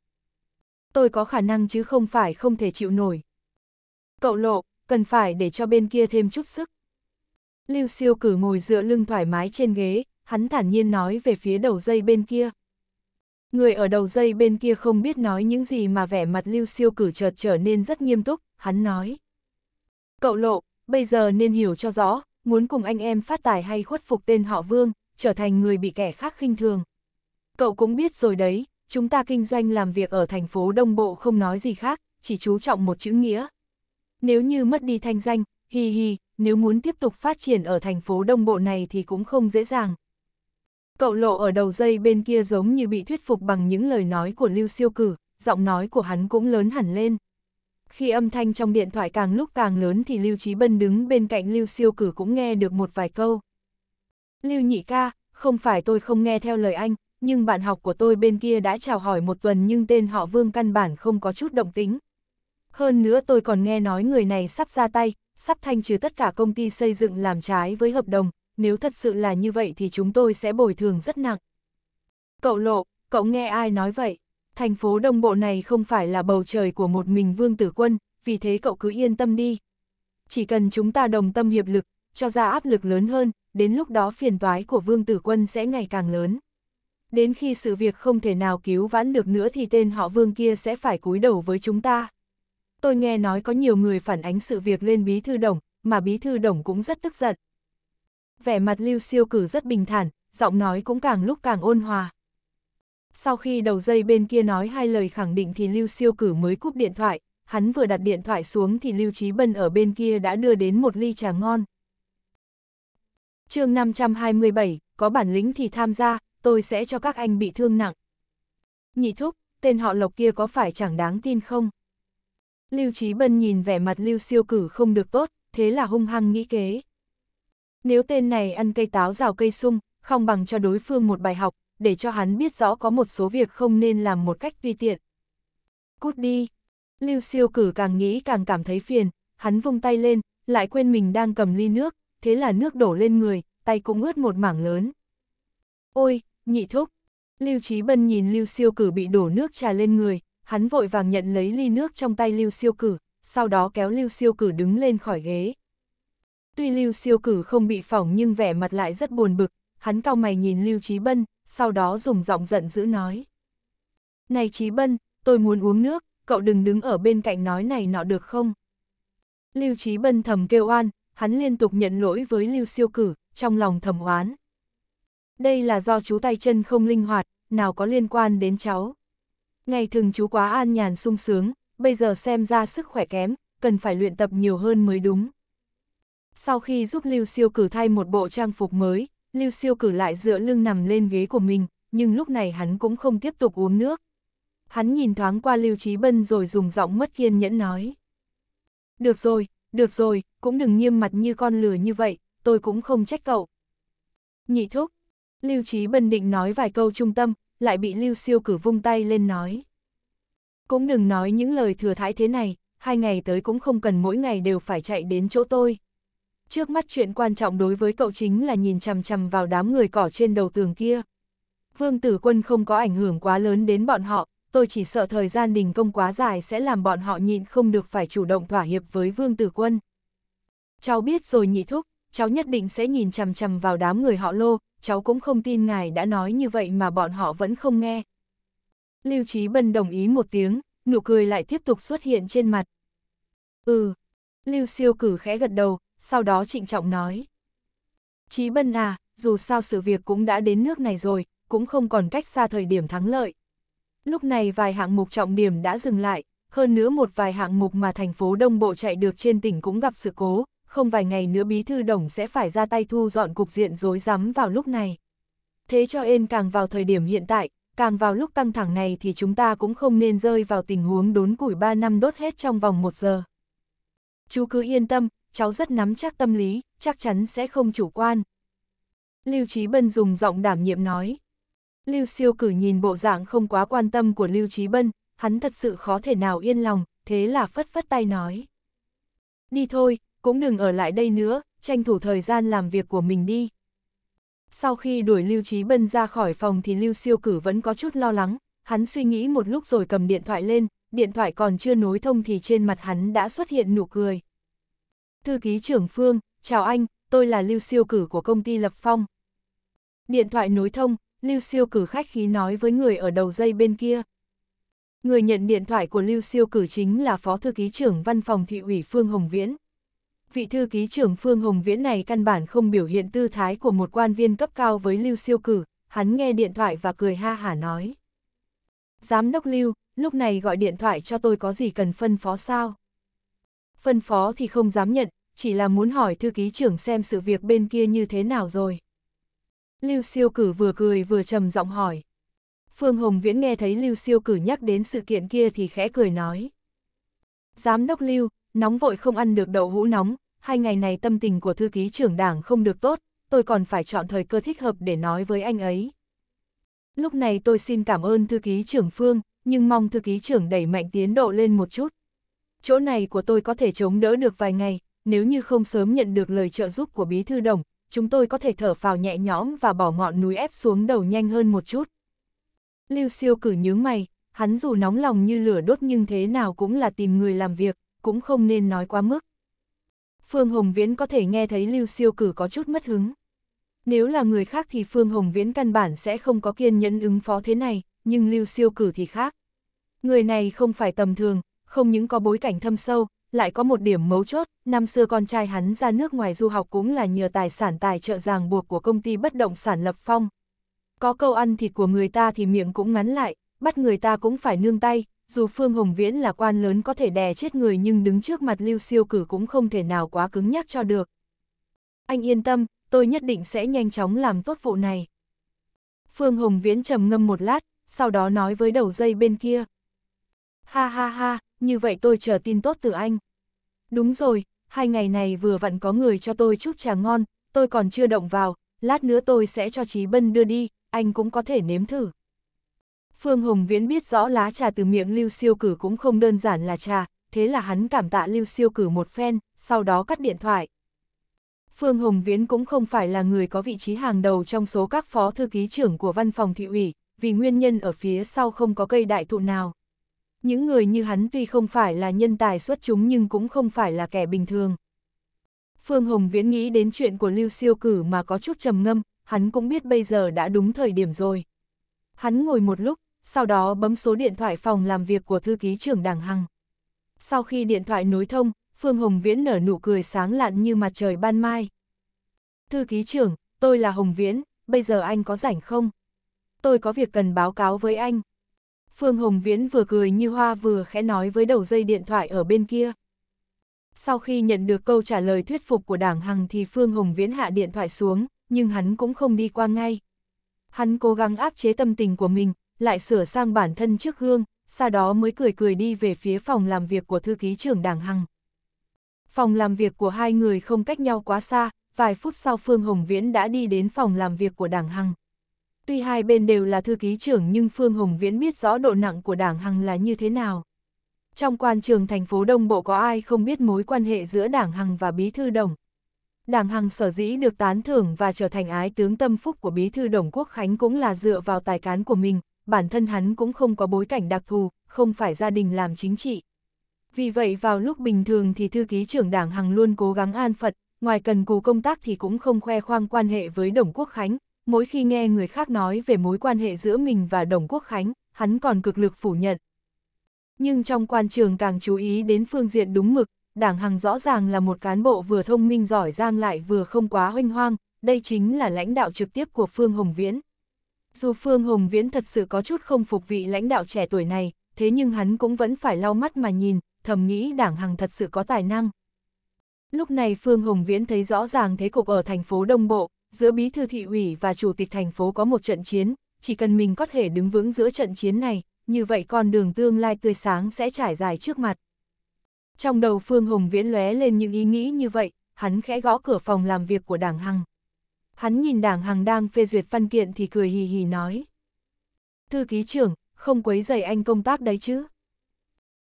Tôi có khả năng chứ không phải không thể chịu nổi. Cậu lộ, cần phải để cho bên kia thêm chút sức. Lưu siêu cử ngồi dựa lưng thoải mái trên ghế, hắn thản nhiên nói về phía đầu dây bên kia. Người ở đầu dây bên kia không biết nói những gì mà vẻ mặt lưu siêu cử chợt trở nên rất nghiêm túc, hắn nói. Cậu lộ, bây giờ nên hiểu cho rõ, muốn cùng anh em phát tài hay khuất phục tên họ Vương, trở thành người bị kẻ khác khinh thường. Cậu cũng biết rồi đấy, chúng ta kinh doanh làm việc ở thành phố Đông Bộ không nói gì khác, chỉ chú trọng một chữ nghĩa. Nếu như mất đi thanh danh, hi hi, nếu muốn tiếp tục phát triển ở thành phố Đông Bộ này thì cũng không dễ dàng. Cậu lộ ở đầu dây bên kia giống như bị thuyết phục bằng những lời nói của Lưu Siêu Cử, giọng nói của hắn cũng lớn hẳn lên. Khi âm thanh trong điện thoại càng lúc càng lớn thì Lưu Trí Bân đứng bên cạnh Lưu Siêu Cử cũng nghe được một vài câu. Lưu Nhị ca, không phải tôi không nghe theo lời anh, nhưng bạn học của tôi bên kia đã chào hỏi một tuần nhưng tên họ Vương căn bản không có chút động tính. Hơn nữa tôi còn nghe nói người này sắp ra tay, sắp thanh trừ tất cả công ty xây dựng làm trái với hợp đồng, nếu thật sự là như vậy thì chúng tôi sẽ bồi thường rất nặng. Cậu lộ, cậu nghe ai nói vậy? thành phố đông bộ này không phải là bầu trời của một mình vương tử quân, vì thế cậu cứ yên tâm đi. Chỉ cần chúng ta đồng tâm hiệp lực, cho ra áp lực lớn hơn, đến lúc đó phiền toái của vương tử quân sẽ ngày càng lớn. Đến khi sự việc không thể nào cứu vãn được nữa thì tên họ vương kia sẽ phải cúi đầu với chúng ta. Tôi nghe nói có nhiều người phản ánh sự việc lên bí thư đồng, mà bí thư đồng cũng rất tức giận. Vẻ mặt lưu siêu cử rất bình thản, giọng nói cũng càng lúc càng ôn hòa. Sau khi đầu dây bên kia nói hai lời khẳng định thì Lưu Siêu Cử mới cúp điện thoại, hắn vừa đặt điện thoại xuống thì Lưu Trí Bân ở bên kia đã đưa đến một ly trà ngon. chương 527, có bản lĩnh thì tham gia, tôi sẽ cho các anh bị thương nặng. Nhị thúc, tên họ Lộc kia có phải chẳng đáng tin không? Lưu Trí Bân nhìn vẻ mặt Lưu Siêu Cử không được tốt, thế là hung hăng nghĩ kế. Nếu tên này ăn cây táo rào cây sung, không bằng cho đối phương một bài học, để cho hắn biết rõ có một số việc không nên làm một cách tùy tiện. Cút đi! Lưu siêu cử càng nghĩ càng cảm thấy phiền, hắn vung tay lên, lại quên mình đang cầm ly nước, thế là nước đổ lên người, tay cũng ướt một mảng lớn. Ôi, nhị thúc! Lưu Trí Bân nhìn Lưu siêu cử bị đổ nước trà lên người, hắn vội vàng nhận lấy ly nước trong tay Lưu siêu cử, sau đó kéo Lưu siêu cử đứng lên khỏi ghế. Tuy Lưu siêu cử không bị phỏng nhưng vẻ mặt lại rất buồn bực, hắn cao mày nhìn Lưu Trí Bân, sau đó dùng giọng giận dữ nói. Này Trí Bân, tôi muốn uống nước, cậu đừng đứng ở bên cạnh nói này nọ được không? Lưu Trí Bân thầm kêu oan, hắn liên tục nhận lỗi với Lưu Siêu Cử, trong lòng thầm oán. Đây là do chú tay chân không linh hoạt, nào có liên quan đến cháu. Ngày thường chú quá an nhàn sung sướng, bây giờ xem ra sức khỏe kém, cần phải luyện tập nhiều hơn mới đúng. Sau khi giúp Lưu Siêu cử thay một bộ trang phục mới, Lưu siêu cử lại dựa lưng nằm lên ghế của mình, nhưng lúc này hắn cũng không tiếp tục uống nước. Hắn nhìn thoáng qua Lưu Trí Bân rồi dùng giọng mất kiên nhẫn nói. Được rồi, được rồi, cũng đừng nghiêm mặt như con lừa như vậy, tôi cũng không trách cậu. Nhị thúc, Lưu Trí Bân định nói vài câu trung tâm, lại bị Lưu siêu cử vung tay lên nói. Cũng đừng nói những lời thừa thãi thế này, hai ngày tới cũng không cần mỗi ngày đều phải chạy đến chỗ tôi trước mắt chuyện quan trọng đối với cậu chính là nhìn chằm chằm vào đám người cỏ trên đầu tường kia. Vương Tử Quân không có ảnh hưởng quá lớn đến bọn họ, tôi chỉ sợ thời gian đình công quá dài sẽ làm bọn họ nhịn không được phải chủ động thỏa hiệp với Vương Tử Quân. Cháu biết rồi nhị thúc, cháu nhất định sẽ nhìn chằm chằm vào đám người họ lô, cháu cũng không tin ngài đã nói như vậy mà bọn họ vẫn không nghe. Lưu Trí Bân đồng ý một tiếng, nụ cười lại tiếp tục xuất hiện trên mặt. Ừ, Lưu Siêu cử khẽ gật đầu, sau đó trịnh trọng nói. Chí Bân à, dù sao sự việc cũng đã đến nước này rồi, cũng không còn cách xa thời điểm thắng lợi. Lúc này vài hạng mục trọng điểm đã dừng lại, hơn nữa một vài hạng mục mà thành phố Đông Bộ chạy được trên tỉnh cũng gặp sự cố, không vài ngày nữa bí thư đồng sẽ phải ra tay thu dọn cục diện rối rắm vào lúc này. Thế cho nên càng vào thời điểm hiện tại, càng vào lúc căng thẳng này thì chúng ta cũng không nên rơi vào tình huống đốn củi 3 năm đốt hết trong vòng 1 giờ. Chú cứ yên tâm, cháu rất nắm chắc tâm lý, chắc chắn sẽ không chủ quan. Lưu Trí Bân dùng giọng đảm nhiệm nói. Lưu siêu cử nhìn bộ dạng không quá quan tâm của Lưu Trí Bân, hắn thật sự khó thể nào yên lòng, thế là phất phất tay nói. Đi thôi, cũng đừng ở lại đây nữa, tranh thủ thời gian làm việc của mình đi. Sau khi đuổi Lưu Trí Bân ra khỏi phòng thì Lưu siêu cử vẫn có chút lo lắng, hắn suy nghĩ một lúc rồi cầm điện thoại lên, điện thoại còn chưa nối thông thì trên mặt hắn đã xuất hiện nụ cười thư ký trưởng Phương, chào anh, tôi là Lưu Siêu Cử của công ty Lập Phong. Điện thoại nối thông, Lưu Siêu Cử khách khí nói với người ở đầu dây bên kia. Người nhận điện thoại của Lưu Siêu Cử chính là Phó Thư ký trưởng Văn phòng Thị ủy Phương Hồng Viễn. Vị thư ký trưởng Phương Hồng Viễn này căn bản không biểu hiện tư thái của một quan viên cấp cao với Lưu Siêu Cử, hắn nghe điện thoại và cười ha hả nói. Giám đốc Lưu, lúc này gọi điện thoại cho tôi có gì cần phân phó sao? phân phó thì không dám nhận, chỉ là muốn hỏi thư ký trưởng xem sự việc bên kia như thế nào rồi. Lưu siêu cử vừa cười vừa trầm giọng hỏi. Phương Hồng Viễn nghe thấy Lưu siêu cử nhắc đến sự kiện kia thì khẽ cười nói. Giám đốc Lưu, nóng vội không ăn được đậu hũ nóng, hai ngày này tâm tình của thư ký trưởng đảng không được tốt, tôi còn phải chọn thời cơ thích hợp để nói với anh ấy. Lúc này tôi xin cảm ơn thư ký trưởng Phương, nhưng mong thư ký trưởng đẩy mạnh tiến độ lên một chút chỗ này của tôi có thể chống đỡ được vài ngày, nếu như không sớm nhận được lời trợ giúp của Bí Thư Đồng, chúng tôi có thể thở phào nhẹ nhõm và bỏ ngọn núi ép xuống đầu nhanh hơn một chút. Lưu siêu cử nhướng mày, hắn dù nóng lòng như lửa đốt nhưng thế nào cũng là tìm người làm việc, cũng không nên nói quá mức. Phương Hồng Viễn có thể nghe thấy Lưu siêu cử có chút mất hứng. Nếu là người khác thì Phương Hồng Viễn căn bản sẽ không có kiên nhẫn ứng phó thế này, nhưng Lưu siêu cử thì khác. Người này không phải tầm thường, không những có bối cảnh thâm sâu, lại có một điểm mấu chốt, năm xưa con trai hắn ra nước ngoài du học cũng là nhờ tài sản tài trợ ràng buộc của công ty bất động sản Lập Phong. Có câu ăn thịt của người ta thì miệng cũng ngắn lại, bắt người ta cũng phải nương tay, dù Phương Hồng Viễn là quan lớn có thể đè chết người nhưng đứng trước mặt Lưu Siêu Cử cũng không thể nào quá cứng nhắc cho được. Anh yên tâm, tôi nhất định sẽ nhanh chóng làm tốt vụ này. Phương Hồng Viễn trầm ngâm một lát, sau đó nói với đầu dây bên kia. Ha ha ha, như vậy tôi chờ tin tốt từ anh. Đúng rồi, hai ngày này vừa vặn có người cho tôi chút trà ngon, tôi còn chưa động vào, lát nữa tôi sẽ cho Trí Bân đưa đi, anh cũng có thể nếm thử. Phương Hồng Viễn biết rõ lá trà từ miệng Lưu Siêu Cử cũng không đơn giản là trà, thế là hắn cảm tạ Lưu Siêu Cử một phen, sau đó cắt điện thoại. Phương Hồng Viễn cũng không phải là người có vị trí hàng đầu trong số các phó thư ký trưởng của văn phòng thị ủy, vì nguyên nhân ở phía sau không có cây đại thụ nào. Những người như hắn tuy không phải là nhân tài xuất chúng nhưng cũng không phải là kẻ bình thường. Phương Hồng Viễn nghĩ đến chuyện của Lưu Siêu Cử mà có chút trầm ngâm, hắn cũng biết bây giờ đã đúng thời điểm rồi. Hắn ngồi một lúc, sau đó bấm số điện thoại phòng làm việc của thư ký trưởng Đảng Hằng. Sau khi điện thoại nối thông, Phương Hồng Viễn nở nụ cười sáng lạn như mặt trời ban mai. Thư ký trưởng, tôi là Hồng Viễn, bây giờ anh có rảnh không? Tôi có việc cần báo cáo với anh. Phương Hồng Viễn vừa cười như hoa vừa khẽ nói với đầu dây điện thoại ở bên kia. Sau khi nhận được câu trả lời thuyết phục của đảng Hằng thì Phương Hồng Viễn hạ điện thoại xuống, nhưng hắn cũng không đi qua ngay. Hắn cố gắng áp chế tâm tình của mình, lại sửa sang bản thân trước gương, sau đó mới cười cười đi về phía phòng làm việc của thư ký trưởng đảng Hằng. Phòng làm việc của hai người không cách nhau quá xa, vài phút sau Phương Hồng Viễn đã đi đến phòng làm việc của đảng Hằng. Tuy hai bên đều là thư ký trưởng nhưng Phương Hồng Viễn biết rõ độ nặng của đảng Hằng là như thế nào. Trong quan trường thành phố Đông Bộ có ai không biết mối quan hệ giữa đảng Hằng và Bí Thư Đồng. Đảng Hằng sở dĩ được tán thưởng và trở thành ái tướng tâm phúc của Bí Thư Đồng Quốc Khánh cũng là dựa vào tài cán của mình, bản thân hắn cũng không có bối cảnh đặc thù, không phải gia đình làm chính trị. Vì vậy vào lúc bình thường thì thư ký trưởng đảng Hằng luôn cố gắng an phận, ngoài cần cù công tác thì cũng không khoe khoang quan hệ với Đồng Quốc Khánh, mỗi khi nghe người khác nói về mối quan hệ giữa mình và Đồng Quốc Khánh, hắn còn cực lực phủ nhận. Nhưng trong quan trường càng chú ý đến phương diện đúng mực, Đảng Hằng rõ ràng là một cán bộ vừa thông minh giỏi giang lại vừa không quá hoanh hoang, đây chính là lãnh đạo trực tiếp của Phương Hồng Viễn. Dù Phương Hồng Viễn thật sự có chút không phục vị lãnh đạo trẻ tuổi này, thế nhưng hắn cũng vẫn phải lau mắt mà nhìn, thầm nghĩ Đảng Hằng thật sự có tài năng. Lúc này Phương Hồng Viễn thấy rõ ràng thế cục ở thành phố Đông Bộ, giữa bí thư thị ủy và chủ tịch thành phố có một trận chiến, chỉ cần mình có thể đứng vững giữa trận chiến này, như vậy con đường tương lai tươi sáng sẽ trải dài trước mặt. Trong đầu Phương Hồng Viễn lóe lên những ý nghĩ như vậy, hắn khẽ gõ cửa phòng làm việc của Đảng Hằng. Hắn nhìn Đảng Hằng đang phê duyệt văn kiện thì cười hì hì nói. Thư ký trưởng, không quấy dày anh công tác đấy chứ.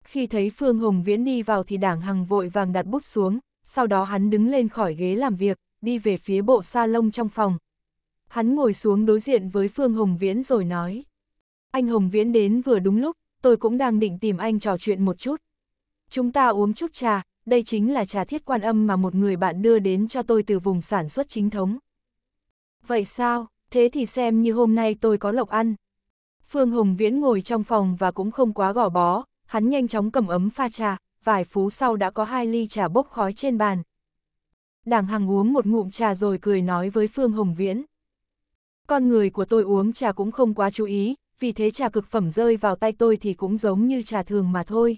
Khi thấy Phương Hồng Viễn đi vào thì Đảng Hằng vội vàng đặt bút xuống, sau đó hắn đứng lên khỏi ghế làm việc, đi về phía bộ salon trong phòng. Hắn ngồi xuống đối diện với Phương Hồng Viễn rồi nói. Anh Hồng Viễn đến vừa đúng lúc, tôi cũng đang định tìm anh trò chuyện một chút. Chúng ta uống chút trà, đây chính là trà thiết quan âm mà một người bạn đưa đến cho tôi từ vùng sản xuất chính thống. Vậy sao, thế thì xem như hôm nay tôi có lộc ăn. Phương Hồng Viễn ngồi trong phòng và cũng không quá gò bó, hắn nhanh chóng cầm ấm pha trà, vài phút sau đã có hai ly trà bốc khói trên bàn, đảng hằng uống một ngụm trà rồi cười nói với Phương Hồng Viễn. Con người của tôi uống trà cũng không quá chú ý, vì thế trà cực phẩm rơi vào tay tôi thì cũng giống như trà thường mà thôi.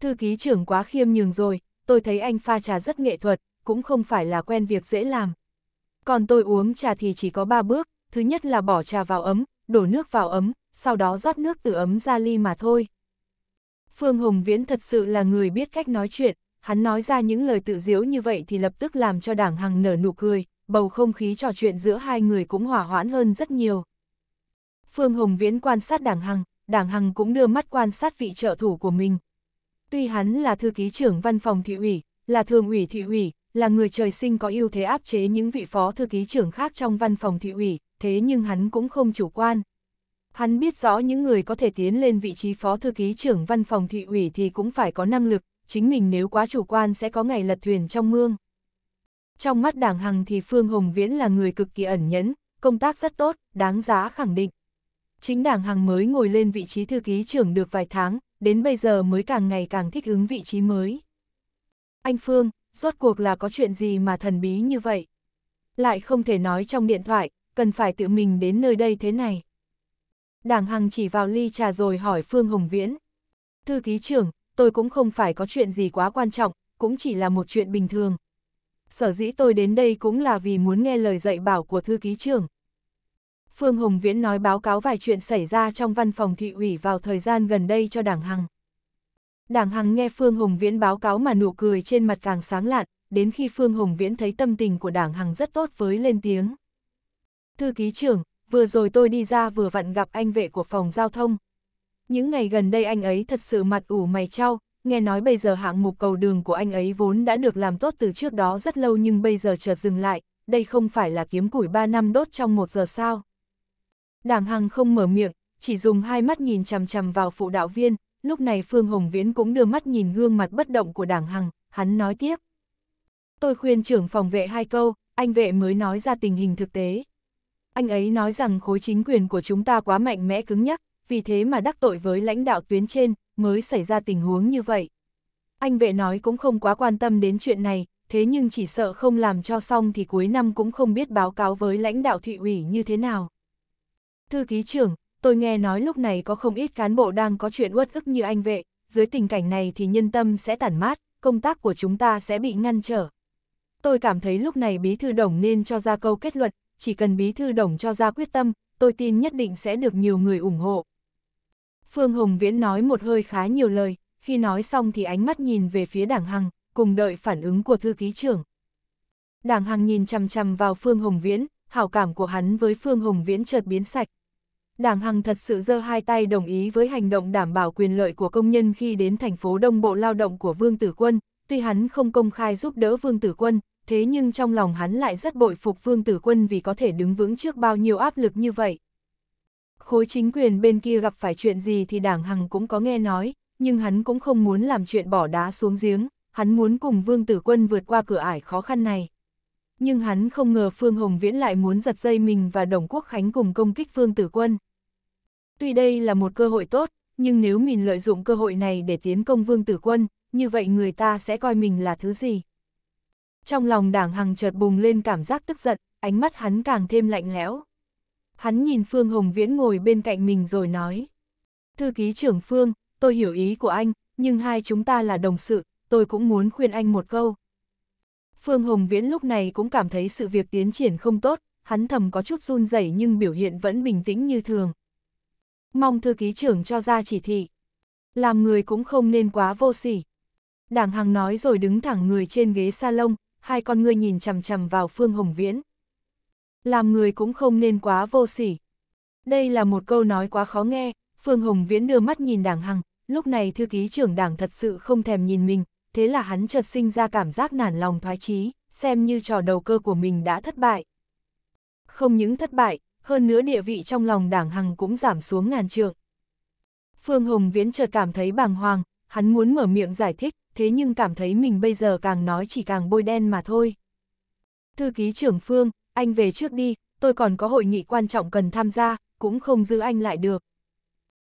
Thư ký trưởng quá khiêm nhường rồi, tôi thấy anh pha trà rất nghệ thuật, cũng không phải là quen việc dễ làm. Còn tôi uống trà thì chỉ có ba bước, thứ nhất là bỏ trà vào ấm, đổ nước vào ấm, sau đó rót nước từ ấm ra ly mà thôi. Phương Hồng Viễn thật sự là người biết cách nói chuyện, hắn nói ra những lời tự diễu như vậy thì lập tức làm cho đảng hằng nở nụ cười, bầu không khí trò chuyện giữa hai người cũng hỏa hoãn hơn rất nhiều. Phương Hồng Viễn quan sát đảng hằng, đảng hằng cũng đưa mắt quan sát vị trợ thủ của mình. Tuy hắn là thư ký trưởng văn phòng thị ủy, là thường ủy thị ủy, là người trời sinh có ưu thế áp chế những vị phó thư ký trưởng khác trong văn phòng thị ủy, thế nhưng hắn cũng không chủ quan. Hắn biết rõ những người có thể tiến lên vị trí phó thư ký trưởng văn phòng thị ủy thì cũng phải có năng lực, chính mình nếu quá chủ quan sẽ có ngày lật thuyền trong mương. Trong mắt đảng Hằng thì Phương Hồng Viễn là người cực kỳ ẩn nhẫn, công tác rất tốt, đáng giá khẳng định. Chính đảng Hằng mới ngồi lên vị trí thư ký trưởng được vài tháng, đến bây giờ mới càng ngày càng thích ứng vị trí mới. Anh Phương, rốt cuộc là có chuyện gì mà thần bí như vậy? Lại không thể nói trong điện thoại, cần phải tự mình đến nơi đây thế này. Đảng Hằng chỉ vào ly trà rồi hỏi Phương Hồng Viễn. Thư ký trưởng, tôi cũng không phải có chuyện gì quá quan trọng, cũng chỉ là một chuyện bình thường. Sở dĩ tôi đến đây cũng là vì muốn nghe lời dạy bảo của thư ký trưởng. Phương Hồng Viễn nói báo cáo vài chuyện xảy ra trong văn phòng thị ủy vào thời gian gần đây cho Đảng Hằng. Đảng Hằng nghe Phương Hồng Viễn báo cáo mà nụ cười trên mặt càng sáng lạn, đến khi Phương Hồng Viễn thấy tâm tình của Đảng Hằng rất tốt với lên tiếng. Thư ký trưởng, vừa rồi tôi đi ra vừa vặn gặp anh vệ của phòng giao thông, những ngày gần đây anh ấy thật sự mặt ủ mày trao, nghe nói bây giờ hạng mục cầu đường của anh ấy vốn đã được làm tốt từ trước đó rất lâu nhưng bây giờ chợt dừng lại, đây không phải là kiếm củi 3 năm đốt trong một giờ sao. Đảng Hằng không mở miệng, chỉ dùng hai mắt nhìn chằm chằm vào phụ đạo viên, lúc này Phương Hồng Viễn cũng đưa mắt nhìn gương mặt bất động của Đảng Hằng, hắn nói tiếp. Tôi khuyên trưởng phòng vệ hai câu, anh vệ mới nói ra tình hình thực tế. Anh ấy nói rằng khối chính quyền của chúng ta quá mạnh mẽ cứng nhắc, vì thế mà đắc tội với lãnh đạo tuyến trên, mới xảy ra tình huống như vậy. Anh vệ nói cũng không quá quan tâm đến chuyện này, thế nhưng chỉ sợ không làm cho xong thì cuối năm cũng không biết báo cáo với lãnh đạo thị ủy như thế nào. Thư ký trưởng, tôi nghe nói lúc này có không ít cán bộ đang có chuyện uất ức như anh vệ, dưới tình cảnh này thì nhân tâm sẽ tản mát, công tác của chúng ta sẽ bị ngăn trở. Tôi cảm thấy lúc này bí thư đồng nên cho ra câu kết luận, chỉ cần bí thư đồng cho ra quyết tâm, tôi tin nhất định sẽ được nhiều người ủng hộ. Phương Hồng Viễn nói một hơi khá nhiều lời, khi nói xong thì ánh mắt nhìn về phía đảng Hằng, cùng đợi phản ứng của thư ký trưởng. Đảng Hằng nhìn chằm chằm vào Phương Hồng Viễn, hảo cảm của hắn với Phương Hồng Viễn chợt biến sạch. Đảng Hằng thật sự giơ hai tay đồng ý với hành động đảm bảo quyền lợi của công nhân khi đến thành phố Đông Bộ lao động của Vương Tử Quân, tuy hắn không công khai giúp đỡ Vương Tử Quân, thế nhưng trong lòng hắn lại rất bội phục Vương Tử Quân vì có thể đứng vững trước bao nhiêu áp lực như vậy khối chính quyền bên kia gặp phải chuyện gì thì đảng Hằng cũng có nghe nói, nhưng hắn cũng không muốn làm chuyện bỏ đá xuống giếng, hắn muốn cùng Vương Tử Quân vượt qua cửa ải khó khăn này. Nhưng hắn không ngờ Phương Hồng Viễn lại muốn giật dây mình và Đồng Quốc Khánh cùng công kích Phương Tử Quân. Tuy đây là một cơ hội tốt, nhưng nếu mình lợi dụng cơ hội này để tiến công Vương Tử Quân, như vậy người ta sẽ coi mình là thứ gì? Trong lòng đảng Hằng chợt bùng lên cảm giác tức giận, ánh mắt hắn càng thêm lạnh lẽo hắn nhìn Phương Hồng Viễn ngồi bên cạnh mình rồi nói. Thư ký trưởng Phương, tôi hiểu ý của anh, nhưng hai chúng ta là đồng sự, tôi cũng muốn khuyên anh một câu. Phương Hồng Viễn lúc này cũng cảm thấy sự việc tiến triển không tốt, hắn thầm có chút run rẩy nhưng biểu hiện vẫn bình tĩnh như thường. Mong thư ký trưởng cho ra chỉ thị. Làm người cũng không nên quá vô sỉ. Đảng Hằng nói rồi đứng thẳng người trên ghế salon, hai con ngươi nhìn chằm chằm vào Phương Hồng Viễn làm người cũng không nên quá vô sỉ. Đây là một câu nói quá khó nghe, Phương Hồng Viễn đưa mắt nhìn đảng Hằng, lúc này thư ký trưởng đảng thật sự không thèm nhìn mình, thế là hắn chợt sinh ra cảm giác nản lòng thoái chí, xem như trò đầu cơ của mình đã thất bại. Không những thất bại, hơn nữa địa vị trong lòng đảng Hằng cũng giảm xuống ngàn trượng. Phương Hồng Viễn chợt cảm thấy bàng hoàng, hắn muốn mở miệng giải thích, thế nhưng cảm thấy mình bây giờ càng nói chỉ càng bôi đen mà thôi. Thư ký trưởng Phương, anh về trước đi, tôi còn có hội nghị quan trọng cần tham gia, cũng không giữ anh lại được.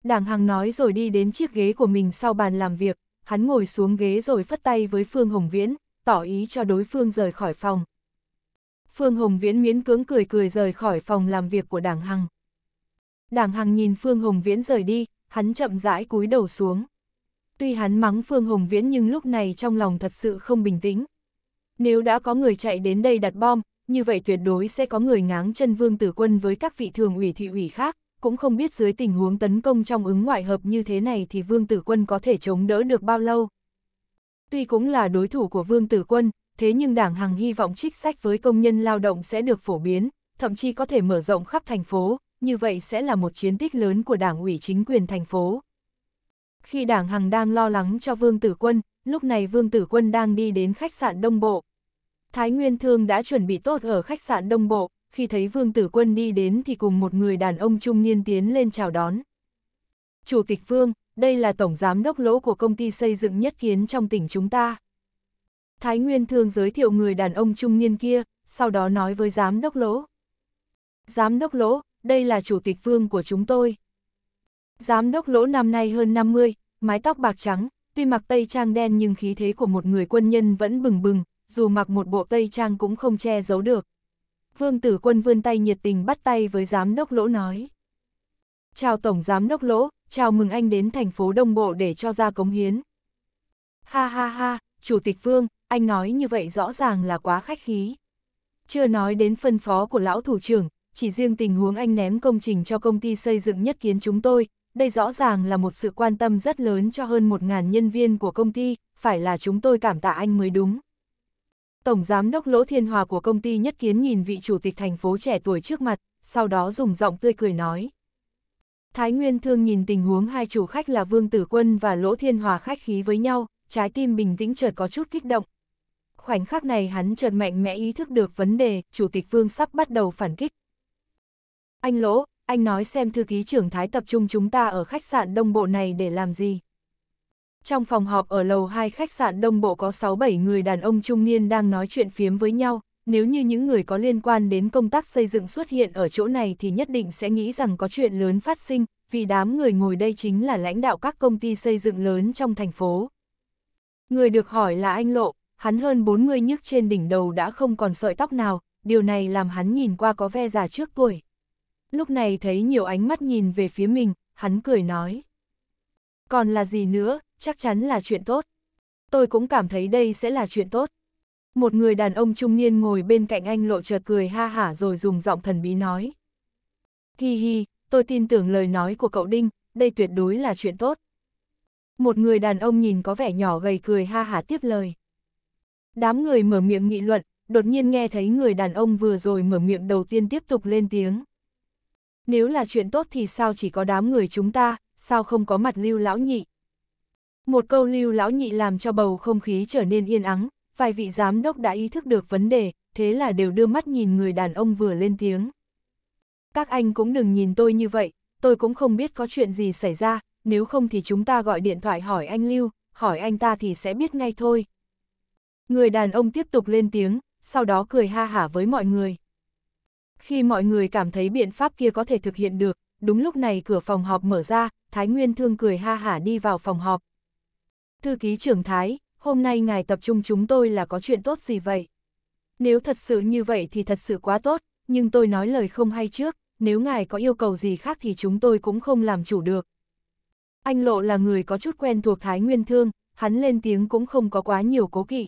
Đảng Hằng nói rồi đi đến chiếc ghế của mình sau bàn làm việc, hắn ngồi xuống ghế rồi phất tay với Phương Hồng Viễn, tỏ ý cho đối phương rời khỏi phòng. Phương Hồng Viễn miễn cưỡng cười cười rời khỏi phòng làm việc của Đảng Hằng. Đảng Hằng nhìn Phương Hồng Viễn rời đi, hắn chậm rãi cúi đầu xuống. Tuy hắn mắng Phương Hồng Viễn nhưng lúc này trong lòng thật sự không bình tĩnh. Nếu đã có người chạy đến đây đặt bom, như vậy tuyệt đối sẽ có người ngáng chân vương tử quân với các vị thường ủy thị ủy khác, cũng không biết dưới tình huống tấn công trong ứng ngoại hợp như thế này thì vương tử quân có thể chống đỡ được bao lâu. Tuy cũng là đối thủ của vương tử quân, thế nhưng đảng Hằng hy vọng trích sách với công nhân lao động sẽ được phổ biến, thậm chí có thể mở rộng khắp thành phố, như vậy sẽ là một chiến tích lớn của đảng ủy chính quyền thành phố. Khi đảng Hằng đang lo lắng cho vương tử quân, lúc này vương tử quân đang đi đến khách sạn Đông Bộ, Thái Nguyên Thương đã chuẩn bị tốt ở khách sạn Đông Bộ, khi thấy Vương Tử Quân đi đến thì cùng một người đàn ông trung niên tiến lên chào đón. Chủ tịch Vương, đây là tổng giám đốc lỗ của công ty xây dựng nhất kiến trong tỉnh chúng ta. Thái Nguyên Thương giới thiệu người đàn ông trung niên kia, sau đó nói với giám đốc lỗ. Giám đốc lỗ, đây là chủ tịch Vương của chúng tôi. Giám đốc lỗ năm nay hơn 50, mái tóc bạc trắng, tuy mặc tây trang đen nhưng khí thế của một người quân nhân vẫn bừng bừng, dù mặc một bộ tây trang cũng không che giấu được. Vương tử quân vươn tay nhiệt tình bắt tay với giám đốc lỗ nói. Chào tổng giám đốc lỗ, chào mừng anh đến thành phố Đông Bộ để cho ra cống hiến. Ha ha ha, chủ tịch vương, anh nói như vậy rõ ràng là quá khách khí. Chưa nói đến phân phó của lão thủ trưởng, chỉ riêng tình huống anh ném công trình cho công ty xây dựng nhất kiến chúng tôi, đây rõ ràng là một sự quan tâm rất lớn cho hơn 1.000 nhân viên của công ty, phải là chúng tôi cảm tạ anh mới đúng. Tổng Giám đốc Lỗ Thiên Hòa của công ty nhất kiến nhìn vị chủ tịch thành phố trẻ tuổi trước mặt, sau đó dùng giọng tươi cười nói. Thái Nguyên Thương nhìn tình huống hai chủ khách là Vương Tử Quân và Lỗ Thiên Hòa khách khí với nhau, trái tim bình tĩnh chợt có chút kích động. Khoảnh khắc này hắn chợt mạnh mẽ ý thức được vấn đề, Chủ tịch Vương sắp bắt đầu phản kích. Anh Lỗ, anh nói xem thư ký trưởng Thái tập trung chúng ta ở khách sạn đông bộ này để làm gì? Trong phòng họp ở lầu 2 khách sạn Đông Bộ có 6-7 người đàn ông trung niên đang nói chuyện phiếm với nhau, nếu như những người có liên quan đến công tác xây dựng xuất hiện ở chỗ này thì nhất định sẽ nghĩ rằng có chuyện lớn phát sinh, vì đám người ngồi đây chính là lãnh đạo các công ty xây dựng lớn trong thành phố. Người được hỏi là anh Lộ, hắn hơn 40 nhức trên đỉnh đầu đã không còn sợi tóc nào, điều này làm hắn nhìn qua có ve già trước tuổi. Lúc này thấy nhiều ánh mắt nhìn về phía mình, hắn cười nói còn là gì nữa, chắc chắn là chuyện tốt. Tôi cũng cảm thấy đây sẽ là chuyện tốt. Một người đàn ông trung niên ngồi bên cạnh anh lộ chợt cười ha hả rồi dùng giọng thần bí nói. Hi hi, tôi tin tưởng lời nói của cậu Đinh, đây tuyệt đối là chuyện tốt. Một người đàn ông nhìn có vẻ nhỏ gầy cười ha hả tiếp lời. Đám người mở miệng nghị luận, đột nhiên nghe thấy người đàn ông vừa rồi mở miệng đầu tiên tiếp tục lên tiếng. Nếu là chuyện tốt thì sao chỉ có đám người chúng ta, sao không có mặt lưu lão nhị. Một câu lưu lão nhị làm cho bầu không khí trở nên yên ắng, vài vị giám đốc đã ý thức được vấn đề, thế là đều đưa mắt nhìn người đàn ông vừa lên tiếng. Các anh cũng đừng nhìn tôi như vậy, tôi cũng không biết có chuyện gì xảy ra, nếu không thì chúng ta gọi điện thoại hỏi anh Lưu, hỏi anh ta thì sẽ biết ngay thôi. Người đàn ông tiếp tục lên tiếng, sau đó cười ha hả với mọi người. Khi mọi người cảm thấy biện pháp kia có thể thực hiện được, đúng lúc này cửa phòng họp mở ra, Thái Nguyên Thương cười ha hả đi vào phòng họp. Thư ký trưởng Thái, hôm nay ngài tập trung chúng tôi là có chuyện tốt gì vậy? Nếu thật sự như vậy thì thật sự quá tốt, nhưng tôi nói lời không hay trước, nếu ngài có yêu cầu gì khác thì chúng tôi cũng không làm chủ được. Anh Lộ là người có chút quen thuộc Thái Nguyên Thương, hắn lên tiếng cũng không có quá nhiều cố kỵ.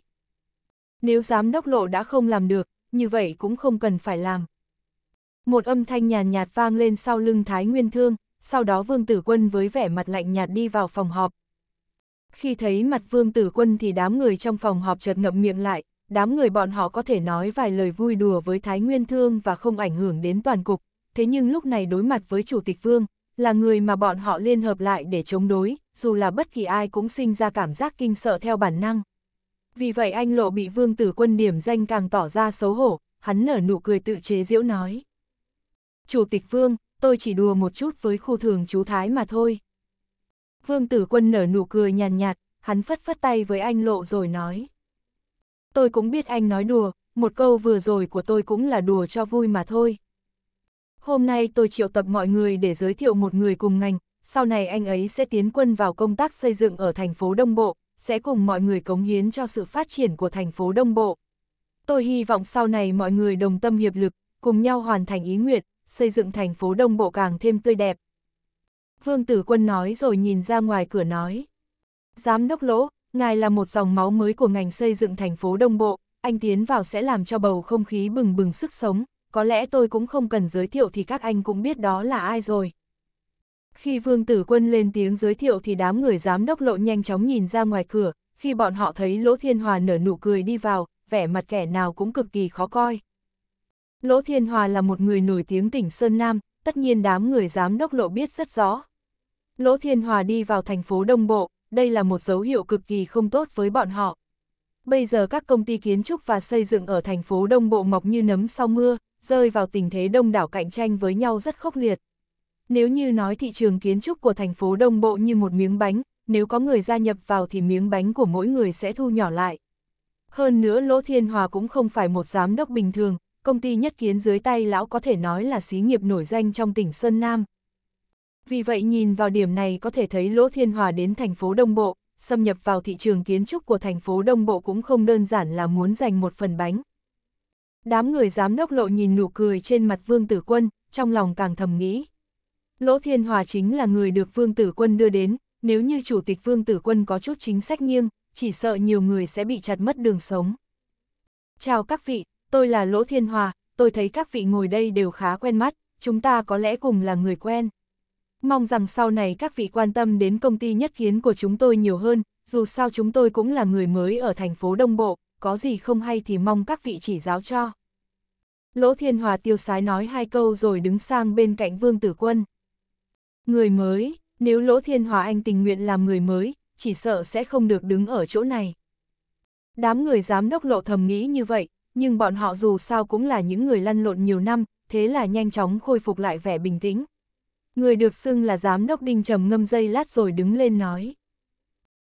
Nếu giám đốc Lộ đã không làm được, như vậy cũng không cần phải làm. Một âm thanh nhàn nhạt, vang lên sau lưng Thái Nguyên Thương, sau đó Vương Tử Quân với vẻ mặt lạnh nhạt đi vào phòng họp. Khi thấy mặt Vương Tử Quân thì đám người trong phòng họp chợt ngậm miệng lại, đám người bọn họ có thể nói vài lời vui đùa với Thái Nguyên Thương và không ảnh hưởng đến toàn cục, thế nhưng lúc này đối mặt với Chủ tịch Vương, là người mà bọn họ liên hợp lại để chống đối, dù là bất kỳ ai cũng sinh ra cảm giác kinh sợ theo bản năng. Vì vậy anh Lộ bị Vương Tử Quân điểm danh càng tỏ ra xấu hổ, hắn nở nụ cười tự chế diễu nói. Chủ tịch Vương, tôi chỉ đùa một chút với khu thường chú Thái mà thôi. Vương tử quân nở nụ cười nhàn nhạt, hắn phất phất tay với anh lộ rồi nói. Tôi cũng biết anh nói đùa, một câu vừa rồi của tôi cũng là đùa cho vui mà thôi. Hôm nay tôi triệu tập mọi người để giới thiệu một người cùng ngành, sau này anh ấy sẽ tiến quân vào công tác xây dựng ở thành phố Đông Bộ, sẽ cùng mọi người cống hiến cho sự phát triển của thành phố Đông Bộ. Tôi hy vọng sau này mọi người đồng tâm hiệp lực, cùng nhau hoàn thành ý nguyện, xây dựng thành phố đông bộ càng thêm tươi đẹp. Vương Tử Quân nói rồi nhìn ra ngoài cửa nói. Giám đốc lỗ, ngài là một dòng máu mới của ngành xây dựng thành phố đông bộ, anh tiến vào sẽ làm cho bầu không khí bừng bừng sức sống, có lẽ tôi cũng không cần giới thiệu thì các anh cũng biết đó là ai rồi. Khi Vương Tử Quân lên tiếng giới thiệu thì đám người giám đốc lộ nhanh chóng nhìn ra ngoài cửa, khi bọn họ thấy Lỗ Thiên Hòa nở nụ cười đi vào, vẻ mặt kẻ nào cũng cực kỳ khó coi. Lỗ Thiên Hòa là một người nổi tiếng tỉnh Sơn Nam, tất nhiên đám người giám đốc lộ biết rất rõ. Lỗ Thiên Hòa đi vào thành phố Đông Bộ, đây là một dấu hiệu cực kỳ không tốt với bọn họ. Bây giờ các công ty kiến trúc và xây dựng ở thành phố Đông Bộ mọc như nấm sau mưa, rơi vào tình thế đông đảo cạnh tranh với nhau rất khốc liệt. Nếu như nói thị trường kiến trúc của thành phố Đông Bộ như một miếng bánh, nếu có người gia nhập vào thì miếng bánh của mỗi người sẽ thu nhỏ lại. Hơn nữa Lỗ Thiên Hòa cũng không phải một giám đốc bình thường, công ty nhất kiến dưới tay lão có thể nói là xí nghiệp nổi danh trong tỉnh Sơn Nam. Vì vậy nhìn vào điểm này có thể thấy Lỗ Thiên Hòa đến thành phố Đông Bộ, xâm nhập vào thị trường kiến trúc của thành phố Đông Bộ cũng không đơn giản là muốn giành một phần bánh. Đám người giám đốc lộ nhìn nụ cười trên mặt Vương Tử Quân, trong lòng càng thầm nghĩ. Lỗ Thiên Hòa chính là người được Vương Tử Quân đưa đến, nếu như Chủ tịch Vương Tử Quân có chút chính sách nghiêng, chỉ sợ nhiều người sẽ bị chặt mất đường sống. Chào các vị, tôi là Lỗ Thiên Hòa, tôi thấy các vị ngồi đây đều khá quen mắt, chúng ta có lẽ cùng là người quen. Mong rằng sau này các vị quan tâm đến công ty nhất kiến của chúng tôi nhiều hơn, dù sao chúng tôi cũng là người mới ở thành phố Đông Bộ, có gì không hay thì mong các vị chỉ giáo cho. Lỗ Thiên Hòa tiêu sái nói hai câu rồi đứng sang bên cạnh Vương Tử Quân. Người mới, nếu Lỗ Thiên Hòa anh tình nguyện làm người mới, chỉ sợ sẽ không được đứng ở chỗ này. Đám người giám đốc lộ thầm nghĩ như vậy, nhưng bọn họ dù sao cũng là những người lăn lộn nhiều năm, thế là nhanh chóng khôi phục lại vẻ bình tĩnh. Người được xưng là giám đốc Đinh trầm ngâm dây lát rồi đứng lên nói.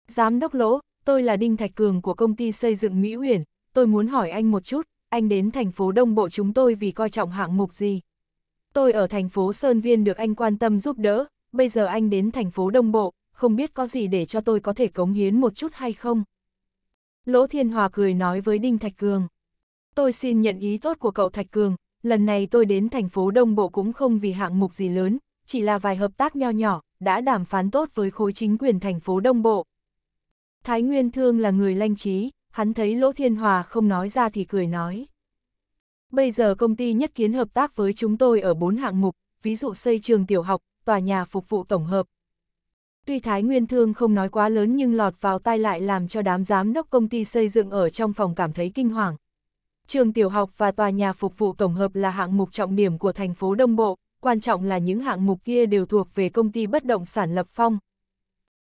Giám đốc Lỗ, tôi là Đinh Thạch Cường của công ty xây dựng Mỹ Huyền, tôi muốn hỏi anh một chút, anh đến thành phố Đông Bộ chúng tôi vì coi trọng hạng mục gì? Tôi ở thành phố Sơn Viên được anh quan tâm giúp đỡ, bây giờ anh đến thành phố Đông Bộ, không biết có gì để cho tôi có thể cống hiến một chút hay không? Lỗ Thiên Hòa cười nói với Đinh Thạch Cường tôi xin nhận ý tốt của cậu Thạch Cường, lần này tôi đến thành phố Đông Bộ cũng không vì hạng mục gì lớn, chỉ là vài hợp tác nho nhỏ, đã đàm phán tốt với khối chính quyền thành phố Đông Bộ. Thái Nguyên Thương là người lanh trí, hắn thấy Lỗ Thiên Hòa không nói ra thì cười nói. Bây giờ công ty nhất kiến hợp tác với chúng tôi ở bốn hạng mục, ví dụ xây trường tiểu học, tòa nhà phục vụ tổng hợp. Tuy Thái Nguyên Thương không nói quá lớn nhưng lọt vào tai lại làm cho đám giám đốc công ty xây dựng ở trong phòng cảm thấy kinh hoàng, trường tiểu học và tòa nhà phục vụ tổng hợp là hạng mục trọng điểm của thành phố Đông Bộ, quan trọng là những hạng mục kia đều thuộc về công ty bất động sản Lập Phong.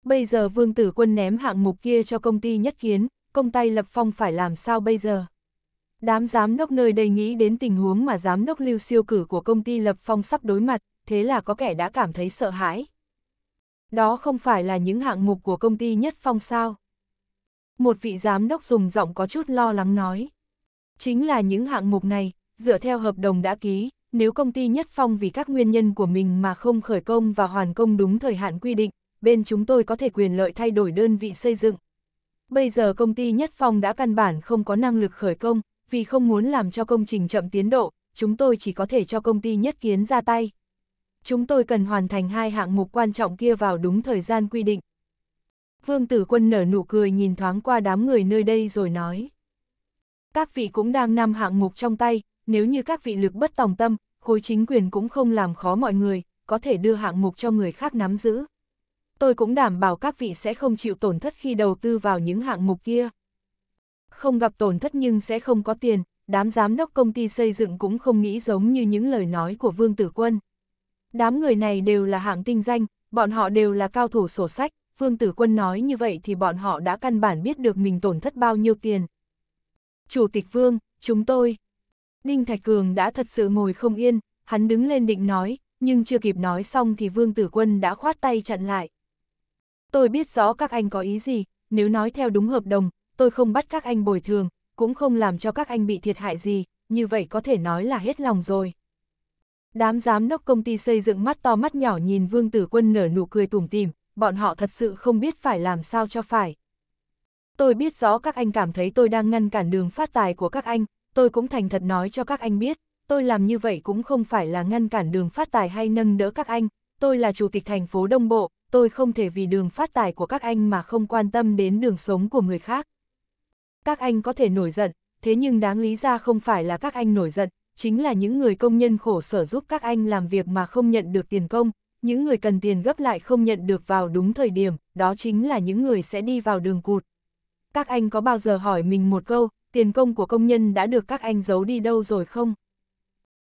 Bây giờ Vương Tử Quân ném hạng mục kia cho công ty nhất kiến, công tay Lập Phong phải làm sao bây giờ? Đám giám đốc nơi đây nghĩ đến tình huống mà giám đốc lưu siêu cử của công ty Lập Phong sắp đối mặt, thế là có kẻ đã cảm thấy sợ hãi. Đó không phải là những hạng mục của công ty Nhất Phong sao? Một vị giám đốc dùng giọng có chút lo lắng nói. Chính là những hạng mục này, dựa theo hợp đồng đã ký, nếu công ty Nhất Phong vì các nguyên nhân của mình mà không khởi công và hoàn công đúng thời hạn quy định, bên chúng tôi có thể quyền lợi thay đổi đơn vị xây dựng. Bây giờ công ty Nhất Phong đã căn bản không có năng lực khởi công, vì không muốn làm cho công trình chậm tiến độ, chúng tôi chỉ có thể cho công ty Nhất Kiến ra tay. Chúng tôi cần hoàn thành hai hạng mục quan trọng kia vào đúng thời gian quy định. Vương Tử Quân nở nụ cười nhìn thoáng qua đám người nơi đây rồi nói các vị cũng đang năm hạng mục trong tay, nếu như các vị lực bất tòng tâm, khối chính quyền cũng không làm khó mọi người, có thể đưa hạng mục cho người khác nắm giữ. Tôi cũng đảm bảo các vị sẽ không chịu tổn thất khi đầu tư vào những hạng mục kia. Không gặp tổn thất nhưng sẽ không có tiền, đám giám đốc công ty xây dựng cũng không nghĩ giống như những lời nói của Vương Tử Quân. Đám người này đều là hạng tinh danh, bọn họ đều là cao thủ sổ sách, Vương Tử Quân nói như vậy thì bọn họ đã căn bản biết được mình tổn thất bao nhiêu tiền. Chủ tịch Vương, chúng tôi. Ninh Thạch Cường đã thật sự ngồi không yên, hắn đứng lên định nói, nhưng chưa kịp nói xong thì Vương Tử Quân đã khoát tay chặn lại. Tôi biết rõ các anh có ý gì, nếu nói theo đúng hợp đồng, tôi không bắt các anh bồi thường, cũng không làm cho các anh bị thiệt hại gì, như vậy có thể nói là hết lòng rồi. Đám giám đốc công ty xây dựng mắt to mắt nhỏ nhìn Vương Tử Quân nở nụ cười tủm tìm. bọn họ thật sự không biết phải làm sao cho phải. Tôi biết rõ các anh cảm thấy tôi đang ngăn cản đường phát tài của các anh, tôi cũng thành thật nói cho các anh biết, tôi làm như vậy cũng không phải là ngăn cản đường phát tài hay nâng đỡ các anh, tôi là chủ tịch thành phố Đông Bộ, tôi không thể vì đường phát tài của các anh mà không quan tâm đến đường sống của người khác. Các anh có thể nổi giận, thế nhưng đáng lý ra không phải là các anh nổi giận, chính là những người công nhân khổ sở giúp các anh làm việc mà không nhận được tiền công, những người cần tiền gấp lại không nhận được vào đúng thời điểm, đó chính là những người sẽ đi vào đường cụt các anh có bao giờ hỏi mình một câu, tiền công của công nhân đã được các anh giấu đi đâu rồi không?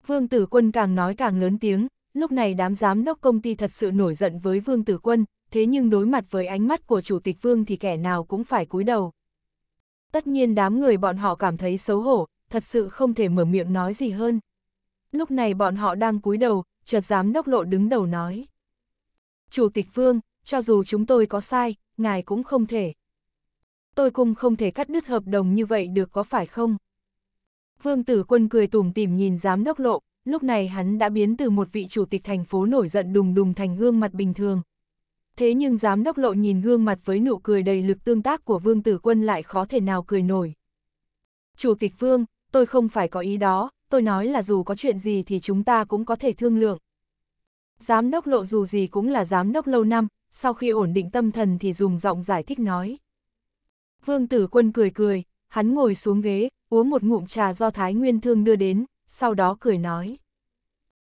Vương Tử Quân càng nói càng lớn tiếng, lúc này đám giám đốc công ty thật sự nổi giận với Vương Tử Quân, thế nhưng đối mặt với ánh mắt của Chủ tịch Vương thì kẻ nào cũng phải cúi đầu. Tất nhiên đám người bọn họ cảm thấy xấu hổ, thật sự không thể mở miệng nói gì hơn. Lúc này bọn họ đang cúi đầu, chợt giám đốc lộ đứng đầu nói. Chủ tịch Vương, cho dù chúng tôi có sai, ngài cũng không thể tôi cùng không thể cắt đứt hợp đồng như vậy được có phải không? Vương Tử Quân cười tủm tỉm nhìn giám đốc lộ, lúc này hắn đã biến từ một vị chủ tịch thành phố nổi giận đùng đùng thành gương mặt bình thường. Thế nhưng giám đốc lộ nhìn gương mặt với nụ cười đầy lực tương tác của Vương Tử Quân lại khó thể nào cười nổi. Chủ tịch Vương, tôi không phải có ý đó, tôi nói là dù có chuyện gì thì chúng ta cũng có thể thương lượng. Giám đốc lộ dù gì cũng là giám đốc lâu năm, sau khi ổn định tâm thần thì dùng giọng giải thích nói. Vương tử quân cười cười, hắn ngồi xuống ghế, uống một ngụm trà do Thái Nguyên Thương đưa đến, sau đó cười nói.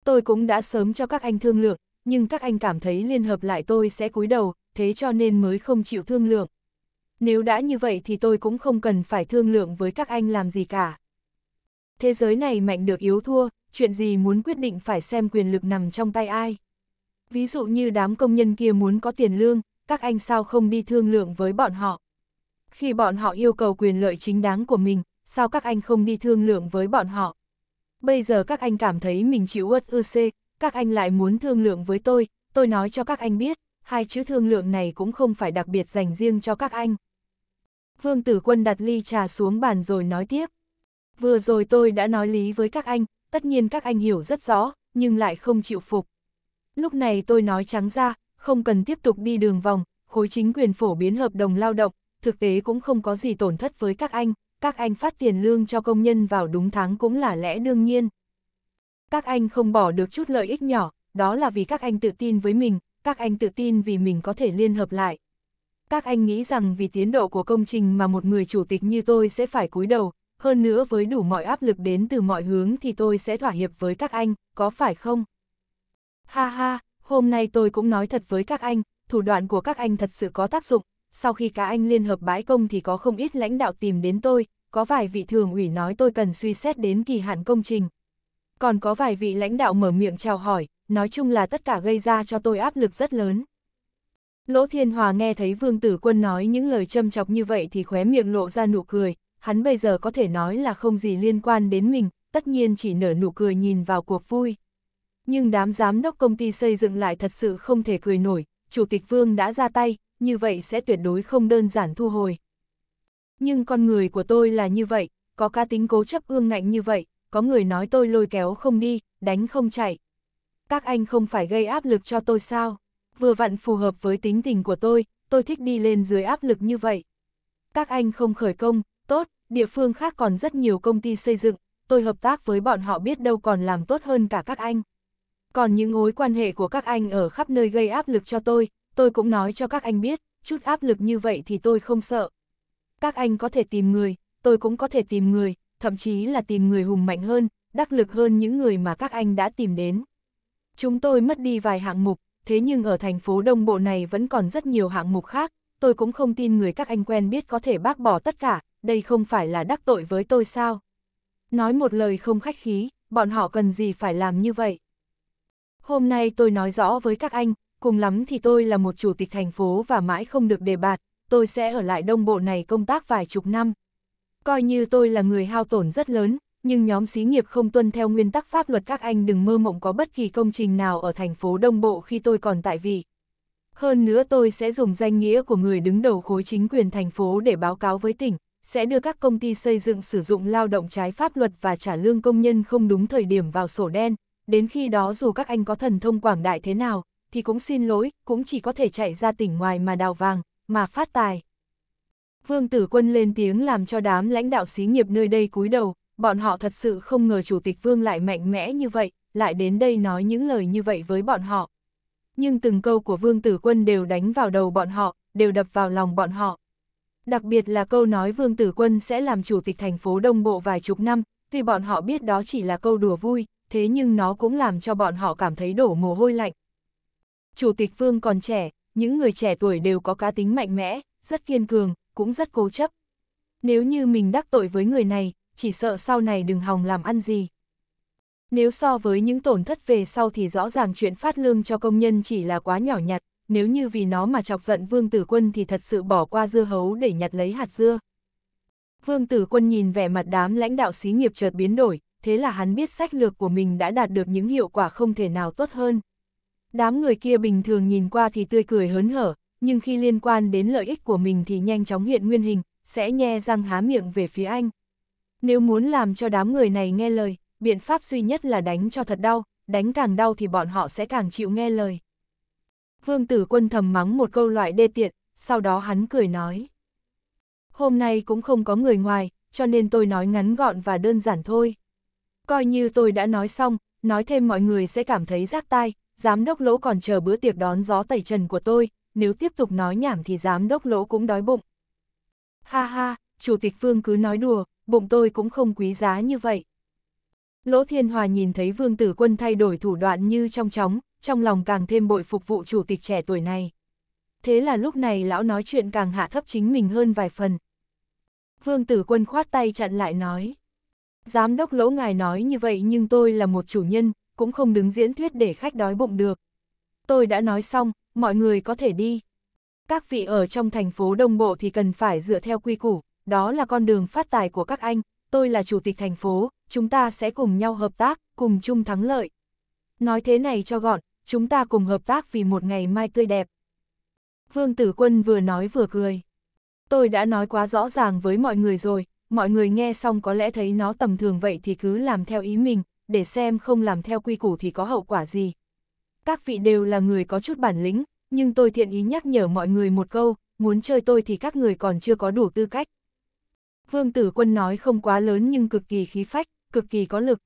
Tôi cũng đã sớm cho các anh thương lượng, nhưng các anh cảm thấy liên hợp lại tôi sẽ cúi đầu, thế cho nên mới không chịu thương lượng. Nếu đã như vậy thì tôi cũng không cần phải thương lượng với các anh làm gì cả. Thế giới này mạnh được yếu thua, chuyện gì muốn quyết định phải xem quyền lực nằm trong tay ai. Ví dụ như đám công nhân kia muốn có tiền lương, các anh sao không đi thương lượng với bọn họ khi bọn họ yêu cầu quyền lợi chính đáng của mình, sao các anh không đi thương lượng với bọn họ? Bây giờ các anh cảm thấy mình chịu uất ư xê, các anh lại muốn thương lượng với tôi, tôi nói cho các anh biết, hai chữ thương lượng này cũng không phải đặc biệt dành riêng cho các anh. Vương Tử Quân đặt ly trà xuống bàn rồi nói tiếp. Vừa rồi tôi đã nói lý với các anh, tất nhiên các anh hiểu rất rõ, nhưng lại không chịu phục. Lúc này tôi nói trắng ra, không cần tiếp tục đi đường vòng, khối chính quyền phổ biến hợp đồng lao động, thực tế cũng không có gì tổn thất với các anh, các anh phát tiền lương cho công nhân vào đúng tháng cũng là lẽ đương nhiên. Các anh không bỏ được chút lợi ích nhỏ, đó là vì các anh tự tin với mình, các anh tự tin vì mình có thể liên hợp lại. Các anh nghĩ rằng vì tiến độ của công trình mà một người chủ tịch như tôi sẽ phải cúi đầu, hơn nữa với đủ mọi áp lực đến từ mọi hướng thì tôi sẽ thỏa hiệp với các anh, có phải không? Ha ha, hôm nay tôi cũng nói thật với các anh, thủ đoạn của các anh thật sự có tác dụng, sau khi cá anh liên hợp bãi công thì có không ít lãnh đạo tìm đến tôi, có vài vị thường ủy nói tôi cần suy xét đến kỳ hạn công trình. Còn có vài vị lãnh đạo mở miệng chào hỏi, nói chung là tất cả gây ra cho tôi áp lực rất lớn. Lỗ Thiên Hòa nghe thấy Vương Tử Quân nói những lời châm chọc như vậy thì khóe miệng lộ ra nụ cười, hắn bây giờ có thể nói là không gì liên quan đến mình, tất nhiên chỉ nở nụ cười nhìn vào cuộc vui. Nhưng đám giám đốc công ty xây dựng lại thật sự không thể cười nổi, Chủ tịch Vương đã ra tay, như vậy sẽ tuyệt đối không đơn giản thu hồi. Nhưng con người của tôi là như vậy, có cá tính cố chấp ương ngạnh như vậy, có người nói tôi lôi kéo không đi, đánh không chạy. Các anh không phải gây áp lực cho tôi sao? Vừa vặn phù hợp với tính tình của tôi, tôi thích đi lên dưới áp lực như vậy. Các anh không khởi công, tốt, địa phương khác còn rất nhiều công ty xây dựng, tôi hợp tác với bọn họ biết đâu còn làm tốt hơn cả các anh. Còn những mối quan hệ của các anh ở khắp nơi gây áp lực cho tôi, tôi cũng nói cho các anh biết, chút áp lực như vậy thì tôi không sợ. Các anh có thể tìm người, tôi cũng có thể tìm người, thậm chí là tìm người hùng mạnh hơn, đắc lực hơn những người mà các anh đã tìm đến. Chúng tôi mất đi vài hạng mục, thế nhưng ở thành phố Đông Bộ này vẫn còn rất nhiều hạng mục khác, tôi cũng không tin người các anh quen biết có thể bác bỏ tất cả, đây không phải là đắc tội với tôi sao. Nói một lời không khách khí, bọn họ cần gì phải làm như vậy. Hôm nay tôi nói rõ với các anh, cùng lắm thì tôi là một chủ tịch thành phố và mãi không được đề bạt, tôi sẽ ở lại đông bộ này công tác vài chục năm. Coi như tôi là người hao tổn rất lớn, nhưng nhóm xí nghiệp không tuân theo nguyên tắc pháp luật các anh đừng mơ mộng có bất kỳ công trình nào ở thành phố đông bộ khi tôi còn tại vị. Hơn nữa tôi sẽ dùng danh nghĩa của người đứng đầu khối chính quyền thành phố để báo cáo với tỉnh, sẽ đưa các công ty xây dựng sử dụng lao động trái pháp luật và trả lương công nhân không đúng thời điểm vào sổ đen, đến khi đó dù các anh có thần thông quảng đại thế nào, thì cũng xin lỗi, cũng chỉ có thể chạy ra tỉnh ngoài mà đào vàng, mà phát tài. Vương Tử Quân lên tiếng làm cho đám lãnh đạo xí nghiệp nơi đây cúi đầu, bọn họ thật sự không ngờ Chủ tịch Vương lại mạnh mẽ như vậy, lại đến đây nói những lời như vậy với bọn họ. Nhưng từng câu của Vương Tử Quân đều đánh vào đầu bọn họ, đều đập vào lòng bọn họ. Đặc biệt là câu nói Vương Tử Quân sẽ làm Chủ tịch thành phố Đông Bộ vài chục năm, tuy bọn họ biết đó chỉ là câu đùa vui, thế nhưng nó cũng làm cho bọn họ cảm thấy đổ mồ hôi lạnh, Chủ tịch Vương còn trẻ, những người trẻ tuổi đều có cá tính mạnh mẽ, rất kiên cường, cũng rất cố chấp. Nếu như mình đắc tội với người này, chỉ sợ sau này đừng hòng làm ăn gì. Nếu so với những tổn thất về sau thì rõ ràng chuyện phát lương cho công nhân chỉ là quá nhỏ nhặt, nếu như vì nó mà chọc giận Vương Tử Quân thì thật sự bỏ qua dưa hấu để nhặt lấy hạt dưa. Vương Tử Quân nhìn vẻ mặt đám lãnh đạo xí nghiệp chợt biến đổi, thế là hắn biết sách lược của mình đã đạt được những hiệu quả không thể nào tốt hơn. Đám người kia bình thường nhìn qua thì tươi cười hớn hở, nhưng khi liên quan đến lợi ích của mình thì nhanh chóng hiện nguyên hình, sẽ nhe răng há miệng về phía anh. Nếu muốn làm cho đám người này nghe lời, biện pháp duy nhất là đánh cho thật đau, đánh càng đau thì bọn họ sẽ càng chịu nghe lời. Vương tử quân thầm mắng một câu loại đê tiện, sau đó hắn cười nói. Hôm nay cũng không có người ngoài, cho nên tôi nói ngắn gọn và đơn giản thôi. Coi như tôi đã nói xong, nói thêm mọi người sẽ cảm thấy rác tai, giám đốc lỗ còn chờ bữa tiệc đón gió tẩy trần của tôi, nếu tiếp tục nói nhảm thì giám đốc lỗ cũng đói bụng. Ha ha, chủ tịch Vương cứ nói đùa, bụng tôi cũng không quý giá như vậy. Lỗ Thiên Hòa nhìn thấy Vương Tử Quân thay đổi thủ đoạn như trong chóng, trong lòng càng thêm bội phục vụ chủ tịch trẻ tuổi này. Thế là lúc này lão nói chuyện càng hạ thấp chính mình hơn vài phần. Vương Tử Quân khoát tay chặn lại nói. Giám đốc lỗ ngài nói như vậy nhưng tôi là một chủ nhân, cũng không đứng diễn thuyết để khách đói bụng được. Tôi đã nói xong, mọi người có thể đi. Các vị ở trong thành phố Đông Bộ thì cần phải dựa theo quy củ, đó là con đường phát tài của các anh, tôi là chủ tịch thành phố, chúng ta sẽ cùng nhau hợp tác, cùng chung thắng lợi. Nói thế này cho gọn, chúng ta cùng hợp tác vì một ngày mai tươi đẹp. Vương Tử Quân vừa nói vừa cười. Tôi đã nói quá rõ ràng với mọi người rồi, mọi người nghe xong có lẽ thấy nó tầm thường vậy thì cứ làm theo ý mình, để xem không làm theo quy củ thì có hậu quả gì. Các vị đều là người có chút bản lĩnh, nhưng tôi thiện ý nhắc nhở mọi người một câu, muốn chơi tôi thì các người còn chưa có đủ tư cách. Vương Tử Quân nói không quá lớn nhưng cực kỳ khí phách, cực kỳ có lực.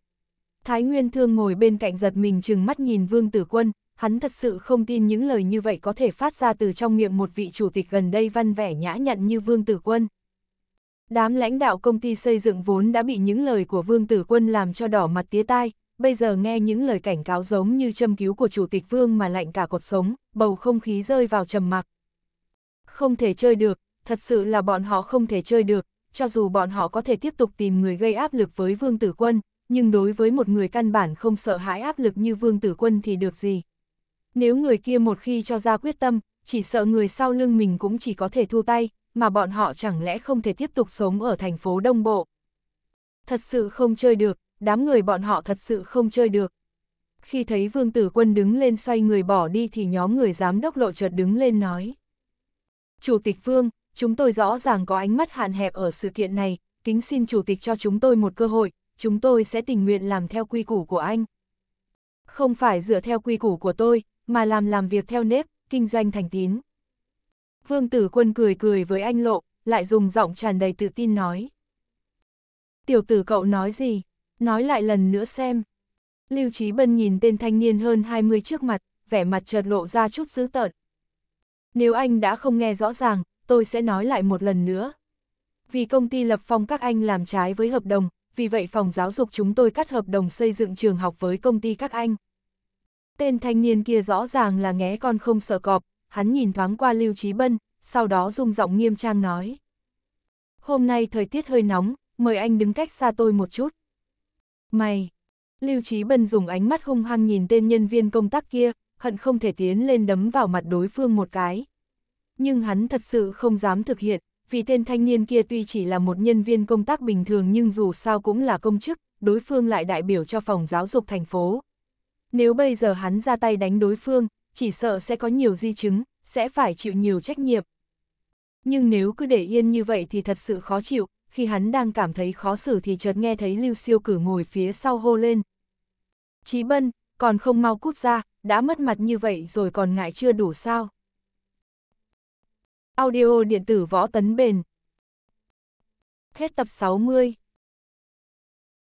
Thái Nguyên Thương ngồi bên cạnh giật mình chừng mắt nhìn Vương Tử Quân, hắn thật sự không tin những lời như vậy có thể phát ra từ trong miệng một vị chủ tịch gần đây văn vẻ nhã nhặn như Vương Tử Quân. Đám lãnh đạo công ty xây dựng vốn đã bị những lời của Vương Tử Quân làm cho đỏ mặt tía tai, bây giờ nghe những lời cảnh cáo giống như châm cứu của Chủ tịch Vương mà lạnh cả cột sống, bầu không khí rơi vào trầm mặc. Không thể chơi được, thật sự là bọn họ không thể chơi được, cho dù bọn họ có thể tiếp tục tìm người gây áp lực với Vương Tử Quân, nhưng đối với một người căn bản không sợ hãi áp lực như Vương Tử Quân thì được gì. Nếu người kia một khi cho ra quyết tâm, chỉ sợ người sau lưng mình cũng chỉ có thể thua tay, mà bọn họ chẳng lẽ không thể tiếp tục sống ở thành phố Đông Bộ. Thật sự không chơi được, đám người bọn họ thật sự không chơi được. Khi thấy Vương Tử Quân đứng lên xoay người bỏ đi thì nhóm người giám đốc lộ chợt đứng lên nói. Chủ tịch Vương, chúng tôi rõ ràng có ánh mắt hạn hẹp ở sự kiện này, kính xin chủ tịch cho chúng tôi một cơ hội, chúng tôi sẽ tình nguyện làm theo quy củ của anh. Không phải dựa theo quy củ của tôi, mà làm làm việc theo nếp, kinh doanh thành tín. Vương Tử Quân cười cười với anh Lộ, lại dùng giọng tràn đầy tự tin nói. Tiểu tử cậu nói gì? Nói lại lần nữa xem. Lưu Trí Bân nhìn tên thanh niên hơn 20 trước mặt, vẻ mặt chợt lộ ra chút dữ tợn. Nếu anh đã không nghe rõ ràng, tôi sẽ nói lại một lần nữa. Vì công ty lập phong các anh làm trái với hợp đồng, vì vậy phòng giáo dục chúng tôi cắt hợp đồng xây dựng trường học với công ty các anh. Tên thanh niên kia rõ ràng là nghé con không sợ cọp, hắn nhìn thoáng qua Lưu Trí Bân, sau đó dùng giọng nghiêm trang nói. Hôm nay thời tiết hơi nóng, mời anh đứng cách xa tôi một chút. Mày! Lưu Trí Bân dùng ánh mắt hung hăng nhìn tên nhân viên công tác kia, hận không thể tiến lên đấm vào mặt đối phương một cái. Nhưng hắn thật sự không dám thực hiện, vì tên thanh niên kia tuy chỉ là một nhân viên công tác bình thường nhưng dù sao cũng là công chức, đối phương lại đại biểu cho phòng giáo dục thành phố. Nếu bây giờ hắn ra tay đánh đối phương, chỉ sợ sẽ có nhiều di chứng, sẽ phải chịu nhiều trách nhiệm. Nhưng nếu cứ để yên như vậy thì thật sự khó chịu, khi hắn đang cảm thấy khó xử thì chợt nghe thấy Lưu Siêu cử ngồi phía sau hô lên. Chí Bân, còn không mau cút ra, đã mất mặt như vậy rồi còn ngại chưa đủ sao. Audio điện tử võ tấn bền. Hết tập 60